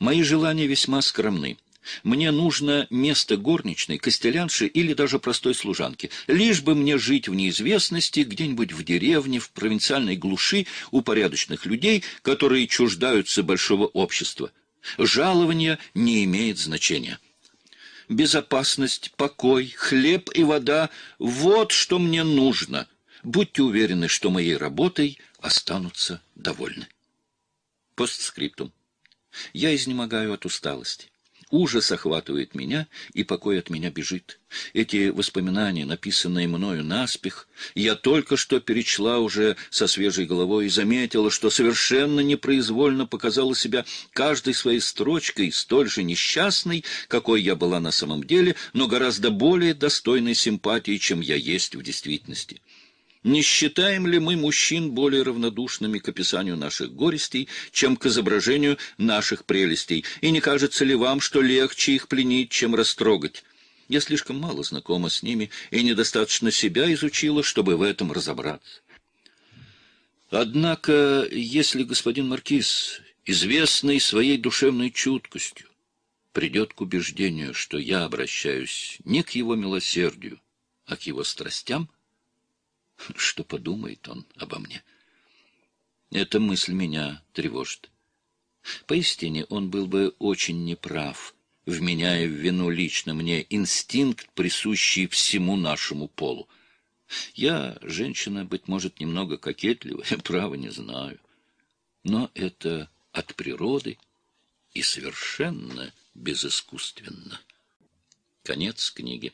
A: Мои желания весьма скромны. Мне нужно место горничной, костелянши или даже простой служанки, лишь бы мне жить в неизвестности где-нибудь в деревне, в провинциальной глуши у порядочных людей, которые чуждаются большого общества. Жалование не имеет значения. Безопасность, покой, хлеб и вода — вот что мне нужно. Будьте уверены, что моей работой останутся довольны. Постскриптум. Я изнемогаю от усталости. Ужас охватывает меня, и покой от меня бежит. Эти воспоминания, написанные мною наспех, я только что перечла уже со свежей головой и заметила, что совершенно непроизвольно показала себя каждой своей строчкой столь же несчастной, какой я была на самом деле, но гораздо более достойной симпатии, чем я есть в действительности. Не считаем ли мы мужчин более равнодушными к описанию наших горестей, чем к изображению наших прелестей? И не кажется ли вам, что легче их пленить, чем растрогать? Я слишком мало знакома с ними и недостаточно себя изучила, чтобы в этом разобраться. Однако, если господин Маркиз, известный своей душевной чуткостью, придет к убеждению, что я обращаюсь не к его милосердию, а к его страстям — что подумает он обо мне? Эта мысль меня тревожит. Поистине он был бы очень неправ, вменяя в вину лично мне инстинкт, присущий всему нашему полу. Я, женщина, быть может, немного кокетливая, право не знаю. Но это
B: от природы и совершенно безыскусственно. Конец книги.